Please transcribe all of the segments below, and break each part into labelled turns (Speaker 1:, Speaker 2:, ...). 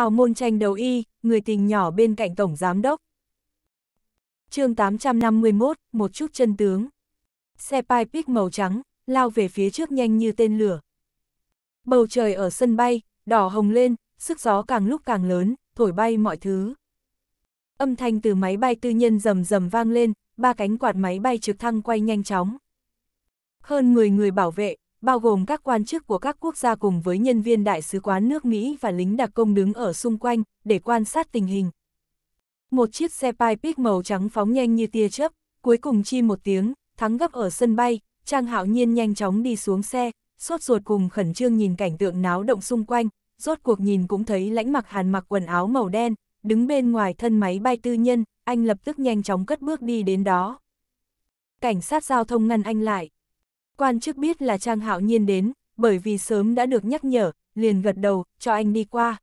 Speaker 1: Hào môn tranh đầu y, người tình nhỏ bên cạnh tổng giám đốc. chương 851, một chút chân tướng. Xe pipic màu trắng, lao về phía trước nhanh như tên lửa. Bầu trời ở sân bay, đỏ hồng lên, sức gió càng lúc càng lớn, thổi bay mọi thứ. Âm thanh từ máy bay tư nhân rầm rầm vang lên, ba cánh quạt máy bay trực thăng quay nhanh chóng. Hơn 10 người bảo vệ, bao gồm các quan chức của các quốc gia cùng với nhân viên đại sứ quán nước Mỹ và lính đặc công đứng ở xung quanh để quan sát tình hình. Một chiếc xe Pipeak màu trắng phóng nhanh như tia chớp, cuối cùng chi một tiếng, thắng gấp ở sân bay, Trang Hạo Nhiên nhanh chóng đi xuống xe, sốt ruột cùng khẩn trương nhìn cảnh tượng náo động xung quanh, rốt cuộc nhìn cũng thấy lãnh mặc hàn mặc quần áo màu đen, đứng bên ngoài thân máy bay tư nhân, anh lập tức nhanh chóng cất bước đi đến đó. Cảnh sát giao thông ngăn anh lại, Quan chức biết là Trang Hạo Nhiên đến, bởi vì sớm đã được nhắc nhở, liền gật đầu, cho anh đi qua.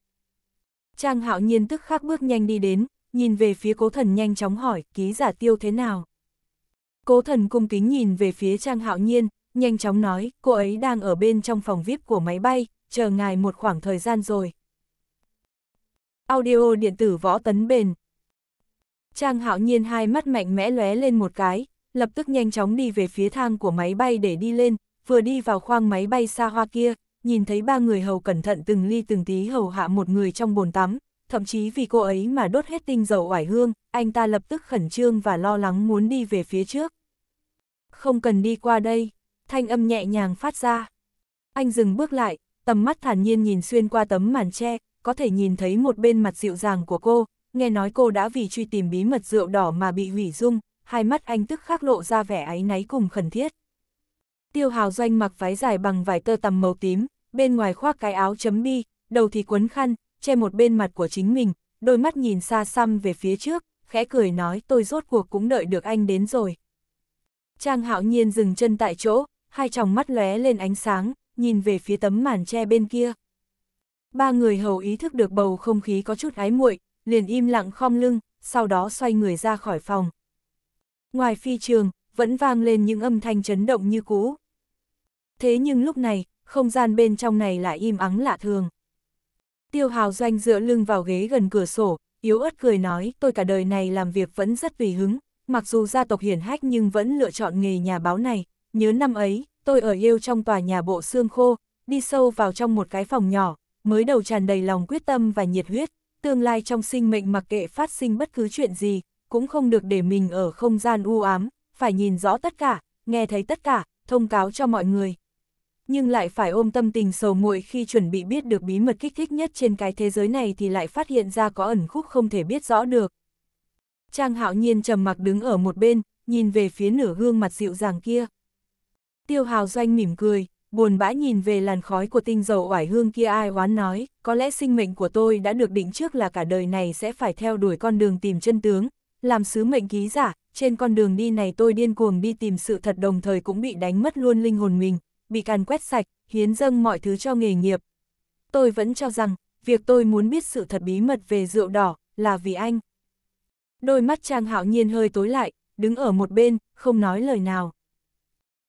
Speaker 1: Trang Hạo Nhiên tức khắc bước nhanh đi đến, nhìn về phía cố thần nhanh chóng hỏi, ký giả tiêu thế nào? Cố thần cung kính nhìn về phía Trang Hạo Nhiên, nhanh chóng nói, cô ấy đang ở bên trong phòng VIP của máy bay, chờ ngài một khoảng thời gian rồi. Audio điện tử võ tấn bền. Trang hạo nhiên hai mắt mạnh mẽ lóe lên một cái, lập tức nhanh chóng đi về phía thang của máy bay để đi lên, vừa đi vào khoang máy bay xa hoa kia, nhìn thấy ba người hầu cẩn thận từng ly từng tí hầu hạ một người trong bồn tắm, thậm chí vì cô ấy mà đốt hết tinh dầu oải hương, anh ta lập tức khẩn trương và lo lắng muốn đi về phía trước. Không cần đi qua đây, thanh âm nhẹ nhàng phát ra. Anh dừng bước lại, tầm mắt thản nhiên nhìn xuyên qua tấm màn tre, có thể nhìn thấy một bên mặt dịu dàng của cô, nghe nói cô đã vì truy tìm bí mật rượu đỏ mà bị hủy dung, hai mắt anh tức khắc lộ ra vẻ áy náy cùng khẩn thiết. Tiêu hào doanh mặc váy dài bằng vải tơ tầm màu tím, bên ngoài khoác cái áo chấm bi, đầu thì quấn khăn, che một bên mặt của chính mình, đôi mắt nhìn xa xăm về phía trước, khẽ cười nói tôi rốt cuộc cũng đợi được anh đến rồi. Trang hạo nhiên dừng chân tại chỗ, hai tròng mắt lóe lên ánh sáng, nhìn về phía tấm màn che bên kia. Ba người hầu ý thức được bầu không khí có chút ái muội, liền im lặng khom lưng, sau đó xoay người ra khỏi phòng. Ngoài phi trường, vẫn vang lên những âm thanh chấn động như cũ. Thế nhưng lúc này, không gian bên trong này lại im ắng lạ thường. Tiêu hào doanh dựa lưng vào ghế gần cửa sổ, yếu ớt cười nói, tôi cả đời này làm việc vẫn rất vì hứng, mặc dù gia tộc hiển hách nhưng vẫn lựa chọn nghề nhà báo này. Nhớ năm ấy, tôi ở yêu trong tòa nhà bộ xương khô, đi sâu vào trong một cái phòng nhỏ, mới đầu tràn đầy lòng quyết tâm và nhiệt huyết, tương lai trong sinh mệnh mặc kệ phát sinh bất cứ chuyện gì, cũng không được để mình ở không gian u ám, phải nhìn rõ tất cả, nghe thấy tất cả, thông cáo cho mọi người. Nhưng lại phải ôm tâm tình sầu muội khi chuẩn bị biết được bí mật kích thích nhất trên cái thế giới này thì lại phát hiện ra có ẩn khúc không thể biết rõ được. Trang hạo nhiên trầm mặc đứng ở một bên, nhìn về phía nửa gương mặt dịu dàng kia. Tiêu hào doanh mỉm cười, buồn bã nhìn về làn khói của tinh dầu oải hương kia ai oán nói, có lẽ sinh mệnh của tôi đã được định trước là cả đời này sẽ phải theo đuổi con đường tìm chân tướng, làm sứ mệnh ký giả, trên con đường đi này tôi điên cuồng đi tìm sự thật đồng thời cũng bị đánh mất luôn linh hồn mình, bị càn quét sạch, hiến dâng mọi thứ cho nghề nghiệp. Tôi vẫn cho rằng, việc tôi muốn biết sự thật bí mật về rượu đỏ, là vì anh. Đôi mắt Trang Hạo Nhiên hơi tối lại, đứng ở một bên, không nói lời nào.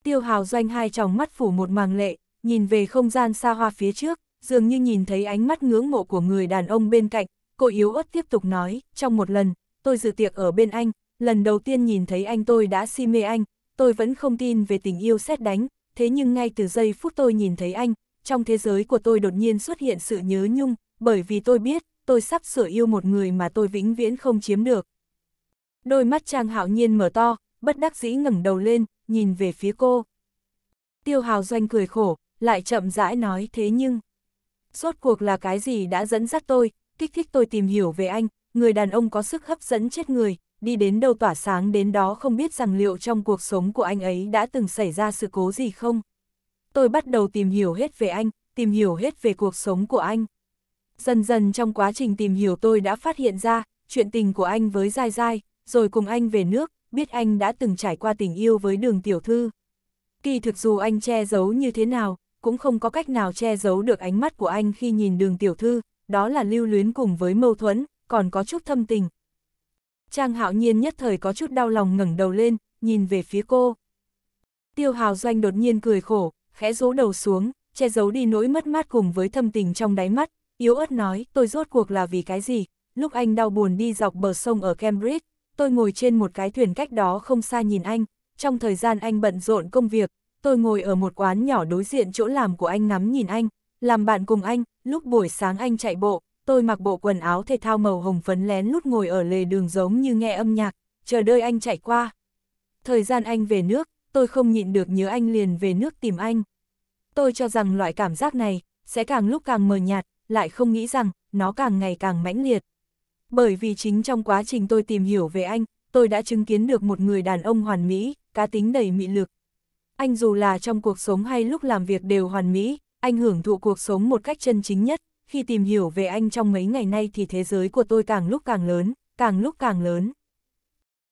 Speaker 1: Tiêu Hào doanh hai tròng mắt phủ một màng lệ, nhìn về không gian xa hoa phía trước, dường như nhìn thấy ánh mắt ngưỡng mộ của người đàn ông bên cạnh, cô yếu ớt tiếp tục nói, trong một lần, tôi dự tiệc ở bên anh, lần đầu tiên nhìn thấy anh tôi đã si mê anh, tôi vẫn không tin về tình yêu xét đánh, thế nhưng ngay từ giây phút tôi nhìn thấy anh, trong thế giới của tôi đột nhiên xuất hiện sự nhớ nhung, bởi vì tôi biết, tôi sắp sửa yêu một người mà tôi vĩnh viễn không chiếm được. Đôi mắt Trang Hạo Nhiên mở to, bất đắc dĩ ngẩng đầu lên, nhìn về phía cô. Tiêu Hào Doanh cười khổ, lại chậm rãi nói thế nhưng. Rốt cuộc là cái gì đã dẫn dắt tôi, kích thích tôi tìm hiểu về anh, người đàn ông có sức hấp dẫn chết người, đi đến đâu tỏa sáng đến đó không biết rằng liệu trong cuộc sống của anh ấy đã từng xảy ra sự cố gì không. Tôi bắt đầu tìm hiểu hết về anh, tìm hiểu hết về cuộc sống của anh. Dần dần trong quá trình tìm hiểu tôi đã phát hiện ra, chuyện tình của anh với Giai Giai, rồi cùng anh về nước, biết anh đã từng trải qua tình yêu với đường tiểu thư. Kỳ thực dù anh che giấu như thế nào, cũng không có cách nào che giấu được ánh mắt của anh khi nhìn đường tiểu thư, đó là lưu luyến cùng với mâu thuẫn, còn có chút thâm tình. Trang hạo nhiên nhất thời có chút đau lòng ngẩng đầu lên, nhìn về phía cô. Tiêu hào doanh đột nhiên cười khổ, khẽ rũ đầu xuống, che giấu đi nỗi mất mát cùng với thâm tình trong đáy mắt, yếu ớt nói, tôi rốt cuộc là vì cái gì, lúc anh đau buồn đi dọc bờ sông ở Cambridge, tôi ngồi trên một cái thuyền cách đó không xa nhìn anh, trong thời gian anh bận rộn công việc, tôi ngồi ở một quán nhỏ đối diện chỗ làm của anh ngắm nhìn anh, làm bạn cùng anh, lúc buổi sáng anh chạy bộ, tôi mặc bộ quần áo thể thao màu hồng phấn lén lút ngồi ở lề đường giống như nghe âm nhạc, chờ đợi anh chạy qua. Thời gian anh về nước, tôi không nhịn được nhớ anh liền về nước tìm anh. Tôi cho rằng loại cảm giác này sẽ càng lúc càng mờ nhạt, lại không nghĩ rằng nó càng ngày càng mãnh liệt. Bởi vì chính trong quá trình tôi tìm hiểu về anh, tôi đã chứng kiến được một người đàn ông hoàn mỹ, cá tính đầy mị lực. Anh dù là trong cuộc sống hay lúc làm việc đều hoàn mỹ, anh hưởng thụ cuộc sống một cách chân chính nhất khi tìm hiểu về anh trong mấy ngày nay thì thế giới của tôi càng lúc càng lớn, càng lúc càng lớn.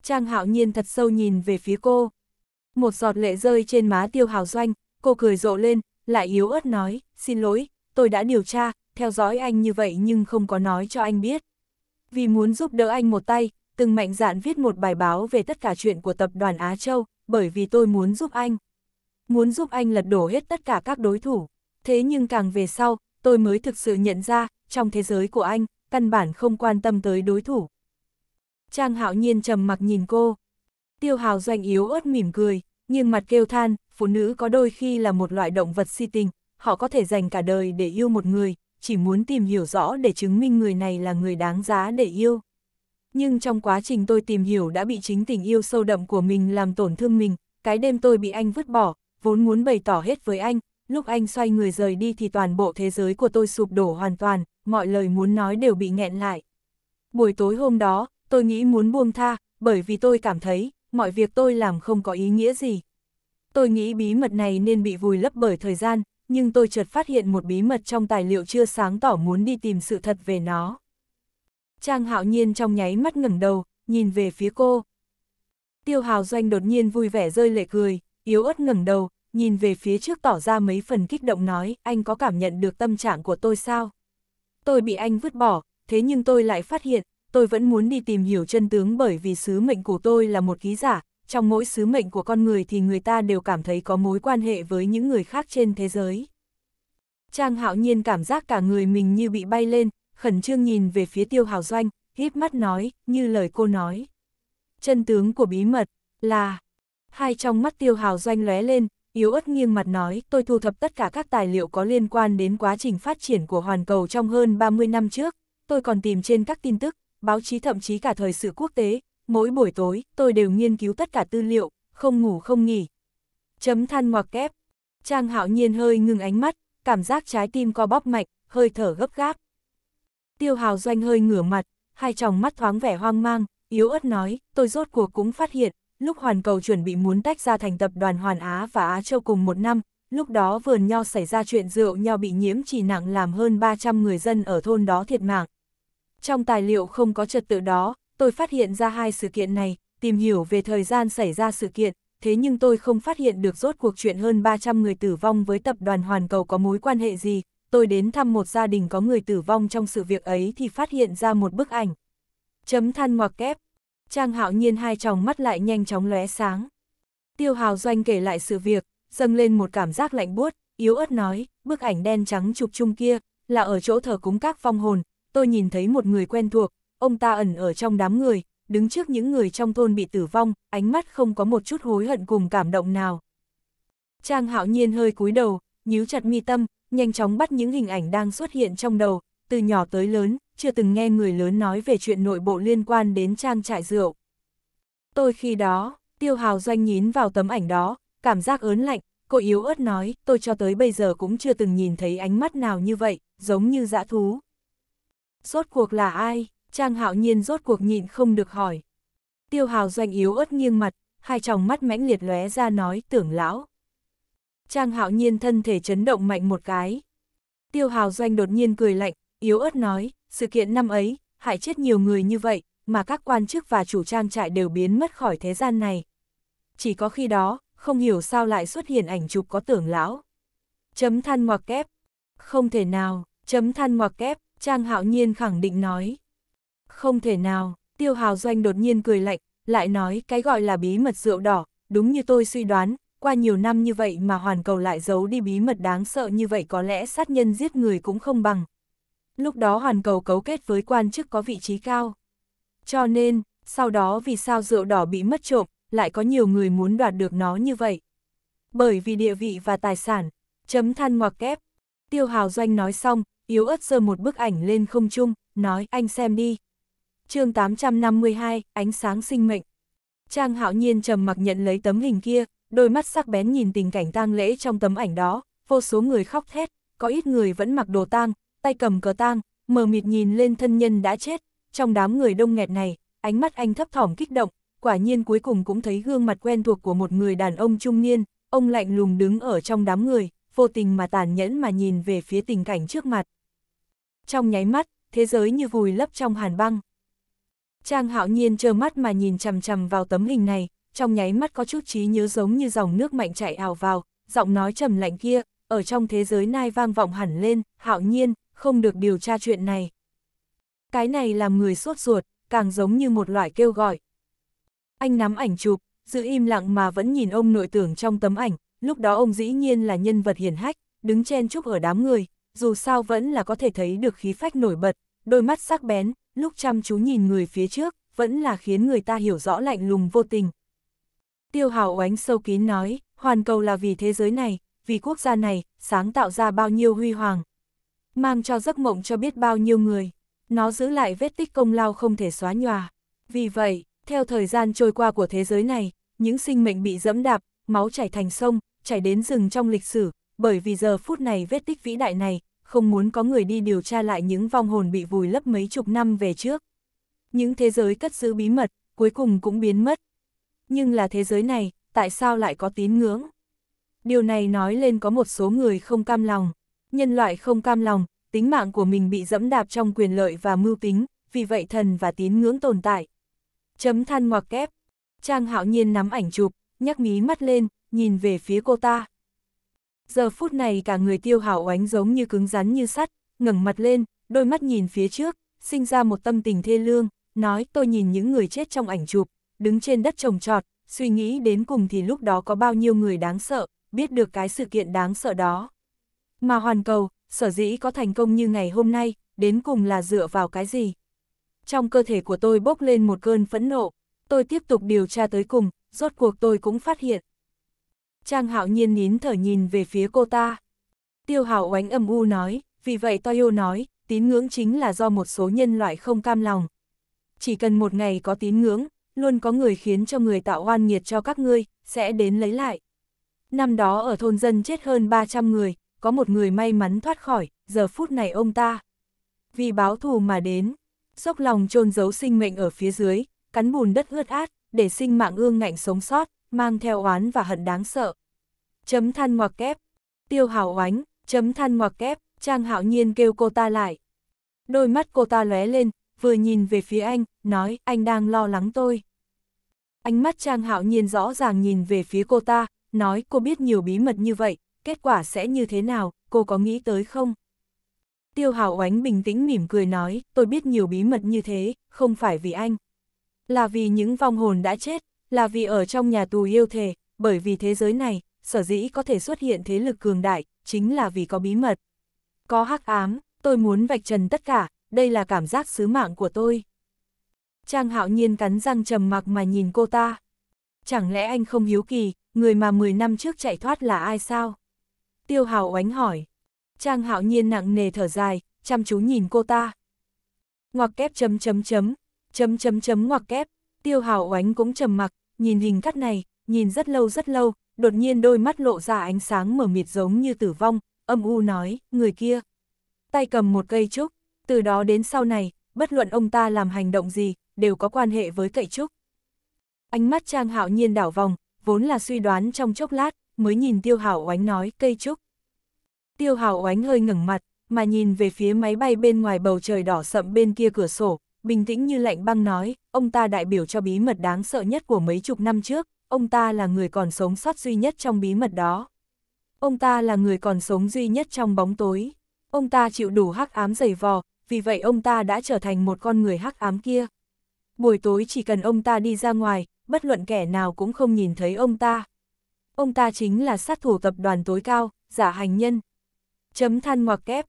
Speaker 1: Trang hạo nhiên thật sâu nhìn về phía cô. Một giọt lệ rơi trên má tiêu hào doanh, cô cười rộ lên, lại yếu ớt nói, xin lỗi, tôi đã điều tra, theo dõi anh như vậy nhưng không có nói cho anh biết. Vì muốn giúp đỡ anh một tay, từng mạnh dạn viết một bài báo về tất cả chuyện của tập đoàn Á Châu, bởi vì tôi muốn giúp anh. Muốn giúp anh lật đổ hết tất cả các đối thủ. Thế nhưng càng về sau, tôi mới thực sự nhận ra, trong thế giới của anh, căn bản không quan tâm tới đối thủ. Trang hạo nhiên trầm mặc nhìn cô. Tiêu hào doanh yếu ớt mỉm cười, nhưng mặt kêu than, phụ nữ có đôi khi là một loại động vật si tình, họ có thể dành cả đời để yêu một người, chỉ muốn tìm hiểu rõ để chứng minh người này là người đáng giá để yêu. Nhưng trong quá trình tôi tìm hiểu đã bị chính tình yêu sâu đậm của mình làm tổn thương mình, cái đêm tôi bị anh vứt bỏ, vốn muốn bày tỏ hết với anh, lúc anh xoay người rời đi thì toàn bộ thế giới của tôi sụp đổ hoàn toàn, mọi lời muốn nói đều bị nghẹn lại. Buổi tối hôm đó, tôi nghĩ muốn buông tha, bởi vì tôi cảm thấy, mọi việc tôi làm không có ý nghĩa gì. Tôi nghĩ bí mật này nên bị vùi lấp bởi thời gian, nhưng tôi chợt phát hiện một bí mật trong tài liệu chưa sáng tỏ muốn đi tìm sự thật về nó. Trang hạo nhiên trong nháy mắt ngẩng đầu, nhìn về phía cô. Tiêu hào doanh đột nhiên vui vẻ rơi lệ cười, yếu ớt ngẩng đầu, nhìn về phía trước tỏ ra mấy phần kích động nói, anh có cảm nhận được tâm trạng của tôi sao? Tôi bị anh vứt bỏ, thế nhưng tôi lại phát hiện, tôi vẫn muốn đi tìm hiểu chân tướng bởi vì sứ mệnh của tôi là một ký giả, trong mỗi sứ mệnh của con người thì người ta đều cảm thấy có mối quan hệ với những người khác trên thế giới. Trang hạo nhiên cảm giác cả người mình như bị bay lên, khẩn trương nhìn về phía tiêu hào doanh, híp mắt nói, như lời cô nói. Chân tướng của bí mật, là... Hai trong mắt tiêu hào doanh lóe lên, yếu ớt nghiêng mặt nói, tôi thu thập tất cả các tài liệu có liên quan đến quá trình phát triển của hoàn cầu trong hơn 30 năm trước, tôi còn tìm trên các tin tức, báo chí thậm chí cả thời sự quốc tế, mỗi buổi tối tôi đều nghiên cứu tất cả tư liệu, không ngủ không nghỉ. Chấm than ngoặc kép. Trang hạo nhiên hơi ngừng ánh mắt, cảm giác trái tim co bóp mạch, hơi thở gấp gáp. Tiêu hào doanh hơi ngửa mặt, hai tròng mắt thoáng vẻ hoang mang, yếu ớt nói, tôi rốt cuộc cũng phát hiện, lúc Hoàn Cầu chuẩn bị muốn tách ra thành tập đoàn Hoàn Á và Á Châu cùng một năm, lúc đó vườn nho xảy ra chuyện rượu nho bị nhiễm chỉ nặng làm hơn 300 người dân ở thôn đó thiệt mạng. Trong tài liệu không có trật tự đó, tôi phát hiện ra hai sự kiện này, tìm hiểu về thời gian xảy ra sự kiện, thế nhưng tôi không phát hiện được rốt cuộc chuyện hơn 300 người tử vong với tập đoàn Hoàn Cầu có mối quan hệ gì. Tôi đến thăm một gia đình có người tử vong trong sự việc ấy thì phát hiện ra một bức ảnh. Chấm than ngoặc kép, Trang hạo nhiên hai tròng mắt lại nhanh chóng lóe sáng. Tiêu hào doanh kể lại sự việc, dâng lên một cảm giác lạnh buốt, yếu ớt nói, bức ảnh đen trắng chụp chung kia, là ở chỗ thờ cúng các phong hồn, tôi nhìn thấy một người quen thuộc, ông ta ẩn ở trong đám người, đứng trước những người trong thôn bị tử vong, ánh mắt không có một chút hối hận cùng cảm động nào. Trang hạo nhiên hơi cúi đầu, nhíu chặt mi tâm, nhanh chóng bắt những hình ảnh đang xuất hiện trong đầu, từ nhỏ tới lớn, chưa từng nghe người lớn nói về chuyện nội bộ liên quan đến trang trại rượu. Tôi khi đó, tiêu hào doanh nhìn vào tấm ảnh đó, cảm giác ớn lạnh, cô yếu ớt nói, tôi cho tới bây giờ cũng chưa từng nhìn thấy ánh mắt nào như vậy, giống như dã thú. Rốt cuộc là ai? Trang hạo nhiên rốt cuộc nhịn không được hỏi. Tiêu hào doanh yếu ớt nghiêng mặt, hai tròng mắt mãnh liệt lóe ra nói tưởng lão. Trang hạo nhiên thân thể chấn động mạnh một cái. Tiêu hào doanh đột nhiên cười lạnh, yếu ớt nói, sự kiện năm ấy, hại chết nhiều người như vậy, mà các quan chức và chủ trang trại đều biến mất khỏi thế gian này. Chỉ có khi đó, không hiểu sao lại xuất hiện ảnh chụp có tưởng lão. Chấm than ngoặc kép. Không thể nào, chấm than ngoặc kép, Trang Hạo Nhiên khẳng định nói. Không thể nào, Tiêu Hào Doanh đột nhiên cười lạnh, lại nói cái gọi là bí mật rượu đỏ, đúng như tôi suy đoán, qua nhiều năm như vậy mà hoàn cầu lại giấu đi bí mật đáng sợ như vậy có lẽ sát nhân giết người cũng không bằng, lúc đó hoàn cầu cấu kết với quan chức có vị trí cao. Cho nên, sau đó vì sao rượu đỏ bị mất trộm, lại có nhiều người muốn đoạt được nó như vậy. Bởi vì địa vị và tài sản, chấm than ngoặc kép. Tiêu Hào Doanh nói xong, yếu ớt giơ một bức ảnh lên không trung, nói anh xem đi. chương 852, ánh sáng sinh mệnh. Trang hạo nhiên trầm mặc nhận lấy tấm hình kia, đôi mắt sắc bén nhìn tình cảnh tang lễ trong tấm ảnh đó, vô số người khóc thét, có ít người vẫn mặc đồ tang, tay cầm cờ tang, mờ mịt nhìn lên thân nhân đã chết, trong đám người đông nghẹt này, ánh mắt anh thấp thỏm kích động, quả nhiên cuối cùng cũng thấy gương mặt quen thuộc của một người đàn ông trung niên, ông lạnh lùng đứng ở trong đám người, vô tình mà tàn nhẫn mà nhìn về phía tình cảnh trước mặt. Trong nháy mắt, thế giới như vùi lấp trong hàn băng. Trang hạo nhiên trơ mắt mà nhìn chằm chằm vào tấm hình này, trong nháy mắt có chút trí nhớ giống như dòng nước mạnh chảy ảo vào, giọng nói trầm lạnh kia, ở trong thế giới nai vang vọng hẳn lên, hạo nhiên, không được điều tra chuyện này. Cái này làm người sốt ruột, càng giống như một loại kêu gọi. Anh nắm ảnh chụp, giữ im lặng mà vẫn nhìn ông nội tưởng trong tấm ảnh, lúc đó ông dĩ nhiên là nhân vật hiền hách, đứng chen chúc ở đám người, dù sao vẫn là có thể thấy được khí phách nổi bật, đôi mắt sắc bén, lúc chăm chú nhìn người phía trước, vẫn là khiến người ta hiểu rõ lạnh lùng vô tình. Tiêu Hào oánh sâu kín nói, hoàn cầu là vì thế giới này, vì quốc gia này, sáng tạo ra bao nhiêu huy hoàng, mang cho giấc mộng cho biết bao nhiêu người. Nó giữ lại vết tích công lao không thể xóa nhòa. Vì vậy, theo thời gian trôi qua của thế giới này, những sinh mệnh bị dẫm đạp, máu chảy thành sông, chảy đến rừng trong lịch sử, bởi vì giờ phút này vết tích vĩ đại này, không muốn có người đi điều tra lại những vong hồn bị vùi lấp mấy chục năm về trước. Những thế giới cất giữ bí mật, cuối cùng cũng biến mất. Nhưng là thế giới này, tại sao lại có tín ngưỡng? Điều này nói lên có một số người không cam lòng nhân loại không cam lòng, tính mạng của mình bị dẫm đạp trong quyền lợi và mưu tính, vì vậy thần và tín ngưỡng tồn tại. Chấm than ngoặc kép. Trang hạo nhiên nắm ảnh chụp, nhắc mí mắt lên, nhìn về phía cô ta. Giờ phút này cả người tiêu hảo oánh giống như cứng rắn như sắt, ngẩng mặt lên, đôi mắt nhìn phía trước, sinh ra một tâm tình thê lương, nói tôi nhìn những người chết trong ảnh chụp, đứng trên đất trồng trọt, suy nghĩ đến cùng thì lúc đó có bao nhiêu người đáng sợ, biết được cái sự kiện đáng sợ đó. Mà hoàn cầu, sở dĩ có thành công như ngày hôm nay, đến cùng là dựa vào cái gì? Trong cơ thể của tôi bốc lên một cơn phẫn nộ, tôi tiếp tục điều tra tới cùng, rốt cuộc tôi cũng phát hiện. Trang hạo nhiên nín thở nhìn về phía cô ta. Tiêu hạo oánh âm u nói, vì vậy toyo nói, tín ngưỡng chính là do một số nhân loại không cam lòng. Chỉ cần một ngày có tín ngưỡng, luôn có người khiến cho người tạo oan nghiệt cho các ngươi, sẽ đến lấy lại. Năm đó ở thôn dân chết hơn 300 người, có một người may mắn thoát khỏi, giờ phút này ông ta. Vì báo thù mà đến, sốc lòng chôn giấu sinh mệnh ở phía dưới, cắn bùn đất ướt át, để sinh mạng ương ngạnh sống sót, mang theo oán và hận đáng sợ. Chấm than ngoặc kép, tiêu hào oánh, chấm than ngoặc kép, Trang hạo nhiên kêu cô ta lại. Đôi mắt cô ta lóe lên, vừa nhìn về phía anh, nói anh đang lo lắng tôi. Ánh mắt Trang hạo nhiên rõ ràng nhìn về phía cô ta, nói cô biết nhiều bí mật như vậy, kết quả sẽ như thế nào, cô có nghĩ tới không? Tiêu Hào Oánh bình tĩnh mỉm cười nói, tôi biết nhiều bí mật như thế, không phải vì anh. Là vì những vong hồn đã chết, là vì ở trong nhà tù yêu thề, bởi vì thế giới này, sở dĩ có thể xuất hiện thế lực cường đại, chính là vì có bí mật. Có hắc ám, tôi muốn vạch trần tất cả, đây là cảm giác sứ mạng của tôi. Trang hạo nhiên cắn răng trầm mặc mà nhìn cô ta. Chẳng lẽ anh không hiếu kỳ, người mà 10 năm trước chạy thoát là ai sao? Tiêu Hào oánh hỏi. Trang Hạo Nhiên nặng nề thở dài, chăm chú nhìn cô ta. Ngoặc kép chấm chấm chấm, chấm chấm chấm ngoặc kép, Tiêu Hào oánh cũng trầm mặc, nhìn hình cắt này, nhìn rất lâu rất lâu, đột nhiên đôi mắt lộ ra ánh sáng mở mịt giống như tử vong, âm u nói, người kia. Tay cầm một cây trúc, từ đó đến sau này, bất luận ông ta làm hành động gì, đều có quan hệ với cậy trúc. Ánh mắt Trang Hạo Nhiên đảo vòng, vốn là suy đoán trong chốc lát, mới nhìn Tiêu Hảo Oánh nói, cây trúc. Tiêu Hảo Oánh hơi ngẩng mặt, mà nhìn về phía máy bay bên ngoài bầu trời đỏ sậm bên kia cửa sổ, bình tĩnh như lạnh băng nói, ông ta đại biểu cho bí mật đáng sợ nhất của mấy chục năm trước, ông ta là người còn sống sót duy nhất trong bí mật đó. Ông ta là người còn sống duy nhất trong bóng tối. Ông ta chịu đủ hắc ám dày vò, vì vậy ông ta đã trở thành một con người hắc ám kia. Buổi tối chỉ cần ông ta đi ra ngoài, bất luận kẻ nào cũng không nhìn thấy ông ta ông ta chính là sát thủ tập đoàn tối cao, giả hành nhân. Chấm than ngoặc kép.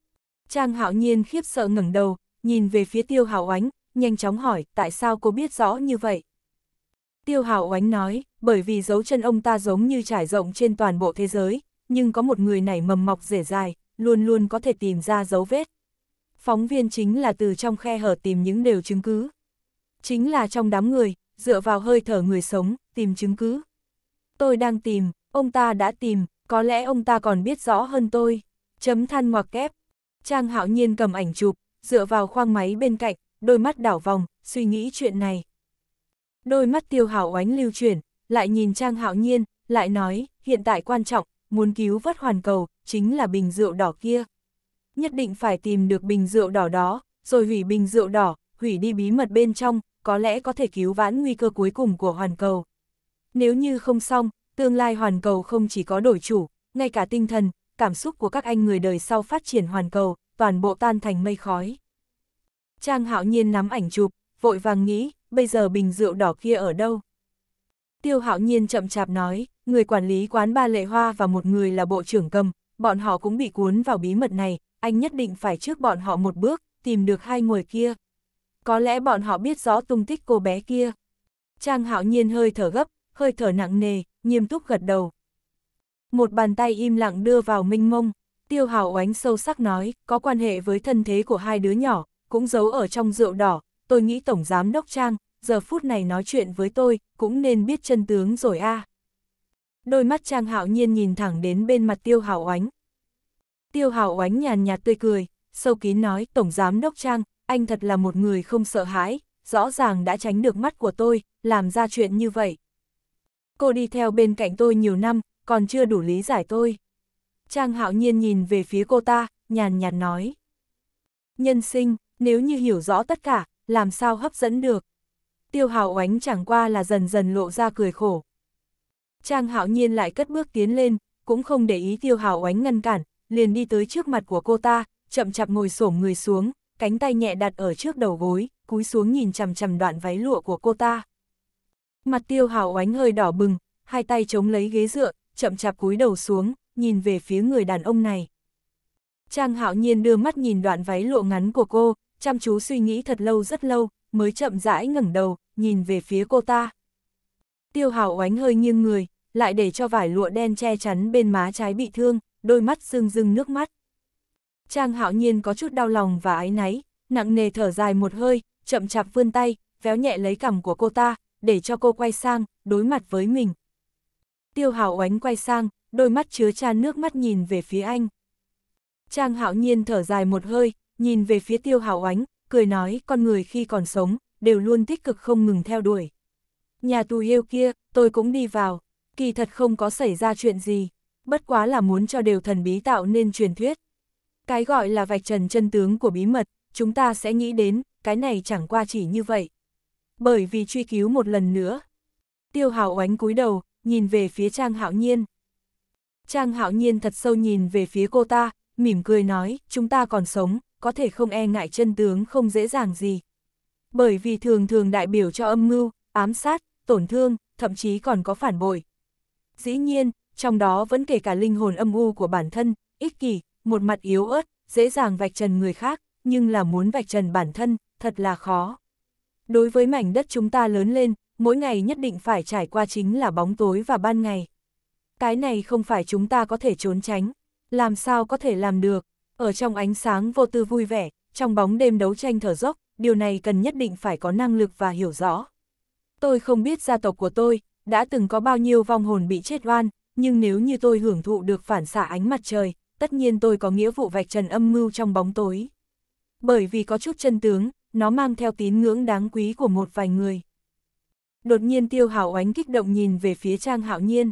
Speaker 1: Trang hạo nhiên khiếp sợ ngẩng đầu, nhìn về phía tiêu hào oánh, nhanh chóng hỏi tại sao cô biết rõ như vậy. Tiêu hào oánh nói, bởi vì dấu chân ông ta giống như trải rộng trên toàn bộ thế giới, nhưng có một người này mầm mọc rể dài, luôn luôn có thể tìm ra dấu vết. Phóng viên chính là từ trong khe hở tìm những đều chứng cứ. Chính là trong đám người, dựa vào hơi thở người sống, tìm chứng cứ tôi đang tìm, ông ta đã tìm, có lẽ ông ta còn biết rõ hơn tôi. Chấm than ngoặc kép. Trang hạo nhiên cầm ảnh chụp, dựa vào khoang máy bên cạnh, đôi mắt đảo vòng, suy nghĩ chuyện này. Đôi mắt tiêu hảo oánh lưu chuyển, lại nhìn Trang hạo nhiên, lại nói, hiện tại quan trọng, muốn cứu vớt hoàn cầu, chính là bình rượu đỏ kia. Nhất định phải tìm được bình rượu đỏ đó, rồi hủy bình rượu đỏ, hủy đi bí mật bên trong, có lẽ có thể cứu vãn nguy cơ cuối cùng của hoàn cầu. Nếu như không xong, tương lai hoàn cầu không chỉ có đổi chủ, ngay cả tinh thần, cảm xúc của các anh người đời sau phát triển hoàn cầu, toàn bộ tan thành mây khói. Trang hạo nhiên nắm ảnh chụp, vội vàng nghĩ, bây giờ bình rượu đỏ kia ở đâu? Tiêu hạo nhiên chậm chạp nói, người quản lý quán Ba Lệ Hoa và một người là bộ trưởng cầm, bọn họ cũng bị cuốn vào bí mật này, anh nhất định phải trước bọn họ một bước, tìm được hai người kia. Có lẽ bọn họ biết rõ tung tích cô bé kia. Trang hạo nhiên hơi thở gấp, hơi thở nặng nề, nghiêm túc gật đầu. Một bàn tay im lặng đưa vào minh mông, tiêu hào oánh sâu sắc nói, có quan hệ với thân thế của hai đứa nhỏ, cũng giấu ở trong rượu đỏ, tôi nghĩ Tổng Giám Đốc Trang, giờ phút này nói chuyện với tôi, cũng nên biết chân tướng rồi a. À. Đôi mắt Trang hạo nhiên nhìn thẳng đến bên mặt tiêu hào oánh. Tiêu hào oánh nhàn nhạt tươi cười, sâu kín nói, Tổng Giám Đốc Trang, anh thật là một người không sợ hãi, rõ ràng đã tránh được mắt của tôi, làm ra chuyện như vậy, cô đi theo bên cạnh tôi nhiều năm, còn chưa đủ lý giải tôi. Trang hạo nhiên nhìn về phía cô ta, nhàn nhạt nói. Nhân sinh, nếu như hiểu rõ tất cả, làm sao hấp dẫn được. Tiêu hào oánh chẳng qua là dần dần lộ ra cười khổ. Trang hạo nhiên lại cất bước tiến lên, cũng không để ý tiêu hào oánh ngăn cản, liền đi tới trước mặt của cô ta, chậm chạp ngồi xổm người xuống, cánh tay nhẹ đặt ở trước đầu gối, cúi xuống nhìn chằm chằm đoạn váy lụa của cô ta. Mặt tiêu hào oánh hơi đỏ bừng, hai tay chống lấy ghế dựa, chậm chạp cúi đầu xuống, nhìn về phía người đàn ông này. Trang hạo nhiên đưa mắt nhìn đoạn váy lụa ngắn của cô, chăm chú suy nghĩ thật lâu rất lâu, mới chậm rãi ngẩng đầu, nhìn về phía cô ta. Tiêu hào oánh hơi nghiêng người, lại để cho vải lụa đen che chắn bên má trái bị thương, đôi mắt sưng rưng nước mắt. Trang hạo nhiên có chút đau lòng và ái náy, nặng nề thở dài một hơi, chậm chạp vươn tay, véo nhẹ lấy cằm của cô ta, để cho cô quay sang, đối mặt với mình. Tiêu Hạo Oánh quay sang, đôi mắt chứa chan nước mắt nhìn về phía anh. Trang Hạo Nhiên thở dài một hơi, nhìn về phía Tiêu Hạo Oánh, cười nói con người khi còn sống, đều luôn tích cực không ngừng theo đuổi. Nhà tù yêu kia, tôi cũng đi vào, kỳ thật không có xảy ra chuyện gì, bất quá là muốn cho đều thần bí tạo nên truyền thuyết. Cái gọi là vạch trần chân tướng của bí mật, chúng ta sẽ nghĩ đến, cái này chẳng qua chỉ như vậy bởi vì truy cứu một lần nữa. Tiêu Hảo oánh cúi đầu, nhìn về phía Trang Hạo Nhiên. Trang Hạo Nhiên thật sâu nhìn về phía cô ta, mỉm cười nói, chúng ta còn sống, có thể không e ngại chân tướng không dễ dàng gì. Bởi vì thường thường đại biểu cho âm mưu, ám sát, tổn thương, thậm chí còn có phản bội. Dĩ nhiên, trong đó vẫn kể cả linh hồn âm u của bản thân, ích kỷ, một mặt yếu ớt, dễ dàng vạch trần người khác, nhưng là muốn vạch trần bản thân, thật là khó đối với mảnh đất chúng ta lớn lên, mỗi ngày nhất định phải trải qua chính là bóng tối và ban ngày. Cái này không phải chúng ta có thể trốn tránh, làm sao có thể làm được, ở trong ánh sáng vô tư vui vẻ, trong bóng đêm đấu tranh thở dốc, điều này cần nhất định phải có năng lực và hiểu rõ. Tôi không biết gia tộc của tôi, đã từng có bao nhiêu vong hồn bị chết oan, nhưng nếu như tôi hưởng thụ được phản xạ ánh mặt trời, tất nhiên tôi có nghĩa vụ vạch trần âm mưu trong bóng tối. Bởi vì có chút chân tướng, nó mang theo tín ngưỡng đáng quý của một vài người. Đột nhiên tiêu hảo oánh kích động nhìn về phía Trang Hạo Nhiên.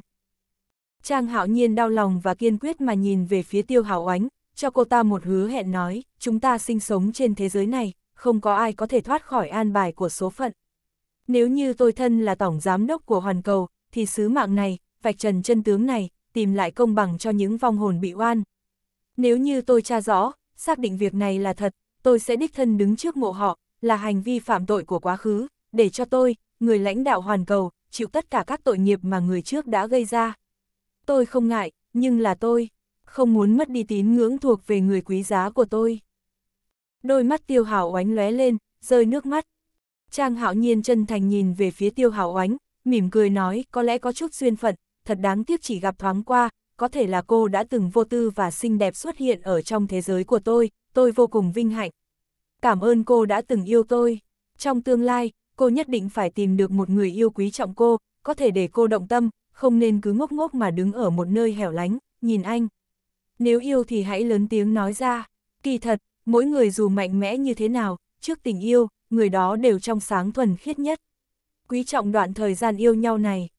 Speaker 1: Trang Hạo Nhiên đau lòng và kiên quyết mà nhìn về phía tiêu hảo oánh, cho cô ta một hứa hẹn nói, chúng ta sinh sống trên thế giới này, không có ai có thể thoát khỏi an bài của số phận. Nếu như tôi thân là tổng giám đốc của Hoàn Cầu, thì sứ mạng này, vạch trần chân tướng này, tìm lại công bằng cho những vong hồn bị oan. Nếu như tôi tra rõ, xác định việc này là thật, tôi sẽ đích thân đứng trước mộ họ, là hành vi phạm tội của quá khứ, để cho tôi, người lãnh đạo hoàn cầu, chịu tất cả các tội nghiệp mà người trước đã gây ra. Tôi không ngại, nhưng là tôi, không muốn mất đi tín ngưỡng thuộc về người quý giá của tôi. Đôi mắt tiêu hảo oánh lóe lên, rơi nước mắt. Trang hạo nhiên chân thành nhìn về phía tiêu hảo oánh, mỉm cười nói có lẽ có chút duyên phận, thật đáng tiếc chỉ gặp thoáng qua, có thể là cô đã từng vô tư và xinh đẹp xuất hiện ở trong thế giới của tôi, tôi vô cùng vinh hạnh. Cảm ơn cô đã từng yêu tôi. Trong tương lai, cô nhất định phải tìm được một người yêu quý trọng cô, có thể để cô động tâm, không nên cứ ngốc ngốc mà đứng ở một nơi hẻo lánh, nhìn anh. Nếu yêu thì hãy lớn tiếng nói ra. Kỳ thật, mỗi người dù mạnh mẽ như thế nào, trước tình yêu, người đó đều trong sáng thuần khiết nhất. Quý trọng đoạn thời gian yêu nhau này.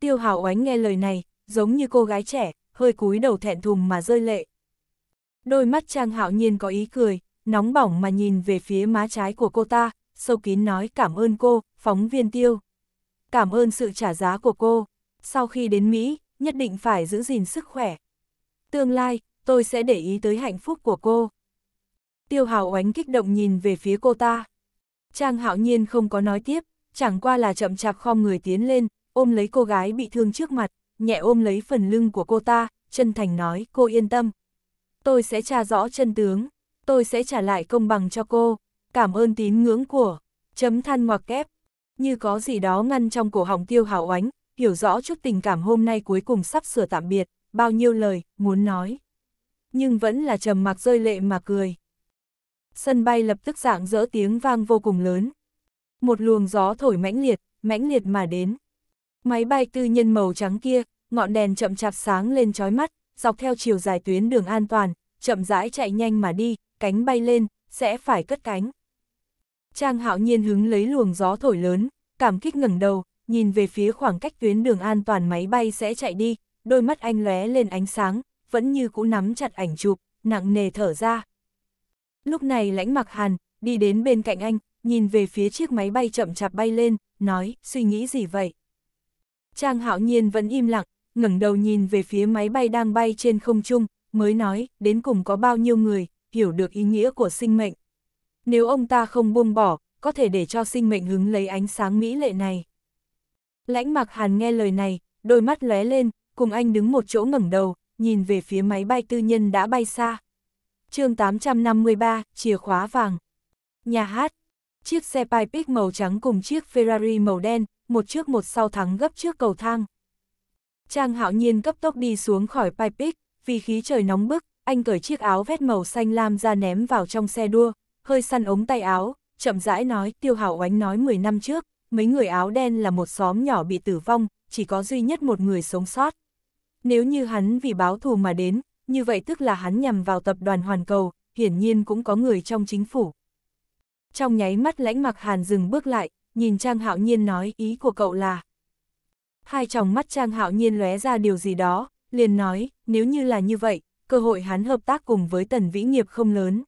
Speaker 1: Tiêu hào Oánh nghe lời này, giống như cô gái trẻ, hơi cúi đầu thẹn thùng mà rơi lệ. Đôi mắt Trang Hạo Nhiên có ý cười, nóng bỏng mà nhìn về phía má trái của cô ta, sâu kín nói cảm ơn cô, phóng viên tiêu. Cảm ơn sự trả giá của cô. Sau khi đến Mỹ, nhất định phải giữ gìn sức khỏe. Tương lai, tôi sẽ để ý tới hạnh phúc của cô. Tiêu Hào oánh kích động nhìn về phía cô ta. Trang Hạo Nhiên không có nói tiếp, chẳng qua là chậm chạp khom người tiến lên, ôm lấy cô gái bị thương trước mặt, nhẹ ôm lấy phần lưng của cô ta, chân thành nói cô yên tâm, tôi sẽ tra rõ chân tướng, tôi sẽ trả lại công bằng cho cô, cảm ơn tín ngưỡng của, chấm than ngoặc kép. Như có gì đó ngăn trong cổ họng tiêu hảo oánh, hiểu rõ chút tình cảm hôm nay cuối cùng sắp sửa tạm biệt, bao nhiêu lời, muốn nói. Nhưng vẫn là trầm mặc rơi lệ mà cười. Sân bay lập tức dạng dỡ tiếng vang vô cùng lớn. Một luồng gió thổi mãnh liệt, mãnh liệt mà đến. Máy bay tư nhân màu trắng kia, ngọn đèn chậm chạp sáng lên trói mắt, dọc theo chiều dài tuyến đường an toàn, chậm rãi chạy nhanh mà đi, cánh bay lên, sẽ phải cất cánh. Trang hạo nhiên hứng lấy luồng gió thổi lớn, cảm kích ngẩng đầu, nhìn về phía khoảng cách tuyến đường an toàn máy bay sẽ chạy đi, đôi mắt anh lóe lên ánh sáng, vẫn như cũ nắm chặt ảnh chụp, nặng nề thở ra. Lúc này lãnh mặc hàn, đi đến bên cạnh anh, nhìn về phía chiếc máy bay chậm chạp bay lên, nói, suy nghĩ gì vậy? Trang hạo nhiên vẫn im lặng, ngẩng đầu nhìn về phía máy bay đang bay trên không trung, mới nói, đến cùng có bao nhiêu người, hiểu được ý nghĩa của sinh mệnh. Nếu ông ta không buông bỏ, có thể để cho sinh mệnh hứng lấy ánh sáng mỹ lệ này. Lãnh mặc hàn nghe lời này, đôi mắt lóe lên, cùng anh đứng một chỗ ngẩng đầu, nhìn về phía máy bay tư nhân đã bay xa. chương 853, chìa khóa vàng. Nhà hát. Chiếc xe Pipic màu trắng cùng chiếc Ferrari màu đen, một trước một sau thắng gấp trước cầu thang. Trang hạo nhiên cấp tốc đi xuống khỏi Pipic, vì khí trời nóng bức, anh cởi chiếc áo vét màu xanh lam ra ném vào trong xe đua, hơi săn ống tay áo, chậm rãi nói, tiêu hảo oánh nói 10 năm trước, mấy người áo đen là một xóm nhỏ bị tử vong, chỉ có duy nhất một người sống sót. Nếu như hắn vì báo thù mà đến, như vậy tức là hắn nhằm vào tập đoàn Hoàn Cầu, hiển nhiên cũng có người trong chính phủ. Trong nháy mắt lãnh mặc hàn dừng bước lại, nhìn Trang Hạo Nhiên nói ý của cậu là, Hai tròng mắt Trang Hạo Nhiên lóe ra điều gì đó, liền nói, nếu như là như vậy, cơ hội hắn hợp tác cùng với Tần Vĩ Nghiệp không lớn.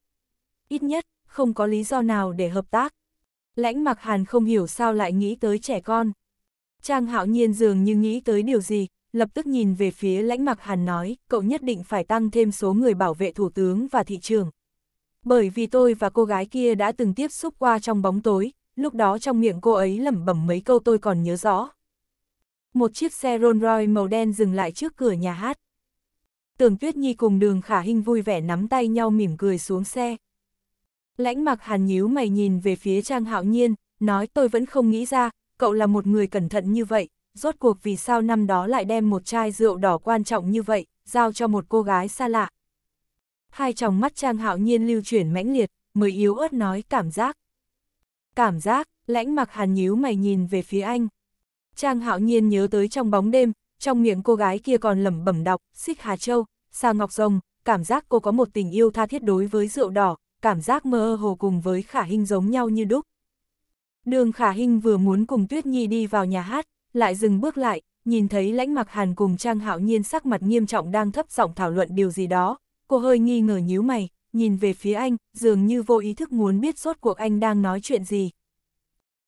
Speaker 1: Ít nhất, không có lý do nào để hợp tác. Lãnh Mặc Hàn không hiểu sao lại nghĩ tới trẻ con. Trang Hạo Nhiên dường như nghĩ tới điều gì, lập tức nhìn về phía Lãnh Mặc Hàn nói, cậu nhất định phải tăng thêm số người bảo vệ thủ tướng và thị trường. Bởi vì tôi và cô gái kia đã từng tiếp xúc qua trong bóng tối, lúc đó trong miệng cô ấy lẩm bẩm mấy câu tôi còn nhớ rõ một chiếc xe Rolls Royce màu đen dừng lại trước cửa nhà hát. Tưởng Tuyết Nhi cùng đường khả hình vui vẻ nắm tay nhau mỉm cười xuống xe. Lãnh mặc hàn nhíu mày nhìn về phía Trang Hạo Nhiên, nói tôi vẫn không nghĩ ra, cậu là một người cẩn thận như vậy, rốt cuộc vì sao năm đó lại đem một chai rượu đỏ quan trọng như vậy, giao cho một cô gái xa lạ. Hai tròng mắt Trang Hạo Nhiên lưu chuyển mãnh liệt, mới yếu ớt nói cảm giác. Cảm giác, lãnh mặc hàn nhíu mày nhìn về phía anh, Trang hạo nhiên nhớ tới trong bóng đêm, trong miệng cô gái kia còn lẩm bẩm đọc, xích Hà Châu, sa ngọc rồng, cảm giác cô có một tình yêu tha thiết đối với rượu đỏ, cảm giác mơ hồ cùng với khả hình giống nhau như đúc. Đường khả Hinh vừa muốn cùng Tuyết Nhi đi vào nhà hát, lại dừng bước lại, nhìn thấy lãnh mặc hàn cùng Trang hạo nhiên sắc mặt nghiêm trọng đang thấp giọng thảo luận điều gì đó, cô hơi nghi ngờ nhíu mày, nhìn về phía anh, dường như vô ý thức muốn biết rốt cuộc anh đang nói chuyện gì.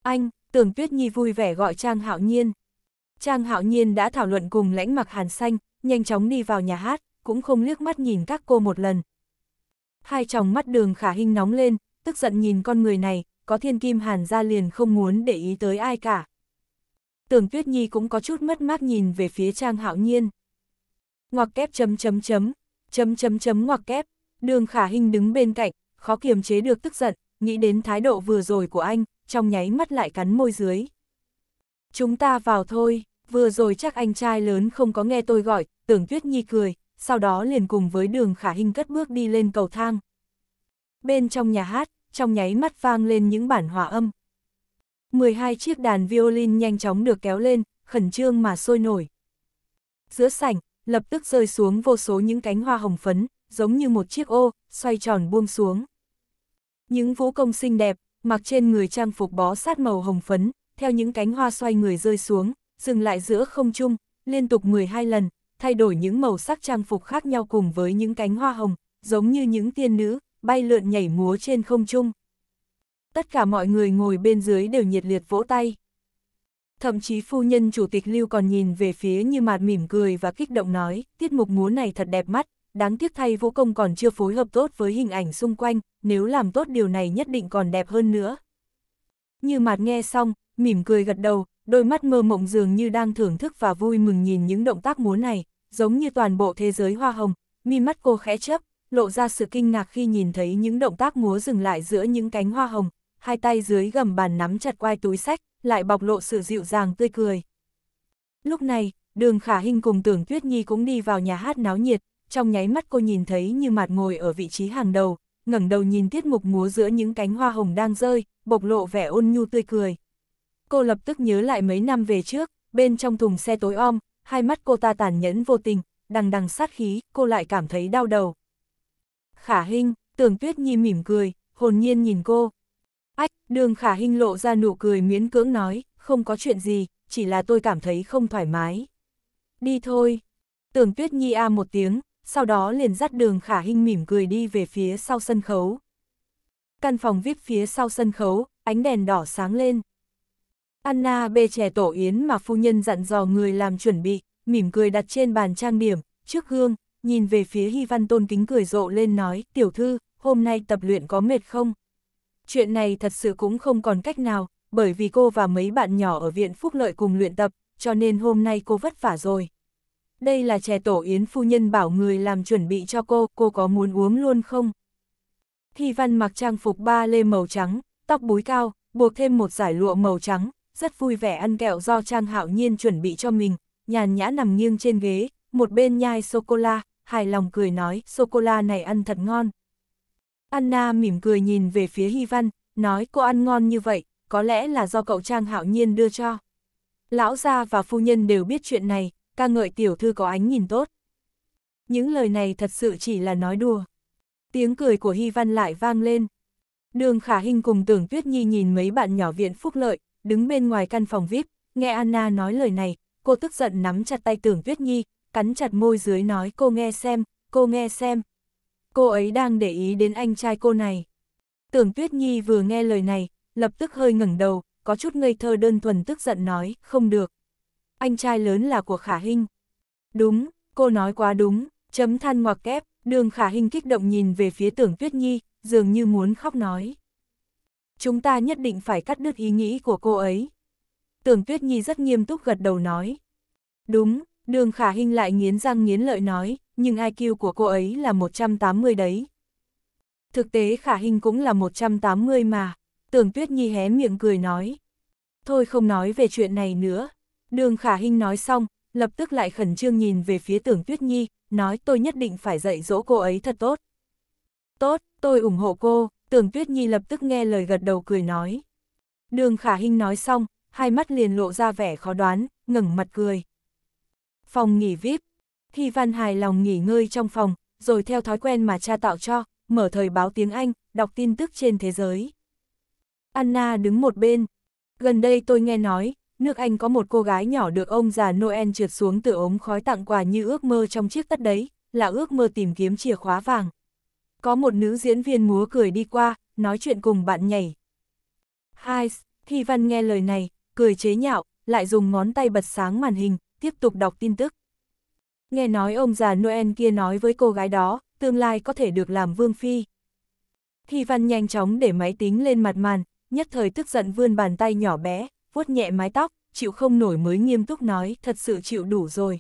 Speaker 1: Anh, Tưởng Tuyết Nhi vui vẻ gọi Trang Hạo Nhiên. Trang Hạo Nhiên đã thảo luận cùng lãnh mặc hàn xanh, nhanh chóng đi vào nhà hát, cũng không liếc mắt nhìn các cô một lần. Hai tròng mắt đường khả hinh nóng lên, tức giận nhìn con người này, có thiên kim hàn ra liền không muốn để ý tới ai cả. Tưởng Tuyết Nhi cũng có chút mất mát nhìn về phía Trang Hạo Nhiên. Ngoặc kép chấm chấm chấm, chấm chấm chấm ngoặc kép, đường khả hinh đứng bên cạnh, khó kiềm chế được tức giận, nghĩ đến thái độ vừa rồi của anh, trong nháy mắt lại cắn môi dưới. Chúng ta vào thôi, vừa rồi chắc anh trai lớn không có nghe tôi gọi, tưởng tuyết nhi cười, sau đó liền cùng với đường khả hình cất bước đi lên cầu thang. Bên trong nhà hát, trong nháy mắt vang lên những bản hòa âm. 12 chiếc đàn violin nhanh chóng được kéo lên, khẩn trương mà sôi nổi. Giữa sảnh, lập tức rơi xuống vô số những cánh hoa hồng phấn, giống như một chiếc ô, xoay tròn buông xuống. Những vũ công xinh đẹp, mặc trên người trang phục bó sát màu hồng phấn, theo những cánh hoa xoay người rơi xuống, dừng lại giữa không trung, liên tục 12 lần, thay đổi những màu sắc trang phục khác nhau cùng với những cánh hoa hồng, giống như những tiên nữ, bay lượn nhảy múa trên không trung. Tất cả mọi người ngồi bên dưới đều nhiệt liệt vỗ tay. Thậm chí phu nhân chủ tịch Lưu còn nhìn về phía như mạt mỉm cười và kích động nói, tiết mục múa này thật đẹp mắt, đáng tiếc thay vũ công còn chưa phối hợp tốt với hình ảnh xung quanh, nếu làm tốt điều này nhất định còn đẹp hơn nữa. Như mạt nghe xong, mỉm cười gật đầu, đôi mắt mơ mộng dường như đang thưởng thức và vui mừng nhìn những động tác múa này, giống như toàn bộ thế giới hoa hồng, mi mắt cô khẽ chấp, lộ ra sự kinh ngạc khi nhìn thấy những động tác múa dừng lại giữa những cánh hoa hồng, hai tay dưới gầm bàn nắm chặt quai túi sách, lại bộc lộ sự dịu dàng tươi cười. Lúc này, đường khả hình cùng tưởng Tuyết Nhi cũng đi vào nhà hát náo nhiệt, trong nháy mắt cô nhìn thấy như mặt ngồi ở vị trí hàng đầu, ngẩng đầu nhìn tiết mục múa giữa những cánh hoa hồng đang rơi, bộc lộ vẻ ôn nhu tươi cười. Cô lập tức nhớ lại mấy năm về trước, bên trong thùng xe tối om, hai mắt cô ta tàn nhẫn vô tình, đằng đằng sát khí, cô lại cảm thấy đau đầu. Khả Hinh, Tưởng Tuyết Nhi mỉm cười, hồn nhiên nhìn cô. Ách, đường Khả Hinh lộ ra nụ cười miễn cưỡng nói, không có chuyện gì, chỉ là tôi cảm thấy không thoải mái. Đi thôi. Tưởng Tuyết Nhi a một tiếng, sau đó liền dắt đường khả hinh mỉm cười đi về phía sau sân khấu. Căn phòng VIP phía sau sân khấu, ánh đèn đỏ sáng lên. Anna bê trẻ tổ yến mà phu nhân dặn dò người làm chuẩn bị, mỉm cười đặt trên bàn trang điểm, trước gương, nhìn về phía Hy Văn Tôn kính cười rộ lên nói, tiểu thư, hôm nay tập luyện có mệt không? Chuyện này thật sự cũng không còn cách nào, bởi vì cô và mấy bạn nhỏ ở viện phúc lợi cùng luyện tập, cho nên hôm nay cô vất vả rồi đây là chè tổ yến phu nhân bảo người làm chuẩn bị cho cô, cô có muốn uống luôn không? Thi văn mặc trang phục ba lê màu trắng, tóc búi cao, buộc thêm một giải lụa màu trắng, rất vui vẻ ăn kẹo do Trang Hạo Nhiên chuẩn bị cho mình, nhàn nhã nằm nghiêng trên ghế, một bên nhai sô-cô-la, hài lòng cười nói, sô-cô-la này ăn thật ngon. Anna mỉm cười nhìn về phía Hy Văn, nói cô ăn ngon như vậy, có lẽ là do cậu Trang Hạo Nhiên đưa cho. Lão gia và phu nhân đều biết chuyện này, ca ngợi tiểu thư có ánh nhìn tốt. Những lời này thật sự chỉ là nói đùa. Tiếng cười của Hy Văn lại vang lên. Đường Khả Hinh cùng Tưởng Tuyết Nhi nhìn mấy bạn nhỏ viện phúc lợi, đứng bên ngoài căn phòng VIP, nghe Anna nói lời này, cô tức giận nắm chặt tay Tưởng Tuyết Nhi, cắn chặt môi dưới nói cô nghe xem, cô nghe xem. Cô ấy đang để ý đến anh trai cô này. Tưởng Tuyết Nhi vừa nghe lời này, lập tức hơi ngẩng đầu, có chút ngây thơ đơn thuần tức giận nói, không được anh trai lớn là của Khả Hinh. Đúng, cô nói quá đúng, chấm than ngoặc kép, đường Khả Hinh kích động nhìn về phía tưởng Tuyết Nhi, dường như muốn khóc nói. Chúng ta nhất định phải cắt đứt ý nghĩ của cô ấy. Tưởng Tuyết Nhi rất nghiêm túc gật đầu nói. Đúng, đường Khả Hinh lại nghiến răng nghiến lợi nói, nhưng IQ của cô ấy là 180 đấy. Thực tế Khả Hinh cũng là 180 mà, tưởng Tuyết Nhi hé miệng cười nói. Thôi không nói về chuyện này nữa, Đường khả Hinh nói xong, lập tức lại khẩn trương nhìn về phía tưởng Tuyết Nhi, nói tôi nhất định phải dạy dỗ cô ấy thật tốt. Tốt, tôi ủng hộ cô, tưởng Tuyết Nhi lập tức nghe lời gật đầu cười nói. Đường khả Hinh nói xong, hai mắt liền lộ ra vẻ khó đoán, ngẩng mặt cười. Phòng nghỉ VIP, Thi Văn hài lòng nghỉ ngơi trong phòng, rồi theo thói quen mà cha tạo cho, mở thời báo tiếng Anh, đọc tin tức trên thế giới. Anna đứng một bên. Gần đây tôi nghe nói, nước Anh có một cô gái nhỏ được ông già Noel trượt xuống từ ống khói tặng quà như ước mơ trong chiếc tất đấy, là ước mơ tìm kiếm chìa khóa vàng. Có một nữ diễn viên múa cười đi qua, nói chuyện cùng bạn nhảy. Hai, Thi Văn nghe lời này, cười chế nhạo, lại dùng ngón tay bật sáng màn hình, tiếp tục đọc tin tức. Nghe nói ông già Noel kia nói với cô gái đó, tương lai có thể được làm vương phi. Thi Văn nhanh chóng để máy tính lên mặt màn, nhất thời tức giận vươn bàn tay nhỏ bé, vuốt nhẹ mái tóc, chịu không nổi mới nghiêm túc nói, thật sự chịu đủ rồi.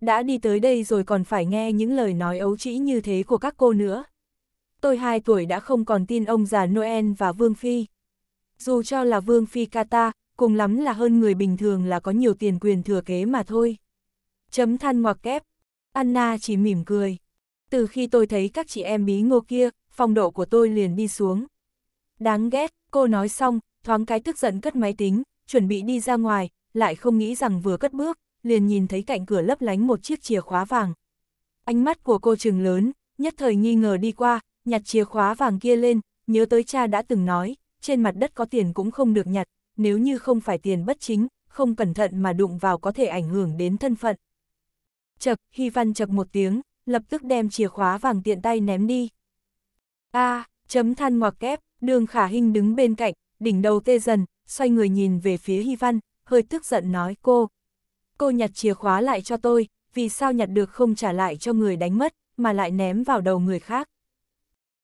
Speaker 1: Đã đi tới đây rồi còn phải nghe những lời nói ấu trĩ như thế của các cô nữa. Tôi hai tuổi đã không còn tin ông già Noel và Vương Phi. Dù cho là Vương Phi Kata, cùng lắm là hơn người bình thường là có nhiều tiền quyền thừa kế mà thôi. Chấm than ngoặc kép. Anna chỉ mỉm cười. Từ khi tôi thấy các chị em bí ngô kia, phong độ của tôi liền đi xuống. Đáng ghét, cô nói xong, thoáng cái tức giận cất máy tính, chuẩn bị đi ra ngoài, lại không nghĩ rằng vừa cất bước, liền nhìn thấy cạnh cửa lấp lánh một chiếc chìa khóa vàng. Ánh mắt của cô trừng lớn, nhất thời nghi ngờ đi qua, nhặt chìa khóa vàng kia lên, nhớ tới cha đã từng nói, trên mặt đất có tiền cũng không được nhặt, nếu như không phải tiền bất chính, không cẩn thận mà đụng vào có thể ảnh hưởng đến thân phận. Chật, Hy Văn chật một tiếng, lập tức đem chìa khóa vàng tiện tay ném đi. A, chấm than ngoặc kép, đường khả hình đứng bên cạnh, đỉnh đầu tê dần, xoay người nhìn về phía Hy Văn, hơi tức giận nói cô. Cô nhặt chìa khóa lại cho tôi, vì sao nhặt được không trả lại cho người đánh mất, mà lại ném vào đầu người khác.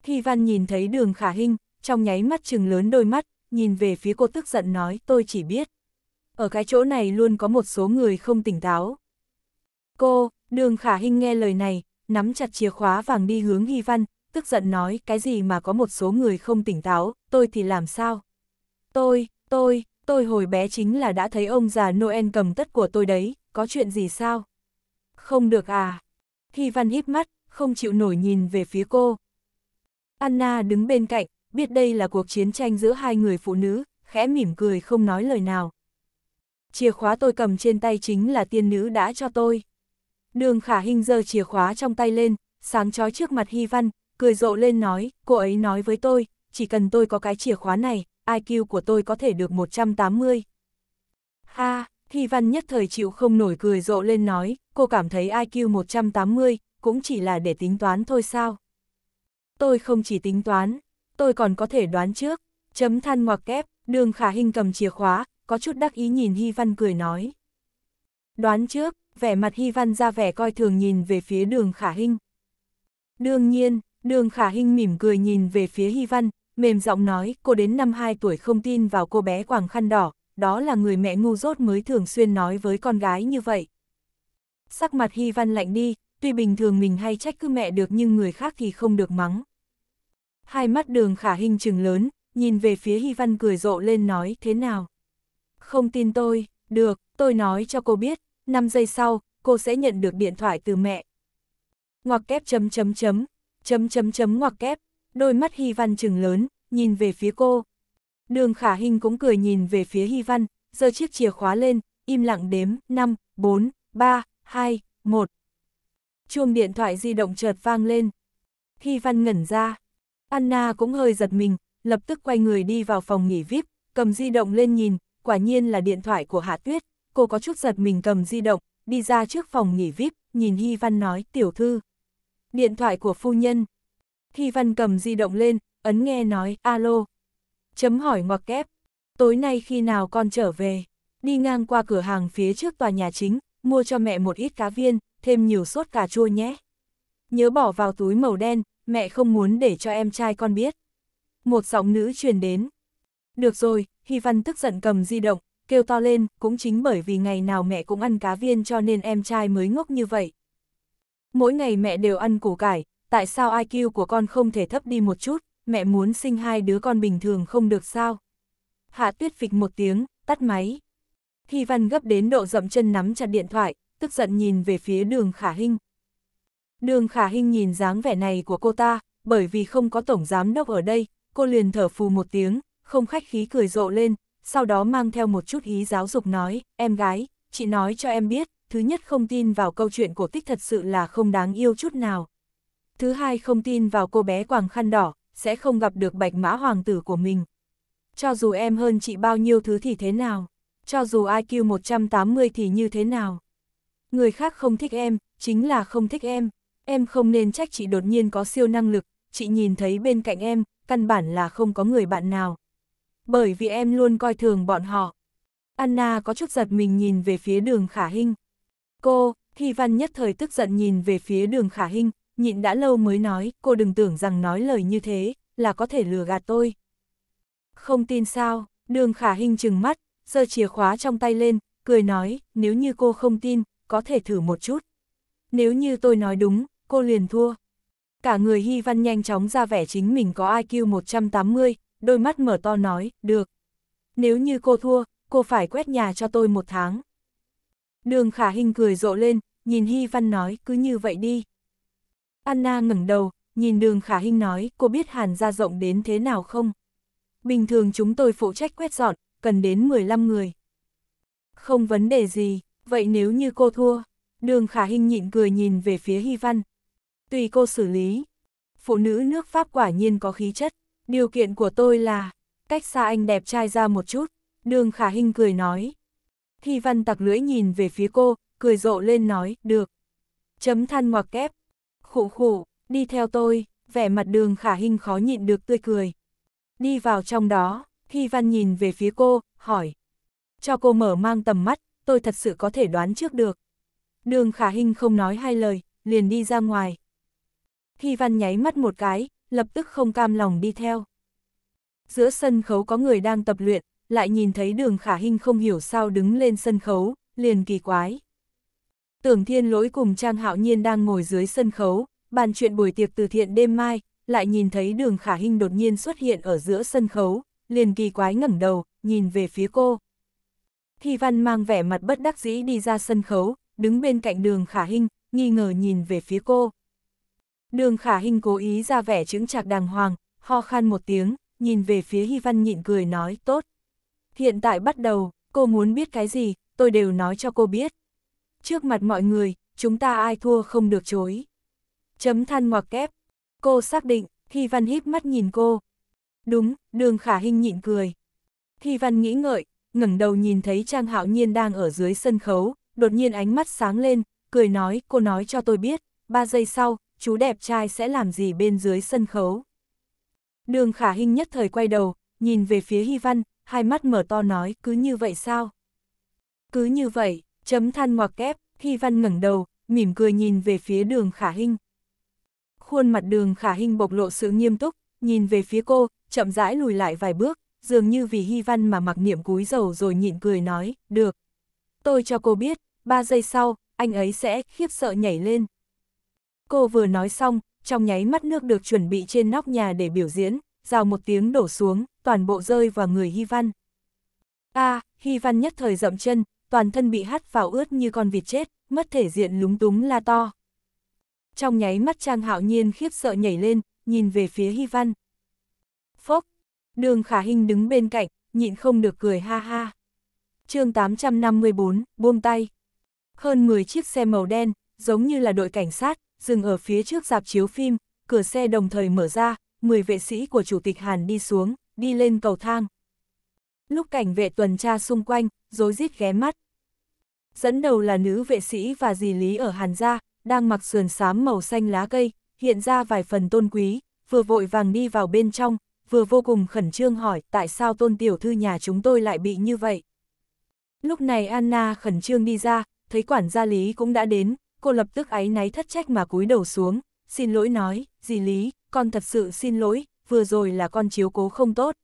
Speaker 1: Hy Văn nhìn thấy đường khả hình, trong nháy mắt chừng lớn đôi mắt, nhìn về phía cô tức giận nói tôi chỉ biết. Ở cái chỗ này luôn có một số người không tỉnh táo. Cô, đường khả hình nghe lời này, nắm chặt chìa khóa vàng đi hướng Hy Văn, tức giận nói cái gì mà có một số người không tỉnh táo, tôi thì làm sao? Tôi, tôi, tôi hồi bé chính là đã thấy ông già Noel cầm tất của tôi đấy, có chuyện gì sao? Không được à? Hy Văn híp mắt, không chịu nổi nhìn về phía cô. Anna đứng bên cạnh, biết đây là cuộc chiến tranh giữa hai người phụ nữ, khẽ mỉm cười không nói lời nào. Chìa khóa tôi cầm trên tay chính là tiên nữ đã cho tôi. Đường khả hình giơ chìa khóa trong tay lên, sáng chói trước mặt Hy Văn, cười rộ lên nói, cô ấy nói với tôi, chỉ cần tôi có cái chìa khóa này, IQ của tôi có thể được 180. A, à, Thi Văn nhất thời chịu không nổi cười rộ lên nói, cô cảm thấy IQ 180, cũng chỉ là để tính toán thôi sao. Tôi không chỉ tính toán, tôi còn có thể đoán trước, chấm than ngoặc kép, đường khả hình cầm chìa khóa, có chút đắc ý nhìn Hy Văn cười nói. Đoán trước, vẻ mặt Hy Văn ra vẻ coi thường nhìn về phía đường khả hình. Đương nhiên, đường khả hình mỉm cười nhìn về phía Hy Văn, mềm giọng nói cô đến năm 2 tuổi không tin vào cô bé quàng khăn đỏ, đó là người mẹ ngu dốt mới thường xuyên nói với con gái như vậy. Sắc mặt Hy Văn lạnh đi, tuy bình thường mình hay trách cứ mẹ được nhưng người khác thì không được mắng. Hai mắt đường khả hình trừng lớn, nhìn về phía Hy Văn cười rộ lên nói thế nào. Không tin tôi, được, tôi nói cho cô biết, 5 giây sau, cô sẽ nhận được điện thoại từ mẹ. Ngoặc kép chấm chấm chấm, chấm chấm chấm ngoặc kép, đôi mắt Hy Văn trừng lớn, nhìn về phía cô. Đường Khả Hinh cũng cười nhìn về phía Hy Văn, giơ chiếc chìa khóa lên, im lặng đếm, 5, 4, 3, 2, 1. Chuông điện thoại di động chợt vang lên. Hy Văn ngẩn ra. Anna cũng hơi giật mình, lập tức quay người đi vào phòng nghỉ VIP, cầm di động lên nhìn, quả nhiên là điện thoại của Hạ Tuyết. Cô có chút giật mình cầm di động, đi ra trước phòng nghỉ VIP, nhìn Hy Văn nói, tiểu thư. Điện thoại của phu nhân. Thi Văn cầm di động lên, ấn nghe nói, alo. Chấm hỏi ngoặc kép. Tối nay khi nào con trở về? Đi ngang qua cửa hàng phía trước tòa nhà chính, mua cho mẹ một ít cá viên, thêm nhiều sốt cà chua nhé. Nhớ bỏ vào túi màu đen, mẹ không muốn để cho em trai con biết. Một giọng nữ truyền đến. Được rồi, Hy Văn tức giận cầm di động, kêu to lên, cũng chính bởi vì ngày nào mẹ cũng ăn cá viên cho nên em trai mới ngốc như vậy. Mỗi ngày mẹ đều ăn củ cải, tại sao IQ của con không thể thấp đi một chút, mẹ muốn sinh hai đứa con bình thường không được sao. Hạ tuyết phịch một tiếng, tắt máy. Hy văn gấp đến độ dậm chân nắm chặt điện thoại, tức giận nhìn về phía đường khả hinh. Đường khả hinh nhìn dáng vẻ này của cô ta, bởi vì không có tổng giám đốc ở đây, cô liền thở phù một tiếng, không khách khí cười rộ lên, sau đó mang theo một chút ý giáo dục nói, em gái, chị nói cho em biết, thứ nhất không tin vào câu chuyện cổ tích thật sự là không đáng yêu chút nào, thứ hai không tin vào cô bé quàng khăn đỏ, sẽ không gặp được bạch mã hoàng tử của mình. Cho dù em hơn chị bao nhiêu thứ thì thế nào, cho dù IQ 180 thì như thế nào. Người khác không thích em, chính là không thích em. Em không nên trách chị đột nhiên có siêu năng lực, chị nhìn thấy bên cạnh em, căn bản là không có người bạn nào. Bởi vì em luôn coi thường bọn họ. Anna có chút giật mình nhìn về phía đường khả hinh. Cô, thi Văn nhất thời tức giận nhìn về phía đường khả hinh, nhịn đã lâu mới nói, cô đừng tưởng rằng nói lời như thế, là có thể lừa gạt tôi. Không tin sao, đường khả hình chừng mắt, giơ chìa khóa trong tay lên, cười nói, nếu như cô không tin, có thể thử một chút. Nếu như tôi nói đúng, cô liền thua. Cả người Hy Văn nhanh chóng ra vẻ chính mình có IQ 180, đôi mắt mở to nói, được. Nếu như cô thua, cô phải quét nhà cho tôi một tháng. Đường khả hình cười rộ lên, nhìn Hy Văn nói, cứ như vậy đi. Anna ngẩng đầu, nhìn đường khả hinh nói, cô biết hàn gia rộng đến thế nào không? Bình thường chúng tôi phụ trách quét dọn, cần đến 15 người. Không vấn đề gì, vậy nếu như cô thua, đường khả hinh nhịn cười nhìn về phía Hy Văn. Tùy cô xử lý, phụ nữ nước Pháp quả nhiên có khí chất, điều kiện của tôi là, cách xa anh đẹp trai ra một chút, đường khả hinh cười nói. Hy Văn tặc lưỡi nhìn về phía cô, cười rộ lên nói, được. Chấm than ngoặc kép, khủng khủ, đi theo tôi, vẻ mặt đường khả hình khó nhịn được tươi cười. Đi vào trong đó, Hy Văn nhìn về phía cô, hỏi. Cho cô mở mang tầm mắt, tôi thật sự có thể đoán trước được. Đường khả hình không nói hai lời, liền đi ra ngoài. Hy Văn nháy mắt một cái, lập tức không cam lòng đi theo. Giữa sân khấu có người đang tập luyện, lại nhìn thấy đường khả hình không hiểu sao đứng lên sân khấu, liền kỳ quái. Tưởng thiên lỗi cùng Trang Hạo Nhiên đang ngồi dưới sân khấu, bàn chuyện buổi tiệc từ thiện đêm mai, lại nhìn thấy đường khả hình đột nhiên xuất hiện ở giữa sân khấu, liền kỳ quái ngẩng đầu, nhìn về phía cô. Thi văn mang vẻ mặt bất đắc dĩ đi ra sân khấu, đứng bên cạnh đường khả hình, nghi ngờ nhìn về phía cô. Đường khả hình cố ý ra vẻ chứng chạc đàng hoàng, ho khan một tiếng, nhìn về phía Hy Văn nhịn cười nói, tốt. Hiện tại bắt đầu, cô muốn biết cái gì, tôi đều nói cho cô biết trước mặt mọi người, chúng ta ai thua không được chối. Chấm than ngoặc kép. Cô xác định, Thi Văn híp mắt nhìn cô. Đúng, đường khả hình nhịn cười. Thi Văn nghĩ ngợi, ngẩng đầu nhìn thấy Trang Hạo Nhiên đang ở dưới sân khấu, đột nhiên ánh mắt sáng lên, cười nói, cô nói cho tôi biết, ba giây sau, chú đẹp trai sẽ làm gì bên dưới sân khấu. Đường khả hình nhất thời quay đầu, nhìn về phía Hy Văn, hai mắt mở to nói, cứ như vậy sao? Cứ như vậy chấm than ngoặc kép, Hy Văn ngẩng đầu, mỉm cười nhìn về phía đường khả hình. Khuôn mặt đường khả hình bộc lộ sự nghiêm túc, nhìn về phía cô, chậm rãi lùi lại vài bước, dường như vì Hy Văn mà mặc niệm cúi đầu rồi nhịn cười nói, được. Tôi cho cô biết, ba giây sau, anh ấy sẽ khiếp sợ nhảy lên. Cô vừa nói xong, trong nháy mắt nước được chuẩn bị trên nóc nhà để biểu diễn, rào một tiếng đổ xuống, toàn bộ rơi vào người Hy Văn. A, à, Hy Văn nhất thời rậm chân, toàn thân bị hắt vào ướt như con vịt chết, mất thể diện lúng túng la to. Trong nháy mắt Trang Hạo Nhiên khiếp sợ nhảy lên, nhìn về phía Hy Văn. Phốc, đường khả hình đứng bên cạnh, nhịn không được cười ha ha. chương 854, buông tay. Hơn 10 chiếc xe màu đen, giống như là đội cảnh sát, dừng ở phía trước dạp chiếu phim, cửa xe đồng thời mở ra, 10 vệ sĩ của Chủ tịch Hàn đi xuống, đi lên cầu thang. Lúc cảnh vệ tuần tra xung quanh, rối rít ghé mắt. Dẫn đầu là nữ vệ sĩ và dì lý ở Hàn Gia, đang mặc sườn xám màu xanh lá cây, hiện ra vài phần tôn quý, vừa vội vàng đi vào bên trong, vừa vô cùng khẩn trương hỏi tại sao tôn tiểu thư nhà chúng tôi lại bị như vậy. Lúc này Anna khẩn trương đi ra, thấy quản gia Lý cũng đã đến, cô lập tức áy náy thất trách mà cúi đầu xuống, xin lỗi nói, dì Lý, con thật sự xin lỗi, vừa rồi là con chiếu cố không tốt.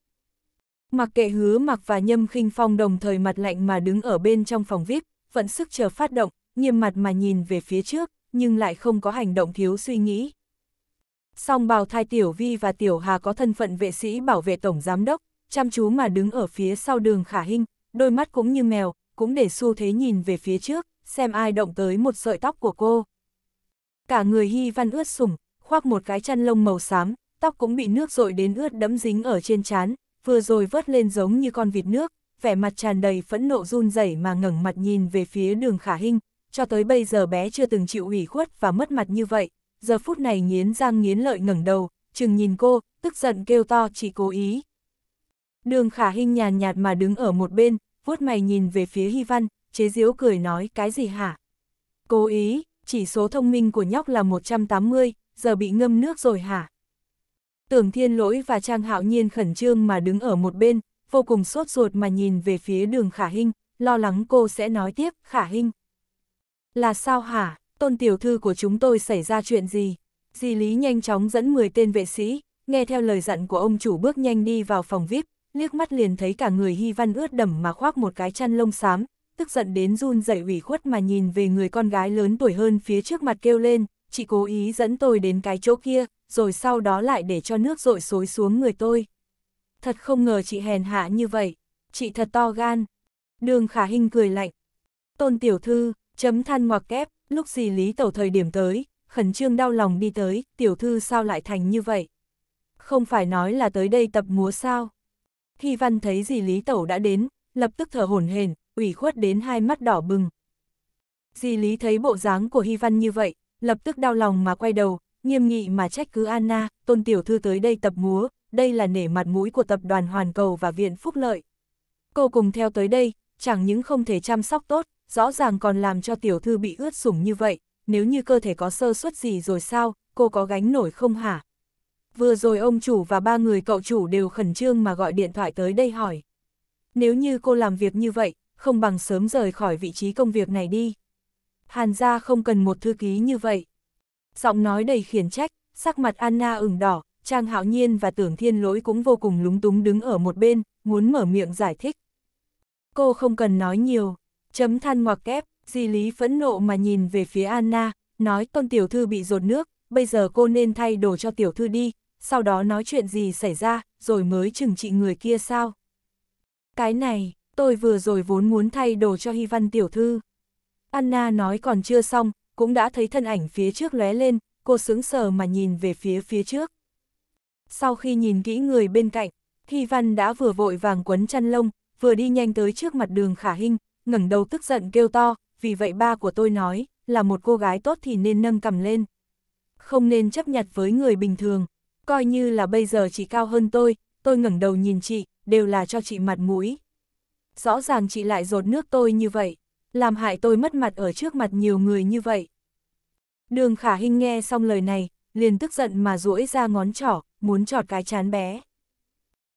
Speaker 1: Mặc kệ hứa mặc và nhâm khinh phong đồng thời mặt lạnh mà đứng ở bên trong phòng viết vẫn sức chờ phát động, nghiêm mặt mà nhìn về phía trước, nhưng lại không có hành động thiếu suy nghĩ. Song bào thai Tiểu Vi và Tiểu Hà có thân phận vệ sĩ bảo vệ Tổng Giám Đốc, chăm chú mà đứng ở phía sau đường khả hình, đôi mắt cũng như mèo, cũng để xu thế nhìn về phía trước, xem ai động tới một sợi tóc của cô. Cả người Hy Văn ướt sủng, khoác một cái chăn lông màu xám, tóc cũng bị nước rội đến ướt đẫm dính ở trên trán, vừa rồi vớt lên giống như con vịt nước, vẻ mặt tràn đầy phẫn nộ run rẩy mà ngẩng mặt nhìn về phía đường khả hinh, cho tới bây giờ bé chưa từng chịu ủy khuất và mất mặt như vậy, giờ phút này nghiến răng nghiến lợi ngẩng đầu, chừng nhìn cô, tức giận kêu to chỉ cố ý. Đường khả hinh nhàn nhạt mà đứng ở một bên, vuốt mày nhìn về phía Hy Văn, chế giễu cười nói cái gì hả? Cố ý, chỉ số thông minh của nhóc là 180, giờ bị ngâm nước rồi hả? Tưởng thiên lỗi và Trang Hạo Nhiên khẩn trương mà đứng ở một bên, vô cùng sốt ruột mà nhìn về phía đường Khả Hinh, lo lắng cô sẽ nói tiếp, Khả Hinh. Là sao hả, tôn tiểu thư của chúng tôi xảy ra chuyện gì? Di Lý nhanh chóng dẫn 10 tên vệ sĩ, nghe theo lời dặn của ông chủ bước nhanh đi vào phòng VIP, liếc mắt liền thấy cả người Hy Văn ướt đẫm mà khoác một cái chăn lông xám, tức giận đến run dậy ủy khuất mà nhìn về người con gái lớn tuổi hơn phía trước mặt kêu lên, chị cố ý dẫn tôi đến cái chỗ kia, rồi sau đó lại để cho nước rội xối xuống người tôi. Thật không ngờ chị hèn hạ như vậy, chị thật to gan. Đường khả hình cười lạnh. Tôn tiểu thư, chấm than ngoặc kép, lúc gì lý tẩu thời điểm tới, khẩn trương đau lòng đi tới, tiểu thư sao lại thành như vậy? Không phải nói là tới đây tập múa sao? khi văn thấy gì lý tẩu đã đến, lập tức thở hổn hển, ủy khuất đến hai mắt đỏ bừng. Dì lý thấy bộ dáng của Hy văn như vậy, lập tức đau lòng mà quay đầu, nghiêm nghị mà trách cứ Anna, tôn tiểu thư tới đây tập múa, đây là nể mặt mũi của tập đoàn Hoàn Cầu và Viện Phúc Lợi. Cô cùng theo tới đây, chẳng những không thể chăm sóc tốt, rõ ràng còn làm cho tiểu thư bị ướt sủng như vậy, nếu như cơ thể có sơ suất gì rồi sao, cô có gánh nổi không hả? Vừa rồi ông chủ và ba người cậu chủ đều khẩn trương mà gọi điện thoại tới đây hỏi. Nếu như cô làm việc như vậy, không bằng sớm rời khỏi vị trí công việc này đi. Hàn gia không cần một thư ký như vậy. Giọng nói đầy khiển trách, sắc mặt Anna ửng đỏ, Trang Hạo Nhiên và Tưởng Thiên Lỗi cũng vô cùng lúng túng đứng ở một bên, muốn mở miệng giải thích. Cô không cần nói nhiều, chấm than ngoặc kép, Di Lý phẫn nộ mà nhìn về phía Anna, nói tôn tiểu thư bị rột nước, bây giờ cô nên thay đồ cho tiểu thư đi, sau đó nói chuyện gì xảy ra, rồi mới trừng trị người kia sao. Cái này, tôi vừa rồi vốn muốn thay đồ cho Hy Văn tiểu thư. Anna nói còn chưa xong, cũng đã thấy thân ảnh phía trước lóe lên, cô sướng sờ mà nhìn về phía phía trước. Sau khi nhìn kỹ người bên cạnh, thi Văn đã vừa vội vàng quấn chăn lông, vừa đi nhanh tới trước mặt đường khả hình, ngẩng đầu tức giận kêu to, vì vậy ba của tôi nói, là một cô gái tốt thì nên nâng cầm lên. Không nên chấp nhặt với người bình thường, coi như là bây giờ chỉ cao hơn tôi, tôi ngẩng đầu nhìn chị, đều là cho chị mặt mũi. Rõ ràng chị lại rột nước tôi như vậy làm hại tôi mất mặt ở trước mặt nhiều người như vậy. Đường khả hình nghe xong lời này, liền tức giận mà duỗi ra ngón trỏ, muốn trọt cái chán bé.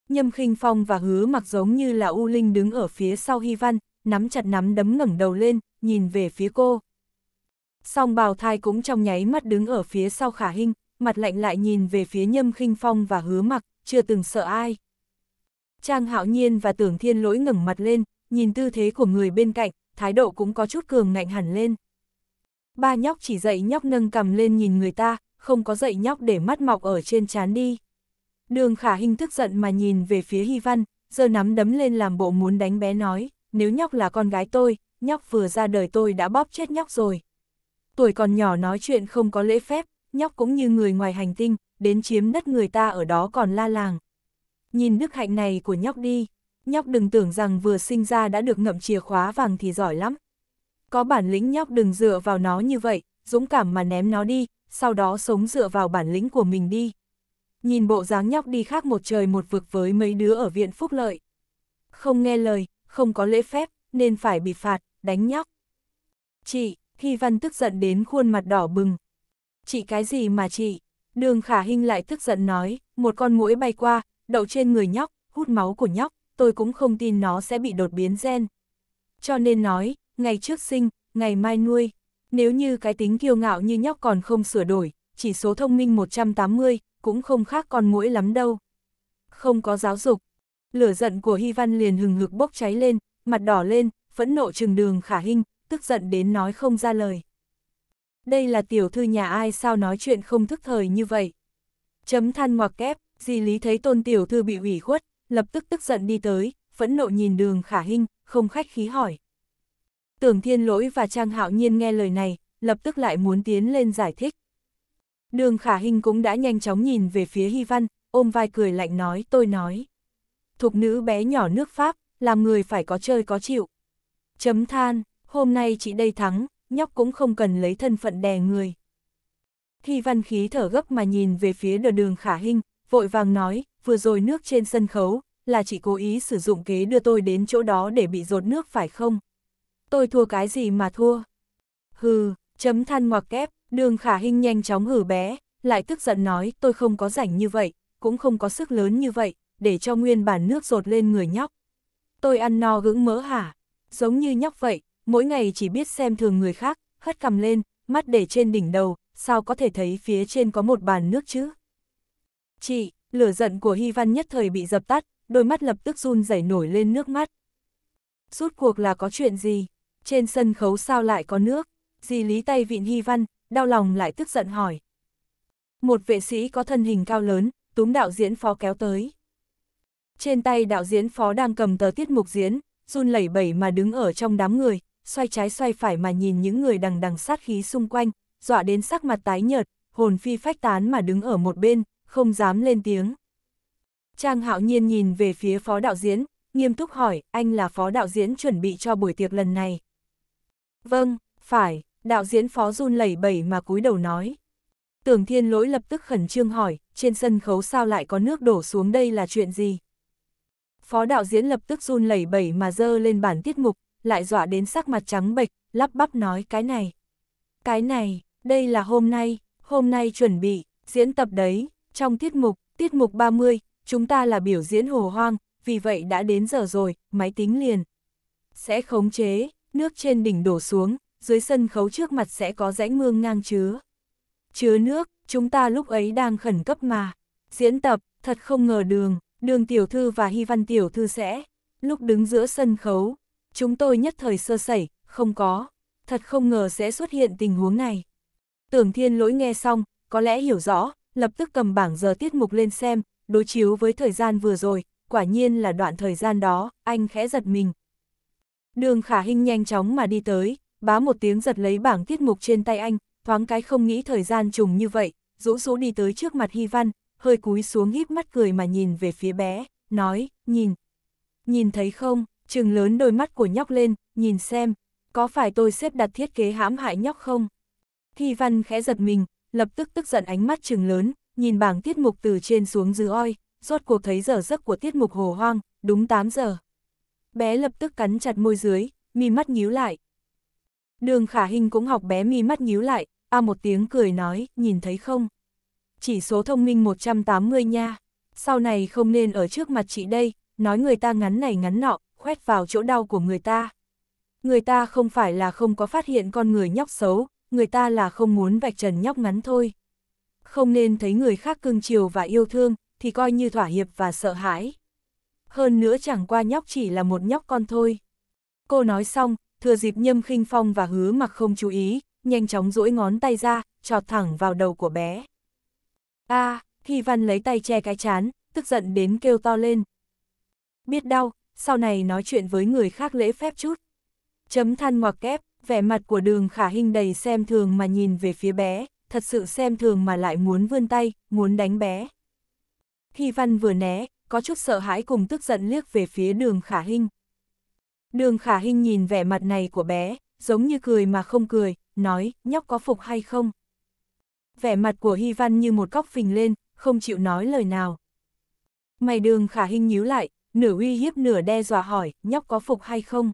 Speaker 1: Nhâm khinh phong và hứa mặc giống như là U Linh đứng ở phía sau Hy Văn, nắm chặt nắm đấm ngẩng đầu lên, nhìn về phía cô. Song bào thai cũng trong nháy mắt đứng ở phía sau khả hình, mặt lạnh lại nhìn về phía nhâm khinh phong và hứa mặc, chưa từng sợ ai. Trang hạo nhiên và tưởng thiên lỗi ngẩng mặt lên, nhìn tư thế của người bên cạnh, thái độ cũng có chút cường ngạnh hẳn lên. Ba nhóc chỉ dậy nhóc nâng cầm lên nhìn người ta, không có dậy nhóc để mắt mọc ở trên chán đi. Đường khả hình thức giận mà nhìn về phía Hy Văn, giờ nắm đấm lên làm bộ muốn đánh bé nói, nếu nhóc là con gái tôi, nhóc vừa ra đời tôi đã bóp chết nhóc rồi. Tuổi còn nhỏ nói chuyện không có lễ phép, nhóc cũng như người ngoài hành tinh, đến chiếm đất người ta ở đó còn la làng. Nhìn đức hạnh này của nhóc đi nhóc đừng tưởng rằng vừa sinh ra đã được ngậm chìa khóa vàng thì giỏi lắm. Có bản lĩnh nhóc đừng dựa vào nó như vậy, dũng cảm mà ném nó đi, sau đó sống dựa vào bản lĩnh của mình đi. Nhìn bộ dáng nhóc đi khác một trời một vực với mấy đứa ở viện phúc lợi. Không nghe lời, không có lễ phép, nên phải bị phạt, đánh nhóc. Chị, Hy Văn tức giận đến khuôn mặt đỏ bừng. Chị cái gì mà chị? Đường Khả Hinh lại tức giận nói, một con muỗi bay qua, đậu trên người nhóc, hút máu của nhóc, tôi cũng không tin nó sẽ bị đột biến gen. Cho nên nói, ngày trước sinh, ngày mai nuôi. Nếu như cái tính kiêu ngạo như nhóc còn không sửa đổi, chỉ số thông minh 180 cũng không khác con mũi lắm đâu. Không có giáo dục. Lửa giận của Hy Văn liền hừng hực bốc cháy lên, mặt đỏ lên, phẫn nộ trừng đường khả hình, tức giận đến nói không ra lời. Đây là tiểu thư nhà ai sao nói chuyện không thức thời như vậy. Chấm than ngoặc kép, di lý thấy tôn tiểu thư bị ủy khuất, lập tức tức giận đi tới, phẫn nộ nhìn đường khả hinh, không khách khí hỏi. Tưởng thiên lỗi và Trang Hạo Nhiên nghe lời này, lập tức lại muốn tiến lên giải thích. Đường khả hinh cũng đã nhanh chóng nhìn về phía Hy Văn, ôm vai cười lạnh nói tôi nói. Thục nữ bé nhỏ nước Pháp, làm người phải có chơi có chịu. Chấm than, hôm nay chị đây thắng, nhóc cũng không cần lấy thân phận đè người. Hy văn khí thở gấp mà nhìn về phía đờ đường khả hinh, vội vàng nói, vừa rồi nước trên sân khấu, là chỉ cố ý sử dụng kế đưa tôi đến chỗ đó để bị rột nước phải không? Tôi thua cái gì mà thua? Hừ, chấm than ngoặc kép, đường khả hình nhanh chóng hử bé, lại tức giận nói tôi không có rảnh như vậy, cũng không có sức lớn như vậy, để cho nguyên bản nước rột lên người nhóc. Tôi ăn no gững mỡ hả? Giống như nhóc vậy, mỗi ngày chỉ biết xem thường người khác, hất cầm lên, mắt để trên đỉnh đầu, sao có thể thấy phía trên có một bàn nước chứ? Chị, Lửa giận của Hy Văn nhất thời bị dập tắt, đôi mắt lập tức run rẩy nổi lên nước mắt. Suốt cuộc là có chuyện gì? Trên sân khấu sao lại có nước? Di lý tay vịn Hy Văn, đau lòng lại tức giận hỏi. Một vệ sĩ có thân hình cao lớn, túm đạo diễn phó kéo tới. Trên tay đạo diễn phó đang cầm tờ tiết mục diễn, run lẩy bẩy mà đứng ở trong đám người, xoay trái xoay phải mà nhìn những người đằng đằng sát khí xung quanh, dọa đến sắc mặt tái nhợt, hồn phi phách tán mà đứng ở một bên, không dám lên tiếng. Trang hạo nhiên nhìn về phía phó đạo diễn, nghiêm túc hỏi, anh là phó đạo diễn chuẩn bị cho buổi tiệc lần này. Vâng, phải, đạo diễn phó run lẩy bẩy mà cúi đầu nói. Tưởng thiên lỗi lập tức khẩn trương hỏi, trên sân khấu sao lại có nước đổ xuống đây là chuyện gì? Phó đạo diễn lập tức run lẩy bẩy mà dơ lên bản tiết mục, lại dọa đến sắc mặt trắng bệch, lắp bắp nói cái này. Cái này, đây là hôm nay, hôm nay chuẩn bị, diễn tập đấy, trong tiết mục, tiết mục 30, chúng ta là biểu diễn hồ hoang, vì vậy đã đến giờ rồi, máy tính liền. Sẽ khống chế, nước trên đỉnh đổ xuống, dưới sân khấu trước mặt sẽ có rãnh mương ngang chứa. Chứa nước, chúng ta lúc ấy đang khẩn cấp mà. Diễn tập, thật không ngờ đường, đường tiểu thư và hy văn tiểu thư sẽ. Lúc đứng giữa sân khấu, chúng tôi nhất thời sơ sẩy, không có. Thật không ngờ sẽ xuất hiện tình huống này. Tưởng thiên lỗi nghe xong, có lẽ hiểu rõ, lập tức cầm bảng giờ tiết mục lên xem, đối chiếu với thời gian vừa rồi, quả nhiên là đoạn thời gian đó, anh khẽ giật mình. Đường khả hình nhanh chóng mà đi tới, bá một tiếng giật lấy bảng tiết mục trên tay anh, thoáng cái không nghĩ thời gian trùng như vậy, rũ rũ đi tới trước mặt Hy Văn, hơi cúi xuống híp mắt cười mà nhìn về phía bé, nói, nhìn. Nhìn thấy không, trừng lớn đôi mắt của nhóc lên, nhìn xem, có phải tôi xếp đặt thiết kế hãm hại nhóc không? Hy Văn khẽ giật mình, lập tức tức giận ánh mắt trừng lớn, nhìn bảng tiết mục từ trên xuống dưới oi, rốt cuộc thấy giờ giấc của tiết mục hồ hoang, đúng 8 giờ. Bé lập tức cắn chặt môi dưới, mi mắt nhíu lại. Đường khả hình cũng học bé mi mắt nhíu lại, a một tiếng cười nói, nhìn thấy không? Chỉ số thông minh 180 nha, sau này không nên ở trước mặt chị đây, nói người ta ngắn này ngắn nọ, khoét vào chỗ đau của người ta. Người ta không phải là không có phát hiện con người nhóc xấu, người ta là không muốn vạch trần nhóc ngắn thôi. Không nên thấy người khác cưng chiều và yêu thương, thì coi như thỏa hiệp và sợ hãi. Hơn nữa chẳng qua nhóc chỉ là một nhóc con thôi. Cô nói xong, thừa dịp nhâm khinh phong và hứa mặc không chú ý, nhanh chóng duỗi ngón tay ra, trọt thẳng vào đầu của bé. a à, Hy Văn lấy tay che cái chán, tức giận đến kêu to lên. Biết đau, sau này nói chuyện với người khác lễ phép chút. Chấm than ngoặc kép, vẻ mặt của đường khả hình đầy xem thường mà nhìn về phía bé, thật sự xem thường mà lại muốn vươn tay, muốn đánh bé. khi văn vừa né, có chút sợ hãi cùng tức giận liếc về phía đường khả hình. Đường khả hình nhìn vẻ mặt này của bé, giống như cười mà không cười, nói, nhóc có phục hay không? Vẻ mặt của Hy Văn như một góc phình lên, không chịu nói lời nào. Mày đường khả hình nhíu lại, nửa uy hiếp nửa đe dọa hỏi, nhóc có phục hay không?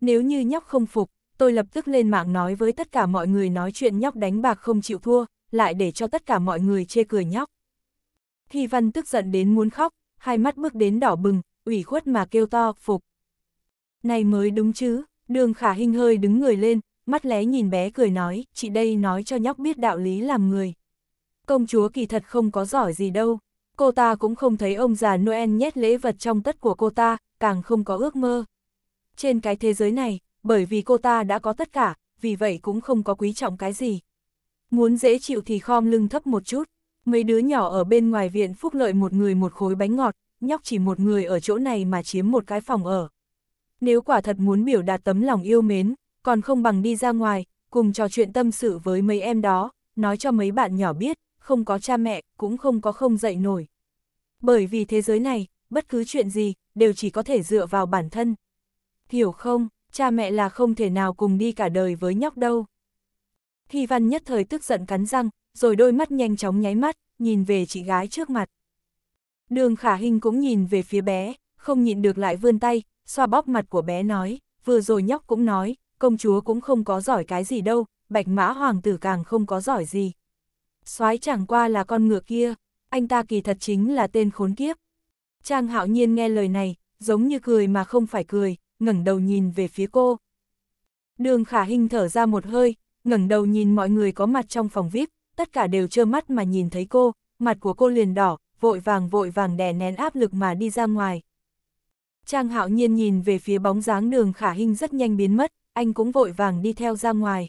Speaker 1: Nếu như nhóc không phục, tôi lập tức lên mạng nói với tất cả mọi người nói chuyện nhóc đánh bạc không chịu thua, lại để cho tất cả mọi người chê cười nhóc. Thi Văn tức giận đến muốn khóc, hai mắt bước đến đỏ bừng, ủy khuất mà kêu to, phục. Này mới đúng chứ, đường khả hình hơi đứng người lên, mắt lé nhìn bé cười nói, chị đây nói cho nhóc biết đạo lý làm người. Công chúa kỳ thật không có giỏi gì đâu, cô ta cũng không thấy ông già Noel nhét lễ vật trong tất của cô ta, càng không có ước mơ. Trên cái thế giới này, bởi vì cô ta đã có tất cả, vì vậy cũng không có quý trọng cái gì. Muốn dễ chịu thì khom lưng thấp một chút, mấy đứa nhỏ ở bên ngoài viện phúc lợi một người một khối bánh ngọt, nhóc chỉ một người ở chỗ này mà chiếm một cái phòng ở. Nếu quả thật muốn biểu đạt tấm lòng yêu mến, còn không bằng đi ra ngoài, cùng trò chuyện tâm sự với mấy em đó, nói cho mấy bạn nhỏ biết, không có cha mẹ, cũng không có không dậy nổi. Bởi vì thế giới này, bất cứ chuyện gì, đều chỉ có thể dựa vào bản thân. Hiểu không? cha mẹ là không thể nào cùng đi cả đời với nhóc đâu. Hy văn nhất thời tức giận cắn răng, rồi đôi mắt nhanh chóng nháy mắt, nhìn về chị gái trước mặt. Đường khả hình cũng nhìn về phía bé, không nhịn được lại vươn tay, xoa bóp mặt của bé nói, vừa rồi nhóc cũng nói, công chúa cũng không có giỏi cái gì đâu, bạch mã hoàng tử càng không có giỏi gì. soái chẳng qua là con ngựa kia, anh ta kỳ thật chính là tên khốn kiếp. Trang hạo nhiên nghe lời này, giống như cười mà không phải cười, ngẩng đầu nhìn về phía cô. Đường khả hình thở ra một hơi, ngẩng đầu nhìn mọi người có mặt trong phòng VIP, tất cả đều trơ mắt mà nhìn thấy cô, mặt của cô liền đỏ, vội vàng vội vàng đè nén áp lực mà đi ra ngoài. Trang hạo nhiên nhìn về phía bóng dáng đường khả hình rất nhanh biến mất, anh cũng vội vàng đi theo ra ngoài.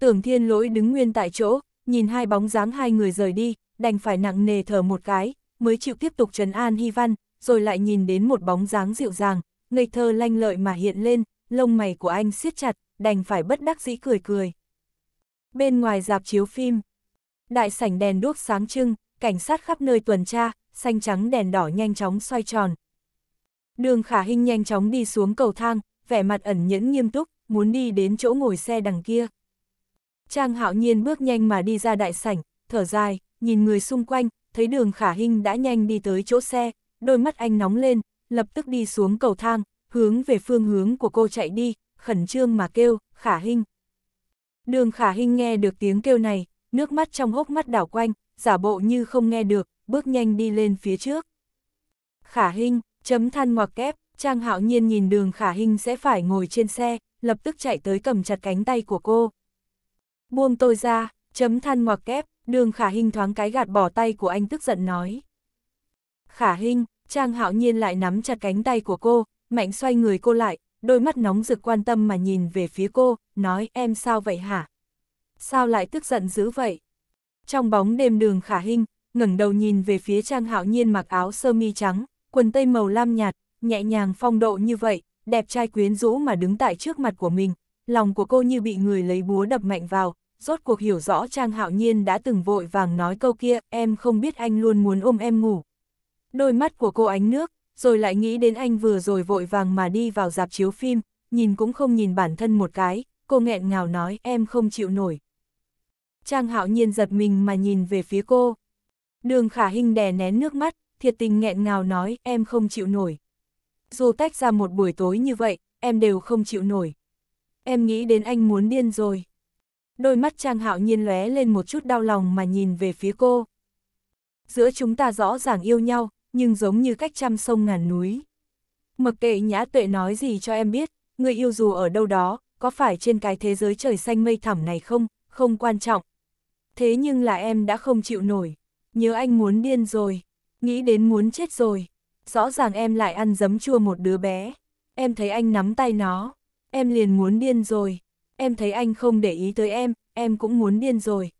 Speaker 1: Tưởng thiên lỗi đứng nguyên tại chỗ, nhìn hai bóng dáng hai người rời đi, đành phải nặng nề thở một cái, mới chịu tiếp tục trấn an hy văn, rồi lại nhìn đến một bóng dáng dịu dàng, ngây thơ lanh lợi mà hiện lên, lông mày của anh siết chặt, đành phải bất đắc dĩ cười cười. Bên ngoài dạp chiếu phim, đại sảnh đèn đuốc sáng trưng, cảnh sát khắp nơi tuần tra, xanh trắng đèn đỏ nhanh chóng xoay tròn. Đường khả hình nhanh chóng đi xuống cầu thang, vẻ mặt ẩn nhẫn nghiêm túc, muốn đi đến chỗ ngồi xe đằng kia. Trang hạo nhiên bước nhanh mà đi ra đại sảnh, thở dài, nhìn người xung quanh, thấy đường khả hình đã nhanh đi tới chỗ xe, đôi mắt anh nóng lên, lập tức đi xuống cầu thang, hướng về phương hướng của cô chạy đi, khẩn trương mà kêu, khả hình. Đường khả hình nghe được tiếng kêu này, nước mắt trong hốc mắt đảo quanh, giả bộ như không nghe được, bước nhanh đi lên phía trước. Khả hình, chấm than ngoặc kép, Trang hạo nhiên nhìn đường khả hình sẽ phải ngồi trên xe, lập tức chạy tới cầm chặt cánh tay của cô. Buông tôi ra, chấm than ngoặc kép, đường khả hình thoáng cái gạt bỏ tay của anh tức giận nói. Khả hình, Trang hạo nhiên lại nắm chặt cánh tay của cô, mạnh xoay người cô lại, đôi mắt nóng rực quan tâm mà nhìn về phía cô, nói em sao vậy hả? Sao lại tức giận dữ vậy? Trong bóng đêm đường khả hình, ngẩng đầu nhìn về phía Trang hạo nhiên mặc áo sơ mi trắng, quần tây màu lam nhạt, nhẹ nhàng phong độ như vậy, đẹp trai quyến rũ mà đứng tại trước mặt của mình, lòng của cô như bị người lấy búa đập mạnh vào, rốt cuộc hiểu rõ Trang Hạo Nhiên đã từng vội vàng nói câu kia, em không biết anh luôn muốn ôm em ngủ, Đôi mắt của cô ánh nước, rồi lại nghĩ đến anh vừa rồi vội vàng mà đi vào dạp chiếu phim, nhìn cũng không nhìn bản thân một cái, cô nghẹn ngào nói em không chịu nổi. Trang hạo nhiên giật mình mà nhìn về phía cô. Đường khả hình đè nén nước mắt, thiệt tình nghẹn ngào nói em không chịu nổi. Dù tách ra một buổi tối như vậy, em đều không chịu nổi. Em nghĩ đến anh muốn điên rồi. Đôi mắt Trang Hạo Nhiên lóe lên một chút đau lòng mà nhìn về phía cô. Giữa chúng ta rõ ràng yêu nhau, nhưng giống như cách trăm sông ngàn núi. Mặc kệ nhã tuệ nói gì cho em biết, người yêu dù ở đâu đó, có phải trên cái thế giới trời xanh mây thẳm này không, không quan trọng. Thế nhưng là em đã không chịu nổi, nhớ anh muốn điên rồi, nghĩ đến muốn chết rồi, rõ ràng em lại ăn dấm chua một đứa bé, em thấy anh nắm tay nó, em liền muốn điên rồi, em thấy anh không để ý tới em, em cũng muốn điên rồi.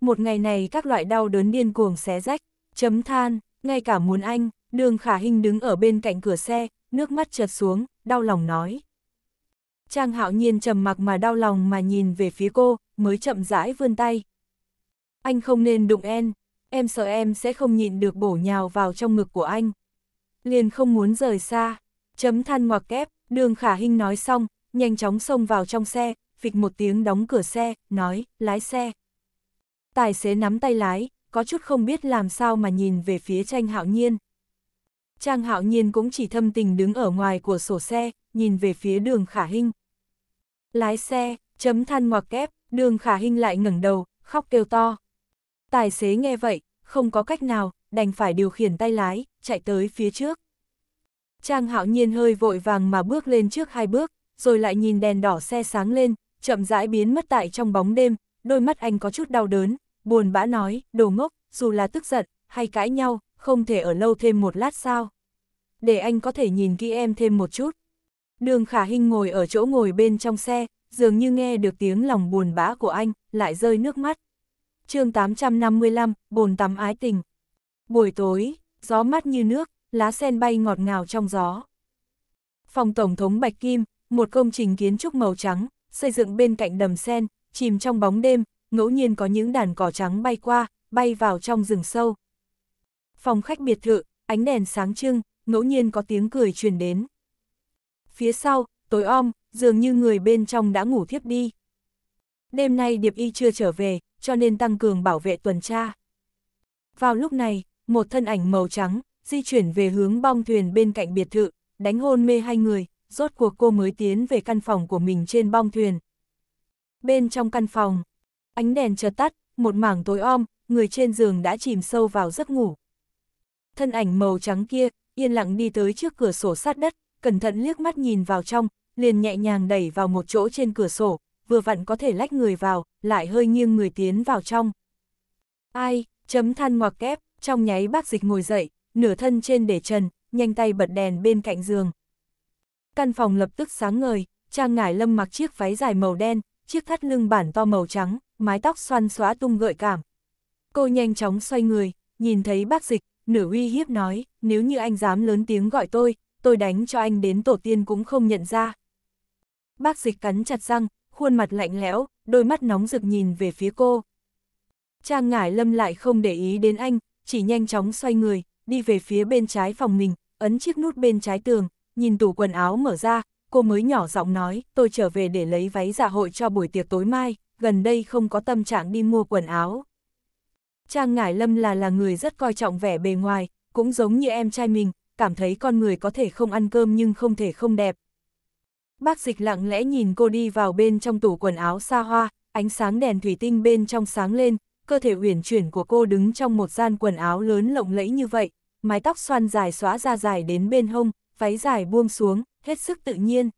Speaker 1: Một ngày này các loại đau đớn điên cuồng xé rách, chấm than, ngay cả muốn anh, đường khả hình đứng ở bên cạnh cửa xe, nước mắt trượt xuống, đau lòng nói. Trang hạo nhiên trầm mặc mà đau lòng mà nhìn về phía cô, mới chậm rãi vươn tay. Anh không nên đụng em, em sợ em sẽ không nhịn được bổ nhào vào trong ngực của anh. Liền không muốn rời xa, chấm than ngoặc kép, đường khả hình nói xong, nhanh chóng xông vào trong xe, phịch một tiếng đóng cửa xe, nói, lái xe. Tài xế nắm tay lái, có chút không biết làm sao mà nhìn về phía tranh hạo nhiên. Trang hạo nhiên cũng chỉ thâm tình đứng ở ngoài của sổ xe, nhìn về phía đường khả hinh. Lái xe, chấm than ngoặc kép, đường khả hinh lại ngẩng đầu, khóc kêu to. Tài xế nghe vậy, không có cách nào, đành phải điều khiển tay lái, chạy tới phía trước. Trang hạo nhiên hơi vội vàng mà bước lên trước hai bước, rồi lại nhìn đèn đỏ xe sáng lên, chậm rãi biến mất tại trong bóng đêm, đôi mắt anh có chút đau đớn, buồn bã nói, đồ ngốc, dù là tức giận, hay cãi nhau, không thể ở lâu thêm một lát sao. Để anh có thể nhìn kỹ em thêm một chút. Đường khả Hinh ngồi ở chỗ ngồi bên trong xe, dường như nghe được tiếng lòng buồn bã của anh, lại rơi nước mắt. chương 855, bồn tắm ái tình. Buổi tối, gió mát như nước, lá sen bay ngọt ngào trong gió. Phòng Tổng thống Bạch Kim, một công trình kiến trúc màu trắng, xây dựng bên cạnh đầm sen, chìm trong bóng đêm, ngẫu nhiên có những đàn cỏ trắng bay qua, bay vào trong rừng sâu. Phòng khách biệt thự, ánh đèn sáng trưng, ngẫu nhiên có tiếng cười truyền đến. Phía sau, tối om, dường như người bên trong đã ngủ thiếp đi. Đêm nay Điệp Y chưa trở về, cho nên tăng cường bảo vệ tuần tra. Vào lúc này, một thân ảnh màu trắng, di chuyển về hướng bong thuyền bên cạnh biệt thự, đánh hôn mê hai người, rốt cuộc cô mới tiến về căn phòng của mình trên bong thuyền. Bên trong căn phòng, ánh đèn chợt tắt, một mảng tối om, người trên giường đã chìm sâu vào giấc ngủ. Thân ảnh màu trắng kia, yên lặng đi tới trước cửa sổ sát đất, cẩn thận liếc mắt nhìn vào trong, liền nhẹ nhàng đẩy vào một chỗ trên cửa sổ, vừa vặn có thể lách người vào, lại hơi nghiêng người tiến vào trong. Ai, chấm than ngoặc kép, trong nháy bác dịch ngồi dậy, nửa thân trên để trần, nhanh tay bật đèn bên cạnh giường. Căn phòng lập tức sáng ngời, Trang Ngải Lâm mặc chiếc váy dài màu đen, chiếc thắt lưng bản to màu trắng, mái tóc xoăn xóa tung gợi cảm. Cô nhanh chóng xoay người, nhìn thấy bác dịch, nửa uy hiếp nói, nếu như anh dám lớn tiếng gọi tôi, tôi đánh cho anh đến tổ tiên cũng không nhận ra. Bác dịch cắn chặt răng, khuôn mặt lạnh lẽo, đôi mắt nóng rực nhìn về phía cô. Trang ngải lâm lại không để ý đến anh, chỉ nhanh chóng xoay người, đi về phía bên trái phòng mình, ấn chiếc nút bên trái tường, nhìn tủ quần áo mở ra, cô mới nhỏ giọng nói, tôi trở về để lấy váy dạ hội cho buổi tiệc tối mai, gần đây không có tâm trạng đi mua quần áo. Trang Ngải Lâm là là người rất coi trọng vẻ bề ngoài, cũng giống như em trai mình, cảm thấy con người có thể không ăn cơm nhưng không thể không đẹp. Bác dịch lặng lẽ nhìn cô đi vào bên trong tủ quần áo xa hoa, ánh sáng đèn thủy tinh bên trong sáng lên, cơ thể uyển chuyển của cô đứng trong một gian quần áo lớn lộng lẫy như vậy, mái tóc xoăn dài xóa ra dài đến bên hông, váy dài buông xuống, hết sức tự nhiên.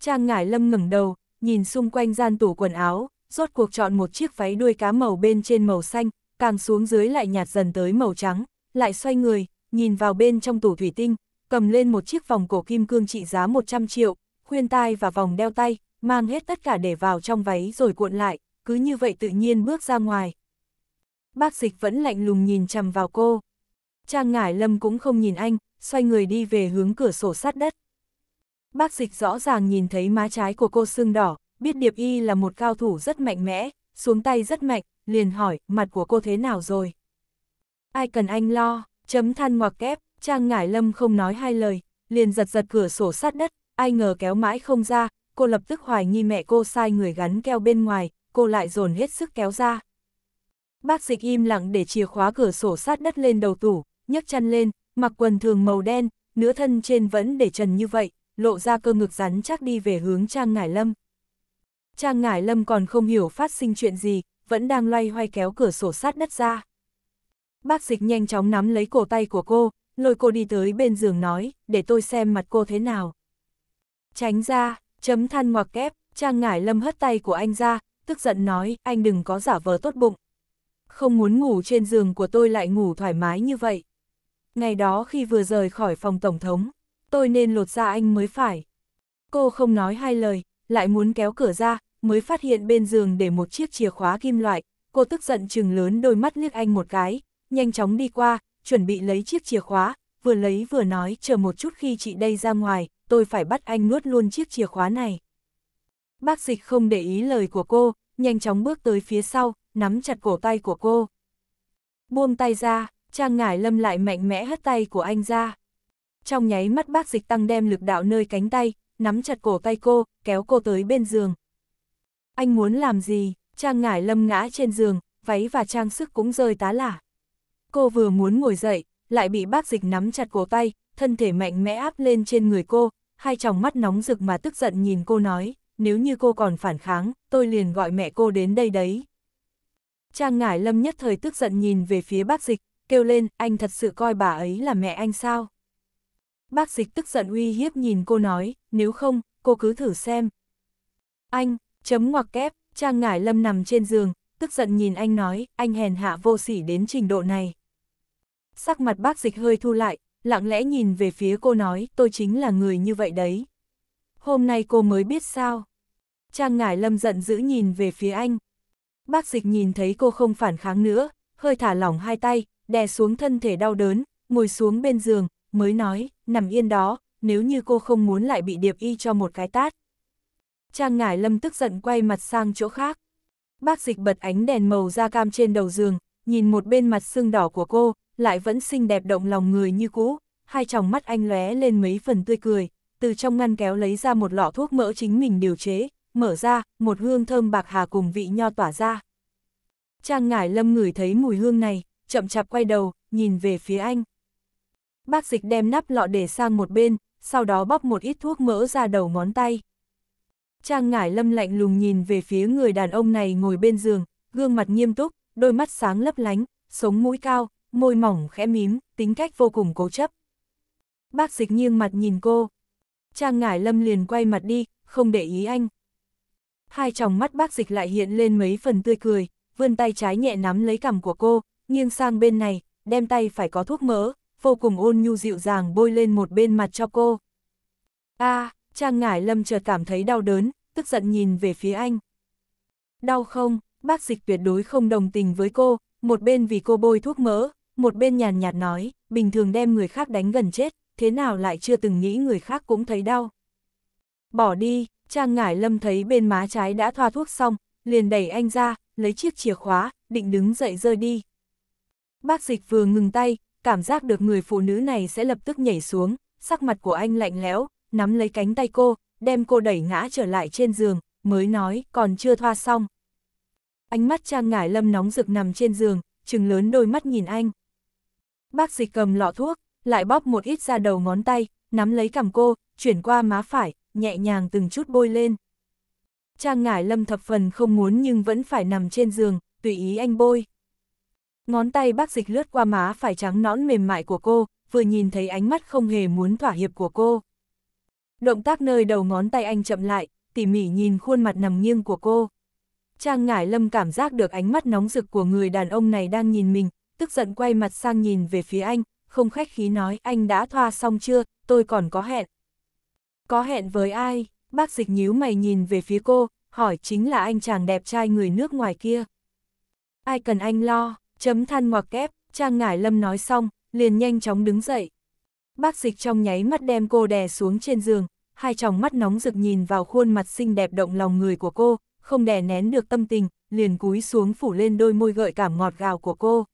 Speaker 1: Trang Ngải Lâm ngẩng đầu, nhìn xung quanh gian tủ quần áo, rốt cuộc chọn một chiếc váy đuôi cá màu bên trên màu xanh, càng xuống dưới lại nhạt dần tới màu trắng, lại xoay người, nhìn vào bên trong tủ thủy tinh, cầm lên một chiếc vòng cổ kim cương trị giá 100 triệu, khuyên tai và vòng đeo tay, mang hết tất cả để vào trong váy rồi cuộn lại, cứ như vậy tự nhiên bước ra ngoài. Bác dịch vẫn lạnh lùng nhìn chằm vào cô. Trang Ngải Lâm cũng không nhìn anh, xoay người đi về hướng cửa sổ sát đất. Bác dịch rõ ràng nhìn thấy má trái của cô sưng đỏ, biết Điệp Y là một cao thủ rất mạnh mẽ, xuống tay rất mạnh, liền hỏi, mặt của cô thế nào rồi? Ai cần anh lo, chấm than ngoặc kép, Trang Ngải Lâm không nói hai lời, liền giật giật cửa sổ sát đất, ai ngờ kéo mãi không ra, cô lập tức hoài nghi mẹ cô sai người gắn keo bên ngoài, cô lại dồn hết sức kéo ra. Bác dịch im lặng để chìa khóa cửa sổ sát đất lên đầu tủ, nhấc chăn lên, mặc quần thường màu đen, nửa thân trên vẫn để trần như vậy, lộ ra cơ ngực rắn chắc đi về hướng Trang Ngải Lâm. Trang Ngải Lâm còn không hiểu phát sinh chuyện gì, vẫn đang loay hoay kéo cửa sổ sát đất ra. Bác dịch nhanh chóng nắm lấy cổ tay của cô, lôi cô đi tới bên giường nói, để tôi xem mặt cô thế nào. Tránh ra, chấm than ngoặc kép, Trang Ngải Lâm hất tay của anh ra, tức giận nói, anh đừng có giả vờ tốt bụng. Không muốn ngủ trên giường của tôi lại ngủ thoải mái như vậy ngày đó khi vừa rời khỏi phòng Tổng thống, tôi nên lột ra anh mới phải. Cô không nói hai lời, lại muốn kéo cửa ra, mới phát hiện bên giường để một chiếc chìa khóa kim loại, cô tức giận chừng lớn đôi mắt liếc anh một cái, nhanh chóng đi qua, chuẩn bị lấy chiếc chìa khóa, vừa lấy vừa nói chờ một chút khi chị đây ra ngoài, tôi phải bắt anh nuốt luôn chiếc chìa khóa này. Bác dịch không để ý lời của cô, nhanh chóng bước tới phía sau, nắm chặt cổ tay của cô. Buông tay ra, Trang Ngải Lâm lại mạnh mẽ hất tay của anh ra. Trong nháy mắt bác dịch tăng đem lực đạo nơi cánh tay, nắm chặt cổ tay cô, kéo cô tới bên giường. Anh muốn làm gì? Trang Ngải Lâm ngã trên giường, váy và trang sức cũng rơi tá lả. Cô vừa muốn ngồi dậy, lại bị bác dịch nắm chặt cổ tay, thân thể mạnh mẽ áp lên trên người cô, hai tròng mắt nóng rực mà tức giận nhìn cô nói, nếu như cô còn phản kháng, tôi liền gọi mẹ cô đến đây đấy. Trang Ngải Lâm nhất thời tức giận nhìn về phía bác dịch, kêu lên, anh thật sự coi bà ấy là mẹ anh sao? Bác dịch tức giận uy hiếp nhìn cô nói, nếu không, cô cứ thử xem. Anh, chấm ngoặc kép, Trang Ngải Lâm nằm trên giường, tức giận nhìn anh nói, anh hèn hạ vô sỉ đến trình độ này. Sắc mặt bác dịch hơi thu lại, lặng lẽ nhìn về phía cô nói, tôi chính là người như vậy đấy. Hôm nay cô mới biết sao. Trang Ngải Lâm giận dữ nhìn về phía anh. Bác dịch nhìn thấy cô không phản kháng nữa, hơi thả lỏng hai tay, đè xuống thân thể đau đớn, ngồi xuống bên giường, mới nói, nằm yên đó, nếu như cô không muốn lại bị điệp y cho một cái tát. Trang ngải lâm tức giận quay mặt sang chỗ khác. Bác dịch bật ánh đèn màu da cam trên đầu giường, nhìn một bên mặt xương đỏ của cô, lại vẫn xinh đẹp động lòng người như cũ, hai tròng mắt anh lóe lên mấy phần tươi cười, từ trong ngăn kéo lấy ra một lọ thuốc mỡ chính mình điều chế, mở ra, một hương thơm bạc hà cùng vị nho tỏa ra. Trang ngải lâm ngửi thấy mùi hương này, chậm chạp quay đầu, nhìn về phía anh. Bác dịch đem nắp lọ để sang một bên, sau đó bóc một ít thuốc mỡ ra đầu ngón tay. Trang ngải lâm lạnh lùng nhìn về phía người đàn ông này ngồi bên giường, gương mặt nghiêm túc, đôi mắt sáng lấp lánh, sống mũi cao, môi mỏng khẽ mím, tính cách vô cùng cố chấp. Bác dịch nghiêng mặt nhìn cô. Trang ngải lâm liền quay mặt đi, không để ý anh. Hai tròng mắt bác dịch lại hiện lên mấy phần tươi cười, vươn tay trái nhẹ nắm lấy cằm của cô, nghiêng sang bên này, đem tay phải có thuốc mỡ, vô cùng ôn nhu dịu dàng bôi lên một bên mặt cho cô. a à, Trang Ngải Lâm chợt cảm thấy đau đớn, tức giận nhìn về phía anh. Đau không, bác dịch tuyệt đối không đồng tình với cô, một bên vì cô bôi thuốc mỡ, một bên nhàn nhạt nói, bình thường đem người khác đánh gần chết, thế nào lại chưa từng nghĩ người khác cũng thấy đau. Bỏ đi, Trang Ngải Lâm thấy bên má trái đã thoa thuốc xong, liền đẩy anh ra, lấy chiếc chìa khóa, định đứng dậy rơi đi. Bác dịch vừa ngừng tay, cảm giác được người phụ nữ này sẽ lập tức nhảy xuống, sắc mặt của anh lạnh lẽo, nắm lấy cánh tay cô, đem cô đẩy ngã trở lại trên giường, mới nói còn chưa thoa xong. Ánh mắt Trang Ngải Lâm nóng rực nằm trên giường, trừng lớn đôi mắt nhìn anh. Bác dịch cầm lọ thuốc, lại bóp một ít ra đầu ngón tay, nắm lấy cầm cô, chuyển qua má phải, nhẹ nhàng từng chút bôi lên. Trang Ngải Lâm thập phần không muốn nhưng vẫn phải nằm trên giường, tùy ý anh bôi. Ngón tay bác dịch lướt qua má phải trắng nõn mềm mại của cô, vừa nhìn thấy ánh mắt không hề muốn thỏa hiệp của cô. Động tác nơi đầu ngón tay anh chậm lại, tỉ mỉ nhìn khuôn mặt nằm nghiêng của cô. Trang Ngải Lâm cảm giác được ánh mắt nóng rực của người đàn ông này đang nhìn mình, tức giận quay mặt sang nhìn về phía anh, không khách khí nói anh đã thoa xong chưa, tôi còn có hẹn. Có hẹn với ai? Bác dịch nhíu mày nhìn về phía cô, hỏi chính là anh chàng đẹp trai người nước ngoài kia. Ai cần anh lo? chấm than ngoặc kép, Trang Ngải Lâm nói xong, liền nhanh chóng đứng dậy. Bác dịch trong nháy mắt đem cô đè xuống trên giường, hai tròng mắt nóng rực nhìn vào khuôn mặt xinh đẹp động lòng người của cô, không đè nén được tâm tình, liền cúi xuống phủ lên đôi môi gợi cảm ngọt gào của cô.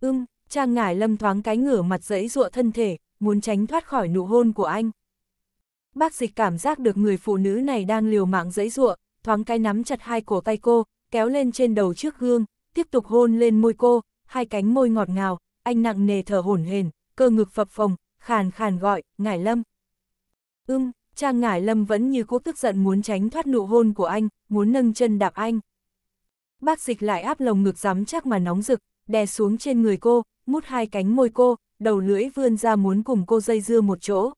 Speaker 1: Ưm, Trang Ngải Lâm thoáng cái ngửa mặt dẫy dụa thân thể, muốn tránh thoát khỏi nụ hôn của anh. Bác dịch cảm giác được người phụ nữ này đang liều mạng dẫy dụa, thoáng cái nắm chặt hai cổ tay cô, kéo lên trên đầu trước gương, tiếp tục hôn lên môi cô, hai cánh môi ngọt ngào, anh nặng nề thở hổn hển, cơ ngực phập phồng, khàn khàn gọi, ngải lâm. Ưm, Trang ngải lâm vẫn như cố tức giận muốn tránh thoát nụ hôn của anh, muốn nâng chân đạp anh. Bác dịch lại áp lồng ngực rắm chắc mà nóng rực, đè xuống trên người cô, mút hai cánh môi cô, đầu lưỡi vươn ra muốn cùng cô dây dưa một chỗ.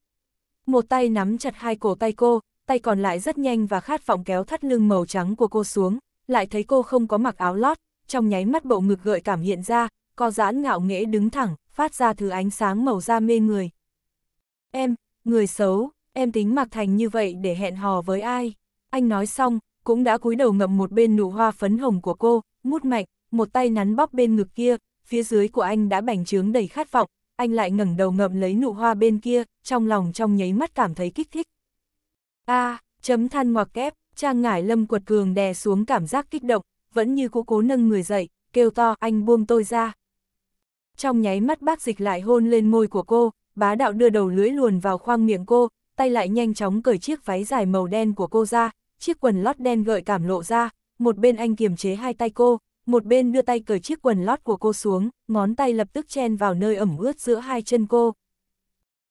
Speaker 1: Một tay nắm chặt hai cổ tay cô, tay còn lại rất nhanh và khát vọng kéo thắt lưng màu trắng của cô xuống, lại thấy cô không có mặc áo lót, trong nháy mắt bộ ngực gợi cảm hiện ra, co giãn ngạo nghễ đứng thẳng, phát ra thứ ánh sáng màu da mê người. Em, người xấu, em tính mặc thành như vậy để hẹn hò với ai? Anh nói xong, cũng đã cúi đầu ngậm một bên nụ hoa phấn hồng của cô, mút mạnh, một tay nắn bóp bên ngực kia, phía dưới của anh đã bành trướng đầy khát vọng, anh lại ngẩng đầu ngậm lấy nụ hoa bên kia, trong lòng trong nháy mắt cảm thấy kích thích. A, chấm than ngoặc kép, Trang Ngải Lâm quật cường đè xuống cảm giác kích động, vẫn như cố cố nâng người dậy, kêu to anh buông tôi ra. Trong nháy mắt bác dịch lại hôn lên môi của cô, bá đạo đưa đầu lưỡi luồn vào khoang miệng cô, tay lại nhanh chóng cởi chiếc váy dài màu đen của cô ra, chiếc quần lót đen gợi cảm lộ ra, một bên anh kiềm chế hai tay cô, một bên đưa tay cởi chiếc quần lót của cô xuống, ngón tay lập tức chen vào nơi ẩm ướt giữa hai chân cô.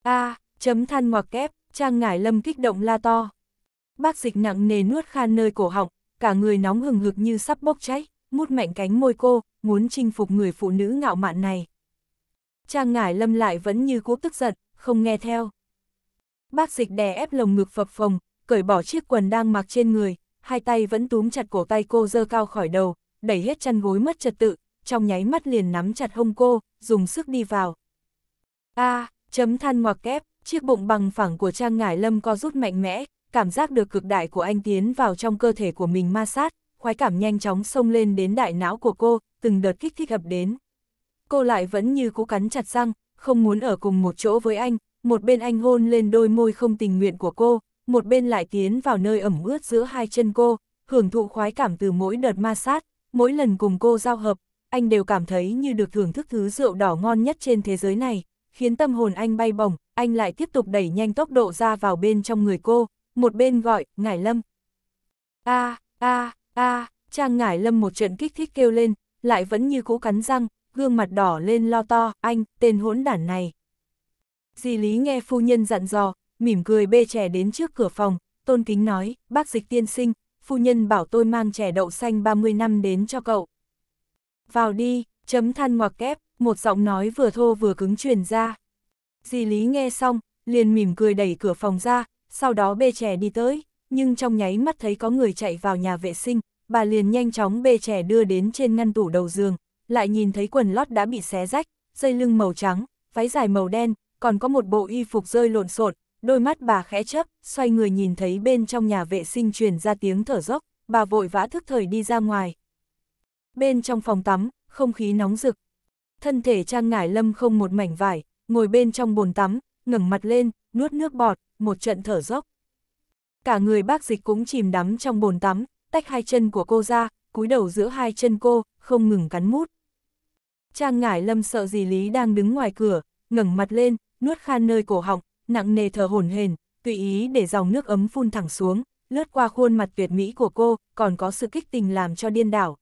Speaker 1: A, chấm than ngoặc kép, Trang Ngải Lâm kích động la to. Bác dịch nặng nề nuốt khan nơi cổ họng, cả người nóng hừng hực như sắp bốc cháy, mút mạnh cánh môi cô, muốn chinh phục người phụ nữ ngạo mạn này. Trang ngải lâm lại vẫn như cố tức giận, không nghe theo. Bác dịch đè ép lồng ngực phập phồng, cởi bỏ chiếc quần đang mặc trên người, hai tay vẫn túm chặt cổ tay cô dơ cao khỏi đầu, đẩy hết chăn gối mất trật tự, trong nháy mắt liền nắm chặt hông cô, dùng sức đi vào. A, à, chấm than ngoặc kép, chiếc bụng bằng phẳng của Trang Ngải Lâm co rút mạnh mẽ, cảm giác được cực đại của anh tiến vào trong cơ thể của mình ma sát, khoái cảm nhanh chóng xông lên đến đại não của cô, từng đợt kích thích ập đến. Cô lại vẫn như cố cắn chặt răng, không muốn ở cùng một chỗ với anh, một bên anh hôn lên đôi môi không tình nguyện của cô, một bên lại tiến vào nơi ẩm ướt giữa hai chân cô, hưởng thụ khoái cảm từ mỗi đợt ma sát, mỗi lần cùng cô giao hợp, anh đều cảm thấy như được thưởng thức thứ rượu đỏ ngon nhất trên thế giới này, khiến tâm hồn anh bay bổng, anh lại tiếp tục đẩy nhanh tốc độ ra vào bên trong người cô, một bên gọi, ngải lâm. a a a Trang ngải lâm một trận kích thích kêu lên, lại vẫn như cũ cắn răng, gương mặt đỏ lên lo to, anh, tên hỗn đản này. Di Lý nghe phu nhân dặn dò, mỉm cười bê trẻ đến trước cửa phòng, tôn kính nói, bác dịch tiên sinh, phu nhân bảo tôi mang trẻ đậu xanh 30 năm đến cho cậu. Vào đi, chấm than ngoặc kép, một giọng nói vừa thô vừa cứng truyền ra. Di Lý nghe xong, liền mỉm cười đẩy cửa phòng ra, sau đó bê trẻ đi tới, nhưng trong nháy mắt thấy có người chạy vào nhà vệ sinh, bà liền nhanh chóng bê trẻ đưa đến trên ngăn tủ đầu giường, lại nhìn thấy quần lót đã bị xé rách, dây lưng màu trắng, váy dài màu đen, còn có một bộ y phục rơi lộn xộn, đôi mắt bà khẽ chấp, xoay người nhìn thấy bên trong nhà vệ sinh truyền ra tiếng thở dốc, bà vội vã thức thời đi ra ngoài. Bên trong phòng tắm, không khí nóng rực. Thân thể Trang Ngải Lâm không một mảnh vải, ngồi bên trong bồn tắm, ngẩng mặt lên, nuốt nước bọt, một trận thở dốc. Cả người bác dịch cũng chìm đắm trong bồn tắm, tách hai chân của cô ra, cúi đầu giữa hai chân cô, không ngừng cắn mút. Trang ngải lâm sợ gì Lý đang đứng ngoài cửa, ngẩng mặt lên, nuốt khan nơi cổ họng, nặng nề thở hổn hển, tùy ý để dòng nước ấm phun thẳng xuống, lướt qua khuôn mặt tuyệt mỹ của cô, còn có sự kích tình làm cho điên đảo.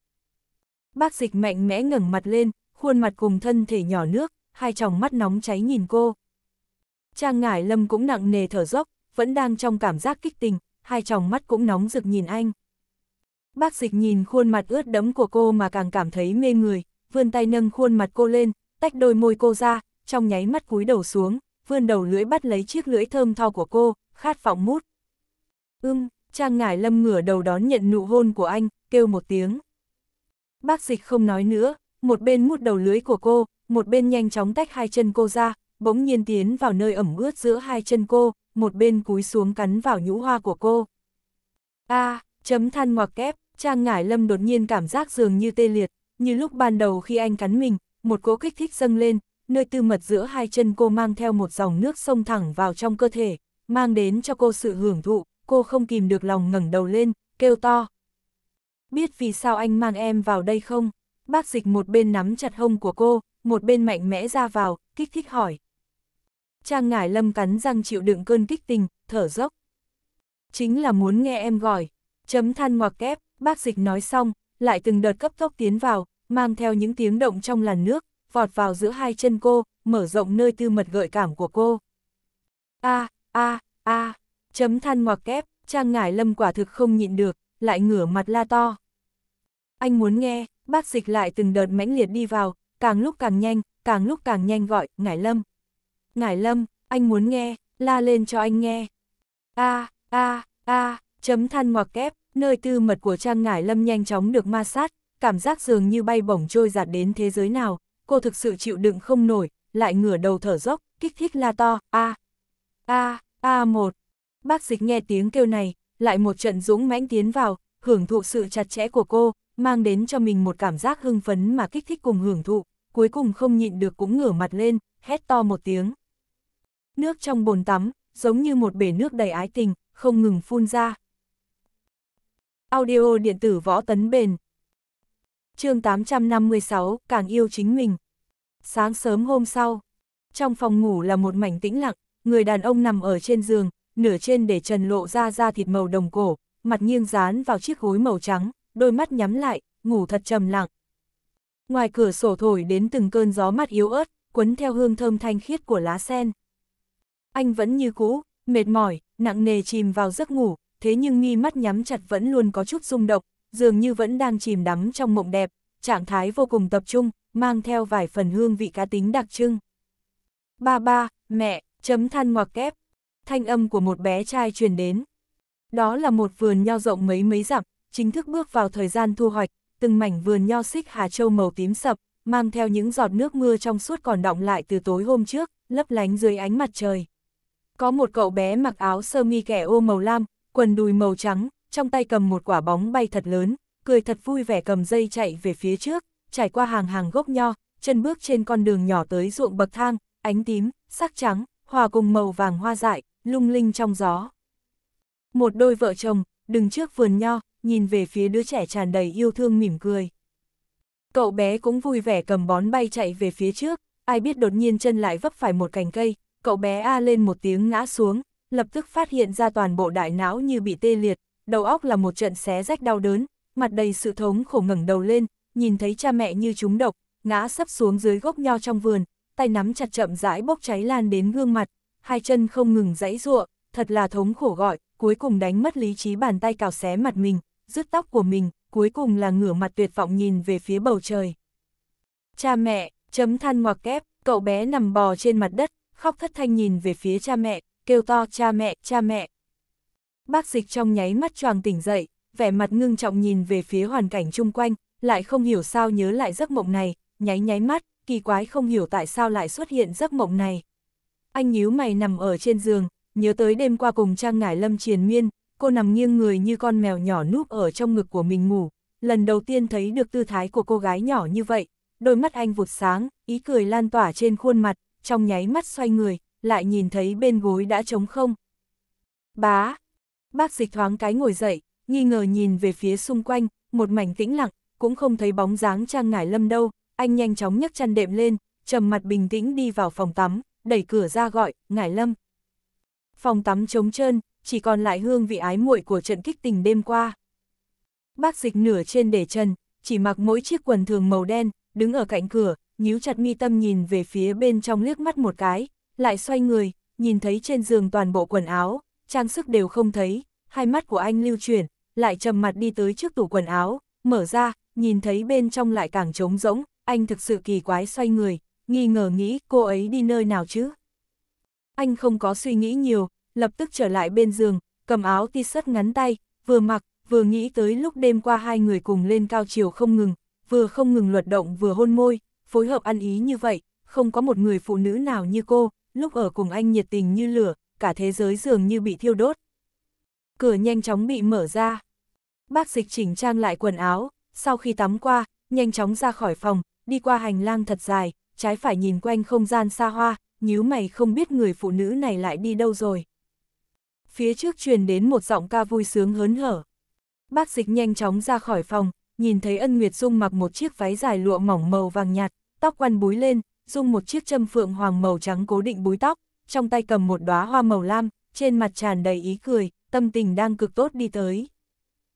Speaker 1: Bác dịch mạnh mẽ ngẩng mặt lên, khuôn mặt cùng thân thể nhỏ nước, hai tròng mắt nóng cháy nhìn cô. Trang ngải lâm cũng nặng nề thở dốc, vẫn đang trong cảm giác kích tình, hai tròng mắt cũng nóng rực nhìn anh. Bác dịch nhìn khuôn mặt ướt đẫm của cô mà càng cảm thấy mê người, vươn tay nâng khuôn mặt cô lên, tách đôi môi cô ra, trong nháy mắt cúi đầu xuống, vươn đầu lưỡi bắt lấy chiếc lưỡi thơm tho của cô, khát vọng mút. Ưm, Trang Ngải Lâm ngửa đầu đón nhận nụ hôn của anh, kêu một tiếng. Bác dịch không nói nữa, một bên mút đầu lưỡi của cô, một bên nhanh chóng tách hai chân cô ra, bỗng nhiên tiến vào nơi ẩm ướt giữa hai chân cô, một bên cúi xuống cắn vào nhũ hoa của cô. A, à, chấm than ngoặc kép, Trang Ngải Lâm đột nhiên cảm giác dường như tê liệt, như lúc ban đầu khi anh cắn mình, một cỗ kích thích dâng lên, nơi tư mật giữa hai chân cô mang theo một dòng nước sông thẳng vào trong cơ thể, mang đến cho cô sự hưởng thụ, cô không kìm được lòng ngẩng đầu lên, kêu to. Biết vì sao anh mang em vào đây không? Bác dịch một bên nắm chặt hông của cô, một bên mạnh mẽ ra vào, kích thích hỏi. Trang ngải lâm cắn răng chịu đựng cơn kích tình, thở dốc. Chính là muốn nghe em gọi, chấm than ngoặc kép, bác dịch nói xong, lại từng đợt cấp tốc tiến vào, mang theo những tiếng động trong làn nước, vọt vào giữa hai chân cô, mở rộng nơi tư mật gợi cảm của cô. A, a, a, chấm than ngoặc kép, Trang ngải lâm quả thực không nhịn được, lại ngửa mặt la to. Anh muốn nghe, bác dịch lại từng đợt mãnh liệt đi vào, càng lúc càng nhanh, càng lúc càng nhanh gọi, ngải lâm. Ngải Lâm, anh muốn nghe, la lên cho anh nghe. A, a, a, chấm than ngoặc kép, nơi tư mật của Trang Ngải Lâm nhanh chóng được ma sát, cảm giác dường như bay bổng trôi giạt đến thế giới nào, cô thực sự chịu đựng không nổi, lại ngửa đầu thở dốc, kích thích la to, a, a, a một. Bác dịch nghe tiếng kêu này, lại một trận dũng mãnh tiến vào, hưởng thụ sự chặt chẽ của cô, mang đến cho mình một cảm giác hưng phấn mà kích thích cùng hưởng thụ, cuối cùng không nhịn được cũng ngửa mặt lên, hét to một tiếng nước trong bồn tắm, giống như một bể nước đầy ái tình, không ngừng phun ra. Audio điện tử võ tấn bền chương 856, càng yêu chính mình. Sáng sớm hôm sau, trong phòng ngủ là một mảnh tĩnh lặng, người đàn ông nằm ở trên giường, nửa trên để trần lộ ra da thịt màu đồng cổ, mặt nghiêng dán vào chiếc gối màu trắng, đôi mắt nhắm lại, ngủ thật trầm lặng. Ngoài cửa sổ thổi đến từng cơn gió mát yếu ớt, quấn theo hương thơm thanh khiết của lá sen. Anh vẫn như cũ, mệt mỏi, nặng nề chìm vào giấc ngủ, thế nhưng nghi mắt nhắm chặt vẫn luôn có chút rung động, dường như vẫn đang chìm đắm trong mộng đẹp, trạng thái vô cùng tập trung, mang theo vài phần hương vị cá tính đặc trưng. Ba ba, mẹ, chấm than ngoặc kép. Thanh âm của một bé trai truyền đến. Đó là một vườn nho rộng mấy mấy dặm, chính thức bước vào thời gian thu hoạch, từng mảnh vườn nho xích Hà Châu màu tím sập, mang theo những giọt nước mưa trong suốt còn đọng lại từ tối hôm trước, lấp lánh dưới ánh mặt trời. Có một cậu bé mặc áo sơ mi kẻ ô màu lam, quần đùi màu trắng, trong tay cầm một quả bóng bay thật lớn, cười thật vui vẻ cầm dây chạy về phía trước, trải qua hàng hàng gốc nho, chân bước trên con đường nhỏ tới ruộng bậc thang, ánh tím, sắc trắng, hòa cùng màu vàng hoa dại, lung linh trong gió. Một đôi vợ chồng, đứng trước vườn nho, nhìn về phía đứa trẻ tràn đầy yêu thương mỉm cười. Cậu bé cũng vui vẻ cầm bón bay chạy về phía trước, ai biết đột nhiên chân lại vấp phải một cành cây, cậu bé a lên một tiếng ngã xuống, lập tức phát hiện ra toàn bộ đại não như bị tê liệt, đầu óc là một trận xé rách đau đớn, mặt đầy sự thống khổ ngẩng đầu lên, nhìn thấy cha mẹ như chúng độc, ngã sấp xuống dưới gốc nho trong vườn, tay nắm chặt chậm rãi bốc cháy lan đến gương mặt, hai chân không ngừng giãy giụa, thật là thống khổ gọi, cuối cùng đánh mất lý trí bàn tay cào xé mặt mình, rứt tóc của mình, cuối cùng là ngửa mặt tuyệt vọng nhìn về phía bầu trời. Cha mẹ, chấm than ngoặc kép, cậu bé nằm bò trên mặt đất, khóc thất thanh nhìn về phía cha mẹ, kêu to cha mẹ, cha mẹ. Bác dịch trong nháy mắt choàng tỉnh dậy, vẻ mặt ngưng trọng nhìn về phía hoàn cảnh chung quanh, lại không hiểu sao nhớ lại giấc mộng này, nháy nháy mắt, kỳ quái không hiểu tại sao lại xuất hiện giấc mộng này. Anh nhíu mày nằm ở trên giường, nhớ tới đêm qua cùng trang ngải lâm triền miên, cô nằm nghiêng người như con mèo nhỏ núp ở trong ngực của mình ngủ, lần đầu tiên thấy được tư thái của cô gái nhỏ như vậy, đôi mắt anh vụt sáng, ý cười lan tỏa trên khuôn mặt, trong nháy mắt xoay người, lại nhìn thấy bên gối đã trống không. Bá! Bác dịch thoáng cái ngồi dậy, nghi ngờ nhìn về phía xung quanh, một mảnh tĩnh lặng, cũng không thấy bóng dáng trang ngải lâm đâu, anh nhanh chóng nhấc chăn đệm lên, trầm mặt bình tĩnh đi vào phòng tắm, đẩy cửa ra gọi, ngải lâm. Phòng tắm trống trơn, chỉ còn lại hương vị ái muội của trận kích tình đêm qua. Bác dịch nửa trên để chân, chỉ mặc mỗi chiếc quần thường màu đen, đứng ở cạnh cửa, nhíu chặt mi tâm nhìn về phía bên trong liếc mắt một cái, lại xoay người, nhìn thấy trên giường toàn bộ quần áo, trang sức đều không thấy, hai mắt của anh lưu chuyển, lại trầm mặt đi tới trước tủ quần áo, mở ra, nhìn thấy bên trong lại càng trống rỗng, anh thực sự kỳ quái xoay người, nghi ngờ nghĩ cô ấy đi nơi nào chứ. Anh không có suy nghĩ nhiều, lập tức trở lại bên giường, cầm áo t-shirt ngắn tay, vừa mặc, vừa nghĩ tới lúc đêm qua hai người cùng lên cao chiều không ngừng, vừa không ngừng luật động vừa hôn môi, phối hợp ăn ý như vậy, không có một người phụ nữ nào như cô, lúc ở cùng anh nhiệt tình như lửa, cả thế giới dường như bị thiêu đốt. Cửa nhanh chóng bị mở ra. Bác dịch chỉnh trang lại quần áo, sau khi tắm qua, nhanh chóng ra khỏi phòng, đi qua hành lang thật dài, trái phải nhìn quanh không gian xa hoa, nhíu mày không biết người phụ nữ này lại đi đâu rồi. Phía trước truyền đến một giọng ca vui sướng hớn hở. Bác dịch nhanh chóng ra khỏi phòng, nhìn thấy ân Nguyệt Dung mặc một chiếc váy dài lụa mỏng màu vàng nhạt, tóc quăn búi lên, dùng một chiếc châm phượng hoàng màu trắng cố định búi tóc, trong tay cầm một đóa hoa màu lam, trên mặt tràn đầy ý cười, tâm tình đang cực tốt đi tới.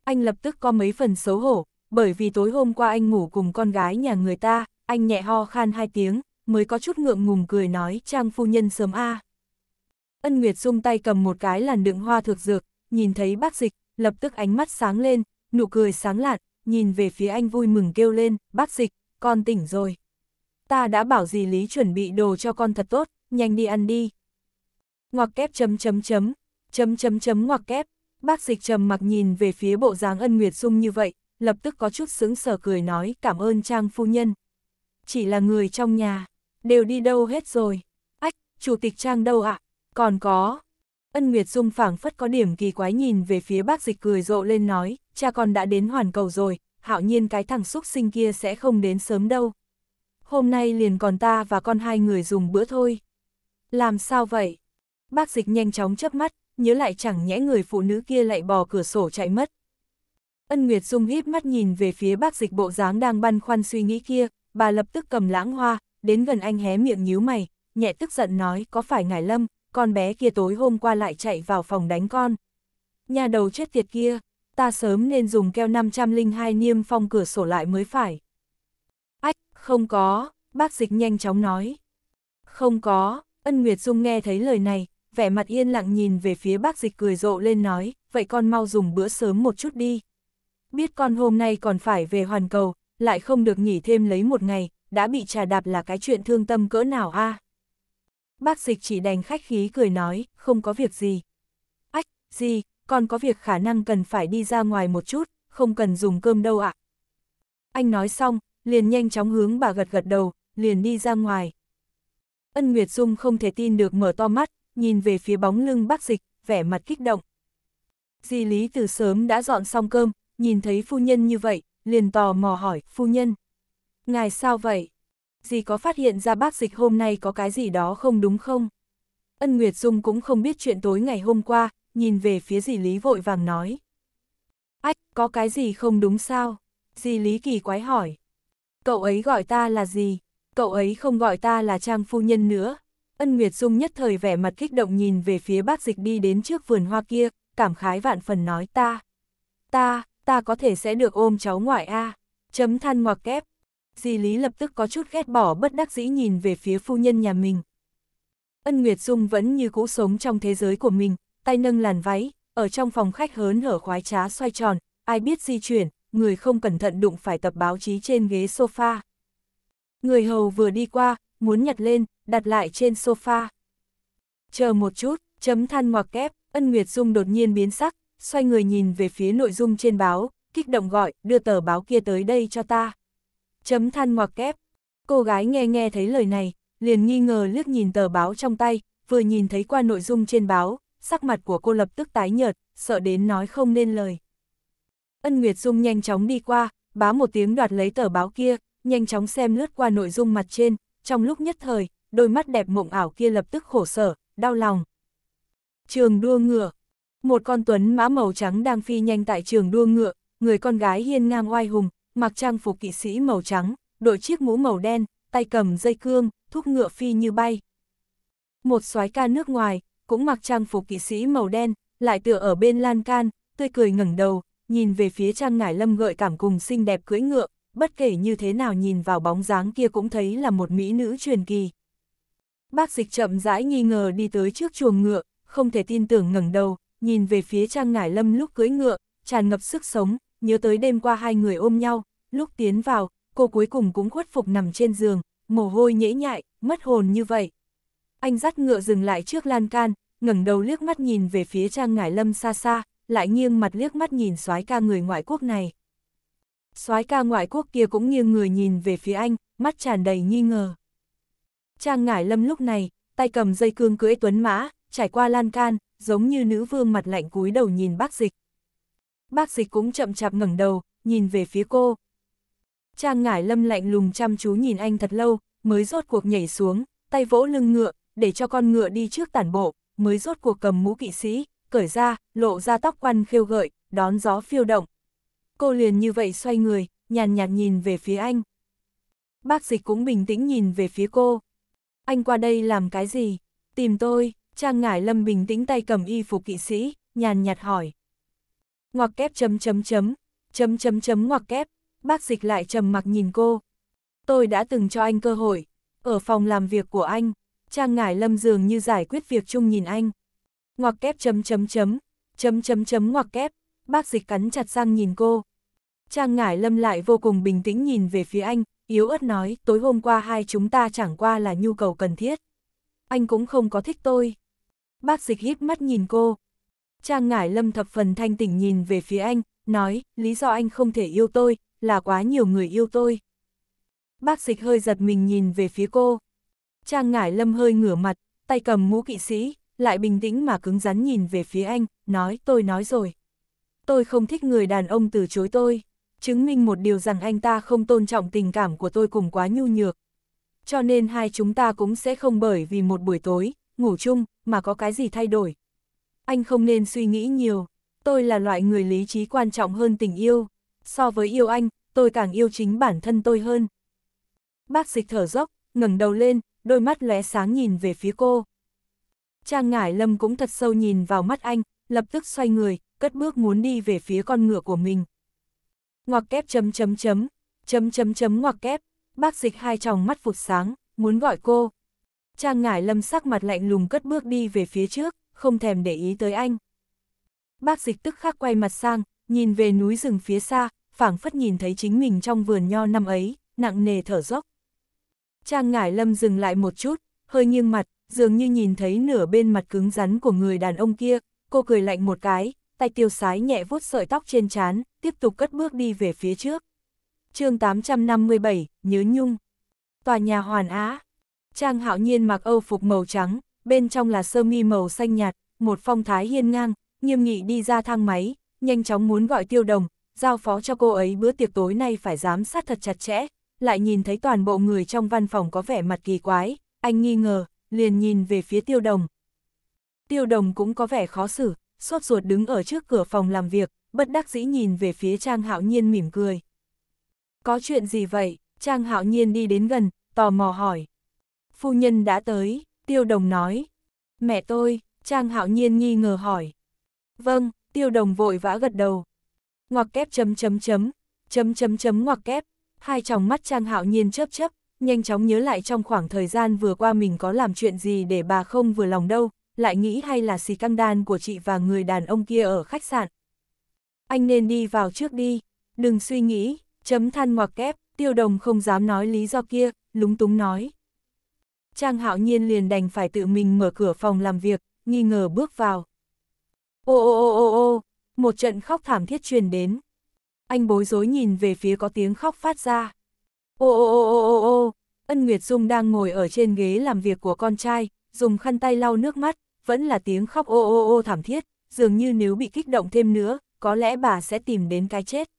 Speaker 1: Anh lập tức có mấy phần xấu hổ, bởi vì tối hôm qua anh ngủ cùng con gái nhà người ta, anh nhẹ ho khan hai tiếng, mới có chút ngượng ngùng cười nói trang phu nhân sớm a. Ân Nguyệt dung tay cầm một cái làn đựng hoa thược dược, nhìn thấy bác dịch, lập tức ánh mắt sáng lên, nụ cười sáng lạn, nhìn về phía anh vui mừng kêu lên, bác dịch, con tỉnh rồi ta đã bảo dì Lý chuẩn bị đồ cho con thật tốt, nhanh đi ăn đi. Ngoặc kép chấm chấm chấm, chấm chấm chấm ngoặc kép, bác dịch trầm mặc nhìn về phía bộ dáng ân nguyệt dung như vậy, lập tức có chút sững sờ cười nói cảm ơn trang phu nhân. Chỉ là người trong nhà, đều đi đâu hết rồi. Ách, chủ tịch trang đâu ạ? À? Còn có. Ân Nguyệt Dung phảng phất có điểm kỳ quái nhìn về phía bác dịch cười rộ lên nói, cha con đã đến hoàn cầu rồi, hạo nhiên cái thằng xúc sinh kia sẽ không đến sớm đâu hôm nay liền còn ta và con hai người dùng bữa thôi. Làm sao vậy? Bác dịch nhanh chóng chớp mắt, nhớ lại chẳng nhẽ người phụ nữ kia lại bò cửa sổ chạy mất. Ân Nguyệt Dung híp mắt nhìn về phía bác dịch bộ dáng đang băn khoăn suy nghĩ kia, bà lập tức cầm lãng hoa, đến gần anh hé miệng nhíu mày, nhẹ tức giận nói có phải ngài Lâm, con bé kia tối hôm qua lại chạy vào phòng đánh con. Nhà đầu chết tiệt kia, ta sớm nên dùng keo 502 niêm phong cửa sổ lại mới phải. Không có, bác dịch nhanh chóng nói. Không có, ân Nguyệt Dung nghe thấy lời này, vẻ mặt yên lặng nhìn về phía bác dịch cười rộ lên nói, vậy con mau dùng bữa sớm một chút đi. Biết con hôm nay còn phải về hoàn cầu, lại không được nghỉ thêm lấy một ngày, đã bị trà đạp là cái chuyện thương tâm cỡ nào a Bác dịch chỉ đành khách khí cười nói, không có việc gì. Ách, gì, con có việc khả năng cần phải đi ra ngoài một chút, không cần dùng cơm đâu ạ. Anh nói xong, liền nhanh chóng hướng bà gật gật đầu, liền đi ra ngoài. Ân Nguyệt Dung không thể tin được mở to mắt, nhìn về phía bóng lưng bác dịch, vẻ mặt kích động. Di Lý từ sớm đã dọn xong cơm, nhìn thấy phu nhân như vậy, liền tò mò hỏi, phu nhân. Ngài sao vậy? Di có phát hiện ra bác dịch hôm nay có cái gì đó không đúng không? Ân Nguyệt Dung cũng không biết chuyện tối ngày hôm qua, nhìn về phía dì Lý vội vàng nói. Ách, có cái gì không đúng sao? Dì Lý kỳ quái hỏi. Cậu ấy gọi ta là gì? Cậu ấy không gọi ta là Trang Phu Nhân nữa. Ân Nguyệt Dung nhất thời vẻ mặt kích động nhìn về phía bác dịch đi đến trước vườn hoa kia, cảm khái vạn phần nói ta. Ta, ta có thể sẽ được ôm cháu ngoại A. Chấm than ngoặc kép. Di Lý lập tức có chút ghét bỏ bất đắc dĩ nhìn về phía phu nhân nhà mình. Ân Nguyệt Dung vẫn như cũ sống trong thế giới của mình, tay nâng làn váy, ở trong phòng khách hớn hở khoái trá xoay tròn, ai biết di chuyển, người không cẩn thận đụng phải tập báo chí trên ghế sofa. Người hầu vừa đi qua, muốn nhặt lên, đặt lại trên sofa. Chờ một chút, chấm than ngoặc kép, ân Nguyệt Dung đột nhiên biến sắc, xoay người nhìn về phía nội dung trên báo, kích động gọi, đưa tờ báo kia tới đây cho ta. Chấm than ngoặc kép, cô gái nghe nghe thấy lời này, liền nghi ngờ liếc nhìn tờ báo trong tay, vừa nhìn thấy qua nội dung trên báo, sắc mặt của cô lập tức tái nhợt, sợ đến nói không nên lời. Ân Nguyệt Dung nhanh chóng đi qua, bá một tiếng đoạt lấy tờ báo kia, nhanh chóng xem lướt qua nội dung mặt trên, trong lúc nhất thời, đôi mắt đẹp mộng ảo kia lập tức khổ sở, đau lòng. Trường đua ngựa Một con tuấn mã màu trắng đang phi nhanh tại trường đua ngựa, người con gái hiên ngang oai hùng, mặc trang phục kỵ sĩ màu trắng, đội chiếc mũ màu đen, tay cầm dây cương, thúc ngựa phi như bay. Một soái ca nước ngoài, cũng mặc trang phục kỵ sĩ màu đen, lại tựa ở bên lan can, tươi cười ngẩng đầu, nhìn về phía Trang Ngải Lâm gợi cảm cùng xinh đẹp cưỡi ngựa, bất kể như thế nào nhìn vào bóng dáng kia cũng thấy là một mỹ nữ truyền kỳ. Bác dịch chậm rãi nghi ngờ đi tới trước chuồng ngựa, không thể tin tưởng ngẩng đầu, nhìn về phía Trang Ngải Lâm lúc cưỡi ngựa, tràn ngập sức sống, nhớ tới đêm qua hai người ôm nhau, lúc tiến vào, cô cuối cùng cũng khuất phục nằm trên giường, mồ hôi nhễ nhại, mất hồn như vậy. Anh dắt ngựa dừng lại trước lan can, ngẩng đầu liếc mắt nhìn về phía Trang Ngải Lâm xa xa, lại nghiêng mặt liếc mắt nhìn soái ca người ngoại quốc này. soái ca ngoại quốc kia cũng nghiêng người nhìn về phía anh, mắt tràn đầy nghi ngờ. Trang ngải lâm lúc này, tay cầm dây cương cưỡi tuấn mã, trải qua lan can, giống như nữ vương mặt lạnh cúi đầu nhìn bác dịch. Bác dịch cũng chậm chạp ngẩng đầu, nhìn về phía cô. Trang ngải lâm lạnh lùng chăm chú nhìn anh thật lâu, mới rốt cuộc nhảy xuống, tay vỗ lưng ngựa, để cho con ngựa đi trước tản bộ, mới rốt cuộc cầm mũ kỵ sĩ, cởi ra, lộ ra tóc quăn khiêu gợi, đón gió phiêu động. Cô liền như vậy xoay người, nhàn nhạt nhìn về phía anh. Bác dịch cũng bình tĩnh nhìn về phía cô. Anh qua đây làm cái gì? Tìm tôi, Trang Ngải Lâm bình tĩnh tay cầm y phục kỵ sĩ, nhàn nhạt hỏi. Ngoặc kép chấm chấm chấm, chấm chấm chấm ngoặc kép, bác dịch lại trầm mặc nhìn cô. Tôi đã từng cho anh cơ hội, ở phòng làm việc của anh, Trang Ngải Lâm dường như giải quyết việc chung nhìn anh ngoặc kép chấm chấm chấm, chấm chấm chấm ngoặc kép, bác dịch cắn chặt răng nhìn cô. Trang ngải lâm lại vô cùng bình tĩnh nhìn về phía anh, yếu ớt nói, tối hôm qua hai chúng ta chẳng qua là nhu cầu cần thiết. Anh cũng không có thích tôi. Bác dịch híp mắt nhìn cô. Trang ngải lâm thập phần thanh tỉnh nhìn về phía anh, nói, lý do anh không thể yêu tôi, là quá nhiều người yêu tôi. Bác dịch hơi giật mình nhìn về phía cô. Trang ngải lâm hơi ngửa mặt, tay cầm mũ kỵ sĩ, lại bình tĩnh mà cứng rắn nhìn về phía anh, nói tôi nói rồi. Tôi không thích người đàn ông từ chối tôi, chứng minh một điều rằng anh ta không tôn trọng tình cảm của tôi cùng quá nhu nhược. Cho nên hai chúng ta cũng sẽ không bởi vì một buổi tối, ngủ chung, mà có cái gì thay đổi. Anh không nên suy nghĩ nhiều, tôi là loại người lý trí quan trọng hơn tình yêu. So với yêu anh, tôi càng yêu chính bản thân tôi hơn. Bác dịch thở dốc, ngẩng đầu lên, đôi mắt lóe sáng nhìn về phía cô, Trang Ngải Lâm cũng thật sâu nhìn vào mắt anh, lập tức xoay người, cất bước muốn đi về phía con ngựa của mình. Ngoặc kép chấm chấm chấm, chấm chấm chấm ngoặc kép, bác dịch hai tròng mắt phụt sáng, muốn gọi cô. Trang Ngải Lâm sắc mặt lạnh lùng cất bước đi về phía trước, không thèm để ý tới anh. Bác dịch tức khắc quay mặt sang, nhìn về núi rừng phía xa, phảng phất nhìn thấy chính mình trong vườn nho năm ấy, nặng nề thở dốc. Trang Ngải Lâm dừng lại một chút, hơi nghiêng mặt, dường như nhìn thấy nửa bên mặt cứng rắn của người đàn ông kia, cô cười lạnh một cái, tay tiêu sái nhẹ vuốt sợi tóc trên trán, tiếp tục cất bước đi về phía trước. chương 857, Nhớ Nhung Tòa nhà Hoàn Á Trang hạo nhiên mặc âu phục màu trắng, bên trong là sơ mi màu xanh nhạt, một phong thái hiên ngang, nghiêm nghị đi ra thang máy, nhanh chóng muốn gọi tiêu đồng, giao phó cho cô ấy bữa tiệc tối nay phải giám sát thật chặt chẽ, lại nhìn thấy toàn bộ người trong văn phòng có vẻ mặt kỳ quái, anh nghi ngờ, liền nhìn về phía tiêu đồng. Tiêu đồng cũng có vẻ khó xử, sốt ruột đứng ở trước cửa phòng làm việc, bất đắc dĩ nhìn về phía Trang Hạo Nhiên mỉm cười. Có chuyện gì vậy? Trang Hạo Nhiên đi đến gần, tò mò hỏi. Phu nhân đã tới, tiêu đồng nói. Mẹ tôi, Trang Hạo Nhiên nghi ngờ hỏi. Vâng, tiêu đồng vội vã gật đầu. Ngoặc kép chấm chấm chấm, chấm chấm chấm ngoặc kép, hai tròng mắt Trang Hạo Nhiên chớp chớp, nhanh chóng nhớ lại trong khoảng thời gian vừa qua mình có làm chuyện gì để bà không vừa lòng đâu, lại nghĩ hay là xì căng đan của chị và người đàn ông kia ở khách sạn. Anh nên đi vào trước đi, đừng suy nghĩ, chấm than ngoặc kép, tiêu đồng không dám nói lý do kia, lúng túng nói. Trang hạo nhiên liền đành phải tự mình mở cửa phòng làm việc, nghi ngờ bước vào. Ô ô ô ô ô, một trận khóc thảm thiết truyền đến. Anh bối rối nhìn về phía có tiếng khóc phát ra. Ô ô ô ô ô ô, Ân Nguyệt Dung đang ngồi ở trên ghế làm việc của con trai, dùng khăn tay lau nước mắt, vẫn là tiếng khóc ô ô ô thảm thiết, dường như nếu bị kích động thêm nữa, có lẽ bà sẽ tìm đến cái chết.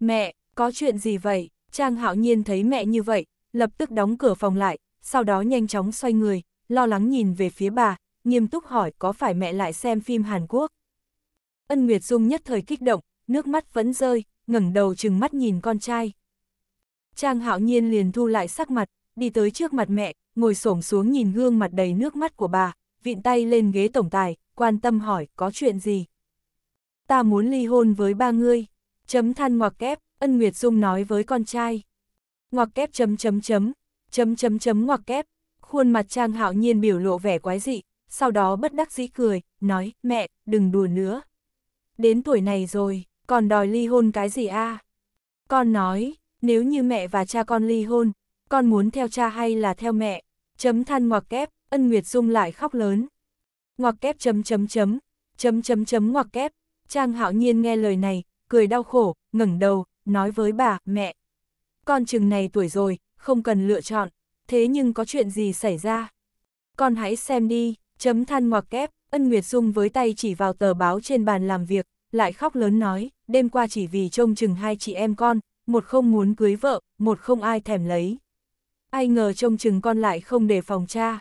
Speaker 1: Mẹ, có chuyện gì vậy? Trang hạo nhiên thấy mẹ như vậy, lập tức đóng cửa phòng lại, sau đó nhanh chóng xoay người, lo lắng nhìn về phía bà, nghiêm túc hỏi có phải mẹ lại xem phim Hàn Quốc. Ân Nguyệt Dung nhất thời kích động, nước mắt vẫn rơi, ngẩng đầu chừng mắt nhìn con trai. Trang hạo nhiên liền thu lại sắc mặt, đi tới trước mặt mẹ, ngồi xổm xuống nhìn gương mặt đầy nước mắt của bà, vịn tay lên ghế tổng tài, quan tâm hỏi có chuyện gì. Ta muốn ly hôn với ba ngươi, chấm than ngoặc kép, ân Nguyệt Dung nói với con trai. Ngoặc kép chấm chấm chấm, chấm chấm chấm ngoặc kép, khuôn mặt Trang hạo nhiên biểu lộ vẻ quái dị, sau đó bất đắc dĩ cười, nói, mẹ, đừng đùa nữa. Đến tuổi này rồi, còn đòi ly hôn cái gì a Con nói, nếu như mẹ và cha con ly hôn, con muốn theo cha hay là theo mẹ? Chấm than ngoặc kép, ân Nguyệt Dung lại khóc lớn. Ngoặc kép chấm chấm chấm, chấm chấm chấm ngoặc kép, Trang hạo nhiên nghe lời này, cười đau khổ, ngẩng đầu, nói với bà, mẹ. Con chừng này tuổi rồi, không cần lựa chọn, thế nhưng có chuyện gì xảy ra? Con hãy xem đi, chấm than ngoặc kép, ân Nguyệt Dung với tay chỉ vào tờ báo trên bàn làm việc, lại khóc lớn nói, đêm qua chỉ vì trông chừng hai chị em con, một không muốn cưới vợ, một không ai thèm lấy. Ai ngờ trông chừng con lại không đề phòng cha.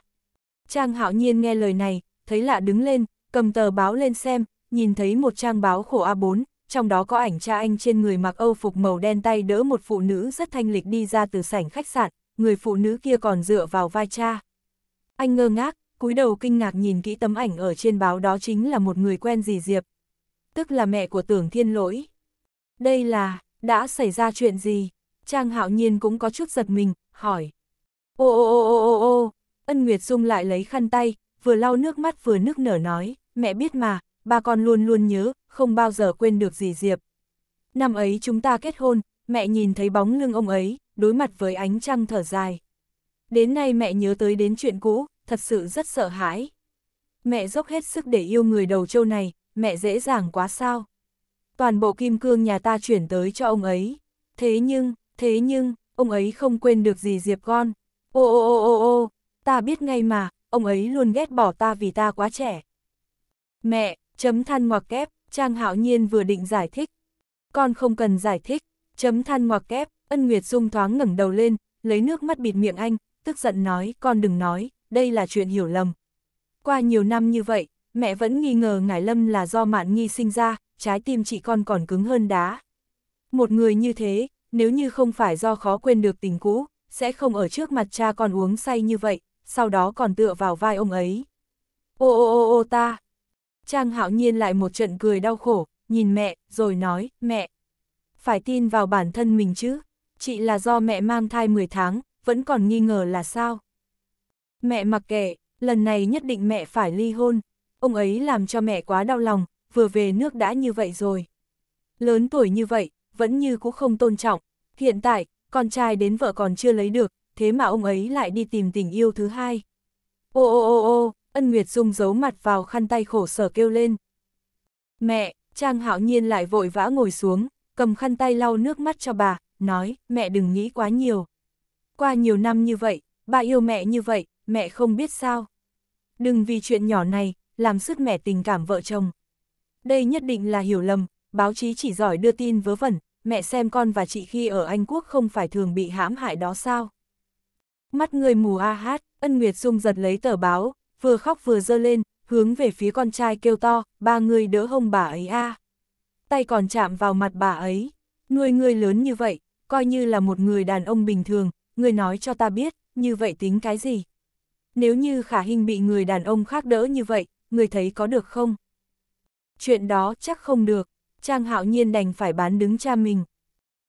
Speaker 1: Trang hạo nhiên nghe lời này, thấy lạ đứng lên, cầm tờ báo lên xem, nhìn thấy một trang báo khổ A4, trong đó có ảnh cha anh trên người mặc âu phục màu đen tay đỡ một phụ nữ rất thanh lịch đi ra từ sảnh khách sạn, người phụ nữ kia còn dựa vào vai cha. Anh ngơ ngác, cúi đầu kinh ngạc nhìn kỹ tấm ảnh ở trên báo đó chính là một người quen dì Diệp. Tức là mẹ của tưởng thiên lỗi. Đây là, đã xảy ra chuyện gì? Trang hạo nhiên cũng có chút giật mình, hỏi. Ô ô ô ô ô ô, ân Nguyệt Dung lại lấy khăn tay, vừa lau nước mắt vừa nước nở nói, mẹ biết mà, ba con luôn luôn nhớ, không bao giờ quên được gì Diệp. Năm ấy chúng ta kết hôn, mẹ nhìn thấy bóng lưng ông ấy, đối mặt với ánh trăng thở dài. Đến nay mẹ nhớ tới đến chuyện cũ, thật sự rất sợ hãi. Mẹ dốc hết sức để yêu người đầu châu này, mẹ dễ dàng quá sao? toàn bộ kim cương nhà ta chuyển tới cho ông ấy. Thế nhưng, thế nhưng, ông ấy không quên được gì Diệp con. Ô ô ô ô ô, ta biết ngay mà, ông ấy luôn ghét bỏ ta vì ta quá trẻ. Mẹ, chấm than ngoặc kép, Trang Hạo Nhiên vừa định giải thích. Con không cần giải thích, chấm than ngoặc kép, Ân Nguyệt Dung thoáng ngẩng đầu lên, lấy nước mắt bịt miệng anh, tức giận nói, con đừng nói, đây là chuyện hiểu lầm. Qua nhiều năm như vậy, mẹ vẫn nghi ngờ Ngải Lâm là do mạn nghi sinh ra, trái tim chị con còn cứng hơn đá. Một người như thế, nếu như không phải do khó quên được tình cũ, sẽ không ở trước mặt cha con uống say như vậy, sau đó còn tựa vào vai ông ấy. Ô ô ô ô ta! Trang hạo nhiên lại một trận cười đau khổ, nhìn mẹ, rồi nói, mẹ! Phải tin vào bản thân mình chứ, chị là do mẹ mang thai 10 tháng, vẫn còn nghi ngờ là sao? Mẹ mặc kệ, lần này nhất định mẹ phải ly hôn, ông ấy làm cho mẹ quá đau lòng, vừa về nước đã như vậy rồi. Lớn tuổi như vậy, vẫn như cũng không tôn trọng. Hiện tại, con trai đến vợ còn chưa lấy được, thế mà ông ấy lại đi tìm tình yêu thứ hai. Ô ô ô ô, ân Nguyệt Dung giấu mặt vào khăn tay khổ sở kêu lên. Mẹ, Trang Hạo Nhiên lại vội vã ngồi xuống, cầm khăn tay lau nước mắt cho bà, nói, mẹ đừng nghĩ quá nhiều. Qua nhiều năm như vậy, bà yêu mẹ như vậy, mẹ không biết sao. Đừng vì chuyện nhỏ này, làm sức mẻ tình cảm vợ chồng. Đây nhất định là hiểu lầm, báo chí chỉ giỏi đưa tin vớ vẩn, mẹ xem con và chị khi ở Anh Quốc không phải thường bị hãm hại đó sao. Mắt người mù a hát, ân Nguyệt Dung giật lấy tờ báo, vừa khóc vừa dơ lên, hướng về phía con trai kêu to, ba người đỡ hông bà ấy a. Tay còn chạm vào mặt bà ấy, nuôi người lớn như vậy, coi như là một người đàn ông bình thường, người nói cho ta biết, như vậy tính cái gì? Nếu như khả hình bị người đàn ông khác đỡ như vậy, người thấy có được không? Chuyện đó chắc không được, Trang Hạo Nhiên đành phải bán đứng cha mình.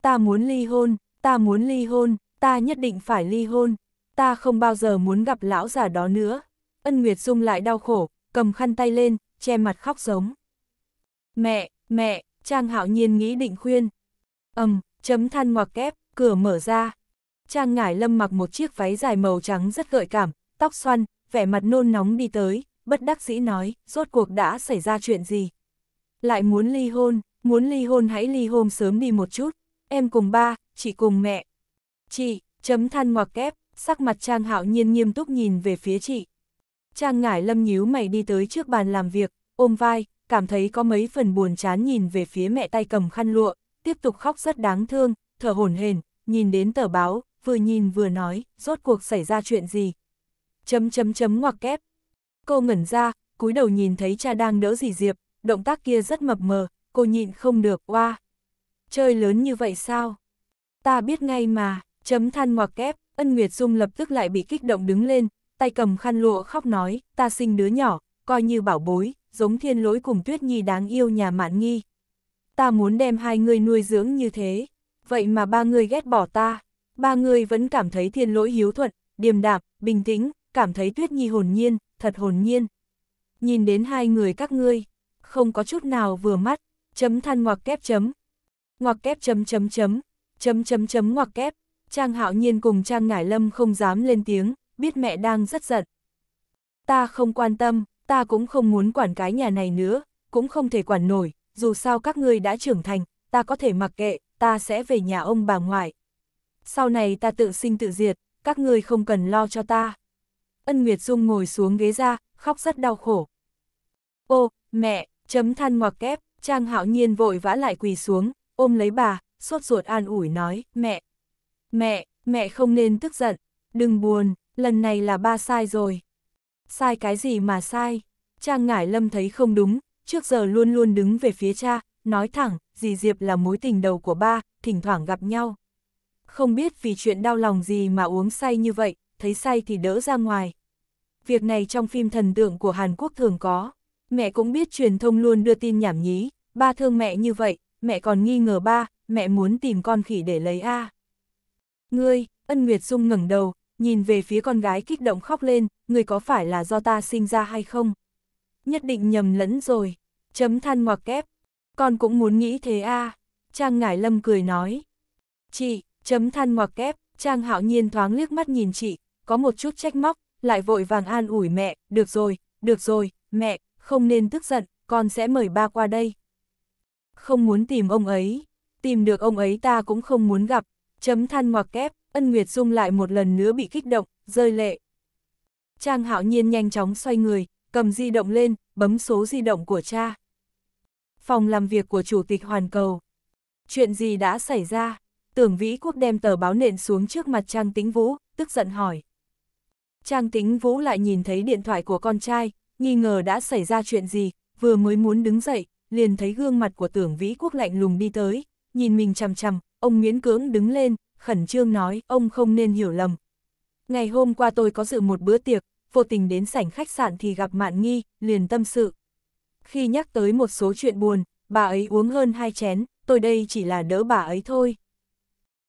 Speaker 1: Ta muốn ly hôn, ta muốn ly hôn, ta nhất định phải ly hôn, ta không bao giờ muốn gặp lão già đó nữa. Ân Nguyệt Dung lại đau khổ, cầm khăn tay lên, che mặt khóc giống. Mẹ, mẹ, Trang Hạo Nhiên nghĩ định khuyên. Ầm, um, chấm than ngoặc kép, cửa mở ra. Trang Ngải Lâm mặc một chiếc váy dài màu trắng rất gợi cảm, tóc xoăn, vẻ mặt nôn nóng đi tới, bất đắc dĩ nói, rốt cuộc đã xảy ra chuyện gì. Lại muốn ly hôn, muốn ly hôn hãy ly hôn sớm đi một chút. Em cùng ba, chị cùng mẹ. Chị, chấm than ngoặc kép, sắc mặt Trang hạo nhiên nghiêm túc nhìn về phía chị. Trang ngải lâm nhíu mày đi tới trước bàn làm việc, ôm vai, cảm thấy có mấy phần buồn chán nhìn về phía mẹ tay cầm khăn lụa, tiếp tục khóc rất đáng thương, thở hổn hển, nhìn đến tờ báo, vừa nhìn vừa nói, rốt cuộc xảy ra chuyện gì. Chấm chấm chấm ngoặc kép. Cô ngẩn ra, cúi đầu nhìn thấy cha đang đỡ dì Diệp, động tác kia rất mập mờ, cô nhịn không được, oa. Wow. Chơi lớn như vậy sao? Ta biết ngay mà, chấm than ngoặc kép, ân Nguyệt Dung lập tức lại bị kích động đứng lên, tay cầm khăn lụa khóc nói, ta sinh đứa nhỏ, coi như bảo bối, giống thiên lỗi cùng tuyết nhi đáng yêu nhà mạn nghi. Ta muốn đem hai người nuôi dưỡng như thế, vậy mà ba người ghét bỏ ta, ba người vẫn cảm thấy thiên lỗi hiếu thuận, điềm đạm, bình tĩnh, cảm thấy tuyết nhi hồn nhiên, thật hồn nhiên. Nhìn đến hai người các ngươi, không có chút nào vừa mắt, chấm than ngoặc kép chấm, ngoặc kép chấm chấm chấm, chấm chấm chấm ngoặc kép, Trang Hạo Nhiên cùng Trang Ngải Lâm không dám lên tiếng, biết mẹ đang rất giận. Ta không quan tâm, ta cũng không muốn quản cái nhà này nữa, cũng không thể quản nổi, dù sao các ngươi đã trưởng thành, ta có thể mặc kệ, ta sẽ về nhà ông bà ngoại. Sau này ta tự sinh tự diệt, các ngươi không cần lo cho ta. Ân Nguyệt Dung ngồi xuống ghế ra, khóc rất đau khổ. Ô, mẹ, Chấm than ngoặc kép, Trang Hạo Nhiên vội vã lại quỳ xuống, ôm lấy bà, sốt ruột an ủi nói, mẹ, mẹ, mẹ không nên tức giận, đừng buồn, lần này là ba sai rồi. Sai cái gì mà sai? Trang Ngải Lâm thấy không đúng, trước giờ luôn luôn đứng về phía cha, nói thẳng, dì Diệp là mối tình đầu của ba, thỉnh thoảng gặp nhau. Không biết vì chuyện đau lòng gì mà uống say như vậy, thấy say thì đỡ ra ngoài. Việc này trong phim thần tượng của Hàn Quốc thường có. Mẹ cũng biết truyền thông luôn đưa tin nhảm nhí, ba thương mẹ như vậy, mẹ còn nghi ngờ ba, mẹ muốn tìm con khỉ để lấy a. Ngươi, Ân Nguyệt Dung ngẩng đầu, nhìn về phía con gái kích động khóc lên, ngươi có phải là do ta sinh ra hay không? Nhất định nhầm lẫn rồi, chấm than ngoặc kép, con cũng muốn nghĩ thế a. Trang Ngải Lâm cười nói. Chị, chấm than ngoặc kép, Trang Hạo Nhiên thoáng liếc mắt nhìn chị, có một chút trách móc, lại vội vàng an ủi mẹ, được rồi, được rồi, mẹ, không nên tức giận, con sẽ mời ba qua đây. Không muốn tìm ông ấy, tìm được ông ấy ta cũng không muốn gặp, chấm than ngoặc kép, ân nguyệt dung lại một lần nữa bị kích động, rơi lệ. Trang hạo nhiên nhanh chóng xoay người, cầm di động lên, bấm số di động của cha. Phòng làm việc của Chủ tịch Hoàn Cầu. Chuyện gì đã xảy ra? Tưởng Vĩ Quốc đem tờ báo nện xuống trước mặt Trang Tĩnh Vũ, tức giận hỏi. Trang Tĩnh Vũ lại nhìn thấy điện thoại của con trai, nghi ngờ đã xảy ra chuyện gì, vừa mới muốn đứng dậy, liền thấy gương mặt của tưởng vĩ quốc lạnh lùng đi tới, nhìn mình chằm chằm, ông miễn cưỡng đứng lên, khẩn trương nói, ông không nên hiểu lầm. Ngày hôm qua tôi có dự một bữa tiệc, vô tình đến sảnh khách sạn thì gặp mạn nghi, liền tâm sự. Khi nhắc tới một số chuyện buồn, bà ấy uống hơn hai chén, tôi đây chỉ là đỡ bà ấy thôi.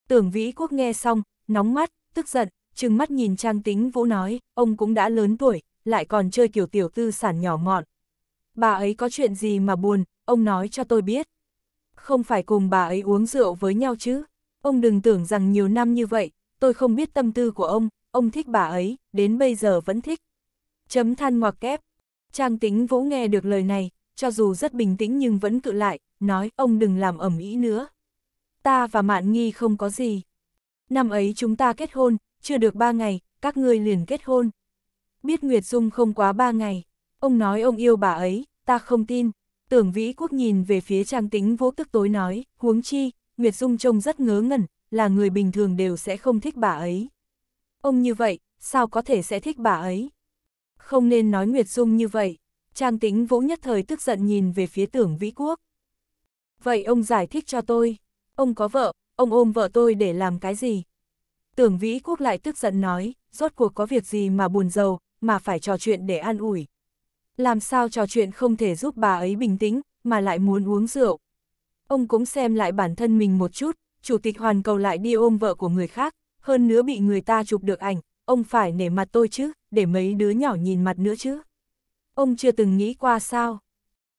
Speaker 1: Tưởng Vĩ Quốc nghe xong, nóng mắt, tức giận, trừng mắt nhìn Trang Tính Vũ nói, ông cũng đã lớn tuổi, lại còn chơi kiểu tiểu tư sản nhỏ mọn. Bà ấy có chuyện gì mà buồn, ông nói cho tôi biết. Không phải cùng bà ấy uống rượu với nhau chứ. Ông đừng tưởng rằng nhiều năm như vậy, tôi không biết tâm tư của ông, ông thích bà ấy, đến bây giờ vẫn thích. Chấm than ngoặc kép. Trang tính vũ nghe được lời này, cho dù rất bình tĩnh nhưng vẫn cự lại, nói ông đừng làm ẩm ý nữa. Ta và Mạn Nghi không có gì. Năm ấy chúng ta kết hôn, chưa được ba ngày, các ngươi liền kết hôn biết Nguyệt Dung không quá ba ngày. Ông nói ông yêu bà ấy, ta không tin. Tưởng Vĩ Quốc nhìn về phía Trang Tính vô tức tối nói, huống chi, Nguyệt Dung trông rất ngớ ngẩn, là người bình thường đều sẽ không thích bà ấy. Ông như vậy, sao có thể sẽ thích bà ấy? Không nên nói Nguyệt Dung như vậy. Trang Tính vỗ nhất thời tức giận nhìn về phía Tưởng Vĩ Quốc. Vậy ông giải thích cho tôi. Ông có vợ, ông ôm vợ tôi để làm cái gì? Tưởng Vĩ Quốc lại tức giận nói, rốt cuộc có việc gì mà buồn giàu, mà phải trò chuyện để an ủi. Làm sao trò chuyện không thể giúp bà ấy bình tĩnh, mà lại muốn uống rượu. Ông cũng xem lại bản thân mình một chút, chủ tịch hoàn cầu lại đi ôm vợ của người khác, hơn nữa bị người ta chụp được ảnh, ông phải nể mặt tôi chứ, để mấy đứa nhỏ nhìn mặt nữa chứ. Ông chưa từng nghĩ qua sao.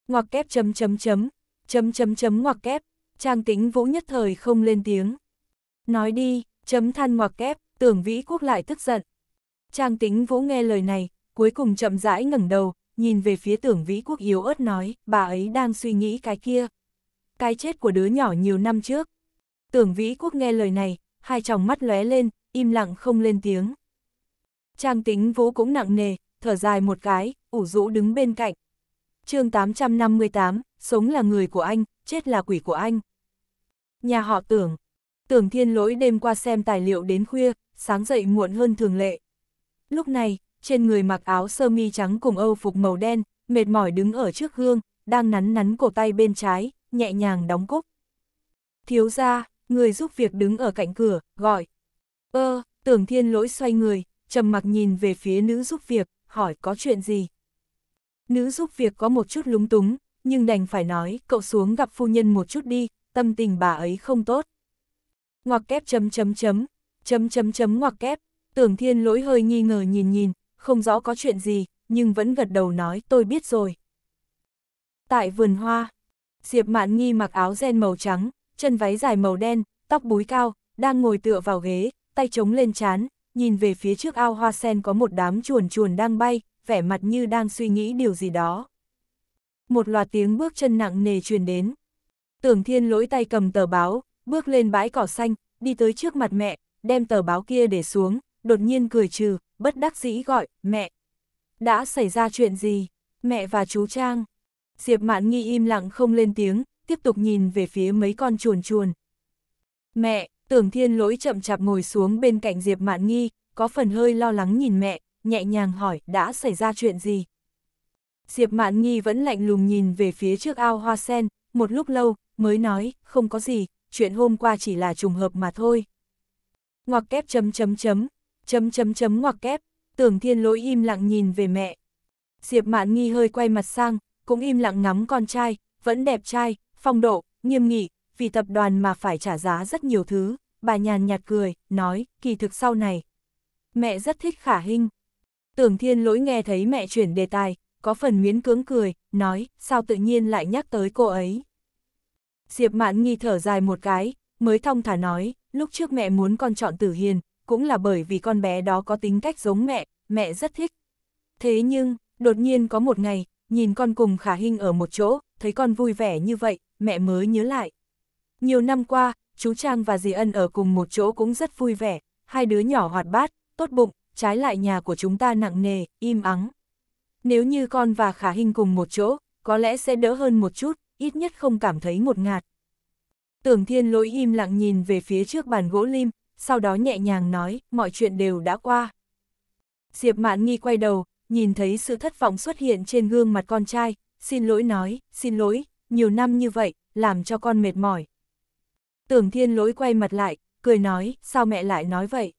Speaker 1: Ngoặc kép chấm chấm chấm, chấm chấm chấm ngoặc kép, trang tính vũ nhất thời không lên tiếng. Nói đi, chấm than ngoặc kép, tưởng vĩ quốc lại tức giận, Trang tính vũ nghe lời này, cuối cùng chậm rãi ngẩng đầu, nhìn về phía tưởng vĩ quốc yếu ớt nói, bà ấy đang suy nghĩ cái kia. Cái chết của đứa nhỏ nhiều năm trước. Tưởng vĩ quốc nghe lời này, hai tròng mắt lóe lên, im lặng không lên tiếng. Trang tính vũ cũng nặng nề, thở dài một cái, ủ rũ đứng bên cạnh. chương 858, sống là người của anh, chết là quỷ của anh. Nhà họ tưởng, tưởng thiên lỗi đêm qua xem tài liệu đến khuya, sáng dậy muộn hơn thường lệ. Lúc này, trên người mặc áo sơ mi trắng cùng âu phục màu đen, mệt mỏi đứng ở trước gương, đang nắn nắn cổ tay bên trái, nhẹ nhàng đóng cúc. Thiếu ra, người giúp việc đứng ở cạnh cửa, gọi. Ơ, tưởng thiên lỗi xoay người, trầm mặc nhìn về phía nữ giúp việc, hỏi có chuyện gì. Nữ giúp việc có một chút lúng túng, nhưng đành phải nói cậu xuống gặp phu nhân một chút đi, tâm tình bà ấy không tốt. Ngoặc kép chấm chấm chấm, chấm chấm chấm ngoặc kép, Tưởng thiên lỗi hơi nghi ngờ nhìn nhìn, không rõ có chuyện gì, nhưng vẫn gật đầu nói tôi biết rồi. Tại vườn hoa, Diệp Mạn Nghi mặc áo ren màu trắng, chân váy dài màu đen, tóc búi cao, đang ngồi tựa vào ghế, tay chống lên chán, nhìn về phía trước ao hoa sen có một đám chuồn chuồn đang bay, vẻ mặt như đang suy nghĩ điều gì đó. Một loạt tiếng bước chân nặng nề truyền đến. Tưởng thiên lỗi tay cầm tờ báo, bước lên bãi cỏ xanh, đi tới trước mặt mẹ, đem tờ báo kia để xuống, đột nhiên cười trừ, bất đắc dĩ gọi, mẹ. Đã xảy ra chuyện gì? Mẹ và chú Trang. Diệp Mạn Nghi im lặng không lên tiếng, tiếp tục nhìn về phía mấy con chuồn chuồn. Mẹ, tưởng thiên lỗi chậm chạp ngồi xuống bên cạnh Diệp Mạn Nghi, có phần hơi lo lắng nhìn mẹ, nhẹ nhàng hỏi đã xảy ra chuyện gì. Diệp Mạn Nghi vẫn lạnh lùng nhìn về phía trước ao hoa sen, một lúc lâu, mới nói, không có gì, chuyện hôm qua chỉ là trùng hợp mà thôi. Ngoặc kép chấm chấm chấm, Chấm chấm chấm ngoặc kép, tưởng thiên lỗi im lặng nhìn về mẹ. Diệp mạn nghi hơi quay mặt sang, cũng im lặng ngắm con trai, vẫn đẹp trai, phong độ, nghiêm nghị, vì tập đoàn mà phải trả giá rất nhiều thứ. Bà nhàn nhạt cười, nói, kỳ thực sau này. Mẹ rất thích khả hình. Tưởng thiên lỗi nghe thấy mẹ chuyển đề tài, có phần miễn cưỡng cười, nói, sao tự nhiên lại nhắc tới cô ấy. Diệp mạn nghi thở dài một cái, mới thong thả nói, lúc trước mẹ muốn con chọn tử hiền, cũng là bởi vì con bé đó có tính cách giống mẹ, mẹ rất thích. Thế nhưng, đột nhiên có một ngày, nhìn con cùng khả Hinh ở một chỗ, thấy con vui vẻ như vậy, mẹ mới nhớ lại. Nhiều năm qua, chú Trang và dì Ân ở cùng một chỗ cũng rất vui vẻ, hai đứa nhỏ hoạt bát, tốt bụng, trái lại nhà của chúng ta nặng nề, im ắng. Nếu như con và khả Hinh cùng một chỗ, có lẽ sẽ đỡ hơn một chút, ít nhất không cảm thấy ngột ngạt. Tưởng thiên lỗi im lặng nhìn về phía trước bàn gỗ lim, sau đó nhẹ nhàng nói, mọi chuyện đều đã qua. Diệp Mạn Nghi quay đầu, nhìn thấy sự thất vọng xuất hiện trên gương mặt con trai, xin lỗi nói, xin lỗi, nhiều năm như vậy, làm cho con mệt mỏi. Tưởng thiên lỗi quay mặt lại, cười nói, sao mẹ lại nói vậy?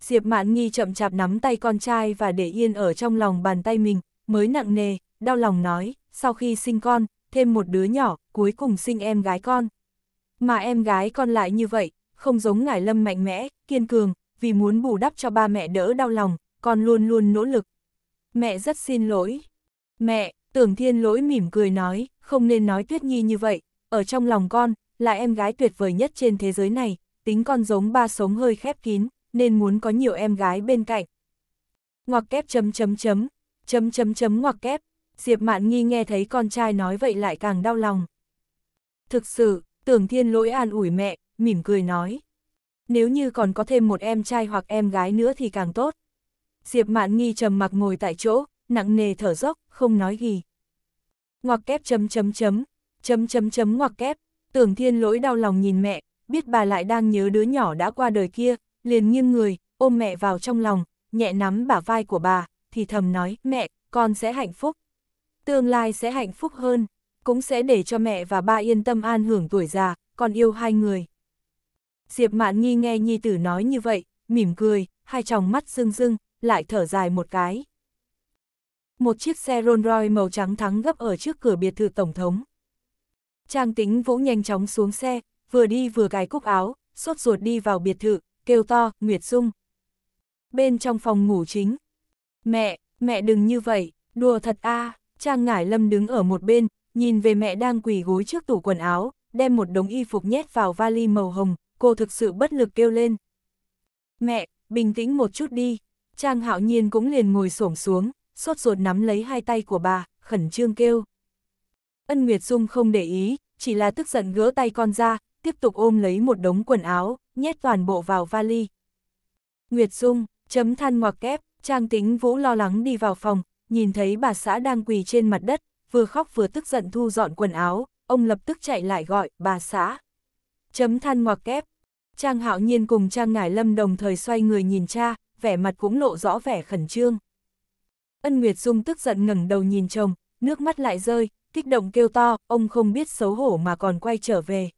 Speaker 1: Diệp Mạn Nghi chậm chạp nắm tay con trai và để yên ở trong lòng bàn tay mình, mới nặng nề, đau lòng nói, sau khi sinh con, thêm một đứa nhỏ, cuối cùng sinh em gái con. Mà em gái con lại như vậy, không giống Ngải Lâm mạnh mẽ, kiên cường, vì muốn bù đắp cho ba mẹ đỡ đau lòng, con luôn luôn nỗ lực. Mẹ rất xin lỗi. Mẹ, tưởng thiên lỗi mỉm cười nói, không nên nói Tuyết Nhi như vậy, ở trong lòng con, là em gái tuyệt vời nhất trên thế giới này, tính con giống ba sống hơi khép kín, nên muốn có nhiều em gái bên cạnh. Ngoặc kép chấm chấm chấm, chấm chấm chấm ngoặc kép, Diệp Mạn Nghi nghe thấy con trai nói vậy lại càng đau lòng. Thực sự, tưởng thiên lỗi an ủi mẹ, mỉm cười nói. Nếu như còn có thêm một em trai hoặc em gái nữa thì càng tốt. Diệp Mạn Nghi trầm mặc ngồi tại chỗ, nặng nề thở dốc, không nói gì. Ngoặc kép chấm chấm chấm, chấm chấm chấm ngoặc kép, tưởng thiên lỗi đau lòng nhìn mẹ, biết bà lại đang nhớ đứa nhỏ đã qua đời kia, liền nghiêng người, ôm mẹ vào trong lòng, nhẹ nắm bả vai của bà, thì thầm nói, mẹ, con sẽ hạnh phúc. Tương lai sẽ hạnh phúc hơn, cũng sẽ để cho mẹ và ba yên tâm an hưởng tuổi già, còn yêu hai người. Diệp Mạn Nhi nghe Nhi Tử nói như vậy, mỉm cười, hai tròng mắt rưng rưng, lại thở dài một cái. Một chiếc xe Rolls Royce màu trắng thắng gấp ở trước cửa biệt thự Tổng thống. Trang tính vỗ nhanh chóng xuống xe, vừa đi vừa gài cúc áo, sốt ruột đi vào biệt thự, kêu to, Nguyệt Dung. Bên trong phòng ngủ chính. Mẹ, mẹ đừng như vậy, đùa thật a à. Trang ngải lâm đứng ở một bên, nhìn về mẹ đang quỳ gối trước tủ quần áo, đem một đống y phục nhét vào vali màu hồng, cô thực sự bất lực kêu lên. Mẹ, bình tĩnh một chút đi. Trang hạo nhiên cũng liền ngồi xổm xuống, sốt ruột nắm lấy hai tay của bà, khẩn trương kêu. Ân Nguyệt Dung không để ý, chỉ là tức giận gỡ tay con ra, tiếp tục ôm lấy một đống quần áo, nhét toàn bộ vào vali. Nguyệt Dung, chấm than ngoặc kép, Trang tính vũ lo lắng đi vào phòng, nhìn thấy bà xã đang quỳ trên mặt đất, vừa khóc vừa tức giận thu dọn quần áo, ông lập tức chạy lại gọi, bà xã. Chấm than ngoặc kép, Trang hạo nhiên cùng Trang Ngải Lâm đồng thời xoay người nhìn cha, vẻ mặt cũng lộ rõ vẻ khẩn trương. Ân Nguyệt Dung tức giận ngẩng đầu nhìn chồng, nước mắt lại rơi, kích động kêu to, ông không biết xấu hổ mà còn quay trở về.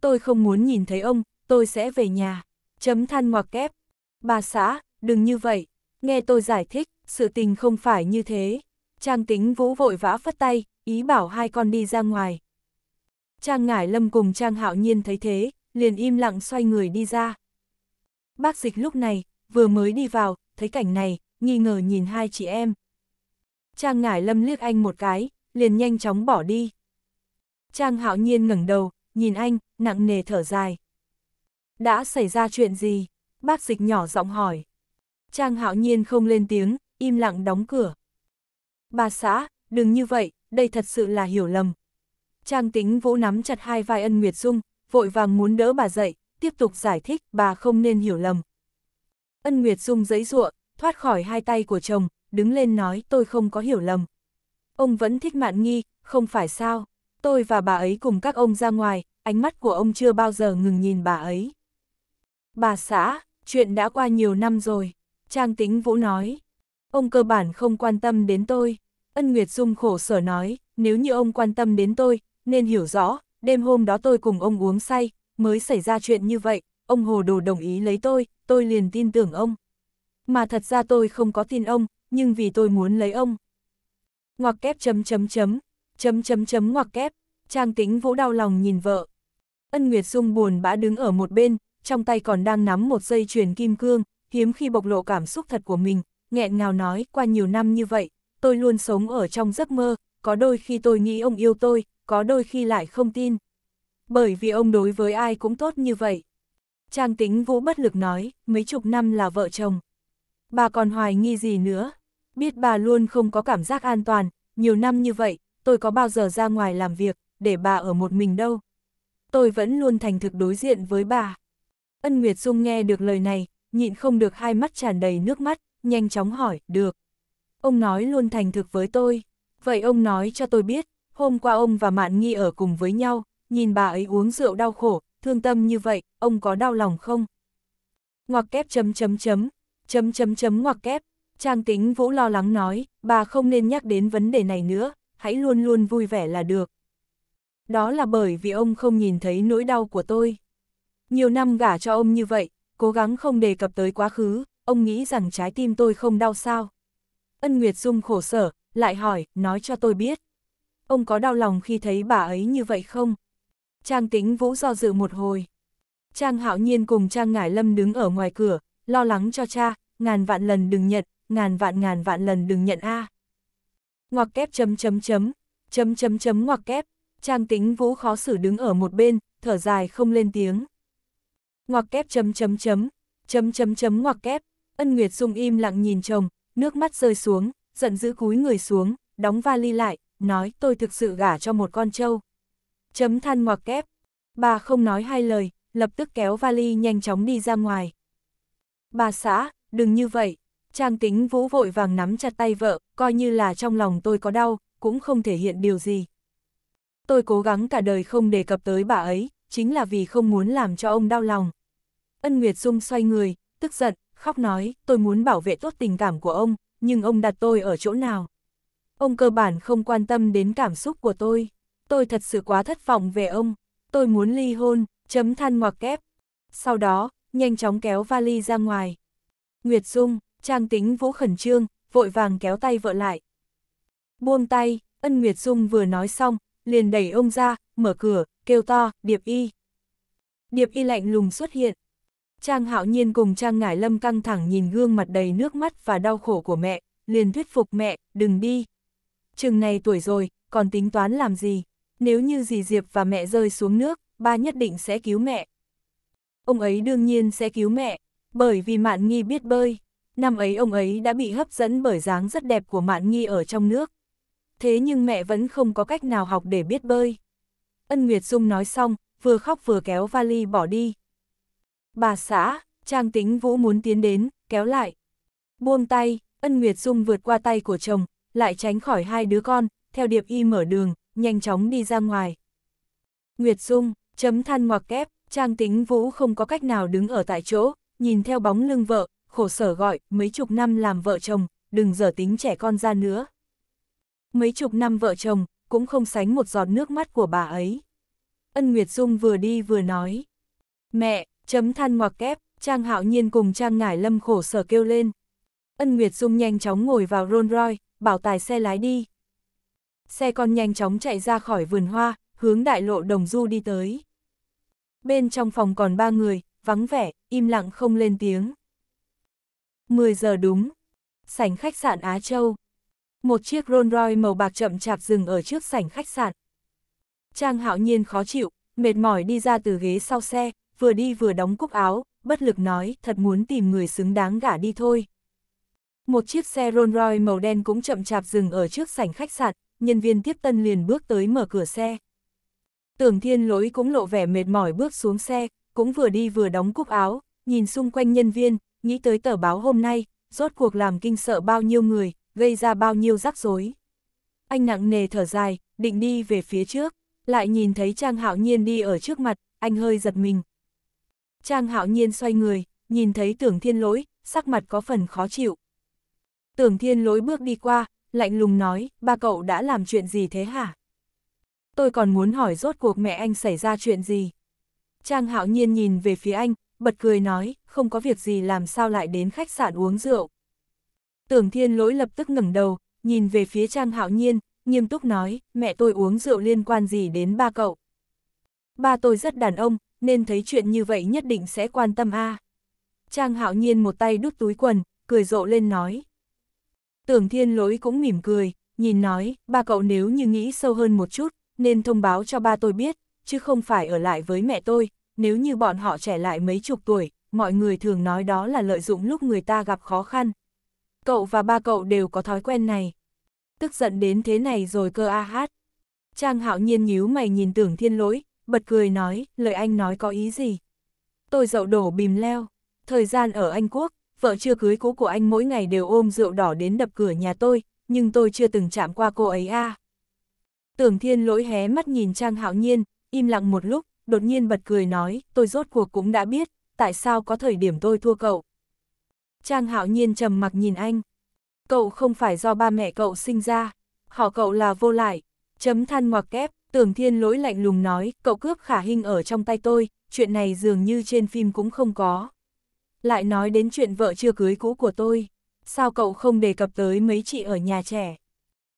Speaker 1: Tôi không muốn nhìn thấy ông, tôi sẽ về nhà. Chấm than ngoặc kép. Bà xã, đừng như vậy. Nghe tôi giải thích, sự tình không phải như thế. Trang tính vũ vội vã phất tay, ý bảo hai con đi ra ngoài. Trang ngải lâm cùng Trang hạo nhiên thấy thế, liền im lặng xoay người đi ra. Bác dịch lúc này, vừa mới đi vào, thấy cảnh này, nghi ngờ nhìn hai chị em. Trang ngải lâm liếc anh một cái, liền nhanh chóng bỏ đi. Trang hạo nhiên ngẩng đầu, nhìn anh, nặng nề thở dài. Đã xảy ra chuyện gì? Bác dịch nhỏ giọng hỏi. Trang hạo nhiên không lên tiếng, im lặng đóng cửa. Bà xã, đừng như vậy, đây thật sự là hiểu lầm. Trang tính vỗ nắm chặt hai vai ân Nguyệt Dung, vội vàng muốn đỡ bà dậy, tiếp tục giải thích bà không nên hiểu lầm. Ân Nguyệt Dung giấy ruộng, thoát khỏi hai tay của chồng, đứng lên nói tôi không có hiểu lầm. Ông vẫn thích mạn nghi, không phải sao, tôi và bà ấy cùng các ông ra ngoài, ánh mắt của ông chưa bao giờ ngừng nhìn bà ấy. Bà xã, chuyện đã qua nhiều năm rồi, Trang Tính Vũ nói. Ông cơ bản không quan tâm đến tôi. Ân Nguyệt Dung khổ sở nói, nếu như ông quan tâm đến tôi, nên hiểu rõ, đêm hôm đó tôi cùng ông uống say, mới xảy ra chuyện như vậy, ông hồ đồ đồng ý lấy tôi, tôi liền tin tưởng ông. Mà thật ra tôi không có tin ông, nhưng vì tôi muốn lấy ông. Ngoặc kép chấm chấm chấm, chấm chấm chấm ngoặc kép, Trang Tĩnh vỗ đau lòng nhìn vợ. Ân Nguyệt Dung buồn bã đứng ở một bên, trong tay còn đang nắm một dây chuyền kim cương, hiếm khi bộc lộ cảm xúc thật của mình, nghẹn ngào nói qua nhiều năm như vậy, tôi luôn sống ở trong giấc mơ, có đôi khi tôi nghĩ ông yêu tôi, có đôi khi lại không tin. Bởi vì ông đối với ai cũng tốt như vậy. Trang tính vũ bất lực nói, mấy chục năm là vợ chồng. Bà còn hoài nghi gì nữa? Biết bà luôn không có cảm giác an toàn, nhiều năm như vậy, tôi có bao giờ ra ngoài làm việc, để bà ở một mình đâu. Tôi vẫn luôn thành thực đối diện với bà. Ân Nguyệt Dung nghe được lời này, nhịn không được hai mắt tràn đầy nước mắt, nhanh chóng hỏi, được. Ông nói luôn thành thực với tôi, vậy ông nói cho tôi biết, Hôm qua ông và Mạn Nghi ở cùng với nhau, nhìn bà ấy uống rượu đau khổ, thương tâm như vậy, ông có đau lòng không? Ngoặc kép chấm chấm chấm, chấm chấm chấm ngoặc kép, Trang Tĩnh Vũ lo lắng nói, bà không nên nhắc đến vấn đề này nữa, hãy luôn luôn vui vẻ là được. Đó là bởi vì ông không nhìn thấy nỗi đau của tôi. Nhiều năm gả cho ông như vậy, cố gắng không đề cập tới quá khứ, ông nghĩ rằng trái tim tôi không đau sao. Ân Nguyệt Dung khổ sở, lại hỏi, nói cho tôi biết ông có đau lòng khi thấy bà ấy như vậy không? Trang tính vũ do dự một hồi. Trang hạo nhiên cùng Trang Ngải Lâm đứng ở ngoài cửa, lo lắng cho cha, ngàn vạn lần đừng nhận, ngàn vạn ngàn vạn lần đừng nhận A. Ngoặc kép chấm chấm chấm, chấm chấm chấm ngoặc kép, Trang tính vũ khó xử đứng ở một bên, thở dài không lên tiếng. Ngoặc kép chấm chấm chấm, chấm chấm chấm ngoặc kép, ân nguyệt sung im lặng nhìn chồng, nước mắt rơi xuống, giận dữ cúi người xuống, đóng vali lại, nói tôi thực sự gả cho một con trâu. Chấm than ngoặc kép, bà không nói hai lời, lập tức kéo vali nhanh chóng đi ra ngoài. Bà xã, đừng như vậy, Trang tính vũ vội vàng nắm chặt tay vợ, coi như là trong lòng tôi có đau, cũng không thể hiện điều gì. Tôi cố gắng cả đời không đề cập tới bà ấy, chính là vì không muốn làm cho ông đau lòng. Ân Nguyệt Dung xoay người, tức giận, khóc nói, tôi muốn bảo vệ tốt tình cảm của ông, nhưng ông đặt tôi ở chỗ nào? ông cơ bản không quan tâm đến cảm xúc của tôi. Tôi thật sự quá thất vọng về ông. Tôi muốn ly hôn, chấm than ngoặc kép. Sau đó, nhanh chóng kéo vali ra ngoài. Nguyệt Dung, Trang Tính Vũ khẩn trương, vội vàng kéo tay vợ lại. Buông tay, Ân Nguyệt Dung vừa nói xong, liền đẩy ông ra, mở cửa, kêu to, Điệp Y. Điệp Y lạnh lùng xuất hiện. Trang Hạo Nhiên cùng Trang Ngải Lâm căng thẳng nhìn gương mặt đầy nước mắt và đau khổ của mẹ, liền thuyết phục mẹ, đừng đi, chừng này tuổi rồi, còn tính toán làm gì, nếu như dì Diệp và mẹ rơi xuống nước, ba nhất định sẽ cứu mẹ. Ông ấy đương nhiên sẽ cứu mẹ, bởi vì Mạn Nghi biết bơi. Năm ấy ông ấy đã bị hấp dẫn bởi dáng rất đẹp của Mạn Nghi ở trong nước. Thế nhưng mẹ vẫn không có cách nào học để biết bơi. Ân Nguyệt Dung nói xong, vừa khóc vừa kéo vali bỏ đi. Bà xã, Trang Tính Vũ muốn tiến đến, kéo lại. Buông tay, Ân Nguyệt Dung vượt qua tay của chồng, lại tránh khỏi hai đứa con, theo điệp y mở đường, nhanh chóng đi ra ngoài. Nguyệt Dung, chấm than ngoặc kép, Trang Tính Vũ không có cách nào đứng ở tại chỗ, nhìn theo bóng lưng vợ, khổ sở gọi, mấy chục năm làm vợ chồng, đừng dở tính trẻ con ra nữa. Mấy chục năm vợ chồng, cũng không sánh một giọt nước mắt của bà ấy. Ân Nguyệt Dung vừa đi vừa nói. Mẹ, chấm than ngoặc kép, Trang Hạo Nhiên cùng Trang Ngải Lâm khổ sở kêu lên. Ân Nguyệt Dung nhanh chóng ngồi vào Rolls Royce, bảo tài xe lái đi. Xe con nhanh chóng chạy ra khỏi vườn hoa, hướng đại lộ Đồng Du đi tới. Bên trong phòng còn ba người, vắng vẻ, im lặng không lên tiếng. 10 giờ đúng. Sảnh khách sạn Á Châu. Một chiếc Rolls Royce màu bạc chậm chạp dừng ở trước sảnh khách sạn. Trang hạo nhiên khó chịu, mệt mỏi đi ra từ ghế sau xe, vừa đi vừa đóng cúc áo, bất lực nói, thật muốn tìm người xứng đáng gả đi thôi. Một chiếc xe Rolls Royce màu đen cũng chậm chạp dừng ở trước sảnh khách sạn, nhân viên tiếp tân liền bước tới mở cửa xe. Tưởng thiên lỗi cũng lộ vẻ mệt mỏi bước xuống xe, cũng vừa đi vừa đóng cúc áo, nhìn xung quanh nhân viên, nghĩ tới tờ báo hôm nay, rốt cuộc làm kinh sợ bao nhiêu người, gây ra bao nhiêu rắc rối. Anh nặng nề thở dài, định đi về phía trước, lại nhìn thấy Trang Hạo Nhiên đi ở trước mặt, anh hơi giật mình. Trang Hạo Nhiên xoay người, nhìn thấy tưởng thiên lỗi, sắc mặt có phần khó chịu. Tưởng thiên lối bước đi qua, lạnh lùng nói, ba cậu đã làm chuyện gì thế hả? Tôi còn muốn hỏi rốt cuộc mẹ anh xảy ra chuyện gì? Trang hạo nhiên nhìn về phía anh, bật cười nói, không có việc gì làm sao lại đến khách sạn uống rượu. Tưởng thiên lỗi lập tức ngẩng đầu, nhìn về phía Trang hạo nhiên, nghiêm túc nói, mẹ tôi uống rượu liên quan gì đến ba cậu? Ba tôi rất đàn ông, nên thấy chuyện như vậy nhất định sẽ quan tâm a. À. Trang hạo nhiên một tay đút túi quần, cười rộ lên nói, Tưởng thiên lỗi cũng mỉm cười, nhìn nói, ba cậu nếu như nghĩ sâu hơn một chút, nên thông báo cho ba tôi biết, chứ không phải ở lại với mẹ tôi, nếu như bọn họ trẻ lại mấy chục tuổi, mọi người thường nói đó là lợi dụng lúc người ta gặp khó khăn. Cậu và ba cậu đều có thói quen này. Tức giận đến thế này rồi cơ a hát. Trang hạo nhiên nhíu mày nhìn tưởng thiên lỗi, bật cười nói, lời anh nói có ý gì? Tôi dậu đổ bìm leo. Thời gian ở Anh Quốc, vợ chưa cưới cũ của anh mỗi ngày đều ôm rượu đỏ đến đập cửa nhà tôi, nhưng tôi chưa từng chạm qua cô ấy a. À. Tưởng thiên lỗi hé mắt nhìn Trang Hạo Nhiên, im lặng một lúc, đột nhiên bật cười nói, tôi rốt cuộc cũng đã biết, tại sao có thời điểm tôi thua cậu. Trang Hạo Nhiên trầm mặc nhìn anh. Cậu không phải do ba mẹ cậu sinh ra, họ cậu là vô lại. Chấm than ngoặc kép, tưởng thiên lỗi lạnh lùng nói, cậu cướp khả hình ở trong tay tôi, chuyện này dường như trên phim cũng không có. Lại nói đến chuyện vợ chưa cưới cũ của tôi, sao cậu không đề cập tới mấy chị ở nhà trẻ?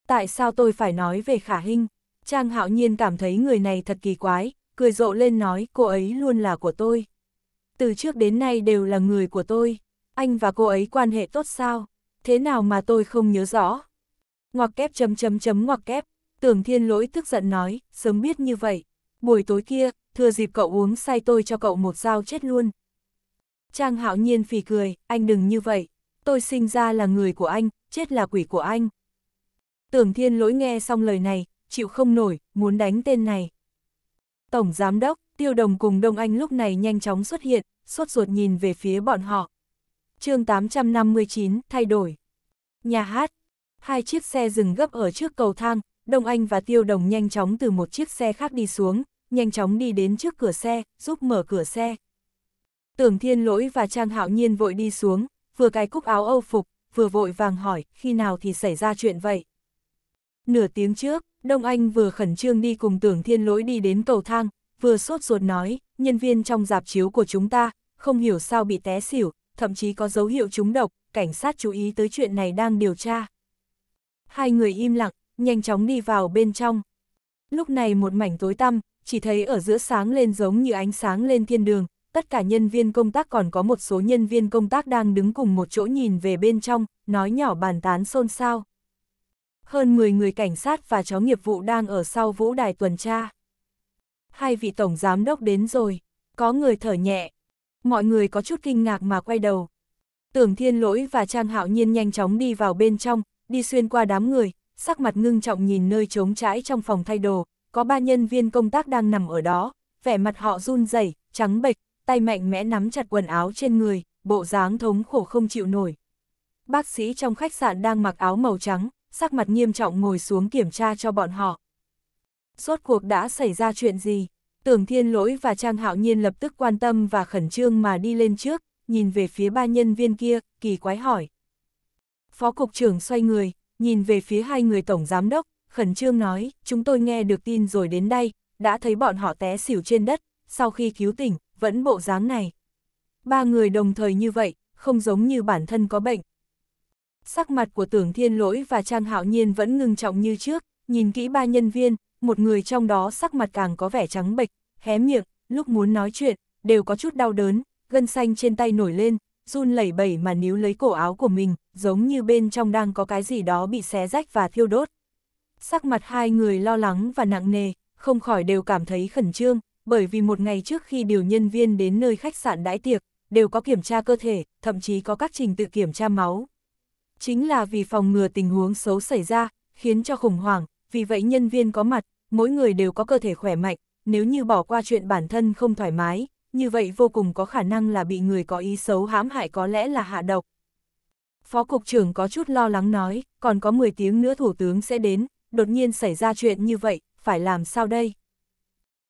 Speaker 1: Tại sao tôi phải nói về khả hình? Trang hạo nhiên cảm thấy người này thật kỳ quái, cười rộ lên nói cô ấy luôn là của tôi. Từ trước đến nay đều là người của tôi, anh và cô ấy quan hệ tốt sao? Thế nào mà tôi không nhớ rõ? Ngoặc kép chấm chấm chấm ngoặc kép, tưởng thiên lỗi tức giận nói, sớm biết như vậy. Buổi tối kia, thưa dịp cậu uống say tôi cho cậu một dao chết luôn. Trang hạo nhiên phì cười, anh đừng như vậy, tôi sinh ra là người của anh, chết là quỷ của anh. Tưởng thiên lỗi nghe xong lời này, chịu không nổi, muốn đánh tên này. Tổng Giám đốc, Tiêu Đồng cùng Đông Anh lúc này nhanh chóng xuất hiện, sốt ruột nhìn về phía bọn họ. chương 859, thay đổi. Nhà hát, hai chiếc xe dừng gấp ở trước cầu thang, Đông Anh và Tiêu Đồng nhanh chóng từ một chiếc xe khác đi xuống, nhanh chóng đi đến trước cửa xe, giúp mở cửa xe. Tưởng thiên lỗi và Trang Hạo Nhiên vội đi xuống, vừa cài cúc áo âu phục, vừa vội vàng hỏi khi nào thì xảy ra chuyện vậy. Nửa tiếng trước, Đông Anh vừa khẩn trương đi cùng tưởng thiên lỗi đi đến cầu thang, vừa sốt ruột nói, nhân viên trong dạp chiếu của chúng ta, không hiểu sao bị té xỉu, thậm chí có dấu hiệu trúng độc, cảnh sát chú ý tới chuyện này đang điều tra. Hai người im lặng, nhanh chóng đi vào bên trong. Lúc này một mảnh tối tăm, chỉ thấy ở giữa sáng lên giống như ánh sáng lên thiên đường, tất cả nhân viên công tác còn có một số nhân viên công tác đang đứng cùng một chỗ nhìn về bên trong, nói nhỏ bàn tán xôn xao. Hơn 10 người cảnh sát và chó nghiệp vụ đang ở sau vũ đài tuần tra. Hai vị tổng giám đốc đến rồi, có người thở nhẹ. Mọi người có chút kinh ngạc mà quay đầu. Tưởng thiên lỗi và Trang Hạo Nhiên nhanh chóng đi vào bên trong, đi xuyên qua đám người, sắc mặt ngưng trọng nhìn nơi trống trãi trong phòng thay đồ, có ba nhân viên công tác đang nằm ở đó, vẻ mặt họ run rẩy, trắng bệch, tay mạnh mẽ nắm chặt quần áo trên người, bộ dáng thống khổ không chịu nổi. Bác sĩ trong khách sạn đang mặc áo màu trắng, sắc mặt nghiêm trọng ngồi xuống kiểm tra cho bọn họ. Rốt cuộc đã xảy ra chuyện gì? Tưởng Thiên Lỗi và Trang Hạo Nhiên lập tức quan tâm và khẩn trương mà đi lên trước, nhìn về phía ba nhân viên kia, kỳ quái hỏi. Phó Cục trưởng xoay người, nhìn về phía hai người Tổng Giám Đốc, khẩn trương nói, chúng tôi nghe được tin rồi đến đây, đã thấy bọn họ té xỉu trên đất, sau khi cứu tỉnh, vẫn bộ dáng này. Ba người đồng thời như vậy, không giống như bản thân có bệnh. Sắc mặt của tưởng thiên lỗi và Trang Hạo Nhiên vẫn ngưng trọng như trước, nhìn kỹ ba nhân viên, một người trong đó sắc mặt càng có vẻ trắng bệch, hé miệng, lúc muốn nói chuyện, đều có chút đau đớn, gân xanh trên tay nổi lên, run lẩy bẩy mà níu lấy cổ áo của mình, giống như bên trong đang có cái gì đó bị xé rách và thiêu đốt. Sắc mặt hai người lo lắng và nặng nề, không khỏi đều cảm thấy khẩn trương, bởi vì một ngày trước khi điều nhân viên đến nơi khách sạn đãi tiệc, đều có kiểm tra cơ thể, thậm chí có các trình tự kiểm tra máu. Chính là vì phòng ngừa tình huống xấu xảy ra, khiến cho khủng hoảng, vì vậy nhân viên có mặt, mỗi người đều có cơ thể khỏe mạnh, nếu như bỏ qua chuyện bản thân không thoải mái, như vậy vô cùng có khả năng là bị người có ý xấu hãm hại có lẽ là hạ độc. Phó Cục trưởng có chút lo lắng nói, còn có 10 tiếng nữa Thủ tướng sẽ đến, đột nhiên xảy ra chuyện như vậy, phải làm sao đây?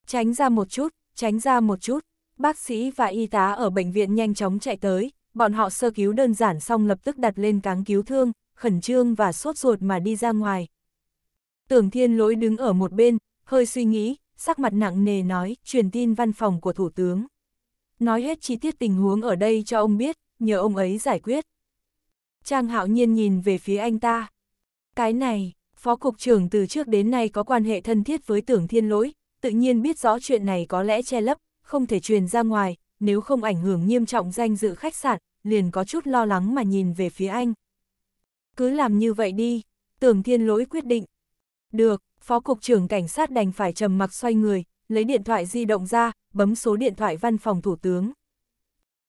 Speaker 1: Tránh ra một chút, tránh ra một chút. Bác sĩ và y tá ở bệnh viện nhanh chóng chạy tới, bọn họ sơ cứu đơn giản xong lập tức đặt lên cáng cứu thương, khẩn trương và sốt ruột mà đi ra ngoài. Tưởng thiên lỗi đứng ở một bên, hơi suy nghĩ, sắc mặt nặng nề nói, truyền tin văn phòng của Thủ tướng. Nói hết chi tiết tình huống ở đây cho ông biết, nhờ ông ấy giải quyết. Trang hạo nhiên nhìn về phía anh ta. Cái này, Phó Cục trưởng từ trước đến nay có quan hệ thân thiết với tưởng thiên lỗi, tự nhiên biết rõ chuyện này có lẽ che lấp, không thể truyền ra ngoài, nếu không ảnh hưởng nghiêm trọng danh dự khách sạn, liền có chút lo lắng mà nhìn về phía anh. Cứ làm như vậy đi, tưởng thiên lỗi quyết định. Được, Phó Cục trưởng Cảnh sát đành phải trầm mặc xoay người, lấy điện thoại di động ra, bấm số điện thoại văn phòng Thủ tướng.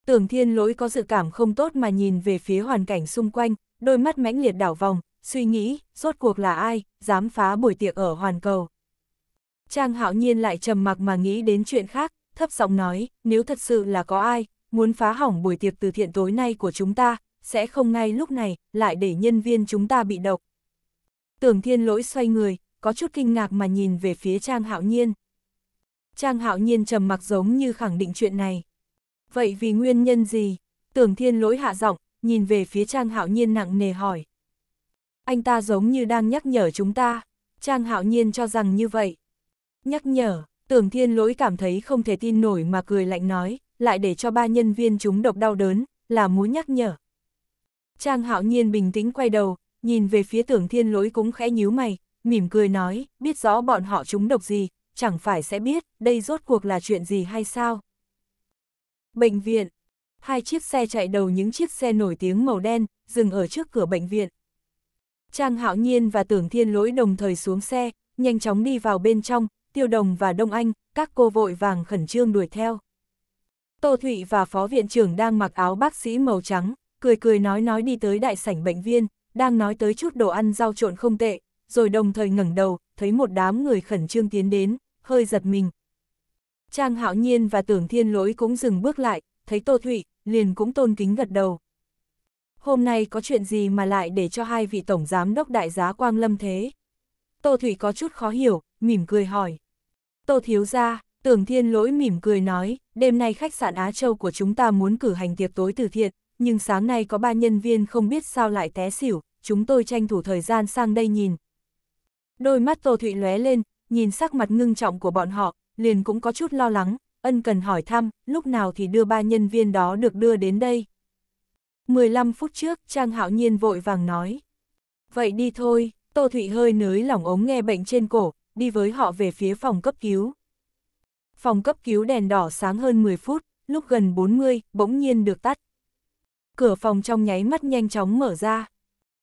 Speaker 1: Tưởng thiên lỗi có dự cảm không tốt mà nhìn về phía hoàn cảnh xung quanh, đôi mắt mãnh liệt đảo vòng, suy nghĩ, rốt cuộc là ai, dám phá buổi tiệc ở Hoàn Cầu. Trang hạo nhiên lại trầm mặc mà nghĩ đến chuyện khác, thấp giọng nói, nếu thật sự là có ai, muốn phá hỏng buổi tiệc từ thiện tối nay của chúng ta, sẽ không ngay lúc này, lại để nhân viên chúng ta bị độc. Tưởng thiên lỗi xoay người, có chút kinh ngạc mà nhìn về phía Trang hạo nhiên. Trang hạo nhiên trầm mặc giống như khẳng định chuyện này. Vậy vì nguyên nhân gì? Tưởng thiên lỗi hạ giọng, nhìn về phía Trang hạo nhiên nặng nề hỏi. Anh ta giống như đang nhắc nhở chúng ta. Trang hạo nhiên cho rằng như vậy. Nhắc nhở, tưởng thiên lỗi cảm thấy không thể tin nổi mà cười lạnh nói, lại để cho ba nhân viên chúng độc đau đớn, là muốn nhắc nhở. Trang hạo nhiên bình tĩnh quay đầu, nhìn về phía tưởng thiên lỗi cũng khẽ nhíu mày, mỉm cười nói, biết rõ bọn họ chúng độc gì, chẳng phải sẽ biết đây rốt cuộc là chuyện gì hay sao. Bệnh viện Hai chiếc xe chạy đầu những chiếc xe nổi tiếng màu đen, dừng ở trước cửa bệnh viện. Trang Hạo Nhiên và Tưởng Thiên Lỗi đồng thời xuống xe, nhanh chóng đi vào bên trong, Tiêu Đồng và Đông Anh, các cô vội vàng khẩn trương đuổi theo. Tô Thụy và phó viện trưởng đang mặc áo bác sĩ màu trắng, cười cười nói nói đi tới đại sảnh bệnh viên, đang nói tới chút đồ ăn rau trộn không tệ, rồi đồng thời ngẩng đầu, thấy một đám người khẩn trương tiến đến, hơi giật mình. Trang Hạo Nhiên và Tưởng Thiên Lỗi cũng dừng bước lại, thấy Tô Thụy, liền cũng tôn kính gật đầu. Hôm nay có chuyện gì mà lại để cho hai vị tổng giám đốc đại giá Quang Lâm thế? Tô Thủy có chút khó hiểu, mỉm cười hỏi. Tô Thiếu Gia, Tưởng Thiên Lỗi mỉm cười nói, đêm nay khách sạn Á Châu của chúng ta muốn cử hành tiệc tối từ thiện, nhưng sáng nay có ba nhân viên không biết sao lại té xỉu, chúng tôi tranh thủ thời gian sang đây nhìn. Đôi mắt Tô Thụy lóe lên, nhìn sắc mặt ngưng trọng của bọn họ, liền cũng có chút lo lắng, ân cần hỏi thăm, lúc nào thì đưa ba nhân viên đó được đưa đến đây. 15 phút trước, Trang Hạo Nhiên vội vàng nói. Vậy đi thôi, Tô Thụy hơi nới lỏng ống nghe bệnh trên cổ, đi với họ về phía phòng cấp cứu. Phòng cấp cứu đèn đỏ sáng hơn 10 phút, lúc gần 40, bỗng nhiên được tắt. Cửa phòng trong nháy mắt nhanh chóng mở ra.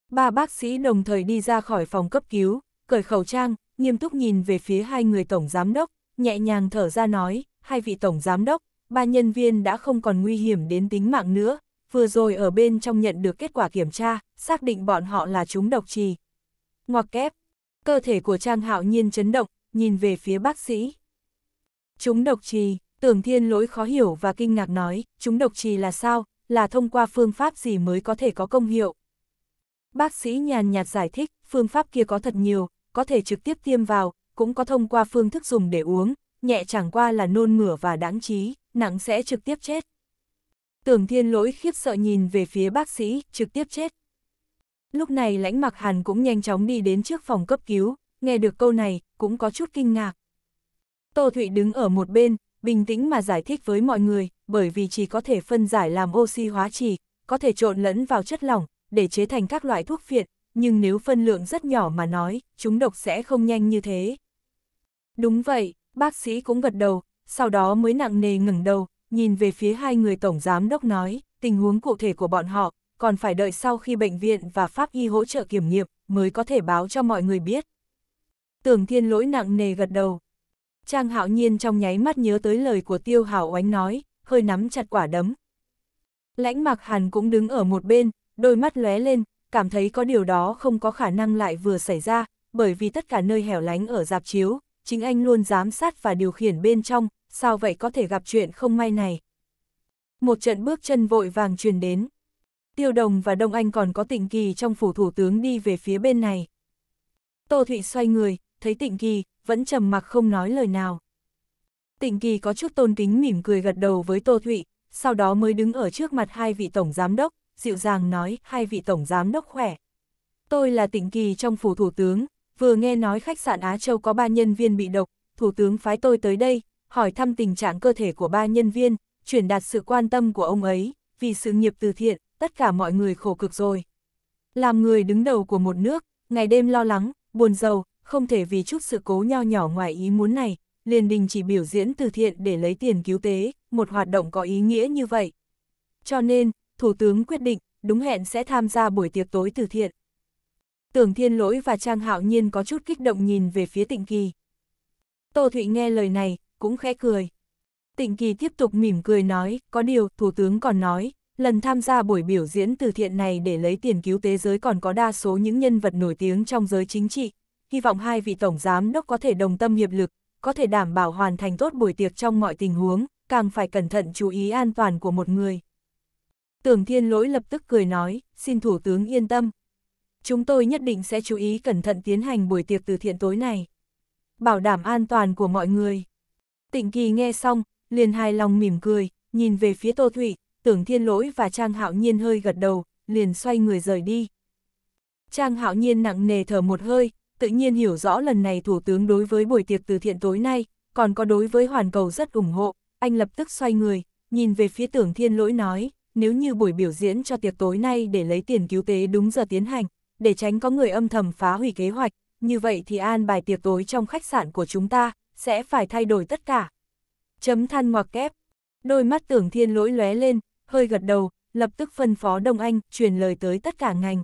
Speaker 1: Ba bác sĩ đồng thời đi ra khỏi phòng cấp cứu, cởi khẩu trang, nghiêm túc nhìn về phía hai người tổng giám đốc, nhẹ nhàng thở ra nói, hai vị tổng giám đốc, ba nhân viên đã không còn nguy hiểm đến tính mạng nữa, vừa rồi ở bên trong nhận được kết quả kiểm tra, xác định bọn họ là chúng độc trì. Ngoặc kép, Cơ thể của Trang Hạo Nhiên chấn động, nhìn về phía bác sĩ. Chúng độc trì, tưởng thiên lỗi khó hiểu và kinh ngạc nói, chúng độc trì là sao, là thông qua phương pháp gì mới có thể có công hiệu. Bác sĩ nhàn nhạt giải thích, phương pháp kia có thật nhiều, có thể trực tiếp tiêm vào, cũng có thông qua phương thức dùng để uống, nhẹ chẳng qua là nôn mửa và đáng trí, nặng sẽ trực tiếp chết. Tưởng thiên lỗi khiếp sợ nhìn về phía bác sĩ, trực tiếp chết. Lúc này lãnh mặc hàn cũng nhanh chóng đi đến trước phòng cấp cứu, nghe được câu này, cũng có chút kinh ngạc. Tô Thụy đứng ở một bên, bình tĩnh mà giải thích với mọi người, bởi vì chỉ có thể phân giải làm oxy hóa trì, có thể trộn lẫn vào chất lỏng, để chế thành các loại thuốc phiện, nhưng nếu phân lượng rất nhỏ mà nói, chúng độc sẽ không nhanh như thế. Đúng vậy, bác sĩ cũng gật đầu, sau đó mới nặng nề ngẩng đầu, nhìn về phía hai người tổng giám đốc nói, tình huống cụ thể của bọn họ, còn phải đợi sau khi bệnh viện và pháp y hỗ trợ kiểm nghiệm mới có thể báo cho mọi người biết. Tưởng thiên lỗi nặng nề gật đầu. Trang hạo nhiên trong nháy mắt nhớ tới lời của tiêu hảo oánh nói, hơi nắm chặt quả đấm. Lãnh mặc hàn cũng đứng ở một bên, đôi mắt lóe lên, cảm thấy có điều đó không có khả năng lại vừa xảy ra, bởi vì tất cả nơi hẻo lánh ở dạp chiếu, chính anh luôn giám sát và điều khiển bên trong, sao vậy có thể gặp chuyện không may này. Một trận bước chân vội vàng truyền đến. Tiêu Đồng và Đông Anh còn có Tịnh Kỳ trong phủ thủ tướng đi về phía bên này. Tô Thụy xoay người, thấy Tịnh Kỳ, vẫn trầm mặc không nói lời nào. Tịnh Kỳ có chút tôn kính mỉm cười gật đầu với Tô Thụy, sau đó mới đứng ở trước mặt hai vị tổng giám đốc, dịu dàng nói, hai vị tổng giám đốc khỏe. Tôi là Tịnh Kỳ trong phủ thủ tướng, vừa nghe nói khách sạn Á Châu có ba nhân viên bị độc, thủ tướng phái tôi tới đây, hỏi thăm tình trạng cơ thể của ba nhân viên, chuyển đạt sự quan tâm của ông ấy, vì sự nghiệp từ thiện, tất cả mọi người khổ cực rồi. Làm người đứng đầu của một nước, ngày đêm lo lắng, buồn giàu, không thể vì chút sự cố nho nhỏ ngoài ý muốn này, liền đình chỉ biểu diễn từ thiện để lấy tiền cứu tế, một hoạt động có ý nghĩa như vậy. Cho nên, Thủ tướng quyết định, đúng hẹn sẽ tham gia buổi tiệc tối từ thiện. Tưởng Thiên Lỗi và Trang Hạo Nhiên có chút kích động nhìn về phía Tịnh Kỳ. Tô Thụy nghe lời này, cũng khẽ cười. Tịnh Kỳ tiếp tục mỉm cười nói, có điều, Thủ tướng còn nói, lần tham gia buổi biểu diễn từ thiện này để lấy tiền cứu tế giới còn có đa số những nhân vật nổi tiếng trong giới chính trị. Hy vọng hai vị tổng giám đốc có thể đồng tâm hiệp lực, có thể đảm bảo hoàn thành tốt buổi tiệc trong mọi tình huống, càng phải cẩn thận chú ý an toàn của một người. Tưởng Thiên Lỗi lập tức cười nói, xin Thủ tướng yên tâm. Chúng tôi nhất định sẽ chú ý cẩn thận tiến hành buổi tiệc từ thiện tối này. Bảo đảm an toàn của mọi người. Tịnh Kỳ nghe xong, liền hài lòng mỉm cười, nhìn về phía Tô Thụy, tưởng thiên lỗi và Trang Hạo Nhiên hơi gật đầu, liền xoay người rời đi. Trang Hạo Nhiên nặng nề thở một hơi, tự nhiên hiểu rõ lần này Thủ tướng đối với buổi tiệc từ thiện tối nay, còn có đối với hoàn cầu rất ủng hộ, anh lập tức xoay người, nhìn về phía tưởng thiên lỗi nói, nếu như buổi biểu diễn cho tiệc tối nay để lấy tiền cứu tế đúng giờ tiến hành, để tránh có người âm thầm phá hủy kế hoạch, như vậy thì an bài tiệc tối trong khách sạn của chúng ta, sẽ phải thay đổi tất cả. Chấm than ngoặc kép, đôi mắt tưởng thiên lỗi lóe lên, hơi gật đầu, lập tức phân phó Đông Anh, truyền lời tới tất cả ngành.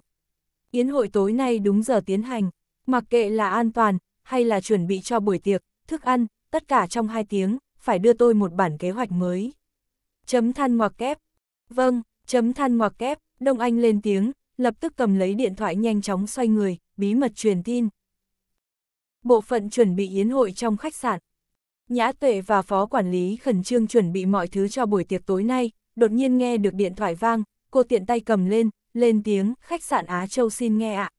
Speaker 1: Yến hội tối nay đúng giờ tiến hành, mặc kệ là an toàn, hay là chuẩn bị cho buổi tiệc, thức ăn, tất cả trong hai tiếng, phải đưa tôi một bản kế hoạch mới. Chấm than ngoặc kép. Vâng, chấm than ngoặc kép, Đông Anh lên tiếng, lập tức cầm lấy điện thoại nhanh chóng xoay người, bí mật truyền tin. Bộ phận chuẩn bị yến hội trong khách sạn. Nhã Tuệ và phó quản lý khẩn trương chuẩn bị mọi thứ cho buổi tiệc tối nay, đột nhiên nghe được điện thoại vang, cô tiện tay cầm lên, lên tiếng, khách sạn Á Châu xin nghe ạ.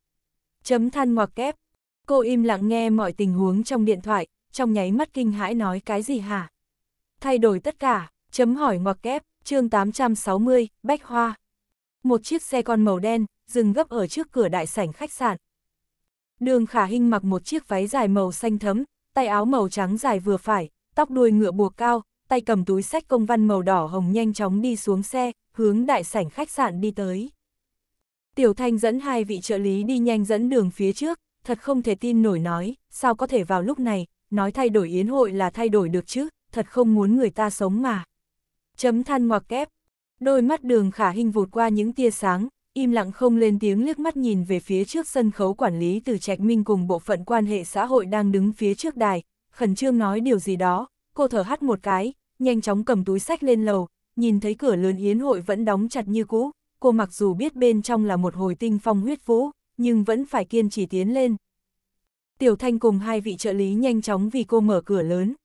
Speaker 1: Chấm than ngoặc kép. Cô im lặng nghe mọi tình huống trong điện thoại, trong nháy mắt kinh hãi nói cái gì hả? Thay đổi tất cả, chấm hỏi ngoặc kép, chương 860, Bách Hoa. Một chiếc xe con màu đen, dừng gấp ở trước cửa đại sảnh khách sạn. Đường khả hình mặc một chiếc váy dài màu xanh thấm, tay áo màu trắng dài vừa phải, tóc đuôi ngựa buộc cao, tay cầm túi sách công văn màu đỏ hồng nhanh chóng đi xuống xe, hướng đại sảnh khách sạn đi tới. Tiểu Thanh dẫn hai vị trợ lý đi nhanh dẫn đường phía trước, thật không thể tin nổi nói, sao có thể vào lúc này, nói thay đổi yến hội là thay đổi được chứ, thật không muốn người ta sống mà. Chấm than ngoặc kép, đôi mắt đường khả hình vụt qua những tia sáng, im lặng không lên tiếng liếc mắt nhìn về phía trước sân khấu quản lý từ Trạch Minh cùng bộ phận quan hệ xã hội đang đứng phía trước đài, khẩn trương nói điều gì đó, cô thở hắt một cái, nhanh chóng cầm túi sách lên lầu, nhìn thấy cửa lớn yến hội vẫn đóng chặt như cũ, cô mặc dù biết bên trong là một hồi tinh phong huyết vũ, nhưng vẫn phải kiên trì tiến lên. Tiểu Thanh cùng hai vị trợ lý nhanh chóng vì cô mở cửa lớn.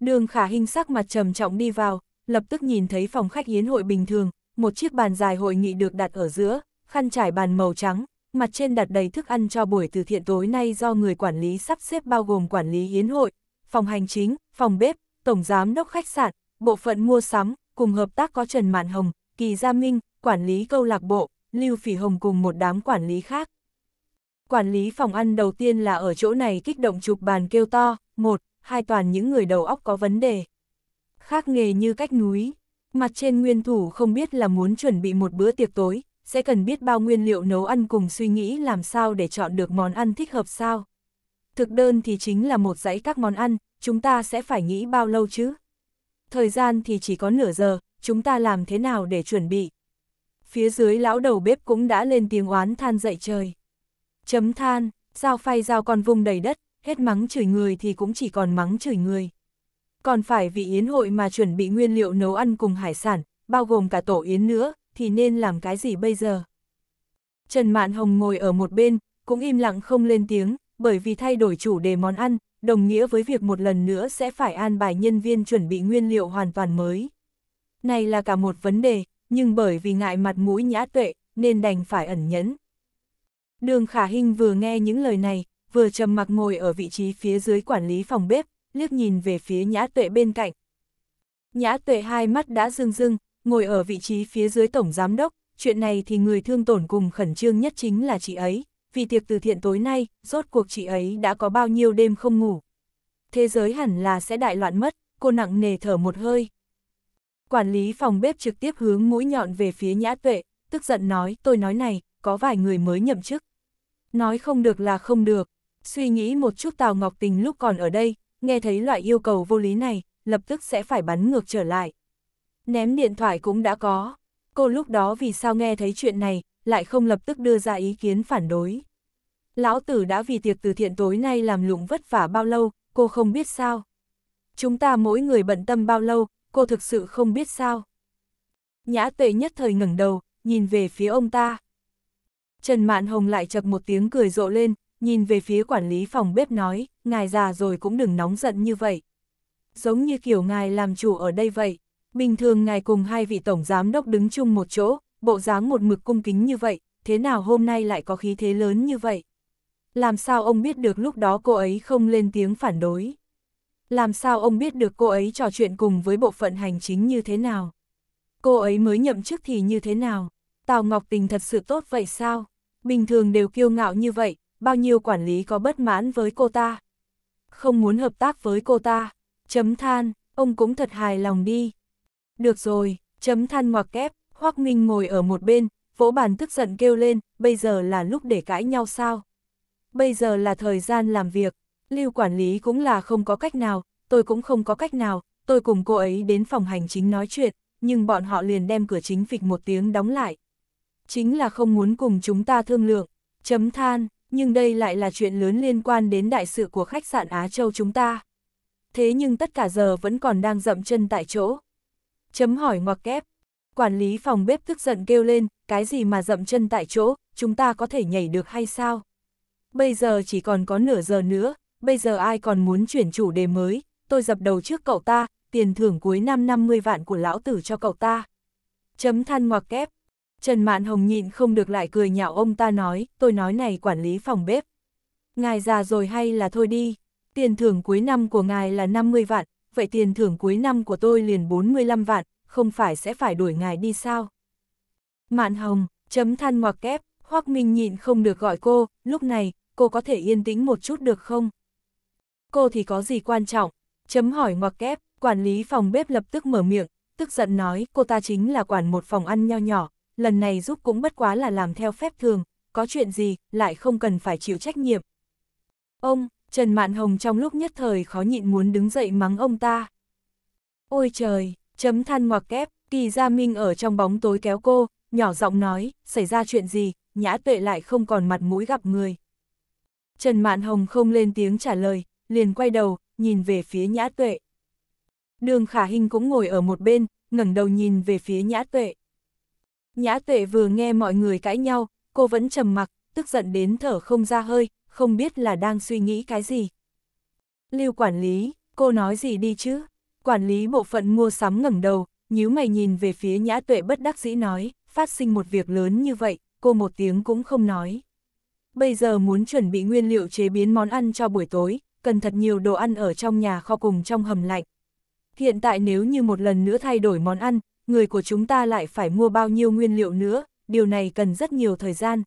Speaker 1: Đường khả hình sắc mặt trầm trọng đi vào, lập tức nhìn thấy phòng khách yến hội bình thường, một chiếc bàn dài hội nghị được đặt ở giữa, khăn trải bàn màu trắng, mặt trên đặt đầy thức ăn cho buổi từ thiện tối nay do người quản lý sắp xếp bao gồm quản lý yến hội, phòng hành chính, phòng bếp, Tổng Giám đốc Khách sạn, Bộ phận Mua sắm, cùng hợp tác có Trần Mạn Hồng, Kỳ Gia Minh, Quản lý Câu lạc bộ, Lưu Phỉ Hồng cùng một đám quản lý khác. Quản lý phòng ăn đầu tiên là ở chỗ này kích động chụp bàn kêu to, một, hai toàn những người đầu óc có vấn đề. Khác nghề như cách núi, mặt trên nguyên thủ không biết là muốn chuẩn bị một bữa tiệc tối, sẽ cần biết bao nguyên liệu nấu ăn cùng suy nghĩ làm sao để chọn được món ăn thích hợp sao. Thực đơn thì chính là một dãy các món ăn, chúng ta sẽ phải nghĩ bao lâu chứ? Thời gian thì chỉ có nửa giờ, chúng ta làm thế nào để chuẩn bị? Phía dưới lão đầu bếp cũng đã lên tiếng oán than dậy trời. Chấm than, dao phay dao con vung đầy đất, hết mắng chửi người thì cũng chỉ còn mắng chửi người. Còn phải vì yến hội mà chuẩn bị nguyên liệu nấu ăn cùng hải sản, bao gồm cả tổ yến nữa, thì nên làm cái gì bây giờ? Trần Mạn Hồng ngồi ở một bên, cũng im lặng không lên tiếng, bởi vì thay đổi chủ đề món ăn, đồng nghĩa với việc một lần nữa sẽ phải an bài nhân viên chuẩn bị nguyên liệu hoàn toàn mới. Này là cả một vấn đề, nhưng bởi vì ngại mặt mũi nhã tuệ, nên đành phải ẩn nhẫn. Đường Khả Hinh vừa nghe những lời này, vừa trầm mặc ngồi ở vị trí phía dưới quản lý phòng bếp, liếc nhìn về phía nhã tuệ bên cạnh. Nhã tuệ hai mắt đã rưng rưng, ngồi ở vị trí phía dưới tổng giám đốc, chuyện này thì người thương tổn cùng khẩn trương nhất chính là chị ấy vì tiệc từ thiện tối nay, rốt cuộc chị ấy đã có bao nhiêu đêm không ngủ. Thế giới hẳn là sẽ đại loạn mất, cô nặng nề thở một hơi. Quản lý phòng bếp trực tiếp hướng mũi nhọn về phía nhã tuệ, tức giận nói tôi nói này, có vài người mới nhậm chức. Nói không được là không được, suy nghĩ một chút Tào Ngọc Tình lúc còn ở đây, nghe thấy loại yêu cầu vô lý này, lập tức sẽ phải bắn ngược trở lại. Ném điện thoại cũng đã có, cô lúc đó vì sao nghe thấy chuyện này, lại không lập tức đưa ra ý kiến phản đối. Lão tử đã vì tiệc từ thiện tối nay làm lụng vất vả bao lâu, cô không biết sao. Chúng ta mỗi người bận tâm bao lâu, cô thực sự không biết sao. Nhã tuệ nhất thời ngẩng đầu, nhìn về phía ông ta. Trần Mạn Hồng lại chập một tiếng cười rộ lên, nhìn về phía quản lý phòng bếp nói, ngài già rồi cũng đừng nóng giận như vậy. Giống như kiểu ngài làm chủ ở đây vậy, bình thường ngài cùng hai vị tổng giám đốc đứng chung một chỗ, bộ dáng một mực cung kính như vậy, thế nào hôm nay lại có khí thế lớn như vậy? Làm sao ông biết được lúc đó cô ấy không lên tiếng phản đối? Làm sao ông biết được cô ấy trò chuyện cùng với bộ phận hành chính như thế nào? Cô ấy mới nhậm chức thì như thế nào? Tào Ngọc Tình thật sự tốt vậy sao? Bình thường đều kiêu ngạo như vậy, bao nhiêu quản lý có bất mãn với cô ta? Không muốn hợp tác với cô ta? Chấm than, ông cũng thật hài lòng đi. Được rồi, chấm than ngoặc kép, Hoắc Minh ngồi ở một bên, vỗ bàn tức giận kêu lên, bây giờ là lúc để cãi nhau sao? Bây giờ là thời gian làm việc, lưu quản lý cũng là không có cách nào, tôi cũng không có cách nào, tôi cùng cô ấy đến phòng hành chính nói chuyện, nhưng bọn họ liền đem cửa chính phịch một tiếng đóng lại. Chính là không muốn cùng chúng ta thương lượng, chấm than, nhưng đây lại là chuyện lớn liên quan đến đại sự của khách sạn Á Châu chúng ta. Thế nhưng tất cả giờ vẫn còn đang dậm chân tại chỗ. Chấm hỏi ngoặc kép, Quản lý phòng bếp tức giận kêu lên, cái gì mà dậm chân tại chỗ, chúng ta có thể nhảy được hay sao? Bây giờ chỉ còn có nửa giờ nữa, bây giờ ai còn muốn chuyển chủ đề mới, tôi dập đầu trước cậu ta, tiền thưởng cuối năm 50 vạn của lão tử cho cậu ta. Chấm than ngoặc kép. Trần Mạn Hồng nhịn không được lại cười nhạo ông ta nói, tôi nói này quản lý phòng bếp. Ngài già rồi hay là thôi đi, tiền thưởng cuối năm của ngài là 50 vạn, vậy tiền thưởng cuối năm của tôi liền 45 vạn, không phải sẽ phải đuổi ngài đi sao? Mạn hồng, chấm than ngoặc kép, Hoắc Minh nhịn không được gọi cô, lúc này, cô có thể yên tĩnh một chút được không? Cô thì có gì quan trọng? Chấm hỏi ngoặc kép, quản lý phòng bếp lập tức mở miệng, tức giận nói cô ta chính là quản một phòng ăn nho nhỏ, lần này giúp cũng bất quá là làm theo phép thường, có chuyện gì, lại không cần phải chịu trách nhiệm. Ông, Trần Mạn Hồng trong lúc nhất thời khó nhịn muốn đứng dậy mắng ông ta. Ôi trời, Chấm than ngoặc kép, kỳ gia minh ở trong bóng tối kéo cô, nhỏ giọng nói, xảy ra chuyện gì, nhã tuệ lại không còn mặt mũi gặp người. Trần Mạn Hồng không lên tiếng trả lời, liền quay đầu, nhìn về phía nhã tuệ. Đường khả hình cũng ngồi ở một bên, ngẩng đầu nhìn về phía nhã tuệ. Nhã tuệ vừa nghe mọi người cãi nhau, cô vẫn trầm mặc, tức giận đến thở không ra hơi, không biết là đang suy nghĩ cái gì. Lưu quản lý, cô nói gì đi chứ? Quản lý bộ phận mua sắm ngẩng đầu, nhíu mày nhìn về phía nhã tuệ bất đắc dĩ nói, phát sinh một việc lớn như vậy, cô một tiếng cũng không nói. Bây giờ muốn chuẩn bị nguyên liệu chế biến món ăn cho buổi tối, cần thật nhiều đồ ăn ở trong nhà kho cùng trong hầm lạnh. Hiện tại nếu như một lần nữa thay đổi món ăn, người của chúng ta lại phải mua bao nhiêu nguyên liệu nữa, điều này cần rất nhiều thời gian.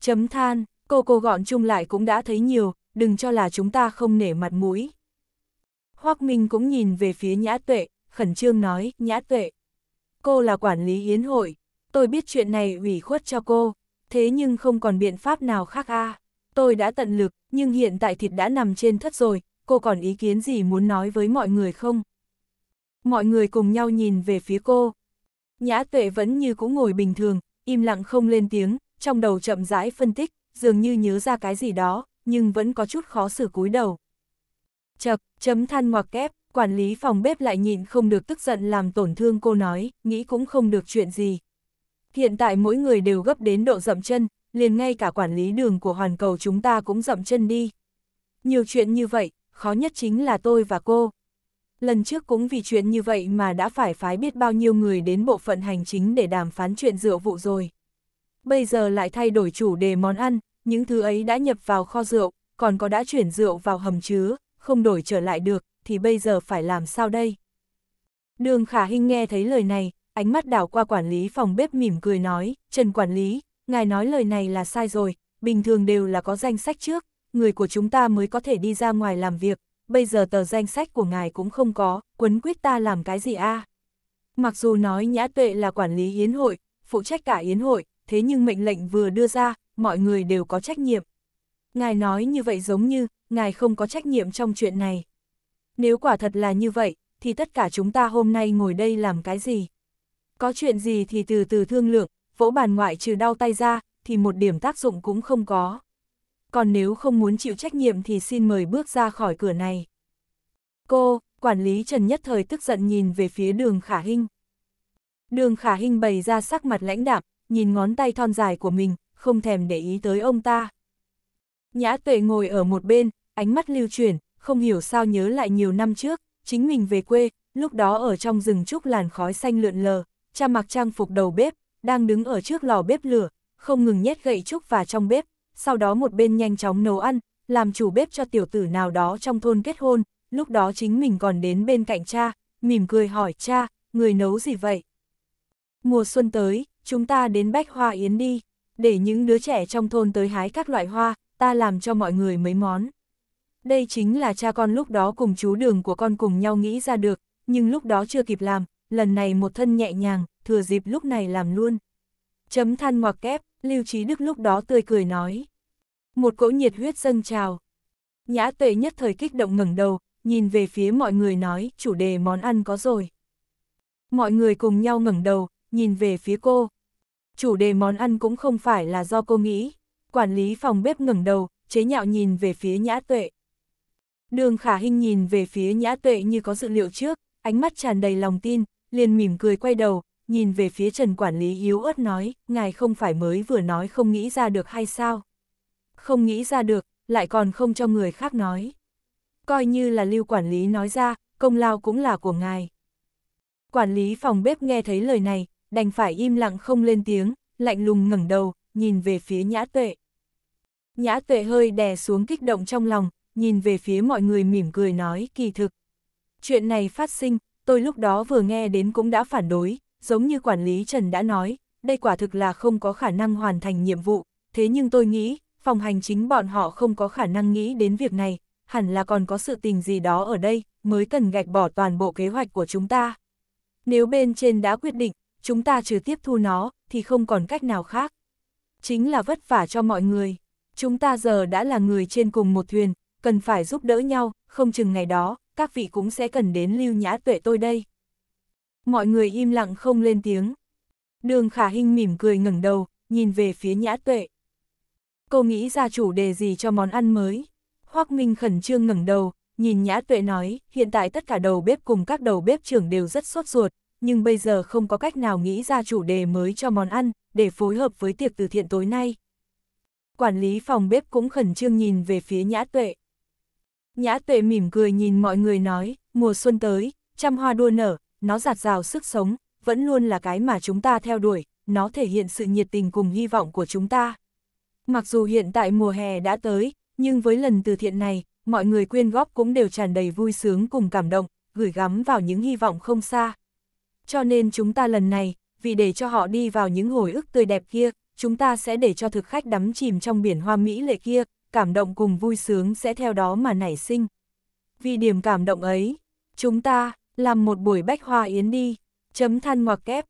Speaker 1: Chấm than, cô cô gọn chung lại cũng đã thấy nhiều, đừng cho là chúng ta không nể mặt mũi. Hoác Minh cũng nhìn về phía Nhã Tuệ, khẩn trương nói, Nhã Tuệ. Cô là quản lý yến hội, tôi biết chuyện này ủy khuất cho cô, thế nhưng không còn biện pháp nào khác a. Tôi đã tận lực, nhưng hiện tại thịt đã nằm trên thất rồi, cô còn ý kiến gì muốn nói với mọi người không? Mọi người cùng nhau nhìn về phía cô. Nhã Tuệ vẫn như cũ ngồi bình thường, im lặng không lên tiếng, trong đầu chậm rãi phân tích, dường như nhớ ra cái gì đó, nhưng vẫn có chút khó xử cúi đầu. Chậc, chấm than ngoặc kép, quản lý phòng bếp lại nhịn không được tức giận làm tổn thương cô nói, nghĩ cũng không được chuyện gì. Hiện tại mỗi người đều gấp đến độ dậm chân, liền ngay cả quản lý đường của hoàn cầu chúng ta cũng dậm chân đi. Nhiều chuyện như vậy, khó nhất chính là tôi và cô. Lần trước cũng vì chuyện như vậy mà đã phải phái biết bao nhiêu người đến bộ phận hành chính để đàm phán chuyện rượu vụ rồi. Bây giờ lại thay đổi chủ đề món ăn, những thứ ấy đã nhập vào kho rượu, còn có đã chuyển rượu vào hầm chứa, không đổi trở lại được, thì bây giờ phải làm sao đây? Đường Khả Hinh nghe thấy lời này, ánh mắt đảo qua quản lý phòng bếp mỉm cười nói, Trần quản lý, ngài nói lời này là sai rồi, bình thường đều là có danh sách trước, người của chúng ta mới có thể đi ra ngoài làm việc, bây giờ tờ danh sách của ngài cũng không có, quấn quyết ta làm cái gì a? Mặc dù nói Nhã Tuệ là quản lý yến hội, phụ trách cả yến hội, thế nhưng mệnh lệnh vừa đưa ra, mọi người đều có trách nhiệm. Ngài nói như vậy giống như, ngài không có trách nhiệm trong chuyện này. Nếu quả thật là như vậy, thì tất cả chúng ta hôm nay ngồi đây làm cái gì? Có chuyện gì thì từ từ thương lượng, vỗ bàn ngoại trừ đau tay ra, thì một điểm tác dụng cũng không có. Còn nếu không muốn chịu trách nhiệm thì xin mời bước ra khỏi cửa này. Cô, quản lý Trần Nhất Thời tức giận nhìn về phía đường Khả Hinh. Đường Khả Hinh bày ra sắc mặt lãnh đạm, nhìn ngón tay thon dài của mình, không thèm để ý tới ông ta. Nhã tuệ ngồi ở một bên, ánh mắt lưu chuyển, không hiểu sao nhớ lại nhiều năm trước, chính mình về quê, lúc đó ở trong rừng trúc làn khói xanh lượn lờ, cha mặc trang phục đầu bếp, đang đứng ở trước lò bếp lửa, không ngừng nhét gậy trúc vào trong bếp, sau đó một bên nhanh chóng nấu ăn, làm chủ bếp cho tiểu tử nào đó trong thôn kết hôn, lúc đó chính mình còn đến bên cạnh cha, mỉm cười hỏi cha, người nấu gì vậy? Mùa xuân tới, chúng ta đến bách hoa yến đi, để những đứa trẻ trong thôn tới hái các loại hoa, ta làm cho mọi người mấy món. Đây chính là cha con lúc đó cùng chú đường của con cùng nhau nghĩ ra được, nhưng lúc đó chưa kịp làm, lần này một thân nhẹ nhàng, thừa dịp lúc này làm luôn. Chấm than ngoặc kép, Lưu Trí Đức lúc đó tươi cười nói. Một cỗ nhiệt huyết dâng trào. Nhã tuệ nhất thời kích động ngẩng đầu, nhìn về phía mọi người nói chủ đề món ăn có rồi. Mọi người cùng nhau ngẩng đầu, nhìn về phía cô. Chủ đề món ăn cũng không phải là do cô nghĩ, quản lý phòng bếp ngẩng đầu, chế nhạo nhìn về phía nhã tuệ. Đường khả hình nhìn về phía nhã tuệ như có dự liệu trước, ánh mắt tràn đầy lòng tin, liền mỉm cười quay đầu, nhìn về phía trần quản lý yếu ớt nói, ngài không phải mới vừa nói không nghĩ ra được hay sao? Không nghĩ ra được, lại còn không cho người khác nói. Coi như là lưu quản lý nói ra, công lao cũng là của ngài. Quản lý phòng bếp nghe thấy lời này, đành phải im lặng không lên tiếng, lạnh lùng ngẩng đầu, nhìn về phía nhã tuệ. Nhã tuệ hơi đè xuống kích động trong lòng, nhìn về phía mọi người mỉm cười nói kỳ thực. Chuyện này phát sinh, tôi lúc đó vừa nghe đến cũng đã phản đối, giống như quản lý Trần đã nói, đây quả thực là không có khả năng hoàn thành nhiệm vụ, thế nhưng tôi nghĩ, phòng hành chính bọn họ không có khả năng nghĩ đến việc này, hẳn là còn có sự tình gì đó ở đây, mới cần gạch bỏ toàn bộ kế hoạch của chúng ta. Nếu bên trên đã quyết định, chúng ta trừ tiếp thu nó, thì không còn cách nào khác. Chính là vất vả cho mọi người chúng ta giờ đã là người trên cùng một thuyền, cần phải giúp đỡ nhau, không chừng ngày đó, các vị cũng sẽ cần đến lưu nhã tuệ tôi đây. Mọi người im lặng không lên tiếng. Đường khả hình mỉm cười ngẩng đầu, nhìn về phía nhã tuệ. Cô nghĩ ra chủ đề gì cho món ăn mới? Hoác Minh khẩn trương ngẩng đầu, nhìn nhã tuệ nói, hiện tại tất cả đầu bếp cùng các đầu bếp trưởng đều rất sốt ruột, nhưng bây giờ không có cách nào nghĩ ra chủ đề mới cho món ăn, để phối hợp với tiệc từ thiện tối nay quản lý phòng bếp cũng khẩn trương nhìn về phía Nhã Tuệ. Nhã Tuệ mỉm cười nhìn mọi người nói, mùa xuân tới, trăm hoa đua nở, nó giạt rào sức sống, vẫn luôn là cái mà chúng ta theo đuổi, nó thể hiện sự nhiệt tình cùng hy vọng của chúng ta. Mặc dù hiện tại mùa hè đã tới, nhưng với lần từ thiện này, mọi người quyên góp cũng đều tràn đầy vui sướng cùng cảm động, gửi gắm vào những hy vọng không xa. Cho nên chúng ta lần này, vì để cho họ đi vào những hồi ức tươi đẹp kia, chúng ta sẽ để cho thực khách đắm chìm trong biển hoa mỹ lệ kia, cảm động cùng vui sướng sẽ theo đó mà nảy sinh. Vì điểm cảm động ấy, chúng ta làm một buổi bách hoa yến đi, chấm than ngoặc kép.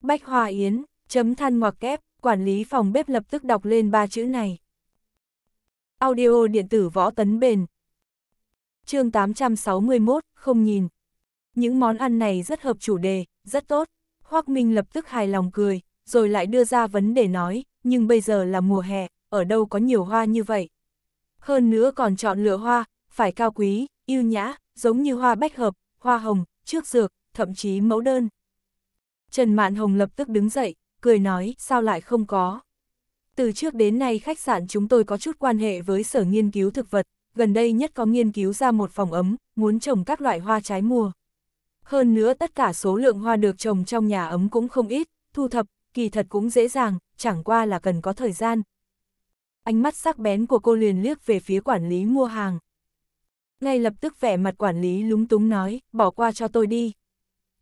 Speaker 1: Bách hoa yến, chấm than ngoặc kép, quản lý phòng bếp lập tức đọc lên ba chữ này. Audio điện tử võ tấn bền. chương 861, không nhìn. Những món ăn này rất hợp chủ đề, rất tốt. Hoác Minh lập tức hài lòng cười, rồi lại đưa ra vấn đề nói, nhưng bây giờ là mùa hè, ở đâu có nhiều hoa như vậy. Hơn nữa còn chọn lựa hoa, phải cao quý, yêu nhã, giống như hoa bách hợp, hoa hồng, trước dược, thậm chí mẫu đơn. Trần Mạn Hồng lập tức đứng dậy, cười nói, sao lại không có. Từ trước đến nay khách sạn chúng tôi có chút quan hệ với sở nghiên cứu thực vật, gần đây nhất có nghiên cứu ra một phòng ấm, muốn trồng các loại hoa trái mùa. Hơn nữa tất cả số lượng hoa được trồng trong nhà ấm cũng không ít, thu thập, kỳ thật cũng dễ dàng, chẳng qua là cần có thời gian. Ánh mắt sắc bén của cô liền liếc về phía quản lý mua hàng. Ngay lập tức vẻ mặt quản lý lúng túng nói, bỏ qua cho tôi đi.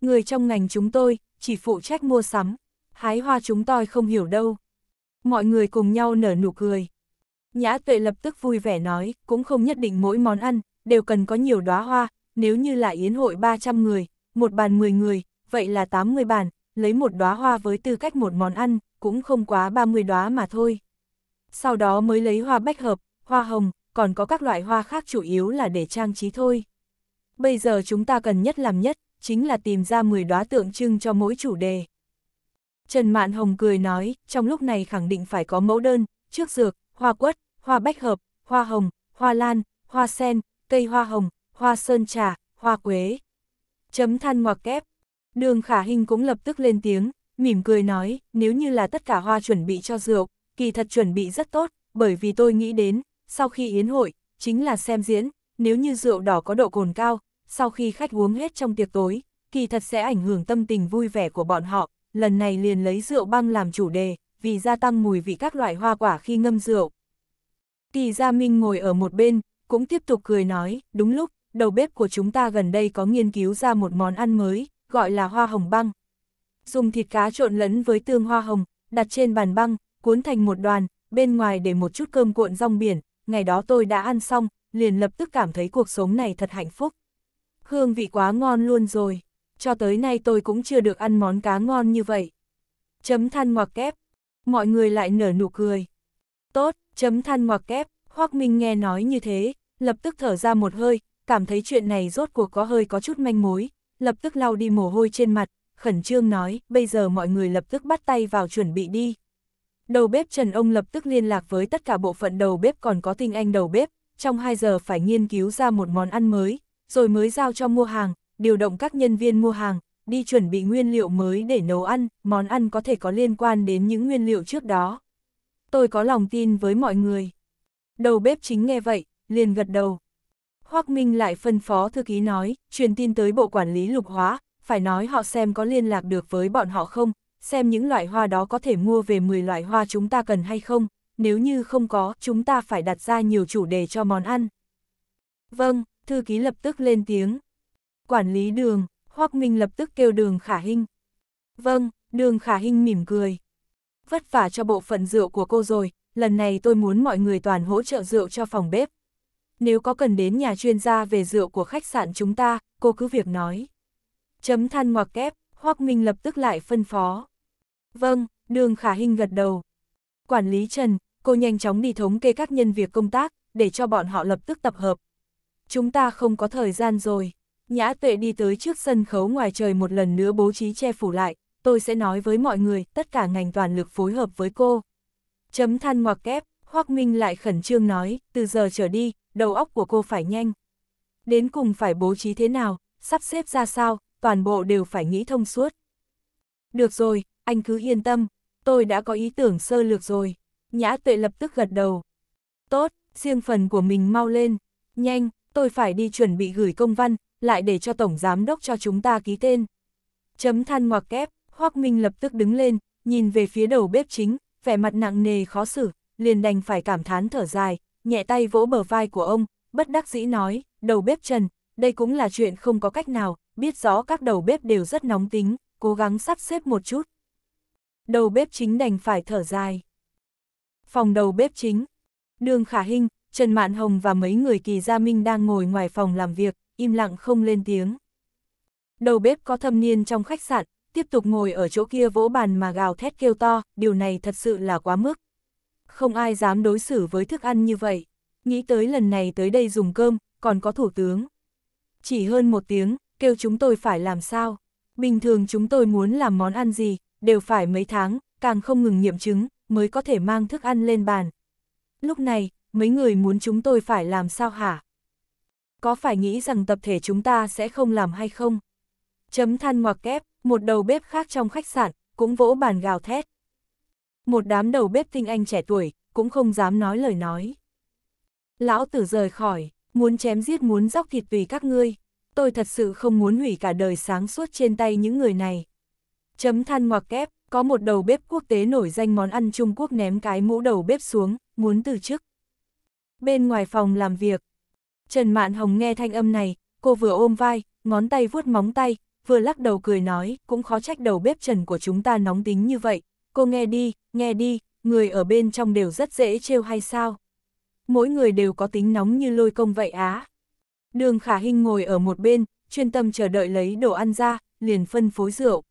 Speaker 1: Người trong ngành chúng tôi, chỉ phụ trách mua sắm, hái hoa chúng tôi không hiểu đâu. Mọi người cùng nhau nở nụ cười. Nhã tuệ lập tức vui vẻ nói, cũng không nhất định mỗi món ăn, đều cần có nhiều đóa hoa, nếu như là yến hội 300 người, một bàn 10 người, vậy là 80 bàn, lấy một đóa hoa với tư cách một món ăn, cũng không quá 30 đóa mà thôi. Sau đó mới lấy hoa bách hợp, hoa hồng, còn có các loại hoa khác chủ yếu là để trang trí thôi. Bây giờ chúng ta cần nhất làm nhất, chính là tìm ra 10 đóa tượng trưng cho mỗi chủ đề. Trần Mạn Hồng cười nói, trong lúc này khẳng định phải có mẫu đơn, trước dược, hoa quất, hoa bách hợp, hoa hồng, hoa lan, hoa sen, cây hoa hồng, hoa sơn trà, hoa quế. Chấm than ngoặc kép, Đường khả hình cũng lập tức lên tiếng, mỉm cười nói, nếu như là tất cả hoa chuẩn bị cho rượu, kỳ thật chuẩn bị rất tốt, bởi vì tôi nghĩ đến, sau khi yến hội, chính là xem diễn, nếu như rượu đỏ có độ cồn cao, sau khi khách uống hết trong tiệc tối, kỳ thật sẽ ảnh hưởng tâm tình vui vẻ của bọn họ, lần này liền lấy rượu băng làm chủ đề, vì gia tăng mùi vị các loại hoa quả khi ngâm rượu. Kỳ Gia Minh ngồi ở một bên, cũng tiếp tục cười nói, đúng lúc, đầu bếp của chúng ta gần đây có nghiên cứu ra một món ăn mới, gọi là hoa hồng băng. Dùng thịt cá trộn lẫn với tương hoa hồng, đặt trên bàn băng, cuốn thành một đoàn, bên ngoài để một chút cơm cuộn rong biển, ngày đó tôi đã ăn xong, liền lập tức cảm thấy cuộc sống này thật hạnh phúc. Hương vị quá ngon luôn rồi, cho tới nay tôi cũng chưa được ăn món cá ngon như vậy. Chấm than ngoặc kép, mọi người lại nở nụ cười. Tốt, chấm than ngoặc kép, Hoác Minh nghe nói như thế, lập tức thở ra một hơi, cảm thấy chuyện này rốt cuộc có hơi có chút manh mối, lập tức lau đi mồ hôi trên mặt, khẩn trương nói, bây giờ mọi người lập tức bắt tay vào chuẩn bị đi. Đầu bếp Trần Ông lập tức liên lạc với tất cả bộ phận đầu bếp còn có tinh anh đầu bếp, trong 2 giờ phải nghiên cứu ra một món ăn mới, rồi mới giao cho mua hàng, điều động các nhân viên mua hàng, đi chuẩn bị nguyên liệu mới để nấu ăn, món ăn có thể có liên quan đến những nguyên liệu trước đó. Tôi có lòng tin với mọi người. Đầu bếp chính nghe vậy, liền gật đầu. Hoác Minh lại phân phó thư ký nói, truyền tin tới bộ quản lý lục hóa, phải nói họ xem có liên lạc được với bọn họ không, xem những loại hoa đó có thể mua về 10 loại hoa chúng ta cần hay không, nếu như không có, chúng ta phải đặt ra nhiều chủ đề cho món ăn. Vâng, thư ký lập tức lên tiếng. Quản lý đường, Hoác Minh lập tức kêu đường khả hinh. Vâng, đường khả hinh mỉm cười. Vất vả cho bộ phận rượu của cô rồi, lần này tôi muốn mọi người toàn hỗ trợ rượu cho phòng bếp, nếu có cần đến nhà chuyên gia về rượu của khách sạn chúng ta, cô cứ việc nói. Chấm than ngoặc kép, Hoác Minh lập tức lại phân phó. Vâng, đường khả hình gật đầu. Quản lý Trần, cô nhanh chóng đi thống kê các nhân việc công tác, để cho bọn họ lập tức tập hợp. Chúng ta không có thời gian rồi. Nhã tuệ đi tới trước sân khấu ngoài trời một lần nữa bố trí che phủ lại, tôi sẽ nói với mọi người, tất cả ngành toàn lực phối hợp với cô. Chấm than ngoặc kép, Hoác Minh lại khẩn trương nói, từ giờ trở đi, đầu óc của cô phải nhanh. Đến cùng phải bố trí thế nào, sắp xếp ra sao, toàn bộ đều phải nghĩ thông suốt. Được rồi, anh cứ yên tâm, tôi đã có ý tưởng sơ lược rồi. Nhã tuệ lập tức gật đầu. Tốt, riêng phần của mình mau lên. Nhanh, tôi phải đi chuẩn bị gửi công văn, lại để cho Tổng Giám Đốc cho chúng ta ký tên. Chấm than ngoặc kép, Hoác Minh lập tức đứng lên, nhìn về phía đầu bếp chính, vẻ mặt nặng nề khó xử, liền đành phải cảm thán thở dài, nhẹ tay vỗ bờ vai của ông, bất đắc dĩ nói, đầu bếp Trần, đây cũng là chuyện không có cách nào, biết rõ các đầu bếp đều rất nóng tính, cố gắng sắp xếp một chút. Đầu bếp chính đành phải thở dài. Phòng đầu bếp chính, đường khả Hinh, Trần Mạn Hồng và mấy người kỳ gia minh đang ngồi ngoài phòng làm việc, im lặng không lên tiếng. Đầu bếp có thâm niên trong khách sạn, tiếp tục ngồi ở chỗ kia vỗ bàn mà gào thét kêu to, điều này thật sự là quá mức không ai dám đối xử với thức ăn như vậy. Nghĩ tới lần này tới đây dùng cơm, còn có thủ tướng. Chỉ hơn một tiếng, kêu chúng tôi phải làm sao. Bình thường chúng tôi muốn làm món ăn gì, đều phải mấy tháng, càng không ngừng nghiệm chứng, mới có thể mang thức ăn lên bàn. Lúc này, mấy người muốn chúng tôi phải làm sao hả? Có phải nghĩ rằng tập thể chúng ta sẽ không làm hay không? Chấm than ngoặc kép, một đầu bếp khác trong khách sạn, cũng vỗ bàn gào thét một đám đầu bếp tinh anh trẻ tuổi, cũng không dám nói lời nói. Lão tử rời khỏi, muốn chém giết muốn dóc thịt tùy các ngươi, tôi thật sự không muốn hủy cả đời sáng suốt trên tay những người này. Chấm than ngoặc kép, có một đầu bếp quốc tế nổi danh món ăn Trung Quốc ném cái mũ đầu bếp xuống, muốn từ chức. Bên ngoài phòng làm việc, Trần Mạn Hồng nghe thanh âm này, cô vừa ôm vai, ngón tay vuốt móng tay, vừa lắc đầu cười nói, cũng khó trách đầu bếp Trần của chúng ta nóng tính như vậy, cô nghe đi, nghe đi, người ở bên trong đều rất dễ trêu hay sao? Mỗi người đều có tính nóng như lôi công vậy á. Đường khả Hinh ngồi ở một bên, chuyên tâm chờ đợi lấy đồ ăn ra, liền phân phối rượu.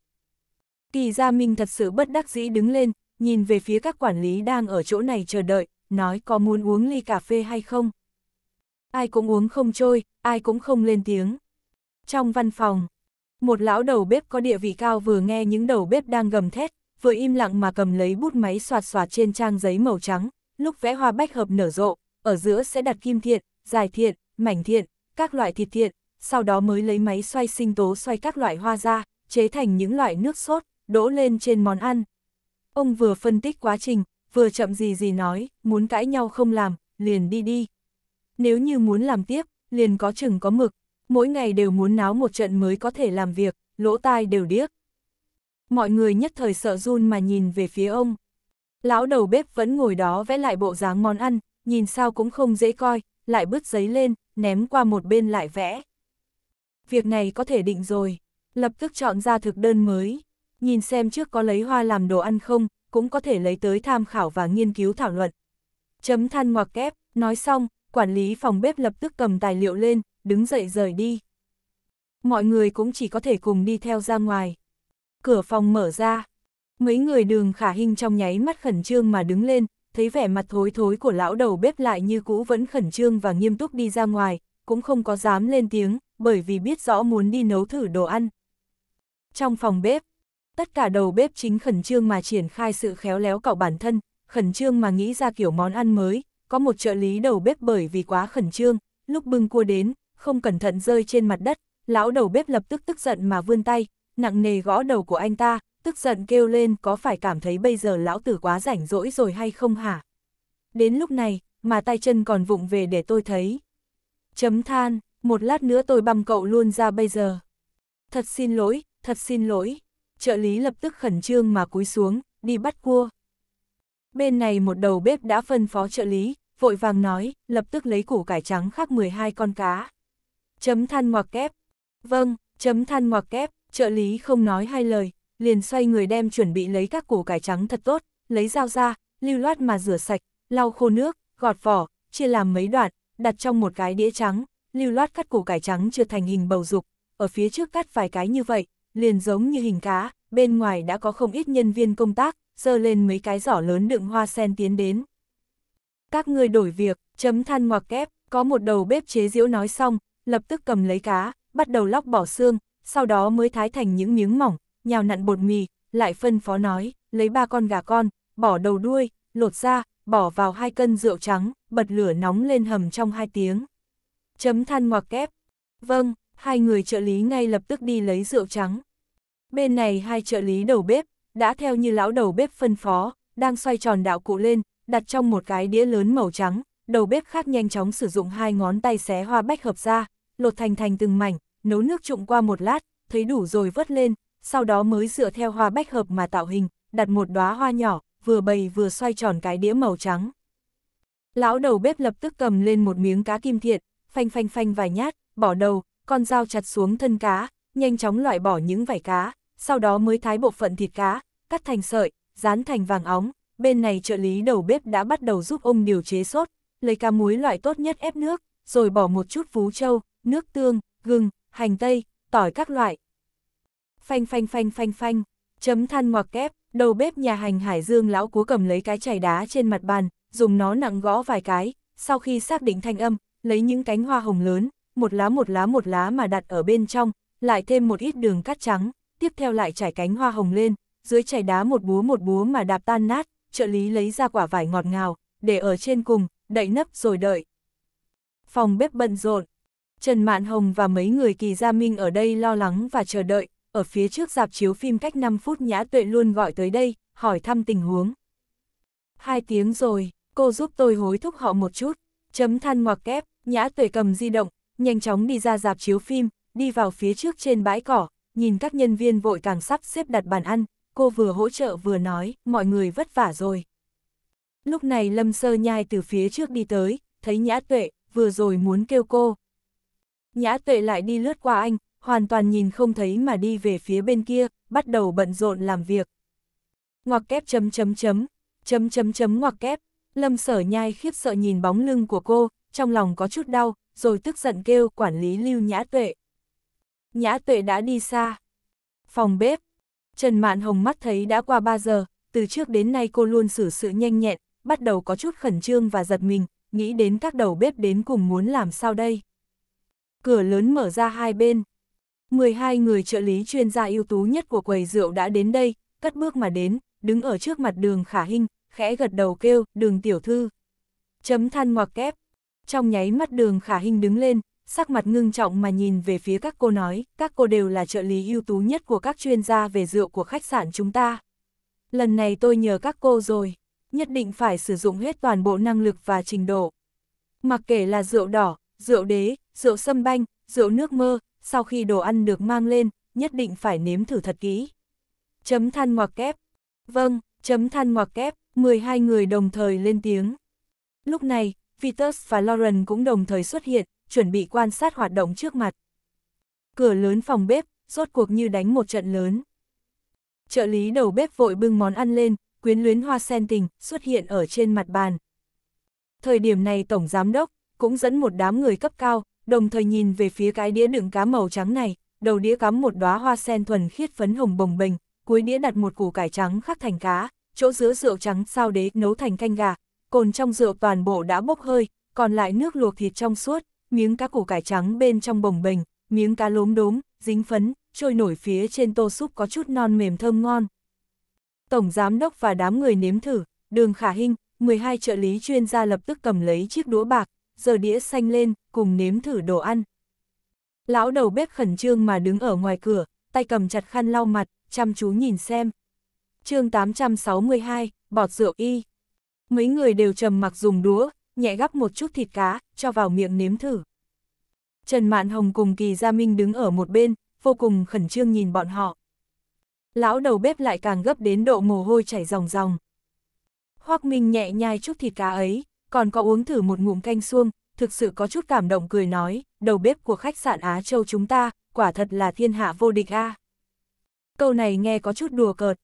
Speaker 1: Kỳ Gia Minh thật sự bất đắc dĩ đứng lên, nhìn về phía các quản lý đang ở chỗ này chờ đợi, nói có muốn uống ly cà phê hay không. Ai cũng uống không trôi, ai cũng không lên tiếng. Trong văn phòng, một lão đầu bếp có địa vị cao vừa nghe những đầu bếp đang gầm thét, vừa im lặng mà cầm lấy bút máy soạt soạt trên trang giấy màu trắng, lúc vẽ hoa bách hợp nở rộ, ở giữa sẽ đặt kim thiện, dài thiện, mảnh thiện, các loại thịt thiện, sau đó mới lấy máy xoay sinh tố xoay các loại hoa ra, chế thành những loại nước sốt, đổ lên trên món ăn. Ông vừa phân tích quá trình, vừa chậm gì gì nói, muốn cãi nhau không làm, liền đi đi. Nếu như muốn làm tiếp, liền có chừng có mực, mỗi ngày đều muốn náo một trận mới có thể làm việc, lỗ tai đều điếc mọi người nhất thời sợ run mà nhìn về phía ông. Lão đầu bếp vẫn ngồi đó vẽ lại bộ dáng món ăn, nhìn sao cũng không dễ coi, lại bứt giấy lên, ném qua một bên lại vẽ. Việc này có thể định rồi, lập tức chọn ra thực đơn mới, nhìn xem trước có lấy hoa làm đồ ăn không, cũng có thể lấy tới tham khảo và nghiên cứu thảo luận. Chấm than ngoặc kép, nói xong, quản lý phòng bếp lập tức cầm tài liệu lên, đứng dậy rời đi. Mọi người cũng chỉ có thể cùng đi theo ra ngoài. Cửa phòng mở ra. Mấy người đường khả hình trong nháy mắt khẩn trương mà đứng lên, thấy vẻ mặt thối thối của lão đầu bếp lại như cũ vẫn khẩn trương và nghiêm túc đi ra ngoài, cũng không có dám lên tiếng, bởi vì biết rõ muốn đi nấu thử đồ ăn. Trong phòng bếp, tất cả đầu bếp chính khẩn trương mà triển khai sự khéo léo cậu bản thân, khẩn trương mà nghĩ ra kiểu món ăn mới, có một trợ lý đầu bếp bởi vì quá khẩn trương, lúc bưng cua đến, không cẩn thận rơi trên mặt đất, lão đầu bếp lập tức tức giận mà vươn tay, nặng nề gõ đầu của anh ta, tức giận kêu lên có phải cảm thấy bây giờ lão tử quá rảnh rỗi rồi hay không hả? Đến lúc này, mà tay chân còn vụng về để tôi thấy. Chấm than, một lát nữa tôi băm cậu luôn ra bây giờ. Thật xin lỗi, thật xin lỗi. Trợ lý lập tức khẩn trương mà cúi xuống, đi bắt cua. Bên này một đầu bếp đã phân phó trợ lý, vội vàng nói, lập tức lấy củ cải trắng khác 12 con cá. Chấm than ngoặc kép. Vâng, chấm than ngoặc kép. Trợ lý không nói hai lời, liền xoay người đem chuẩn bị lấy các củ cải trắng thật tốt, lấy dao ra, lưu loát mà rửa sạch, lau khô nước, gọt vỏ, chia làm mấy đoạn, đặt trong một cái đĩa trắng, lưu loát cắt củ cải trắng chưa thành hình bầu dục, ở phía trước cắt vài cái như vậy, liền giống như hình cá, bên ngoài đã có không ít nhân viên công tác, dơ lên mấy cái giỏ lớn đựng hoa sen tiến đến. Các người đổi việc, chấm than ngoặc kép, có một đầu bếp chế diễu nói xong, lập tức cầm lấy cá, bắt đầu lóc bỏ xương, sau đó mới thái thành những miếng mỏng, nhào nặn bột mì, lại phân phó nói, lấy ba con gà con, bỏ đầu đuôi, lột ra, bỏ vào hai cân rượu trắng, bật lửa nóng lên hầm trong hai tiếng. Chấm than ngoặc kép. Vâng, hai người trợ lý ngay lập tức đi lấy rượu trắng. Bên này hai trợ lý đầu bếp, đã theo như lão đầu bếp phân phó, đang xoay tròn đạo cụ lên, đặt trong một cái đĩa lớn màu trắng, đầu bếp khác nhanh chóng sử dụng hai ngón tay xé hoa bách hợp ra, lột thành thành từng mảnh, nấu nước trụng qua một lát, thấy đủ rồi vớt lên, sau đó mới dựa theo hoa bách hợp mà tạo hình, đặt một đóa hoa nhỏ, vừa bầy vừa xoay tròn cái đĩa màu trắng. Lão đầu bếp lập tức cầm lên một miếng cá kim thiệt, phanh phanh phanh vài nhát, bỏ đầu, con dao chặt xuống thân cá, nhanh chóng loại bỏ những vảy cá, sau đó mới thái bộ phận thịt cá, cắt thành sợi, dán thành vàng óng. Bên này trợ lý đầu bếp đã bắt đầu giúp ông điều chế sốt, lấy cá muối loại tốt nhất ép nước, rồi bỏ một chút vú trâu, nước tương, gừng, hành tây, tỏi các loại. Phanh phanh phanh phanh phanh, chấm than ngoặc kép, đầu bếp nhà hành Hải Dương lão cú cầm lấy cái chày đá trên mặt bàn, dùng nó nặng gõ vài cái, sau khi xác định thanh âm, lấy những cánh hoa hồng lớn, một lá một lá một lá mà đặt ở bên trong, lại thêm một ít đường cát trắng, tiếp theo lại trải cánh hoa hồng lên, dưới chày đá một búa một búa mà đạp tan nát, trợ lý lấy ra quả vải ngọt ngào, để ở trên cùng, đậy nấp rồi đợi. Phòng bếp bận rộn, Trần Mạn Hồng và mấy người kỳ gia minh ở đây lo lắng và chờ đợi, ở phía trước dạp chiếu phim cách 5 phút Nhã Tuệ luôn gọi tới đây, hỏi thăm tình huống. Hai tiếng rồi, cô giúp tôi hối thúc họ một chút, chấm than ngoặc kép, Nhã Tuệ cầm di động, nhanh chóng đi ra dạp chiếu phim, đi vào phía trước trên bãi cỏ, nhìn các nhân viên vội càng sắp xếp đặt bàn ăn, cô vừa hỗ trợ vừa nói, mọi người vất vả rồi. Lúc này Lâm Sơ Nhai từ phía trước đi tới, thấy Nhã Tuệ, vừa rồi muốn kêu cô, Nhã tuệ lại đi lướt qua anh, hoàn toàn nhìn không thấy mà đi về phía bên kia, bắt đầu bận rộn làm việc. Ngoặc kép chấm chấm chấm, chấm chấm chấm ngoặc kép, lâm sở nhai khiếp sợ nhìn bóng lưng của cô, trong lòng có chút đau, rồi tức giận kêu quản lý lưu nhã tuệ. Nhã tuệ đã đi xa. Phòng bếp, Trần Mạn Hồng mắt thấy đã qua 3 giờ, từ trước đến nay cô luôn xử sự nhanh nhẹn, bắt đầu có chút khẩn trương và giật mình, nghĩ đến các đầu bếp đến cùng muốn làm sao đây cửa lớn mở ra hai bên. 12 người trợ lý chuyên gia ưu tú nhất của quầy rượu đã đến đây, cất bước mà đến, đứng ở trước mặt đường khả hình, khẽ gật đầu kêu, đường tiểu thư. Chấm than ngoặc kép. Trong nháy mắt đường khả hình đứng lên, sắc mặt ngưng trọng mà nhìn về phía các cô nói, các cô đều là trợ lý ưu tú nhất của các chuyên gia về rượu của khách sạn chúng ta. Lần này tôi nhờ các cô rồi, nhất định phải sử dụng hết toàn bộ năng lực và trình độ. Mặc kể là rượu đỏ, rượu đế, rượu sâm banh, rượu nước mơ, sau khi đồ ăn được mang lên, nhất định phải nếm thử thật kỹ. Chấm than ngoặc kép. Vâng, chấm than ngoặc kép, 12 người đồng thời lên tiếng. Lúc này, Vitus và Lauren cũng đồng thời xuất hiện, chuẩn bị quan sát hoạt động trước mặt. Cửa lớn phòng bếp, rốt cuộc như đánh một trận lớn. Trợ lý đầu bếp vội bưng món ăn lên, quyến luyến hoa sen tình, xuất hiện ở trên mặt bàn. Thời điểm này Tổng Giám đốc, cũng dẫn một đám người cấp cao, đồng thời nhìn về phía cái đĩa đựng cá màu trắng này, đầu đĩa cắm một đóa hoa sen thuần khiết phấn hồng bồng bềnh, cuối đĩa đặt một củ cải trắng khắc thành cá, chỗ giữa rượu trắng sao đế nấu thành canh gà, cồn trong rượu toàn bộ đã bốc hơi, còn lại nước luộc thịt trong suốt, miếng cá củ cải trắng bên trong bồng bềnh, miếng cá lốm đốm, dính phấn, trôi nổi phía trên tô súp có chút non mềm thơm ngon. Tổng giám đốc và đám người nếm thử, Đường Khả Hinh, 12 trợ lý chuyên gia lập tức cầm lấy chiếc đũa bạc, giờ đĩa xanh lên, cùng nếm thử đồ ăn. Lão đầu bếp khẩn trương mà đứng ở ngoài cửa, tay cầm chặt khăn lau mặt, chăm chú nhìn xem. chương 862, bọt rượu y. Mấy người đều trầm mặc dùng đũa, nhẹ gắp một chút thịt cá, cho vào miệng nếm thử. Trần Mạn Hồng cùng Kỳ Gia Minh đứng ở một bên, vô cùng khẩn trương nhìn bọn họ. Lão đầu bếp lại càng gấp đến độ mồ hôi chảy ròng ròng. Hoác Minh nhẹ nhai chút thịt cá ấy, còn có uống thử một ngụm canh xuông, thực sự có chút cảm động cười nói, đầu bếp của khách sạn Á Châu chúng ta, quả thật là thiên hạ vô địch a. Câu này nghe có chút đùa cợt.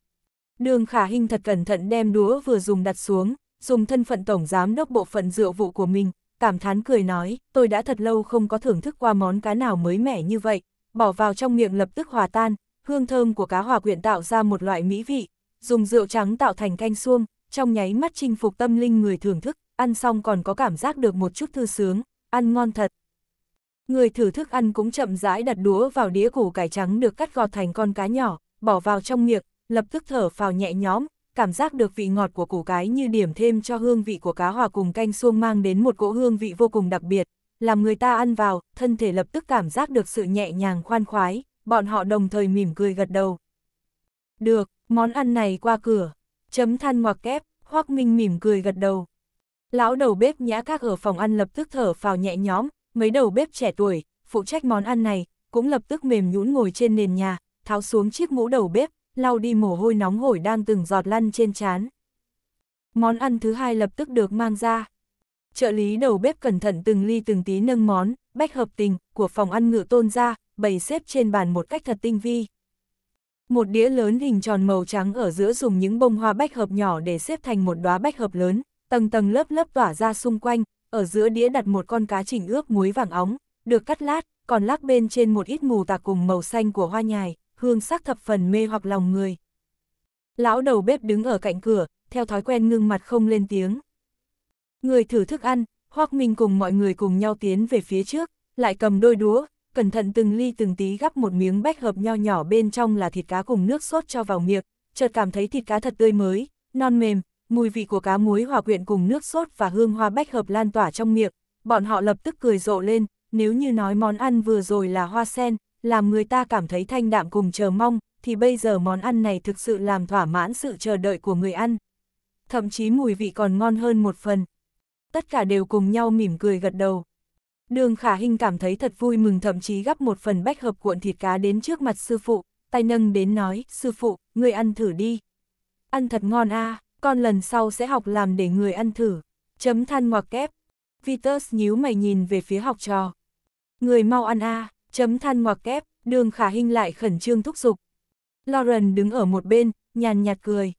Speaker 1: Đường khả hình thật cẩn thận đem đũa vừa dùng đặt xuống, dùng thân phận tổng giám đốc bộ phận rượu vụ của mình, cảm thán cười nói, tôi đã thật lâu không có thưởng thức qua món cá nào mới mẻ như vậy, bỏ vào trong miệng lập tức hòa tan, hương thơm của cá hòa quyện tạo ra một loại mỹ vị, dùng rượu trắng tạo thành canh xuông, trong nháy mắt chinh phục tâm linh người thưởng thức ăn xong còn có cảm giác được một chút thư sướng, ăn ngon thật. Người thử thức ăn cũng chậm rãi đặt đũa vào đĩa củ cải trắng được cắt gọt thành con cá nhỏ, bỏ vào trong miệng, lập tức thở phào nhẹ nhõm, cảm giác được vị ngọt của củ cái như điểm thêm cho hương vị của cá hòa cùng canh xuông mang đến một cỗ hương vị vô cùng đặc biệt, làm người ta ăn vào, thân thể lập tức cảm giác được sự nhẹ nhàng khoan khoái, bọn họ đồng thời mỉm cười gật đầu. Được, món ăn này qua cửa, chấm than ngoặc kép, Hoác Minh mỉm cười gật đầu. Lão đầu bếp nhã các ở phòng ăn lập tức thở phào nhẹ nhõm, mấy đầu bếp trẻ tuổi, phụ trách món ăn này, cũng lập tức mềm nhũn ngồi trên nền nhà, tháo xuống chiếc mũ đầu bếp, lau đi mồ hôi nóng hổi đang từng giọt lăn trên trán. Món ăn thứ hai lập tức được mang ra. Trợ lý đầu bếp cẩn thận từng ly từng tí nâng món, bách hợp tình, của phòng ăn ngựa tôn ra, bày xếp trên bàn một cách thật tinh vi. Một đĩa lớn hình tròn màu trắng ở giữa dùng những bông hoa bách hợp nhỏ để xếp thành một đóa bách hợp lớn, tầng tầng lớp lớp tỏa ra xung quanh, ở giữa đĩa đặt một con cá chỉnh ướp muối vàng óng, được cắt lát, còn lắc bên trên một ít mù tạc cùng màu xanh của hoa nhài, hương sắc thập phần mê hoặc lòng người. Lão đầu bếp đứng ở cạnh cửa, theo thói quen ngưng mặt không lên tiếng. Người thử thức ăn, hoặc mình cùng mọi người cùng nhau tiến về phía trước, lại cầm đôi đũa, cẩn thận từng ly từng tí gắp một miếng bách hợp nho nhỏ bên trong là thịt cá cùng nước sốt cho vào miệng, chợt cảm thấy thịt cá thật tươi mới, non mềm, mùi vị của cá muối hòa quyện cùng nước sốt và hương hoa bách hợp lan tỏa trong miệng, bọn họ lập tức cười rộ lên, nếu như nói món ăn vừa rồi là hoa sen, làm người ta cảm thấy thanh đạm cùng chờ mong, thì bây giờ món ăn này thực sự làm thỏa mãn sự chờ đợi của người ăn. Thậm chí mùi vị còn ngon hơn một phần. Tất cả đều cùng nhau mỉm cười gật đầu. Đường khả hình cảm thấy thật vui mừng thậm chí gắp một phần bách hợp cuộn thịt cá đến trước mặt sư phụ, tay nâng đến nói, sư phụ, người ăn thử đi. Ăn thật ngon a à con lần sau sẽ học làm để người ăn thử. Chấm than ngoặc kép. Vitus nhíu mày nhìn về phía học trò. Người mau ăn a, à, chấm than ngoặc kép, đường khả hình lại khẩn trương thúc giục. Lauren đứng ở một bên, nhàn nhạt cười.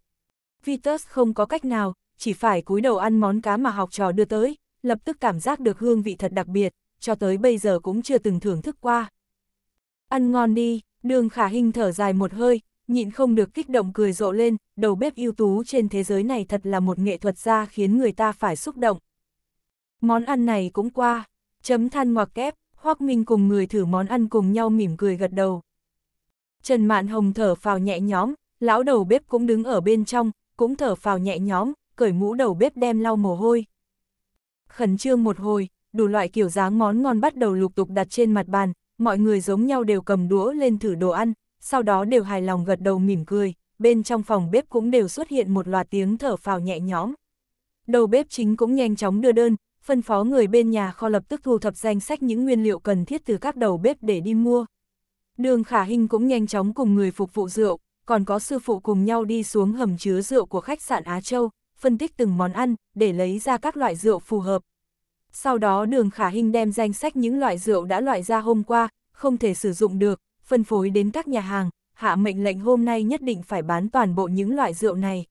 Speaker 1: Vitus không có cách nào, chỉ phải cúi đầu ăn món cá mà học trò đưa tới, lập tức cảm giác được hương vị thật đặc biệt, cho tới bây giờ cũng chưa từng thưởng thức qua. Ăn ngon đi, đường khả hình thở dài một hơi, nhịn không được kích động cười rộ lên, đầu bếp ưu tú trên thế giới này thật là một nghệ thuật gia khiến người ta phải xúc động. Món ăn này cũng qua, chấm than ngoặc kép, hoắc Minh cùng người thử món ăn cùng nhau mỉm cười gật đầu. Trần Mạn Hồng thở phào nhẹ nhõm, lão đầu bếp cũng đứng ở bên trong, cũng thở phào nhẹ nhõm, cởi mũ đầu bếp đem lau mồ hôi. Khẩn trương một hồi, đủ loại kiểu dáng món ngon bắt đầu lục tục đặt trên mặt bàn, mọi người giống nhau đều cầm đũa lên thử đồ ăn, sau đó đều hài lòng gật đầu mỉm cười, bên trong phòng bếp cũng đều xuất hiện một loạt tiếng thở phào nhẹ nhõm. Đầu bếp chính cũng nhanh chóng đưa đơn, phân phó người bên nhà kho lập tức thu thập danh sách những nguyên liệu cần thiết từ các đầu bếp để đi mua. Đường Khả Hinh cũng nhanh chóng cùng người phục vụ rượu, còn có sư phụ cùng nhau đi xuống hầm chứa rượu của khách sạn Á Châu, phân tích từng món ăn, để lấy ra các loại rượu phù hợp. Sau đó đường Khả Hinh đem danh sách những loại rượu đã loại ra hôm qua, không thể sử dụng được, phân phối đến các nhà hàng, hạ mệnh lệnh hôm nay nhất định phải bán toàn bộ những loại rượu này.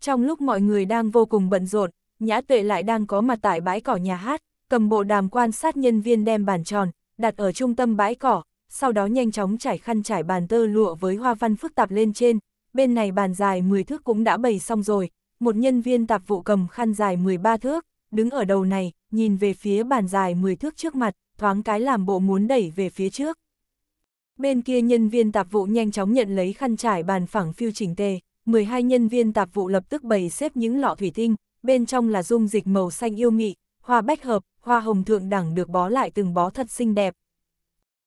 Speaker 1: Trong lúc mọi người đang vô cùng bận rộn, Nhã Tuệ lại đang có mặt tại bãi cỏ nhà hát, cầm bộ đàm quan sát nhân viên đem bàn tròn, đặt ở trung tâm bãi cỏ, sau đó nhanh chóng trải khăn trải bàn tơ lụa với hoa văn phức tạp lên trên, bên này bàn dài 10 thước cũng đã bày xong rồi, một nhân viên tạp vụ cầm khăn dài 13 thước, đứng ở đầu này, nhìn về phía bàn dài 10 thước trước mặt, thoáng cái làm bộ muốn đẩy về phía trước. Bên kia nhân viên tạp vụ nhanh chóng nhận lấy khăn trải bàn phẳng phiêu chỉnh tề, 12 nhân viên tạp vụ lập tức bày xếp những lọ thủy tinh, bên trong là dung dịch màu xanh yêu mị, hoa bách hợp, hoa hồng thượng đẳng được bó lại từng bó thật xinh đẹp.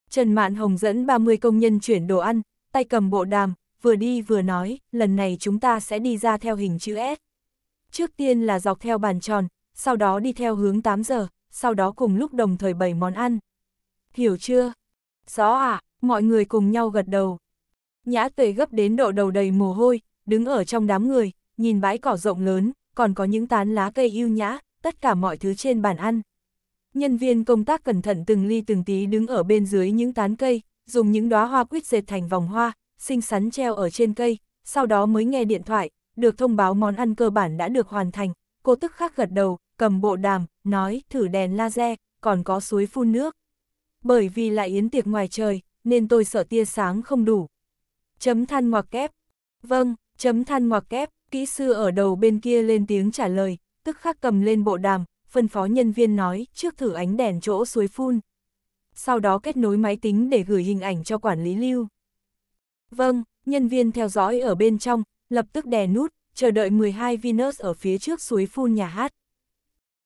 Speaker 1: Trần Mạn Hồng dẫn 30 công nhân chuyển đồ ăn, tay cầm bộ đàm, vừa đi vừa nói, lần này chúng ta sẽ đi ra theo hình chữ S. Trước tiên là dọc theo bàn tròn, sau đó đi theo hướng 8 giờ, sau đó cùng lúc đồng thời bày món ăn. Hiểu chưa? Rõ à? Mọi người cùng nhau gật đầu. Nhã tuệ gấp đến độ đầu đầy mồ hôi, đứng ở trong đám người, nhìn bãi cỏ rộng lớn, còn có những tán lá cây yêu nhã, tất cả mọi thứ trên bàn ăn. Nhân viên công tác cẩn thận từng ly từng tí đứng ở bên dưới những tán cây, dùng những đóa hoa quýt dệt thành vòng hoa, xinh xắn treo ở trên cây, sau đó mới nghe điện thoại, được thông báo món ăn cơ bản đã được hoàn thành. Cô tức khắc gật đầu, cầm bộ đàm, nói thử đèn laser, còn có suối phun nước. Bởi vì lại yến tiệc ngoài trời, nên tôi sợ tia sáng không đủ. Chấm than ngoặc kép. Vâng, chấm than ngoặc kép, kỹ sư ở đầu bên kia lên tiếng trả lời, tức khắc cầm lên bộ đàm, phân phó nhân viên nói trước thử ánh đèn chỗ suối phun. Sau đó kết nối máy tính để gửi hình ảnh cho quản lý lưu. Vâng, nhân viên theo dõi ở bên trong, lập tức đè nút, chờ đợi 12 Venus ở phía trước suối phun nhà hát.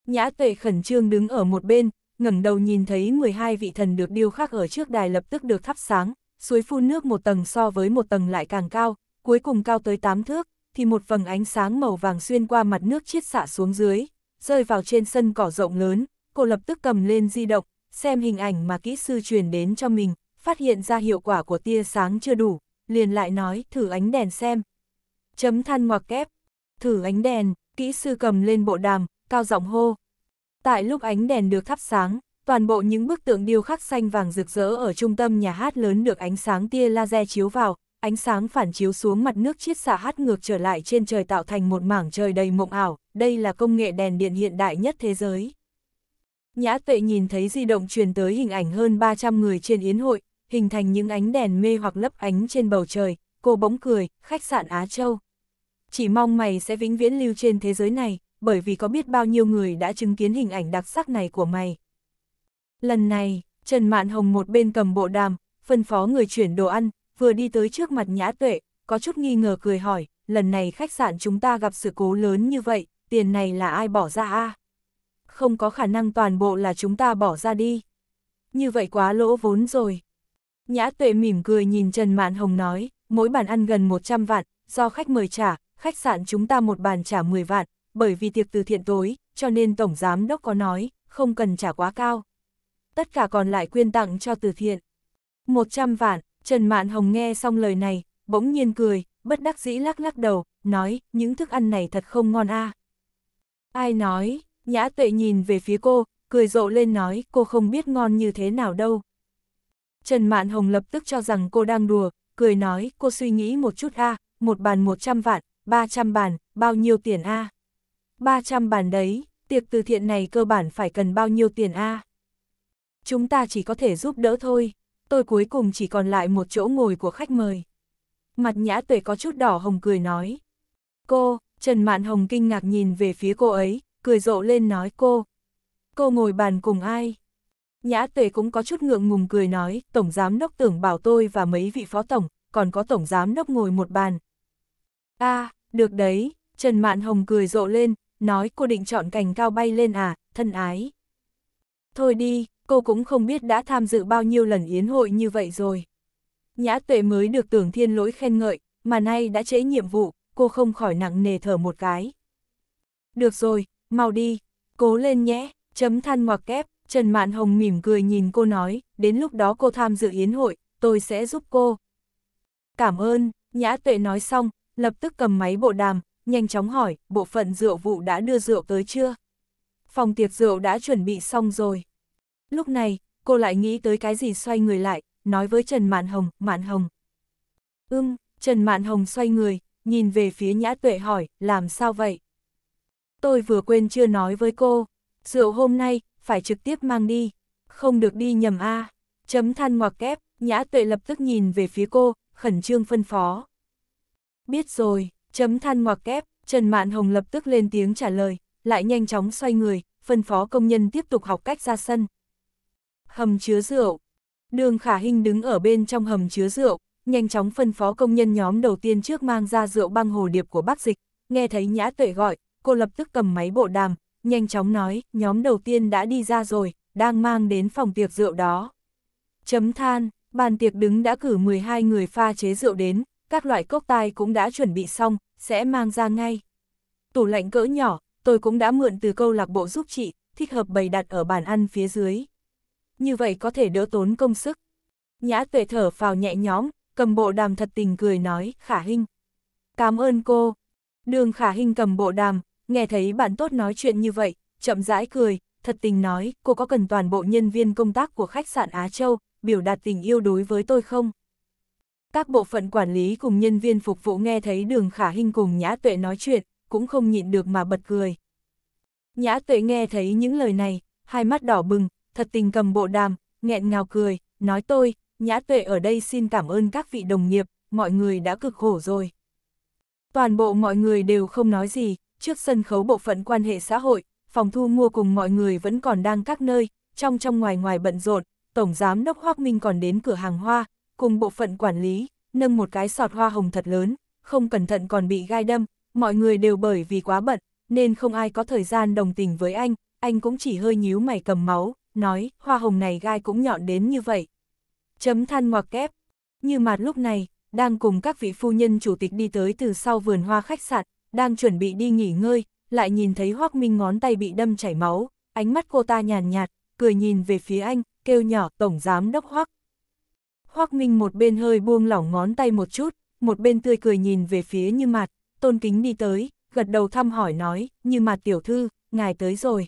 Speaker 1: Nhã tuệ khẩn trương đứng ở một bên, ngẩng đầu nhìn thấy 12 vị thần được điêu khắc ở trước đài lập tức được thắp sáng, suối phun nước một tầng so với một tầng lại càng cao, cuối cùng cao tới 8 thước, thì một vầng ánh sáng màu vàng xuyên qua mặt nước chiết xạ xuống dưới, rơi vào trên sân cỏ rộng lớn, cô lập tức cầm lên di động, xem hình ảnh mà kỹ sư truyền đến cho mình, phát hiện ra hiệu quả của tia sáng chưa đủ, liền lại nói thử ánh đèn xem. Chấm than ngoặc kép, thử ánh đèn, kỹ sư cầm lên bộ đàm, cao giọng hô, Tại lúc ánh đèn được thắp sáng, toàn bộ những bức tượng điêu khắc xanh vàng rực rỡ ở trung tâm nhà hát lớn được ánh sáng tia laser chiếu vào, ánh sáng phản chiếu xuống mặt nước chiết xạ hát ngược trở lại trên trời tạo thành một mảng trời đầy mộng ảo, đây là công nghệ đèn điện hiện đại nhất thế giới. Nhã tuệ nhìn thấy di động truyền tới hình ảnh hơn 300 người trên yến hội, hình thành những ánh đèn mê hoặc lấp ánh trên bầu trời, cô bỗng cười, khách sạn Á Châu. Chỉ mong mày sẽ vĩnh viễn lưu trên thế giới này bởi vì có biết bao nhiêu người đã chứng kiến hình ảnh đặc sắc này của mày. Lần này, Trần Mạn Hồng một bên cầm bộ đàm, phân phó người chuyển đồ ăn, vừa đi tới trước mặt Nhã Tuệ, có chút nghi ngờ cười hỏi, lần này khách sạn chúng ta gặp sự cố lớn như vậy, tiền này là ai bỏ ra a? Không có khả năng toàn bộ là chúng ta bỏ ra đi. Như vậy quá lỗ vốn rồi. Nhã Tuệ mỉm cười nhìn Trần Mạn Hồng nói, mỗi bàn ăn gần 100 vạn, do khách mời trả, khách sạn chúng ta một bàn trả 10 vạn, bởi vì tiệc từ thiện tối, cho nên Tổng Giám Đốc có nói, không cần trả quá cao. Tất cả còn lại quyên tặng cho từ thiện. 100 vạn, Trần Mạn Hồng nghe xong lời này, bỗng nhiên cười, bất đắc dĩ lắc lắc đầu, nói, những thức ăn này thật không ngon a. Ai nói, nhã tuệ nhìn về phía cô, cười rộ lên nói, cô không biết ngon như thế nào đâu. Trần Mạn Hồng lập tức cho rằng cô đang đùa, cười nói, cô suy nghĩ một chút a, một bàn 100 vạn, 300 bàn, bao nhiêu tiền a? À. 300 bàn đấy, tiệc từ thiện này cơ bản phải cần bao nhiêu tiền a? À? Chúng ta chỉ có thể giúp đỡ thôi, tôi cuối cùng chỉ còn lại một chỗ ngồi của khách mời. Mặt nhã tuệ có chút đỏ hồng cười nói. Cô, Trần Mạn Hồng kinh ngạc nhìn về phía cô ấy, cười rộ lên nói cô. Cô ngồi bàn cùng ai? Nhã tuệ cũng có chút ngượng ngùng cười nói, Tổng Giám Đốc tưởng bảo tôi và mấy vị phó tổng, còn có Tổng Giám Đốc ngồi một bàn. a à, được đấy, Trần Mạn Hồng cười rộ lên, nói cô định chọn cành cao bay lên à, thân ái. Thôi đi, cô cũng không biết đã tham dự bao nhiêu lần yến hội như vậy rồi. Nhã tuệ mới được tưởng thiên lỗi khen ngợi, mà nay đã chế nhiệm vụ, cô không khỏi nặng nề thở một cái. Được rồi, mau đi, cố lên nhé, chấm than ngoặc kép, Trần Mạn Hồng mỉm cười nhìn cô nói, đến lúc đó cô tham dự yến hội, tôi sẽ giúp cô. Cảm ơn, Nhã Tuệ nói xong, lập tức cầm máy bộ đàm, nhanh chóng hỏi, bộ phận rượu vụ đã đưa rượu tới chưa? Phòng tiệc rượu đã chuẩn bị xong rồi. Lúc này, cô lại nghĩ tới cái gì xoay người lại, nói với Trần Mạn Hồng, Mạn Hồng. Ưm, Trần Mạn Hồng xoay người, nhìn về phía Nhã Tuệ hỏi, làm sao vậy? Tôi vừa quên chưa nói với cô, rượu hôm nay, phải trực tiếp mang đi, không được đi nhầm A. Chấm than ngoặc kép, Nhã Tuệ lập tức nhìn về phía cô, khẩn trương phân phó. Biết rồi, Chấm than ngoặc kép, Trần Mạn Hồng lập tức lên tiếng trả lời, lại nhanh chóng xoay người, phân phó công nhân tiếp tục học cách ra sân. Hầm chứa rượu. Đường Khả Hinh đứng ở bên trong hầm chứa rượu, nhanh chóng phân phó công nhân nhóm đầu tiên trước mang ra rượu băng hồ điệp của bác dịch, nghe thấy nhã tuệ gọi, cô lập tức cầm máy bộ đàm, nhanh chóng nói, nhóm đầu tiên đã đi ra rồi, đang mang đến phòng tiệc rượu đó. Chấm than, bàn tiệc đứng đã cử 12 người pha chế rượu đến, các loại cốc tai cũng đã chuẩn bị xong, sẽ mang ra ngay. Tủ lạnh cỡ nhỏ, tôi cũng đã mượn từ câu lạc bộ giúp chị, thích hợp bày đặt ở bàn ăn phía dưới. Như vậy có thể đỡ tốn công sức. Nhã tuệ thở phào nhẹ nhõm, cầm bộ đàm thật tình cười nói, khả hình. Cảm ơn cô. Đường khả hình cầm bộ đàm, nghe thấy bạn tốt nói chuyện như vậy, chậm rãi cười, thật tình nói, cô có cần toàn bộ nhân viên công tác của khách sạn Á Châu, biểu đạt tình yêu đối với tôi không? Các bộ phận quản lý cùng nhân viên phục vụ nghe thấy đường khả hình cùng nhã tuệ nói chuyện, cũng không nhịn được mà bật cười. Nhã tuệ nghe thấy những lời này, hai mắt đỏ bừng, thật tình cầm bộ đàm, nghẹn ngào cười, nói tôi, nhã tuệ ở đây xin cảm ơn các vị đồng nghiệp, mọi người đã cực khổ rồi. Toàn bộ mọi người đều không nói gì, trước sân khấu bộ phận quan hệ xã hội, phòng thu mua cùng mọi người vẫn còn đang các nơi, trong trong ngoài ngoài bận rộn, Tổng Giám Đốc Hoác Minh còn đến cửa hàng hoa, cùng bộ phận quản lý, nâng một cái sọt hoa hồng thật lớn, không cẩn thận còn bị gai đâm, mọi người đều bởi vì quá bận, nên không ai có thời gian đồng tình với anh, anh cũng chỉ hơi nhíu mày cầm máu, nói, hoa hồng này gai cũng nhọn đến như vậy. Chấm than ngoặc kép, như mặt lúc này, đang cùng các vị phu nhân chủ tịch đi tới từ sau vườn hoa khách sạn, đang chuẩn bị đi nghỉ ngơi, lại nhìn thấy Hoác Minh ngón tay bị đâm chảy máu, ánh mắt cô ta nhàn nhạt, cười nhìn về phía anh, kêu nhỏ, Tổng Giám Đốc Hoác, Hoác Minh một bên hơi buông lỏng ngón tay một chút, một bên tươi cười nhìn về phía Như Mạt, tôn kính đi tới, gật đầu thăm hỏi nói, Như Mạt tiểu thư, ngài tới rồi.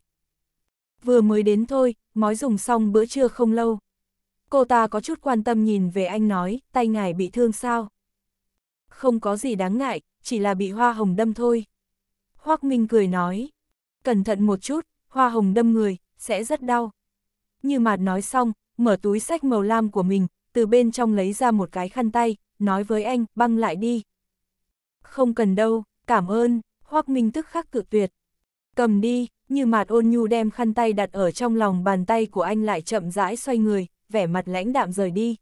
Speaker 1: Vừa mới đến thôi, mói dùng xong bữa trưa không lâu. Cô ta có chút quan tâm nhìn về anh nói, tay ngài bị thương sao? Không có gì đáng ngại, chỉ là bị hoa hồng đâm thôi. Hoác Minh cười nói, cẩn thận một chút, hoa hồng đâm người, sẽ rất đau. Như Mạt nói xong, mở túi sách màu lam của mình, từ bên trong lấy ra một cái khăn tay, nói với anh, băng lại đi. Không cần đâu, cảm ơn, Hoác Minh tức khắc cự tuyệt. Cầm đi, như mạt ôn nhu đem khăn tay đặt ở trong lòng bàn tay của anh lại chậm rãi xoay người, vẻ mặt lãnh đạm rời đi.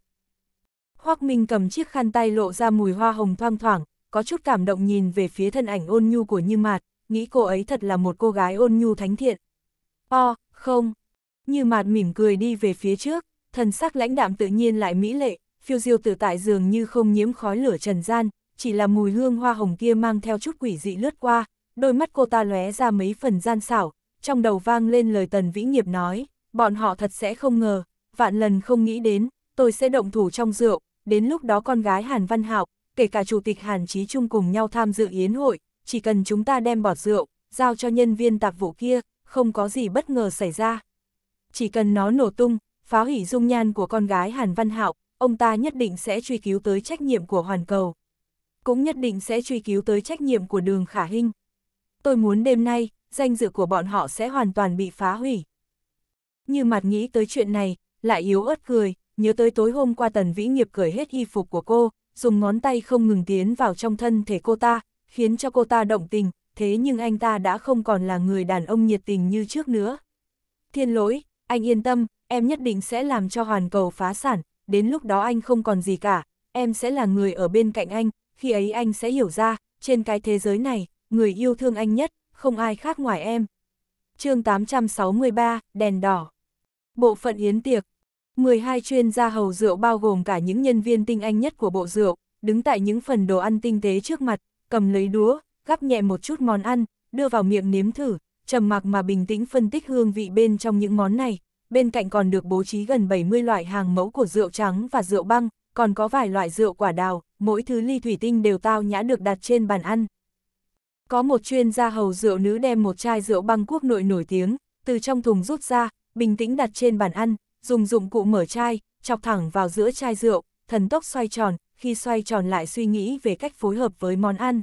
Speaker 1: Hoác Minh cầm chiếc khăn tay lộ ra mùi hoa hồng thoang thoảng, có chút cảm động nhìn về phía thân ảnh ôn nhu của Như Mạt, nghĩ cô ấy thật là một cô gái ôn nhu thánh thiện. O, không. Như Mạt mỉm cười đi về phía trước, thần sắc lãnh đạm tự nhiên lại mỹ lệ, phiêu diêu tự tại dường như không nhiễm khói lửa trần gian, chỉ là mùi hương hoa hồng kia mang theo chút quỷ dị lướt qua, đôi mắt cô ta lóe ra mấy phần gian xảo, trong đầu vang lên lời tần vĩ nghiệp nói, bọn họ thật sẽ không ngờ, vạn lần không nghĩ đến, tôi sẽ động thủ trong rượu, đến lúc đó con gái Hàn Văn Hạo, kể cả chủ tịch Hàn Chí Trung cùng nhau tham dự yến hội, chỉ cần chúng ta đem bọt rượu, giao cho nhân viên tạp vụ kia, không có gì bất ngờ xảy ra. Chỉ cần nó nổ tung, phá hủy dung nhan của con gái Hàn Văn Hạo, ông ta nhất định sẽ truy cứu tới trách nhiệm của Hoàn Cầu. Cũng nhất định sẽ truy cứu tới trách nhiệm của đường Khả Hinh. Tôi muốn đêm nay, danh dự của bọn họ sẽ hoàn toàn bị phá hủy. Như mặt nghĩ tới chuyện này, lại yếu ớt cười, nhớ tới tối hôm qua Tần Vĩ Nghiệp cởi hết y phục của cô, dùng ngón tay không ngừng tiến vào trong thân thể cô ta, khiến cho cô ta động tình, thế nhưng anh ta đã không còn là người đàn ông nhiệt tình như trước nữa. Thiên lỗi, anh yên tâm, em nhất định sẽ làm cho hoàn cầu phá sản, đến lúc đó anh không còn gì cả, em sẽ là người ở bên cạnh anh, khi ấy anh sẽ hiểu ra, trên cái thế giới này, người yêu thương anh nhất, không ai khác ngoài em. chương 863, đèn đỏ. Bộ phận yến tiệc. 12 chuyên gia hầu rượu bao gồm cả những nhân viên tinh anh nhất của bộ rượu, đứng tại những phần đồ ăn tinh tế trước mặt, cầm lấy đũa, gắp nhẹ một chút món ăn, đưa vào miệng nếm thử, trầm mặc mà bình tĩnh phân tích hương vị bên trong những món này, bên cạnh còn được bố trí gần 70 loại hàng mẫu của rượu trắng và rượu băng, còn có vài loại rượu quả đào, mỗi thứ ly thủy tinh đều tao nhã được đặt trên bàn ăn. Có một chuyên gia hầu rượu nữ đem một chai rượu băng quốc nội nổi tiếng, từ trong thùng rút ra, bình tĩnh đặt trên bàn ăn, dùng dụng cụ mở chai, chọc thẳng vào giữa chai rượu, thần tốc xoay tròn, khi xoay tròn lại suy nghĩ về cách phối hợp với món ăn.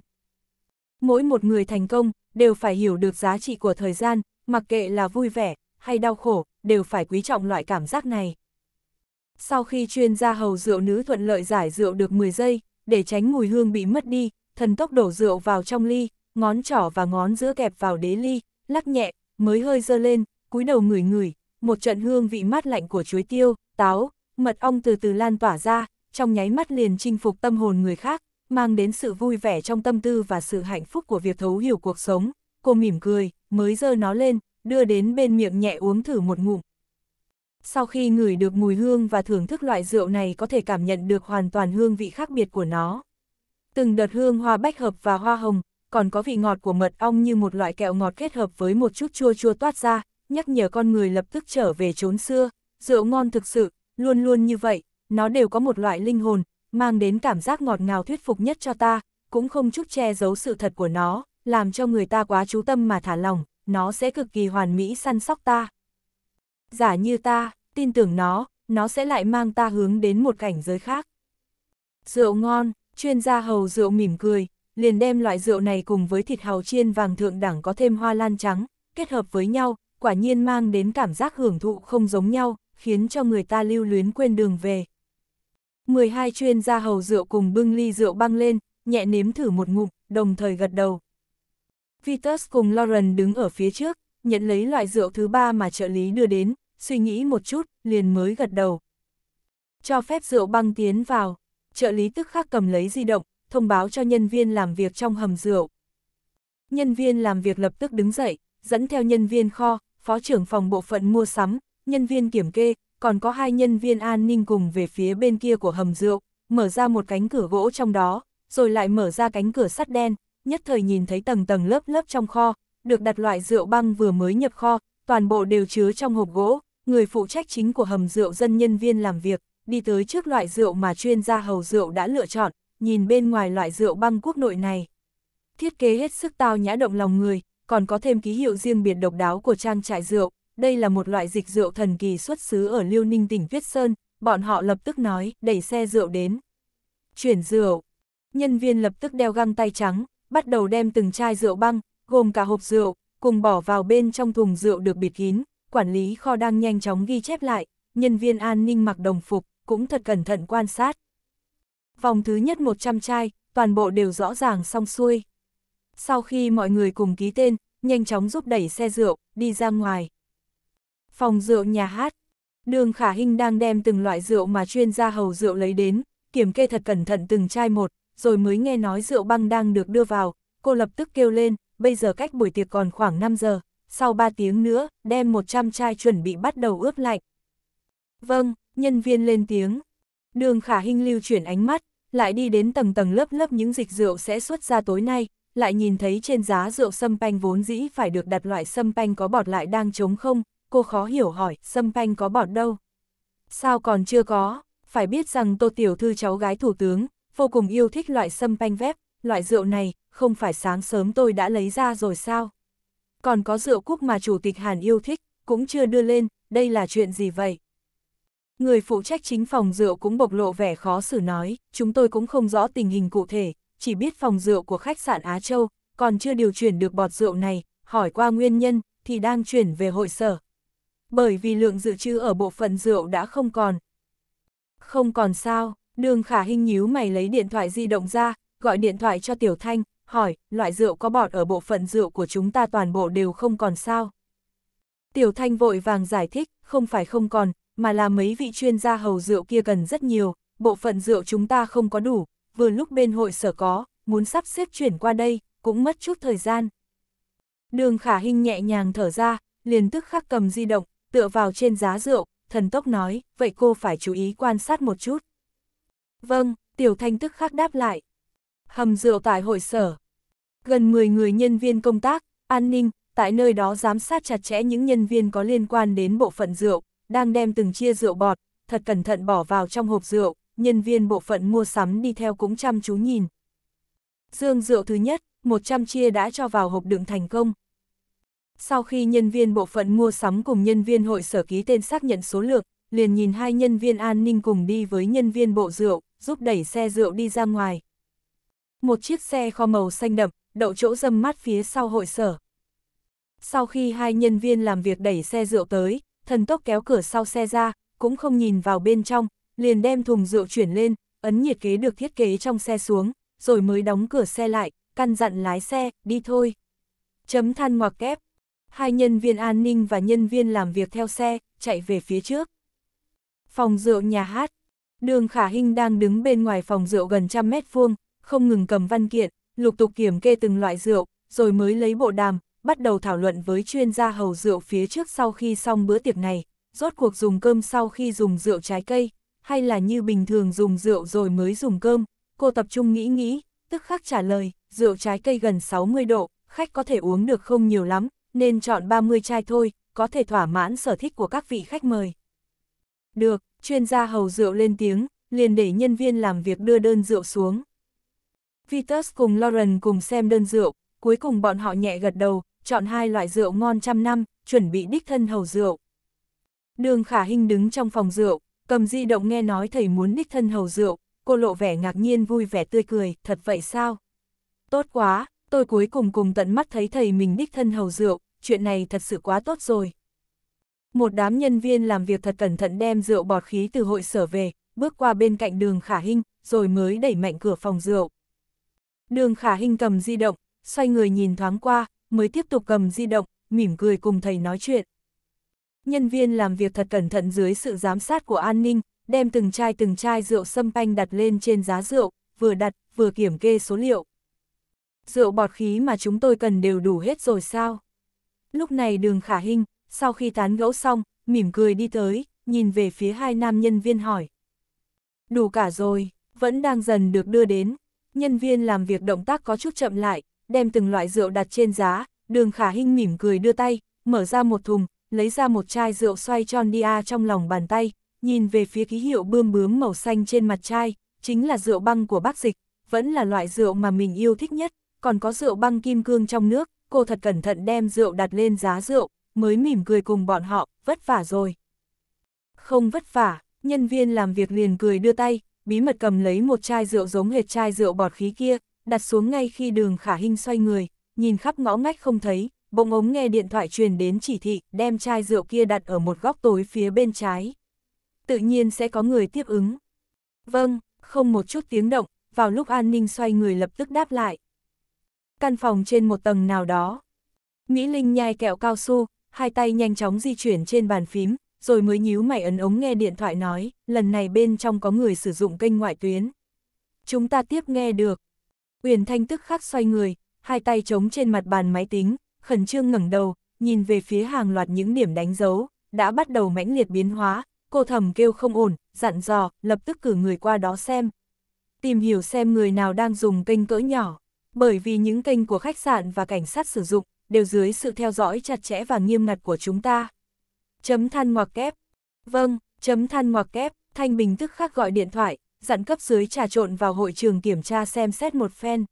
Speaker 1: Mỗi một người thành công, đều phải hiểu được giá trị của thời gian, mặc kệ là vui vẻ, hay đau khổ, đều phải quý trọng loại cảm giác này. Sau khi chuyên gia hầu rượu nữ thuận lợi giải rượu được 10 giây, để tránh mùi hương bị mất đi, thần tốc đổ rượu vào trong ly, ngón trỏ và ngón giữa kẹp vào đế ly, lắc nhẹ, mới hơi dơ lên, cúi đầu ngửi ngửi, một trận hương vị mát lạnh của chuối tiêu, táo, mật ong từ từ lan tỏa ra, trong nháy mắt liền chinh phục tâm hồn người khác, mang đến sự vui vẻ trong tâm tư và sự hạnh phúc của việc thấu hiểu cuộc sống. Cô mỉm cười, mới dơ nó lên, đưa đến bên miệng nhẹ uống thử một ngụm. Sau khi ngửi được mùi hương và thưởng thức loại rượu này có thể cảm nhận được hoàn toàn hương vị khác biệt của nó. Từng đợt hương hoa bách hợp và hoa hồng, còn có vị ngọt của mật ong như một loại kẹo ngọt kết hợp với một chút chua chua toát ra, nhắc nhở con người lập tức trở về chốn xưa. Rượu ngon thực sự, luôn luôn như vậy, nó đều có một loại linh hồn, mang đến cảm giác ngọt ngào thuyết phục nhất cho ta, cũng không chút che giấu sự thật của nó, làm cho người ta quá chú tâm mà thả lòng nó sẽ cực kỳ hoàn mỹ săn sóc ta. Giả như ta, tin tưởng nó, nó sẽ lại mang ta hướng đến một cảnh giới khác. Rượu ngon, chuyên gia hầu rượu mỉm cười, liền đem loại rượu này cùng với thịt hào chiên vàng thượng đẳng có thêm hoa lan trắng, kết hợp với nhau, quả nhiên mang đến cảm giác hưởng thụ không giống nhau, khiến cho người ta lưu luyến quên đường về. 12 chuyên gia hầu rượu cùng bưng ly rượu băng lên, nhẹ nếm thử một ngụm, đồng thời gật đầu. Vitus cùng Lauren đứng ở phía trước, nhận lấy loại rượu thứ ba mà trợ lý đưa đến, suy nghĩ một chút, liền mới gật đầu. Cho phép rượu băng tiến vào, trợ lý tức khắc cầm lấy di động, thông báo cho nhân viên làm việc trong hầm rượu. Nhân viên làm việc lập tức đứng dậy, dẫn theo nhân viên kho, phó trưởng phòng bộ phận mua sắm, nhân viên kiểm kê, còn có hai nhân viên an ninh cùng về phía bên kia của hầm rượu, mở ra một cánh cửa gỗ trong đó, rồi lại mở ra cánh cửa sắt đen, nhất thời nhìn thấy tầng tầng lớp lớp trong kho, được đặt loại rượu băng vừa mới nhập kho, toàn bộ đều chứa trong hộp gỗ, người phụ trách chính của hầm rượu dân nhân viên làm việc, đi tới trước loại rượu mà chuyên gia hầu rượu đã lựa chọn, nhìn bên ngoài loại rượu băng quốc nội này. Thiết kế hết sức tao nhã động lòng người, còn có thêm ký hiệu riêng biệt độc đáo của trang trại rượu, đây là một loại dịch rượu thần kỳ xuất xứ ở Liêu Ninh tỉnh Tuyết Sơn, bọn họ lập tức nói, đẩy xe rượu đến. Chuyển rượu. Nhân viên lập tức đeo găng tay trắng, bắt đầu đem từng chai rượu băng, gồm cả hộp rượu, cùng bỏ vào bên trong thùng rượu được bịt kín, quản lý kho đang nhanh chóng ghi chép lại, nhân viên an ninh mặc đồng phục, cũng thật cẩn thận quan sát. Vòng thứ nhất 100 chai, toàn bộ đều rõ ràng xong xuôi. Sau khi mọi người cùng ký tên, nhanh chóng giúp đẩy xe rượu, đi ra ngoài. Phòng rượu nhà hát, đường khả hình đang đem từng loại rượu mà chuyên gia hầu rượu lấy đến, kiểm kê thật cẩn thận từng chai một, rồi mới nghe nói rượu băng đang được đưa vào, cô lập tức kêu lên, bây giờ cách buổi tiệc còn khoảng 5 giờ, sau 3 tiếng nữa, đem 100 chai chuẩn bị bắt đầu ướp lạnh. Vâng, nhân viên lên tiếng. Đường khả hình lưu chuyển ánh mắt, lại đi đến tầng tầng lớp lớp những dịch rượu sẽ xuất ra tối nay, lại nhìn thấy trên giá rượu sâm panh vốn dĩ phải được đặt loại sâm panh có bọt lại đang trống không, cô khó hiểu hỏi, sâm panh có bọt đâu? Sao còn chưa có? Phải biết rằng Tô Tiểu Thư cháu gái thủ tướng, vô cùng yêu thích loại sâm panh vép, loại rượu này, không phải sáng sớm tôi đã lấy ra rồi sao? Còn có rượu cúc mà chủ tịch Hàn yêu thích, cũng chưa đưa lên, đây là chuyện gì vậy? Người phụ trách chính phòng rượu cũng bộc lộ vẻ khó xử nói, chúng tôi cũng không rõ tình hình cụ thể, chỉ biết phòng rượu của khách sạn Á Châu, còn chưa điều chuyển được bọt rượu này, hỏi qua nguyên nhân, thì đang chuyển về hội sở. Bởi vì lượng dự trữ ở bộ phận rượu đã không còn. Không còn sao? Đường khả hình nhíu mày lấy điện thoại di động ra, gọi điện thoại cho Tiểu Thanh, hỏi, loại rượu có bọt ở bộ phận rượu của chúng ta toàn bộ đều không còn sao. Tiểu Thanh vội vàng giải thích, không phải không còn, mà là mấy vị chuyên gia hầu rượu kia cần rất nhiều, bộ phận rượu chúng ta không có đủ, vừa lúc bên hội sở có, muốn sắp xếp chuyển qua đây, cũng mất chút thời gian. Đường khả hình nhẹ nhàng thở ra, liền tức khắc cầm di động, tựa vào trên giá rượu, thần tốc nói, vậy cô phải chú ý quan sát một chút. Vâng, Tiểu Thanh tức khắc đáp lại. Hầm rượu tại hội sở. Gần 10 người nhân viên công tác, an ninh, tại nơi đó giám sát chặt chẽ những nhân viên có liên quan đến bộ phận rượu, đang đem từng chia rượu bọt, thật cẩn thận bỏ vào trong hộp rượu, nhân viên bộ phận mua sắm đi theo cũng chăm chú nhìn. Dương rượu thứ nhất, 100 chia đã cho vào hộp đựng thành công. Sau khi nhân viên bộ phận mua sắm cùng nhân viên hội sở ký tên xác nhận số lượng, liền nhìn hai nhân viên an ninh cùng đi với nhân viên bộ rượu, giúp đẩy xe rượu đi ra ngoài. Một chiếc xe kho màu xanh đậm, đậu chỗ dâm mát phía sau hội sở. Sau khi hai nhân viên làm việc đẩy xe rượu tới, thần tốc kéo cửa sau xe ra, cũng không nhìn vào bên trong, liền đem thùng rượu chuyển lên, ấn nhiệt kế được thiết kế trong xe xuống, rồi mới đóng cửa xe lại, căn dặn lái xe, đi thôi. Chấm than ngoặc kép. Hai nhân viên an ninh và nhân viên làm việc theo xe, chạy về phía trước. Phòng rượu nhà hát, Đường Khả Hinh đang đứng bên ngoài phòng rượu gần trăm mét vuông, không ngừng cầm văn kiện, lục tục kiểm kê từng loại rượu, rồi mới lấy bộ đàm, bắt đầu thảo luận với chuyên gia hầu rượu phía trước sau khi xong bữa tiệc này, rốt cuộc dùng cơm sau khi dùng rượu trái cây, hay là như bình thường dùng rượu rồi mới dùng cơm, cô tập trung nghĩ nghĩ, tức khắc trả lời, rượu trái cây gần 60 độ, khách có thể uống được không nhiều lắm, nên chọn 30 chai thôi, có thể thỏa mãn sở thích của các vị khách mời. Được, chuyên gia hầu rượu lên tiếng, liền để nhân viên làm việc đưa đơn rượu xuống. Vitus cùng Lauren cùng xem đơn rượu, cuối cùng bọn họ nhẹ gật đầu, chọn hai loại rượu ngon trăm năm, chuẩn bị đích thân hầu rượu. Đường Khả Hinh đứng trong phòng rượu, cầm di động nghe nói thầy muốn đích thân hầu rượu, cô lộ vẻ ngạc nhiên vui vẻ tươi cười, thật vậy sao? Tốt quá, tôi cuối cùng cùng tận mắt thấy thầy mình đích thân hầu rượu, chuyện này thật sự quá tốt rồi. Một đám nhân viên làm việc thật cẩn thận đem rượu bọt khí từ hội sở về, bước qua bên cạnh đường khả hinh, rồi mới đẩy mạnh cửa phòng rượu. Đường khả hinh cầm di động, xoay người nhìn thoáng qua, mới tiếp tục cầm di động, mỉm cười cùng thầy nói chuyện. Nhân viên làm việc thật cẩn thận dưới sự giám sát của an ninh, đem từng chai từng chai rượu sâm panh đặt lên trên giá rượu, vừa đặt, vừa kiểm kê số liệu. Rượu bọt khí mà chúng tôi cần đều đủ hết rồi sao? Lúc này đường khả hinh, sau khi tán gẫu xong, mỉm cười đi tới, nhìn về phía hai nam nhân viên hỏi. Đủ cả rồi, vẫn đang dần được đưa đến. Nhân viên làm việc động tác có chút chậm lại, đem từng loại rượu đặt trên giá, đường khả hinh mỉm cười đưa tay, mở ra một thùng, lấy ra một chai rượu xoay tròn dia trong lòng bàn tay, nhìn về phía ký hiệu bươm bướm màu xanh trên mặt chai, chính là rượu băng của bác dịch, vẫn là loại rượu mà mình yêu thích nhất, còn có rượu băng kim cương trong nước, cô thật cẩn thận đem rượu đặt lên giá rượu, mới mỉm cười cùng bọn họ, vất vả rồi. Không vất vả, nhân viên làm việc liền cười đưa tay, bí mật cầm lấy một chai rượu giống hệt chai rượu bọt khí kia, đặt xuống ngay khi đường khả hình xoay người, nhìn khắp ngõ ngách không thấy, bỗng ống nghe điện thoại truyền đến chỉ thị, đem chai rượu kia đặt ở một góc tối phía bên trái. Tự nhiên sẽ có người tiếp ứng. Vâng, không một chút tiếng động, vào lúc an ninh xoay người lập tức đáp lại. Căn phòng trên một tầng nào đó. Mỹ Linh nhai kẹo cao su, hai tay nhanh chóng di chuyển trên bàn phím, rồi mới nhíu mày ấn ống nghe điện thoại nói, lần này bên trong có người sử dụng kênh ngoại tuyến. Chúng ta tiếp nghe được. Uyển Thanh tức khắc xoay người, hai tay chống trên mặt bàn máy tính, khẩn trương ngẩng đầu, nhìn về phía hàng loạt những điểm đánh dấu, đã bắt đầu mãnh liệt biến hóa, cô thầm kêu không ổn, dặn dò, lập tức cử người qua đó xem. Tìm hiểu xem người nào đang dùng kênh cỡ nhỏ, bởi vì những kênh của khách sạn và cảnh sát sử dụng, đều dưới sự theo dõi chặt chẽ và nghiêm ngặt của chúng ta. Chấm than ngoặc kép. Vâng, chấm than ngoặc kép, Thanh Bình tức khắc gọi điện thoại, dặn cấp dưới trà trộn vào hội trường kiểm tra xem xét một phen.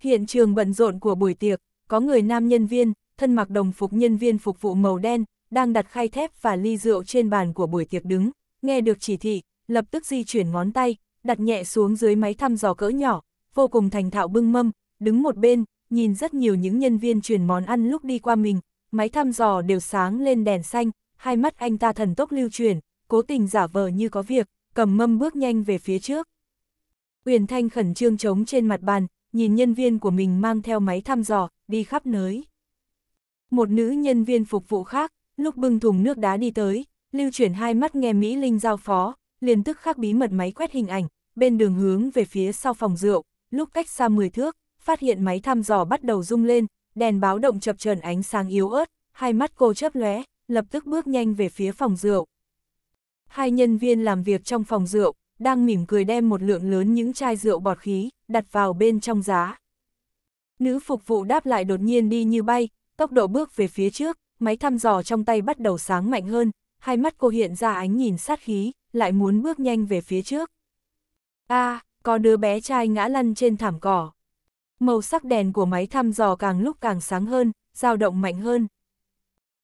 Speaker 1: Hiện trường bận rộn của buổi tiệc, có người nam nhân viên, thân mặc đồng phục nhân viên phục vụ màu đen, đang đặt khay thép và ly rượu trên bàn của buổi tiệc đứng, nghe được chỉ thị, lập tức di chuyển ngón tay, đặt nhẹ xuống dưới máy thăm dò cỡ nhỏ, vô cùng thành thạo bưng mâm, đứng một bên, nhìn rất nhiều những nhân viên truyền món ăn lúc đi qua mình, máy thăm dò đều sáng lên đèn xanh, hai mắt anh ta thần tốc lưu chuyển, cố tình giả vờ như có việc, cầm mâm bước nhanh về phía trước. Uyển Thanh khẩn trương trống trên mặt bàn, nhìn nhân viên của mình mang theo máy thăm dò, đi khắp nơi Một nữ nhân viên phục vụ khác, lúc bưng thùng nước đá đi tới, lưu chuyển hai mắt nghe Mỹ Linh giao phó, liền tức khắc bí mật máy quét hình ảnh, bên đường hướng về phía sau phòng rượu, lúc cách xa 10 thước, phát hiện máy thăm dò bắt đầu rung lên, đèn báo động chập trần ánh sáng yếu ớt, hai mắt cô chớp lóe, lập tức bước nhanh về phía phòng rượu. Hai nhân viên làm việc trong phòng rượu, đang mỉm cười đem một lượng lớn những chai rượu bọt khí, đặt vào bên trong giá. Nữ phục vụ đáp lại đột nhiên đi như bay, tốc độ bước về phía trước, máy thăm dò trong tay bắt đầu sáng mạnh hơn, hai mắt cô hiện ra ánh nhìn sát khí, lại muốn bước nhanh về phía trước. A, à, có đứa bé trai ngã lăn trên thảm cỏ màu sắc đèn của máy thăm dò càng lúc càng sáng hơn, dao động mạnh hơn.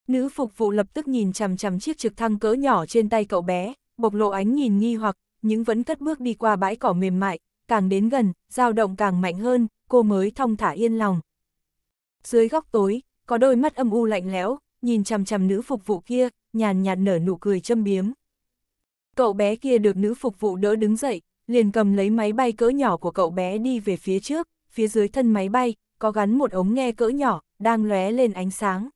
Speaker 1: Nữ phục vụ lập tức nhìn chằm chằm chiếc trực thăng cỡ nhỏ trên tay cậu bé, bộc lộ ánh nhìn nghi hoặc, những vẫn cất bước đi qua bãi cỏ mềm mại, càng đến gần, dao động càng mạnh hơn, cô mới thong thả yên lòng. Dưới góc tối, có đôi mắt âm u lạnh lẽo, nhìn chằm chằm nữ phục vụ kia, nhàn nhạt nở nụ cười châm biếm. Cậu bé kia được nữ phục vụ đỡ đứng dậy, liền cầm lấy máy bay cỡ nhỏ của cậu bé đi về phía trước phía dưới thân máy bay, có gắn một ống nghe cỡ nhỏ, đang lóe lên ánh sáng.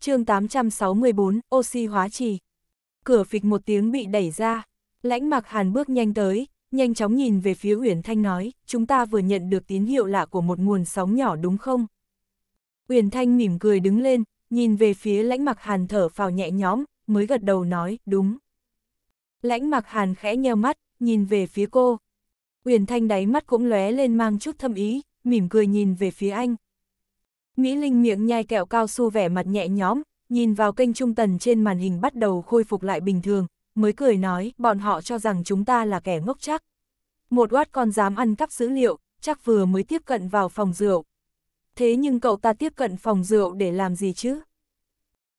Speaker 1: chương 864, oxy hóa trì. Cửa phịch một tiếng bị đẩy ra, lãnh mặc hàn bước nhanh tới, nhanh chóng nhìn về phía Uyển Thanh nói, chúng ta vừa nhận được tín hiệu lạ của một nguồn sóng nhỏ đúng không? Uyển Thanh mỉm cười đứng lên, nhìn về phía lãnh mặc hàn thở phào nhẹ nhõm, mới gật đầu nói, đúng. Lãnh mặc hàn khẽ nheo mắt, nhìn về phía cô, Uyển Thanh đáy mắt cũng lóe lên mang chút thâm ý, mỉm cười nhìn về phía anh. Mỹ Linh miệng nhai kẹo cao su vẻ mặt nhẹ nhõm, nhìn vào kênh trung tần trên màn hình bắt đầu khôi phục lại bình thường, mới cười nói bọn họ cho rằng chúng ta là kẻ ngốc chắc. Một oát còn dám ăn cắp dữ liệu, chắc vừa mới tiếp cận vào phòng rượu. Thế nhưng cậu ta tiếp cận phòng rượu để làm gì chứ?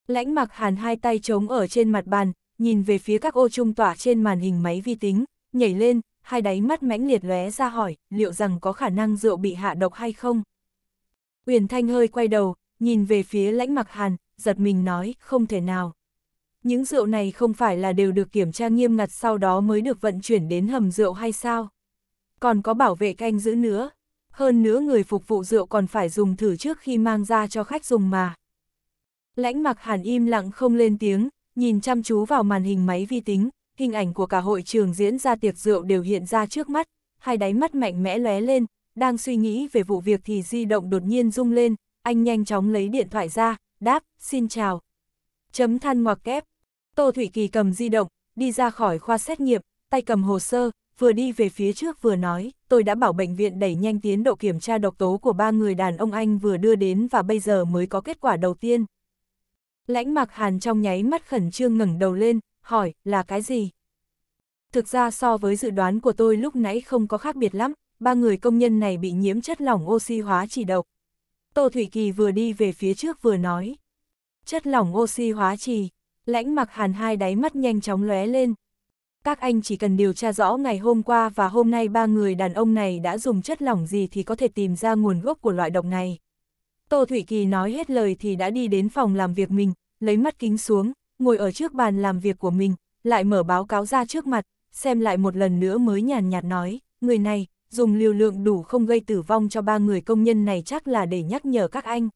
Speaker 1: Lãnh mặc hàn hai tay trống ở trên mặt bàn, nhìn về phía các ô trung tỏa trên màn hình máy vi tính, nhảy lên, hai đáy mắt mãnh liệt lóe ra hỏi, liệu rằng có khả năng rượu bị hạ độc hay không? Uyển Thanh hơi quay đầu, nhìn về phía lãnh mặc hàn, giật mình nói, không thể nào. Những rượu này không phải là đều được kiểm tra nghiêm ngặt sau đó mới được vận chuyển đến hầm rượu hay sao? Còn có bảo vệ canh giữ nữa. Hơn nữa người phục vụ rượu còn phải dùng thử trước khi mang ra cho khách dùng mà. Lãnh mặc hàn im lặng không lên tiếng, nhìn chăm chú vào màn hình máy vi tính, hình ảnh của cả hội trường diễn ra tiệc rượu đều hiện ra trước mắt, hai đáy mắt mạnh mẽ lóe lên, đang suy nghĩ về vụ việc thì di động đột nhiên rung lên, anh nhanh chóng lấy điện thoại ra, đáp, xin chào. Chấm than ngoặc kép. Tô Thủy Kỳ cầm di động, đi ra khỏi khoa xét nghiệm, tay cầm hồ sơ, vừa đi về phía trước vừa nói, tôi đã bảo bệnh viện đẩy nhanh tiến độ kiểm tra độc tố của ba người đàn ông anh vừa đưa đến và bây giờ mới có kết quả đầu tiên. Lãnh mặc hàn trong nháy mắt khẩn trương ngẩng đầu lên, hỏi, là cái gì? Thực ra so với dự đoán của tôi lúc nãy không có khác biệt lắm, ba người công nhân này bị nhiễm chất lỏng oxy hóa chỉ độc. Tô Thủy Kỳ vừa đi về phía trước vừa nói. Chất lỏng oxy hóa trì, lãnh mặc hàn hai đáy mắt nhanh chóng lóe lên. Các anh chỉ cần điều tra rõ ngày hôm qua và hôm nay ba người đàn ông này đã dùng chất lỏng gì thì có thể tìm ra nguồn gốc của loại độc này. Tô Thủy Kỳ nói hết lời thì đã đi đến phòng làm việc mình, lấy mắt kính xuống, ngồi ở trước bàn làm việc của mình, lại mở báo cáo ra trước mặt, xem lại một lần nữa mới nhàn nhạt nói, người này, dùng liều lượng đủ không gây tử vong cho ba người công nhân này chắc là để nhắc nhở các anh.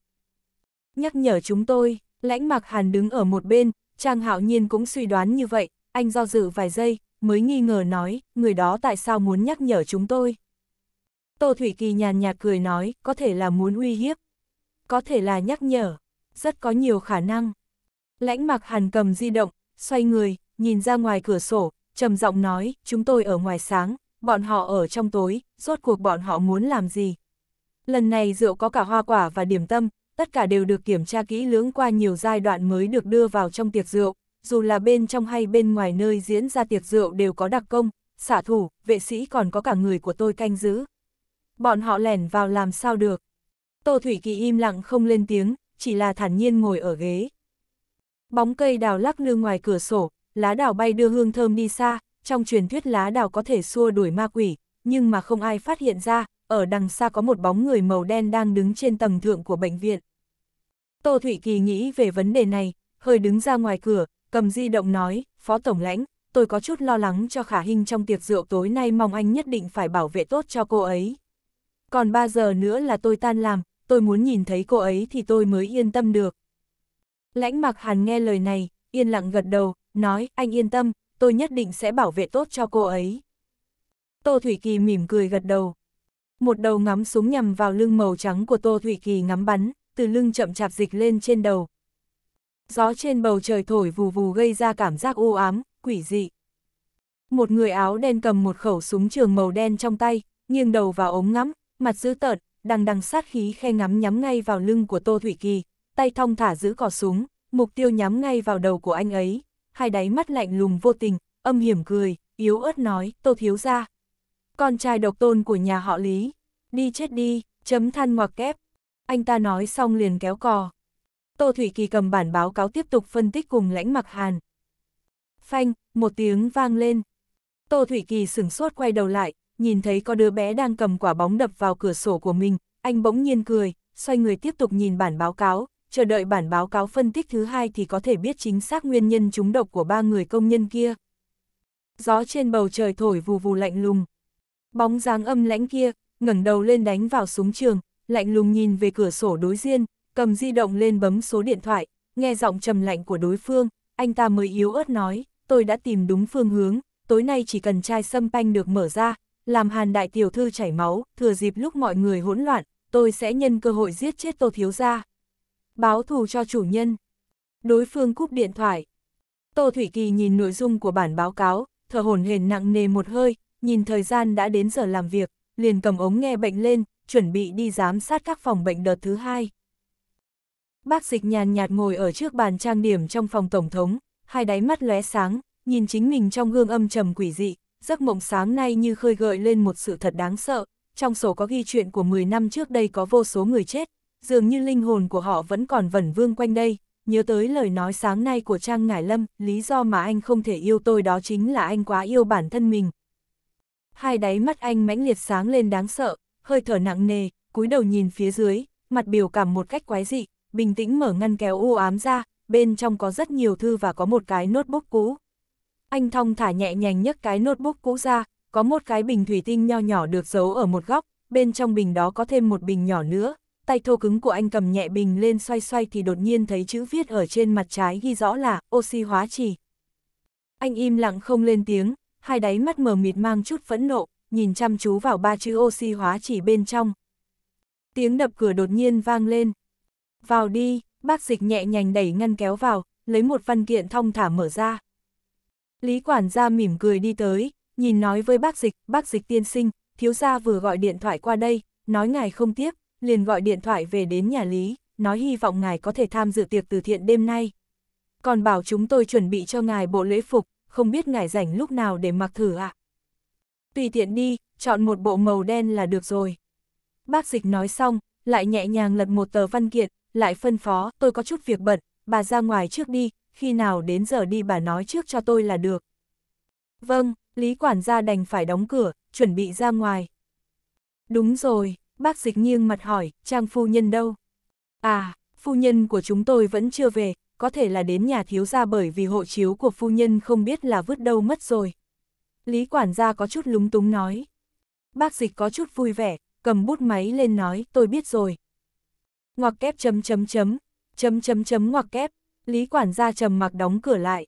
Speaker 1: Nhắc nhở chúng tôi, lãnh mạc hàn đứng ở một bên, Trang Hạo Nhiên cũng suy đoán như vậy, anh do dự vài giây, mới nghi ngờ nói, người đó tại sao muốn nhắc nhở chúng tôi. Tô Thủy Kỳ nhàn nhạt cười nói, có thể là muốn uy hiếp, có thể là nhắc nhở, rất có nhiều khả năng. Lãnh mặc hàn cầm di động, xoay người, nhìn ra ngoài cửa sổ, trầm giọng nói, chúng tôi ở ngoài sáng, bọn họ ở trong tối, rốt cuộc bọn họ muốn làm gì. Lần này rượu có cả hoa quả và điểm tâm, tất cả đều được kiểm tra kỹ lưỡng qua nhiều giai đoạn mới được đưa vào trong tiệc rượu, dù là bên trong hay bên ngoài nơi diễn ra tiệc rượu đều có đặc công, xạ thủ, vệ sĩ còn có cả người của tôi canh giữ. Bọn họ lẻn vào làm sao được. Tô Thủy Kỳ im lặng không lên tiếng, chỉ là thản nhiên ngồi ở ghế. Bóng cây đào lắc lư ngoài cửa sổ, lá đào bay đưa hương thơm đi xa, trong truyền thuyết lá đào có thể xua đuổi ma quỷ, nhưng mà không ai phát hiện ra, ở đằng xa có một bóng người màu đen đang đứng trên tầng thượng của bệnh viện. Tô Thụy Kỳ nghĩ về vấn đề này, hơi đứng ra ngoài cửa, cầm di động nói, Phó Tổng lãnh, tôi có chút lo lắng cho khả hình trong tiệc rượu tối nay mong anh nhất định phải bảo vệ tốt cho cô ấy. Còn 3 giờ nữa là tôi tan làm, tôi muốn nhìn thấy cô ấy thì tôi mới yên tâm được. Lãnh mặc hàn nghe lời này, yên lặng gật đầu, nói, anh yên tâm, tôi nhất định sẽ bảo vệ tốt cho cô ấy. Tô Thủy Kỳ mỉm cười gật đầu. Một đầu ngắm súng nhằm vào lưng màu trắng của Tô Thủy Kỳ ngắm bắn, từ lưng chậm chạp dịch lên trên đầu. Gió trên bầu trời thổi vù vù gây ra cảm giác u ám, quỷ dị. Một người áo đen cầm một khẩu súng trường màu đen trong tay, nghiêng đầu vào ống ngắm, mặt dữ tợn, đằng đằng sát khí khe ngắm nhắm ngay vào lưng của Tô Thủy Kỳ, tay thong thả giữ cò súng, mục tiêu nhắm ngay vào đầu của anh ấy, hai đáy mắt lạnh lùng vô tình, âm hiểm cười, yếu ớt nói, tô thiếu ra. Con trai độc tôn của nhà họ Lý, đi chết đi, chấm than ngoặc kép. Anh ta nói xong liền kéo cò. Tô Thủy Kỳ cầm bản báo cáo tiếp tục phân tích cùng lãnh mặc hàn. Phanh, một tiếng vang lên. Tô Thủy Kỳ sửng sốt quay đầu lại, nhìn thấy có đứa bé đang cầm quả bóng đập vào cửa sổ của mình, anh bỗng nhiên cười, xoay người tiếp tục nhìn bản báo cáo, chờ đợi bản báo cáo phân tích thứ hai thì có thể biết chính xác nguyên nhân trúng độc của ba người công nhân kia. Gió trên bầu trời thổi vù vù lạnh lùng. Bóng dáng âm lãnh kia, ngẩng đầu lên đánh vào súng trường, lạnh lùng nhìn về cửa sổ đối diện, cầm di động lên bấm số điện thoại, nghe giọng trầm lạnh của đối phương, anh ta mới yếu ớt nói, tôi đã tìm đúng phương hướng, tối nay chỉ cần chai sâm panh được mở ra, làm hàn đại tiểu thư chảy máu, thừa dịp lúc mọi người hỗn loạn, tôi sẽ nhân cơ hội giết chết tô thiếu gia báo thù cho chủ nhân. Đối phương cúp điện thoại. Tô Thủy Kỳ nhìn nội dung của bản báo cáo, thở hồn hển nặng nề một hơi, nhìn thời gian đã đến giờ làm việc, liền cầm ống nghe bệnh lên, chuẩn bị đi giám sát các phòng bệnh đợt thứ hai. Bác dịch nhàn nhạt ngồi ở trước bàn trang điểm trong phòng tổng thống, hai đáy mắt lóe sáng, nhìn chính mình trong gương âm trầm quỷ dị, giấc mộng sáng nay như khơi gợi lên một sự thật đáng sợ, trong sổ có ghi chuyện của 10 năm trước đây có vô số người chết, dường như linh hồn của họ vẫn còn vẩn vương quanh đây, nhớ tới lời nói sáng nay của Trang Ngải Lâm, lý do mà anh không thể yêu tôi đó chính là anh quá yêu bản thân mình. Hai đáy mắt anh mãnh liệt sáng lên đáng sợ, hơi thở nặng nề, cúi đầu nhìn phía dưới, mặt biểu cảm một cách quái dị, bình tĩnh mở ngăn kéo u ám ra, bên trong có rất nhiều thư và có một cái notebook cũ. Anh thong thả nhẹ nhàng nhấc cái notebook cũ ra, có một cái bình thủy tinh nho nhỏ được giấu ở một góc, bên trong bình đó có thêm một bình nhỏ nữa, tay thô cứng của anh cầm nhẹ bình lên xoay xoay thì đột nhiên thấy chữ viết ở trên mặt trái ghi rõ là oxy hóa trì. Anh im lặng không lên tiếng, hai đáy mắt mờ mịt mang chút phẫn nộ, nhìn chăm chú vào ba chữ oxy hóa trì bên trong. Tiếng đập cửa đột nhiên vang lên. Vào đi, bác dịch nhẹ nhành đẩy ngăn kéo vào, lấy một văn kiện thong thả mở ra. Lý quản gia mỉm cười đi tới, nhìn nói với bác dịch, bác dịch tiên sinh, thiếu gia vừa gọi điện thoại qua đây, nói ngài không tiếp, liền gọi điện thoại về đến nhà Lý, nói hy vọng ngài có thể tham dự tiệc từ thiện đêm nay. Còn bảo chúng tôi chuẩn bị cho ngài bộ lễ phục, không biết ngài rảnh lúc nào để mặc thử ạ. Tùy tiện đi, chọn một bộ màu đen là được rồi. Bác dịch nói xong, lại nhẹ nhàng lật một tờ văn kiện, lại phân phó, tôi có chút việc bận, bà ra ngoài trước đi, khi nào đến giờ đi bà nói trước cho tôi là được. Vâng, Lý quản gia đành phải đóng cửa, chuẩn bị ra ngoài. Đúng rồi, bác dịch nghiêng mặt hỏi, trang phu nhân đâu? À, phu nhân của chúng tôi vẫn chưa về, có thể là đến nhà thiếu gia bởi vì hộ chiếu của phu nhân không biết là vứt đâu mất rồi. Lý quản gia có chút lúng túng nói. Bác dịch có chút vui vẻ, cầm bút máy lên nói, tôi biết rồi. Ngoặc kép chấm chấm chấm, chấm chấm chấm ngoặc kép, Lý quản gia trầm mặc đóng cửa lại.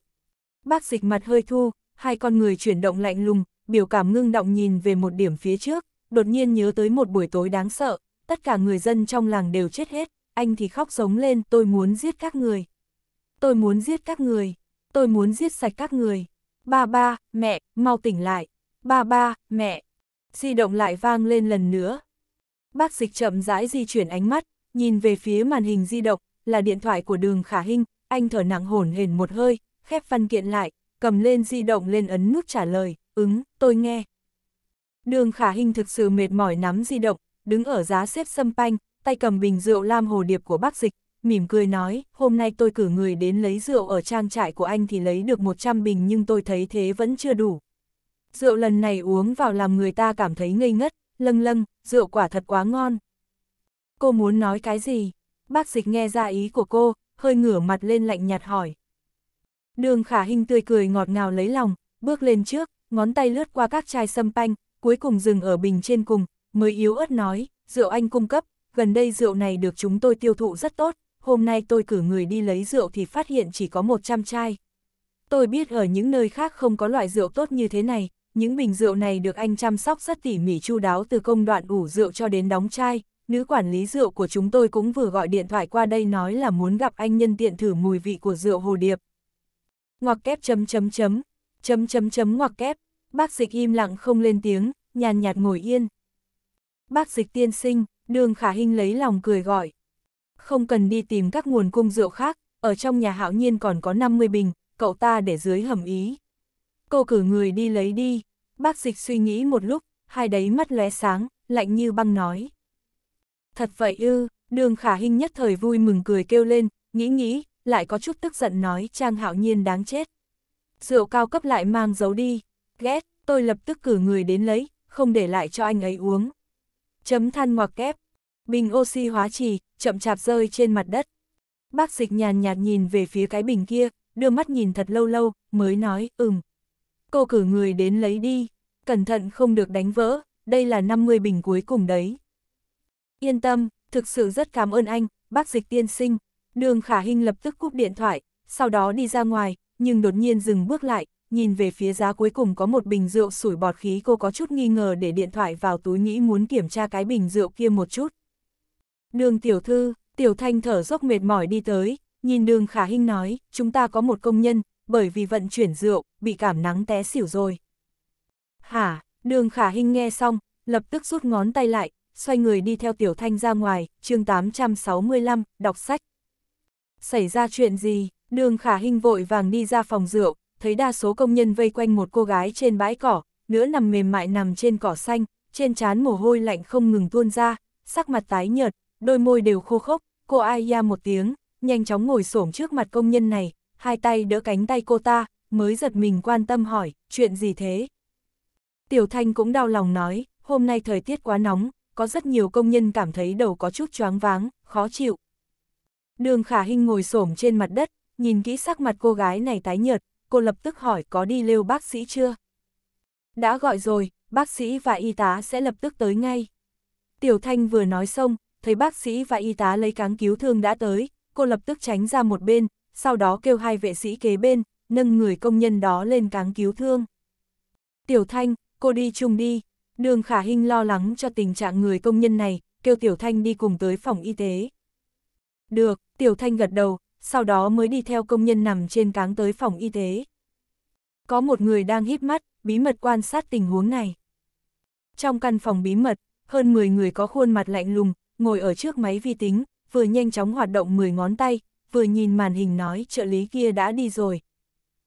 Speaker 1: Bác dịch mặt hơi thu, hai con người chuyển động lạnh lùng, biểu cảm ngưng động nhìn về một điểm phía trước đột nhiên nhớ tới một buổi tối đáng sợ, tất cả người dân trong làng đều chết hết, anh thì khóc sống lên, tôi muốn giết các người. Tôi muốn giết các người, tôi muốn giết sạch các người. Ba ba, mẹ, mau tỉnh lại. Ba ba, mẹ. Di động lại vang lên lần nữa. Bác dịch chậm rãi di chuyển ánh mắt, nhìn về phía màn hình di động, là điện thoại của đường khả hình, anh thở nặng hổn hển một hơi, khép văn kiện lại, cầm lên di động lên ấn nút trả lời, ứng, tôi nghe. Đường khả hình thực sự mệt mỏi nắm di động, đứng ở giá xếp sâm panh, tay cầm bình rượu lam hồ điệp của bác dịch, mỉm cười nói, hôm nay tôi cử người đến lấy rượu ở trang trại của anh thì lấy được 100 bình nhưng tôi thấy thế vẫn chưa đủ. Rượu lần này uống vào làm người ta cảm thấy ngây ngất, lâng lâng, rượu quả thật quá ngon. Cô muốn nói cái gì? Bác dịch nghe ra ý của cô, hơi ngửa mặt lên lạnh nhạt hỏi. Đường khả hình tươi cười ngọt ngào lấy lòng, bước lên trước, ngón tay lướt qua các chai sâm panh, cuối cùng dừng ở bình trên cùng, mới yếu ớt nói, rượu anh cung cấp, gần đây rượu này được chúng tôi tiêu thụ rất tốt, hôm nay tôi cử người đi lấy rượu thì phát hiện chỉ có 100 chai. Tôi biết ở những nơi khác không có loại rượu tốt như thế này, những bình rượu này được anh chăm sóc rất tỉ mỉ chu đáo từ công đoạn ủ rượu cho đến đóng chai, nữ quản lý rượu của chúng tôi cũng vừa gọi điện thoại qua đây nói là muốn gặp anh nhân tiện thử mùi vị của rượu hồ điệp. Ngoặc kép chấm chấm chấm, chấm chấm chấm ngoặc kép, Bác dịch im lặng không lên tiếng, nhàn nhạt ngồi yên. Bác dịch tiên sinh, đường khả hinh lấy lòng cười gọi. Không cần đi tìm các nguồn cung rượu khác, ở trong nhà hạo nhiên còn có 50 bình, cậu ta để dưới hầm ý. Cô cử người đi lấy đi, bác dịch suy nghĩ một lúc, hai đấy mắt lóe sáng, lạnh như băng nói. Thật vậy ư, đường khả hinh nhất thời vui mừng cười kêu lên, nghĩ nghĩ, lại có chút tức giận nói Trang Hạo Nhiên đáng chết. Rượu cao cấp lại mang giấu đi ghét, tôi lập tức cử người đến lấy, không để lại cho anh ấy uống. Chấm than ngoặc kép, bình oxy hóa trì, chậm chạp rơi trên mặt đất. Bác dịch nhàn nhạt nhìn về phía cái bình kia, đưa mắt nhìn thật lâu lâu, mới nói, ừm. Cô cử người đến lấy đi, cẩn thận không được đánh vỡ, đây là 50 bình cuối cùng đấy. Yên tâm, thực sự rất cảm ơn anh, bác dịch tiên sinh. Đường Khả hình lập tức cúp điện thoại, sau đó đi ra ngoài, nhưng đột nhiên dừng bước lại, nhìn về phía giá cuối cùng có một bình rượu sủi bọt khí cô có chút nghi ngờ để điện thoại vào túi nghĩ muốn kiểm tra cái bình rượu kia một chút. Đường tiểu thư, tiểu thanh thở dốc mệt mỏi đi tới, nhìn đường khả hinh nói, chúng ta có một công nhân, bởi vì vận chuyển rượu, bị cảm nắng té xỉu rồi. Hả, đường khả hinh nghe xong, lập tức rút ngón tay lại, xoay người đi theo tiểu thanh ra ngoài, chương 865, đọc sách. Xảy ra chuyện gì, đường khả hinh vội vàng đi ra phòng rượu, thấy đa số công nhân vây quanh một cô gái trên bãi cỏ, nữa nằm mềm mại nằm trên cỏ xanh, trên trán mồ hôi lạnh không ngừng tuôn ra, sắc mặt tái nhợt, đôi môi đều khô khốc, cô ai một tiếng, nhanh chóng ngồi xổm trước mặt công nhân này, hai tay đỡ cánh tay cô ta, mới giật mình quan tâm hỏi, chuyện gì thế? Tiểu Thanh cũng đau lòng nói, hôm nay thời tiết quá nóng, có rất nhiều công nhân cảm thấy đầu có chút choáng váng, khó chịu. Đường Khả Hinh ngồi xổm trên mặt đất, nhìn kỹ sắc mặt cô gái này tái nhợt, cô lập tức hỏi có đi lưu bác sĩ chưa? Đã gọi rồi, bác sĩ và y tá sẽ lập tức tới ngay. Tiểu Thanh vừa nói xong, thấy bác sĩ và y tá lấy cáng cứu thương đã tới, cô lập tức tránh ra một bên, sau đó kêu hai vệ sĩ kế bên, nâng người công nhân đó lên cáng cứu thương. Tiểu Thanh, cô đi chung đi. Đường Khả hình lo lắng cho tình trạng người công nhân này, kêu Tiểu Thanh đi cùng tới phòng y tế. Được, Tiểu Thanh gật đầu, sau đó mới đi theo công nhân nằm trên cáng tới phòng y tế. Có một người đang hít mắt, bí mật quan sát tình huống này. Trong căn phòng bí mật, hơn 10 người có khuôn mặt lạnh lùng, ngồi ở trước máy vi tính, vừa nhanh chóng hoạt động 10 ngón tay, vừa nhìn màn hình nói trợ lý kia đã đi rồi.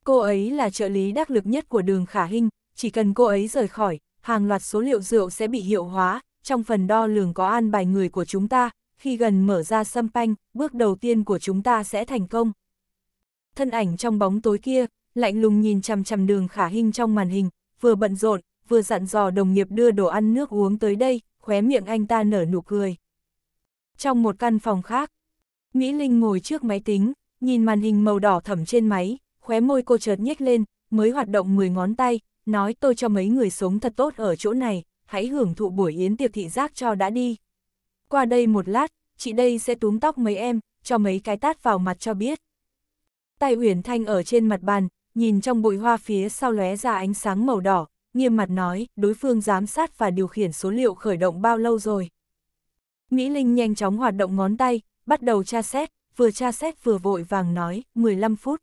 Speaker 1: Cô ấy là trợ lý đắc lực nhất của đường khả hình, chỉ cần cô ấy rời khỏi, hàng loạt số liệu rượu sẽ bị hiệu hóa, trong phần đo lường có an bài người của chúng ta, khi gần mở ra xâm panh, bước đầu tiên của chúng ta sẽ thành công. Thân ảnh trong bóng tối kia, lạnh lùng nhìn chằm chằm đường khả hình trong màn hình, vừa bận rộn, vừa dặn dò đồng nghiệp đưa đồ ăn nước uống tới đây, khóe miệng anh ta nở nụ cười. Trong một căn phòng khác, Mỹ Linh ngồi trước máy tính, nhìn màn hình màu đỏ thẫm trên máy, khóe môi cô chợt nhếch lên, mới hoạt động 10 ngón tay, nói tôi cho mấy người sống thật tốt ở chỗ này, hãy hưởng thụ buổi yến tiệc thị giác cho đã đi, qua đây một lát, chị đây sẽ túm tóc mấy em, cho mấy cái tát vào mặt cho biết. Tay Uyển Thanh ở trên mặt bàn, nhìn trong bụi hoa phía sau lóe ra ánh sáng màu đỏ, nghiêm mặt nói, đối phương giám sát và điều khiển số liệu khởi động bao lâu rồi. Mỹ Linh nhanh chóng hoạt động ngón tay, bắt đầu tra xét, vừa tra xét vừa vội vàng nói, 15 phút.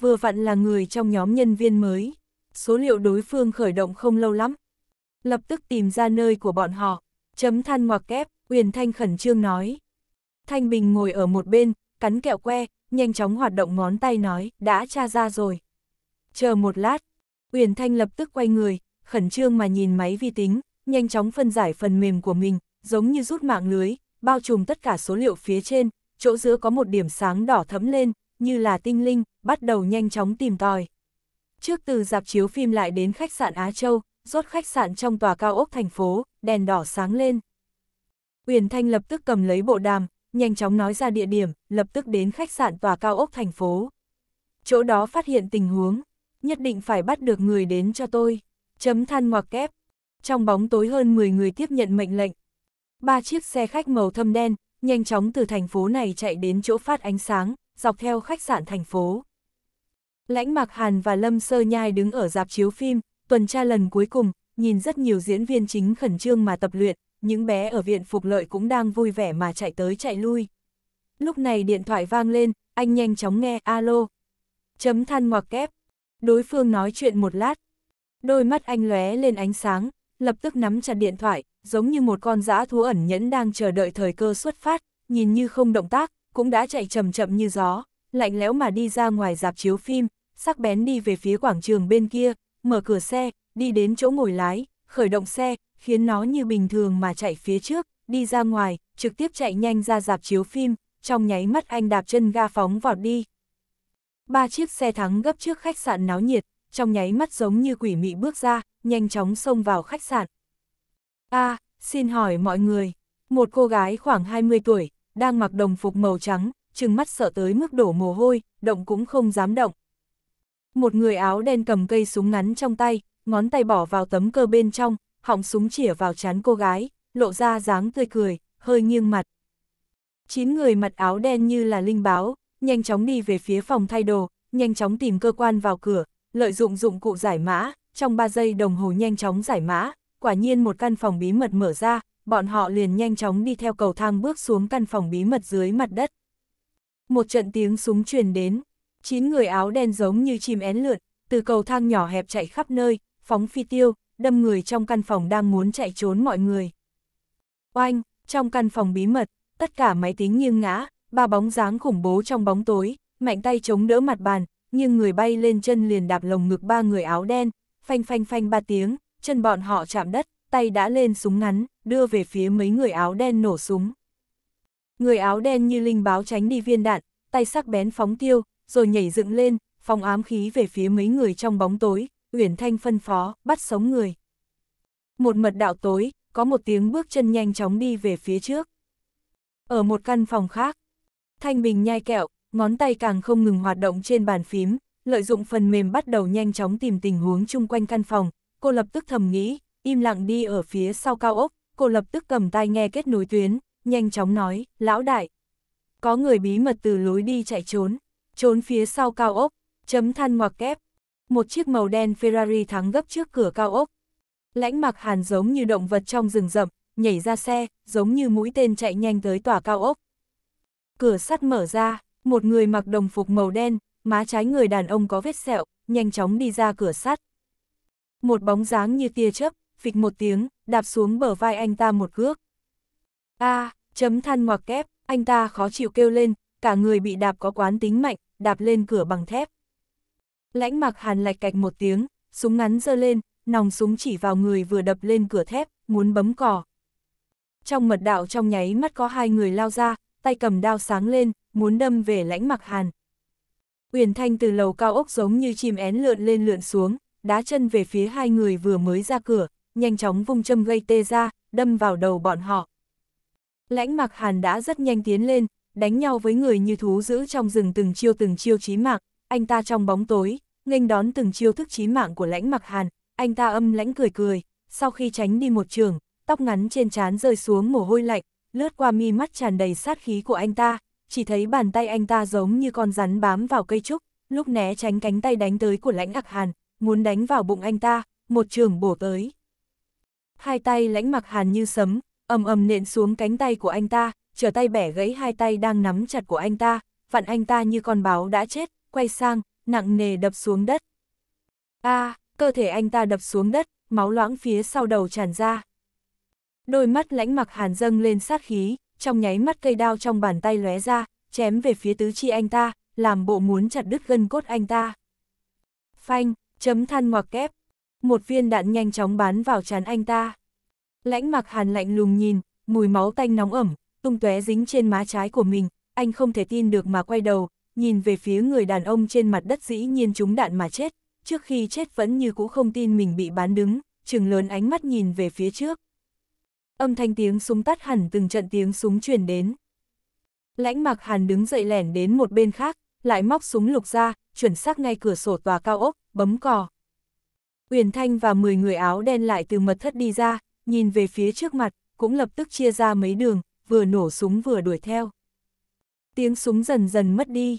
Speaker 1: Vừa vặn là người trong nhóm nhân viên mới, số liệu đối phương khởi động không lâu lắm. Lập tức tìm ra nơi của bọn họ, chấm than ngoặc kép, Uyển Thanh khẩn trương nói. Thanh Bình ngồi ở một bên, cắn kẹo que, nhanh chóng hoạt động ngón tay nói, đã tra ra rồi. Chờ một lát, Uyển Thanh lập tức quay người, khẩn trương mà nhìn máy vi tính, nhanh chóng phân giải phần mềm của mình, giống như rút mạng lưới, bao trùm tất cả số liệu phía trên, chỗ giữa có một điểm sáng đỏ thấm lên, như là tinh linh, bắt đầu nhanh chóng tìm tòi. Trước từ dạp chiếu phim lại đến khách sạn Á Châu, rốt khách sạn trong tòa cao ốc thành phố, đèn đỏ sáng lên. Uyển Thanh lập tức cầm lấy bộ đàm, nhanh chóng nói ra địa điểm, lập tức đến khách sạn tòa cao ốc thành phố. Chỗ đó phát hiện tình huống, nhất định phải bắt được người đến cho tôi. Chấm than ngoặc kép. Trong bóng tối hơn 10 người tiếp nhận mệnh lệnh. Ba chiếc xe khách màu thâm đen, nhanh chóng từ thành phố này chạy đến chỗ phát ánh sáng, dọc theo khách sạn thành phố. Lãnh Mạc Hàn và Lâm Sơ Nhai đứng ở dạp chiếu phim, tuần tra lần cuối cùng, nhìn rất nhiều diễn viên chính khẩn trương mà tập luyện, những bé ở viện phục lợi cũng đang vui vẻ mà chạy tới chạy lui. Lúc này điện thoại vang lên, anh nhanh chóng nghe, alo. Chấm than ngoặc kép. Đối phương nói chuyện một lát. Đôi mắt anh lóe lên ánh sáng, lập tức nắm chặt điện thoại, giống như một con dã thú ẩn nhẫn đang chờ đợi thời cơ xuất phát, nhìn như không động tác, cũng đã chạy chậm chậm như gió, lạnh lẽo mà đi ra ngoài dạp chiếu phim, sắc bén đi về phía quảng trường bên kia, mở cửa xe, đi đến chỗ ngồi lái, khởi động xe, khiến nó như bình thường mà chạy phía trước, đi ra ngoài, trực tiếp chạy nhanh ra dạp chiếu phim, trong nháy mắt anh đạp chân ga phóng vọt đi. Ba chiếc xe thắng gấp trước khách sạn náo nhiệt, trong nháy mắt giống như quỷ mị bước ra, nhanh chóng xông vào khách sạn. a à, xin hỏi mọi người, một cô gái khoảng 20 tuổi, đang mặc đồng phục màu trắng, trừng mắt sợ tới mức đổ mồ hôi, động cũng không dám động. Một người áo đen cầm cây súng ngắn trong tay, ngón tay bỏ vào tấm cơ bên trong, họng súng chỉa vào chán cô gái, lộ ra dáng tươi cười, hơi nghiêng mặt. Chín người mặc áo đen như là linh báo, nhanh chóng đi về phía phòng thay đồ, nhanh chóng tìm cơ quan vào cửa, lợi dụng dụng cụ giải mã, trong 3 giây đồng hồ nhanh chóng giải mã, quả nhiên một căn phòng bí mật mở ra, bọn họ liền nhanh chóng đi theo cầu thang bước xuống căn phòng bí mật dưới mặt đất. Một trận tiếng súng truyền đến, chín người áo đen giống như chim én lượn, từ cầu thang nhỏ hẹp chạy khắp nơi, phóng phi tiêu, đâm người trong căn phòng đang muốn chạy trốn mọi người. Oanh, trong căn phòng bí mật, tất cả máy tính nghiêng ngã, ba bóng dáng khủng bố trong bóng tối, mạnh tay chống đỡ mặt bàn, nhưng người bay lên chân liền đạp lồng ngực ba người áo đen, phanh phanh phanh ba tiếng, chân bọn họ chạm đất, tay đã lên súng ngắn, đưa về phía mấy người áo đen nổ súng. Người áo đen như linh báo tránh đi viên đạn, tay sắc bén phóng tiêu, rồi nhảy dựng lên, phóng ám khí về phía mấy người trong bóng tối, Uyển Thanh phân phó, bắt sống người. Một mật đạo tối, có một tiếng bước chân nhanh chóng đi về phía trước. Ở một căn phòng khác, Thanh Bình nhai kẹo, ngón tay càng không ngừng hoạt động trên bàn phím, lợi dụng phần mềm bắt đầu nhanh chóng tìm tình huống chung quanh căn phòng, cô lập tức thầm nghĩ, im lặng đi ở phía sau cao ốc, cô lập tức cầm tay nghe kết nối tuyến, nhanh chóng nói, lão đại. Có người bí mật từ lối đi chạy trốn, trốn phía sau cao ốc, chấm than ngoặc kép, một chiếc màu đen Ferrari thắng gấp trước cửa cao ốc. Lãnh mặc hàn giống như động vật trong rừng rậm, nhảy ra xe, giống như mũi tên chạy nhanh tới tòa cao ốc. Cửa sắt mở ra, một người mặc đồng phục màu đen, má trái người đàn ông có vết sẹo, nhanh chóng đi ra cửa sắt. Một bóng dáng như tia chớp, phịch một tiếng, đạp xuống bờ vai anh ta một cước. A, à, chấm than ngoặc kép, anh ta khó chịu kêu lên, cả người bị đạp có quán tính mạnh, đạp lên cửa bằng thép. Lãnh mặc hàn lạch cạch một tiếng, súng ngắn giơ lên, nòng súng chỉ vào người vừa đập lên cửa thép, muốn bấm cò Trong mật đạo trong nháy mắt có hai người lao ra, tay cầm đao sáng lên, muốn đâm về lãnh mặc hàn. Uyển Thanh từ lầu cao ốc giống như chim én lượn lên lượn xuống, đá chân về phía hai người vừa mới ra cửa, nhanh chóng vung châm gây tê ra, đâm vào đầu bọn họ. Lãnh mặc hàn đã rất nhanh tiến lên, đánh nhau với người như thú giữ trong rừng từng chiêu từng chiêu chí mạng, anh ta trong bóng tối, nghênh đón từng chiêu thức chí mạng của lãnh mặc hàn, anh ta âm lãnh cười cười, sau khi tránh đi một trường, tóc ngắn trên trán rơi xuống mồ hôi lạnh, lướt qua mi mắt tràn đầy sát khí của anh ta, chỉ thấy bàn tay anh ta giống như con rắn bám vào cây trúc, lúc né tránh cánh tay đánh tới của lãnh mặc hàn, muốn đánh vào bụng anh ta, một trường bổ tới. Hai tay lãnh mặc hàn như sấm, ầm ầm nện xuống cánh tay của anh ta, trở tay bẻ gãy hai tay đang nắm chặt của anh ta, vặn anh ta như con báo đã chết, quay sang, nặng nề đập xuống đất. A, à, cơ thể anh ta đập xuống đất, máu loãng phía sau đầu tràn ra. Đôi mắt lãnh mặc hàn dâng lên sát khí, trong nháy mắt cây đao trong bàn tay lóe ra, chém về phía tứ chi anh ta, làm bộ muốn chặt đứt gân cốt anh ta. Phanh, chấm than ngoặc kép. Một viên đạn nhanh chóng bắn vào trán anh ta. Lãnh mặc hàn lạnh lùng nhìn, mùi máu tanh nóng ẩm, tung tóe dính trên má trái của mình, anh không thể tin được mà quay đầu, nhìn về phía người đàn ông trên mặt đất dĩ nhiên trúng đạn mà chết, trước khi chết vẫn như cũ không tin mình bị bán đứng, trừng lớn ánh mắt nhìn về phía trước. Âm thanh tiếng súng tắt hẳn từng trận tiếng súng truyền đến. Lãnh mặc hàn đứng dậy lẻn đến một bên khác, lại móc súng lục ra, chuẩn xác ngay cửa sổ tòa cao ốc, bấm cò. Uyển Thanh và 10 người áo đen lại từ mật thất đi ra, nhìn về phía trước mặt, cũng lập tức chia ra mấy đường, vừa nổ súng vừa đuổi theo. Tiếng súng dần dần mất đi.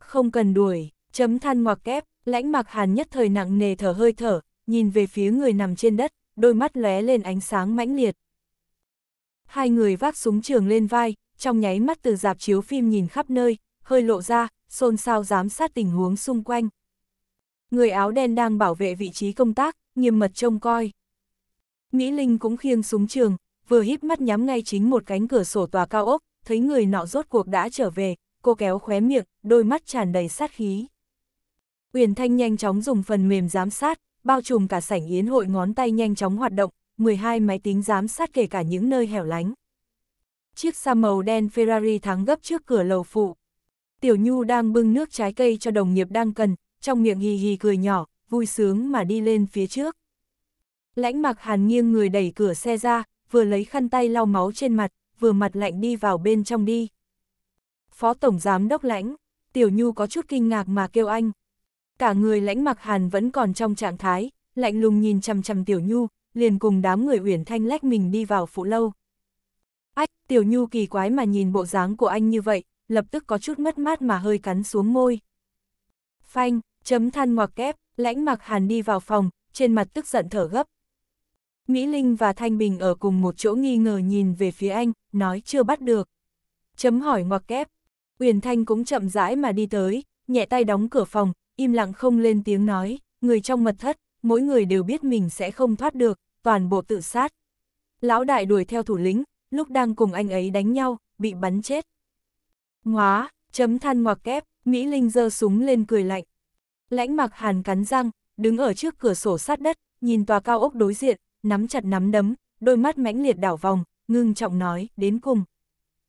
Speaker 1: Không cần đuổi, chấm than ngoặc kép, lãnh mặc hàn nhất thời nặng nề thở hơi thở, nhìn về phía người nằm trên đất, đôi mắt lóe lên ánh sáng mãnh liệt. Hai người vác súng trường lên vai, trong nháy mắt từ dạp chiếu phim nhìn khắp nơi, hơi lộ ra, xôn xao giám sát tình huống xung quanh. Người áo đen đang bảo vệ vị trí công tác, nghiêm mật trông coi. Mỹ Linh cũng khiêng súng trường, vừa híp mắt nhắm ngay chính một cánh cửa sổ tòa cao ốc, thấy người nọ rốt cuộc đã trở về, cô kéo khóe miệng, đôi mắt tràn đầy sát khí. Uyển Thanh nhanh chóng dùng phần mềm giám sát, bao trùm cả sảnh yến hội ngón tay nhanh chóng hoạt động, 12 máy tính giám sát kể cả những nơi hẻo lánh. Chiếc xa màu đen Ferrari thắng gấp trước cửa lầu phụ. Tiểu Nhu đang bưng nước trái cây cho đồng nghiệp đang cần, trong miệng hì hì cười nhỏ, vui sướng mà đi lên phía trước. Lãnh mặc hàn nghiêng người đẩy cửa xe ra, vừa lấy khăn tay lau máu trên mặt, vừa mặt lạnh đi vào bên trong đi. Phó Tổng Giám Đốc Lãnh, Tiểu Nhu có chút kinh ngạc mà kêu anh. Cả người lãnh mặc hàn vẫn còn trong trạng thái, lạnh lùng nhìn chằm chằm Tiểu Nhu, liền cùng đám người uyển thanh lách mình đi vào phụ lâu. Ách, Tiểu Nhu kỳ quái mà nhìn bộ dáng của anh như vậy, lập tức có chút mất mát mà hơi cắn xuống môi. Phanh, chấm than ngoặc kép, lãnh mặc hàn đi vào phòng, trên mặt tức giận thở gấp. Mỹ Linh và Thanh Bình ở cùng một chỗ nghi ngờ nhìn về phía anh, nói chưa bắt được. Chấm hỏi ngoặc kép, Uyển Thanh cũng chậm rãi mà đi tới, nhẹ tay đóng cửa phòng, im lặng không lên tiếng nói, người trong mật thất, mỗi người đều biết mình sẽ không thoát được, toàn bộ tự sát. Lão đại đuổi theo thủ lĩnh, lúc đang cùng anh ấy đánh nhau, bị bắn chết. Ngóa, chấm than ngoặc kép, Mỹ Linh giơ súng lên cười lạnh. Lãnh mặc hàn cắn răng, đứng ở trước cửa sổ sát đất, nhìn tòa cao ốc đối diện, nắm chặt nắm đấm, đôi mắt mãnh liệt đảo vòng, ngưng trọng nói, đến cùng.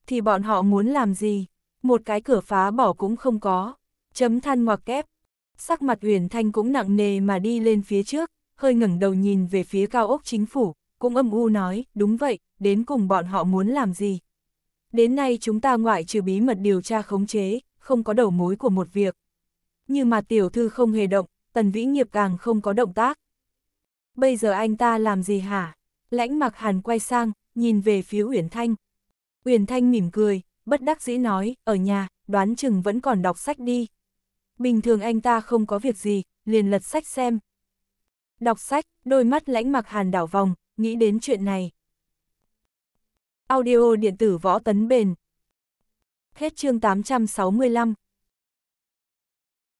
Speaker 1: Thì bọn họ muốn làm gì? một cái cửa phá bỏ cũng không có, chấm than ngoặc kép. Sắc mặt Huyền Thanh cũng nặng nề mà đi lên phía trước, hơi ngẩng đầu nhìn về phía cao ốc chính phủ, cũng âm u nói, đúng vậy, đến cùng bọn họ muốn làm gì. Đến nay chúng ta ngoại trừ bí mật điều tra khống chế, không có đầu mối của một việc. Nhưng mà tiểu thư không hề động, tần vĩ nghiệp càng không có động tác. Bây giờ anh ta làm gì hả? Lãnh mặc hàn quay sang, nhìn về phía Uyển Thanh. Uyển Thanh mỉm cười, bất đắc dĩ nói, ở nhà, đoán chừng vẫn còn đọc sách đi. Bình thường anh ta không có việc gì, liền lật sách xem. Đọc sách, đôi mắt lãnh mặc hàn đảo vòng, nghĩ đến chuyện này. Audio điện tử võ tấn bền. Hết chương 865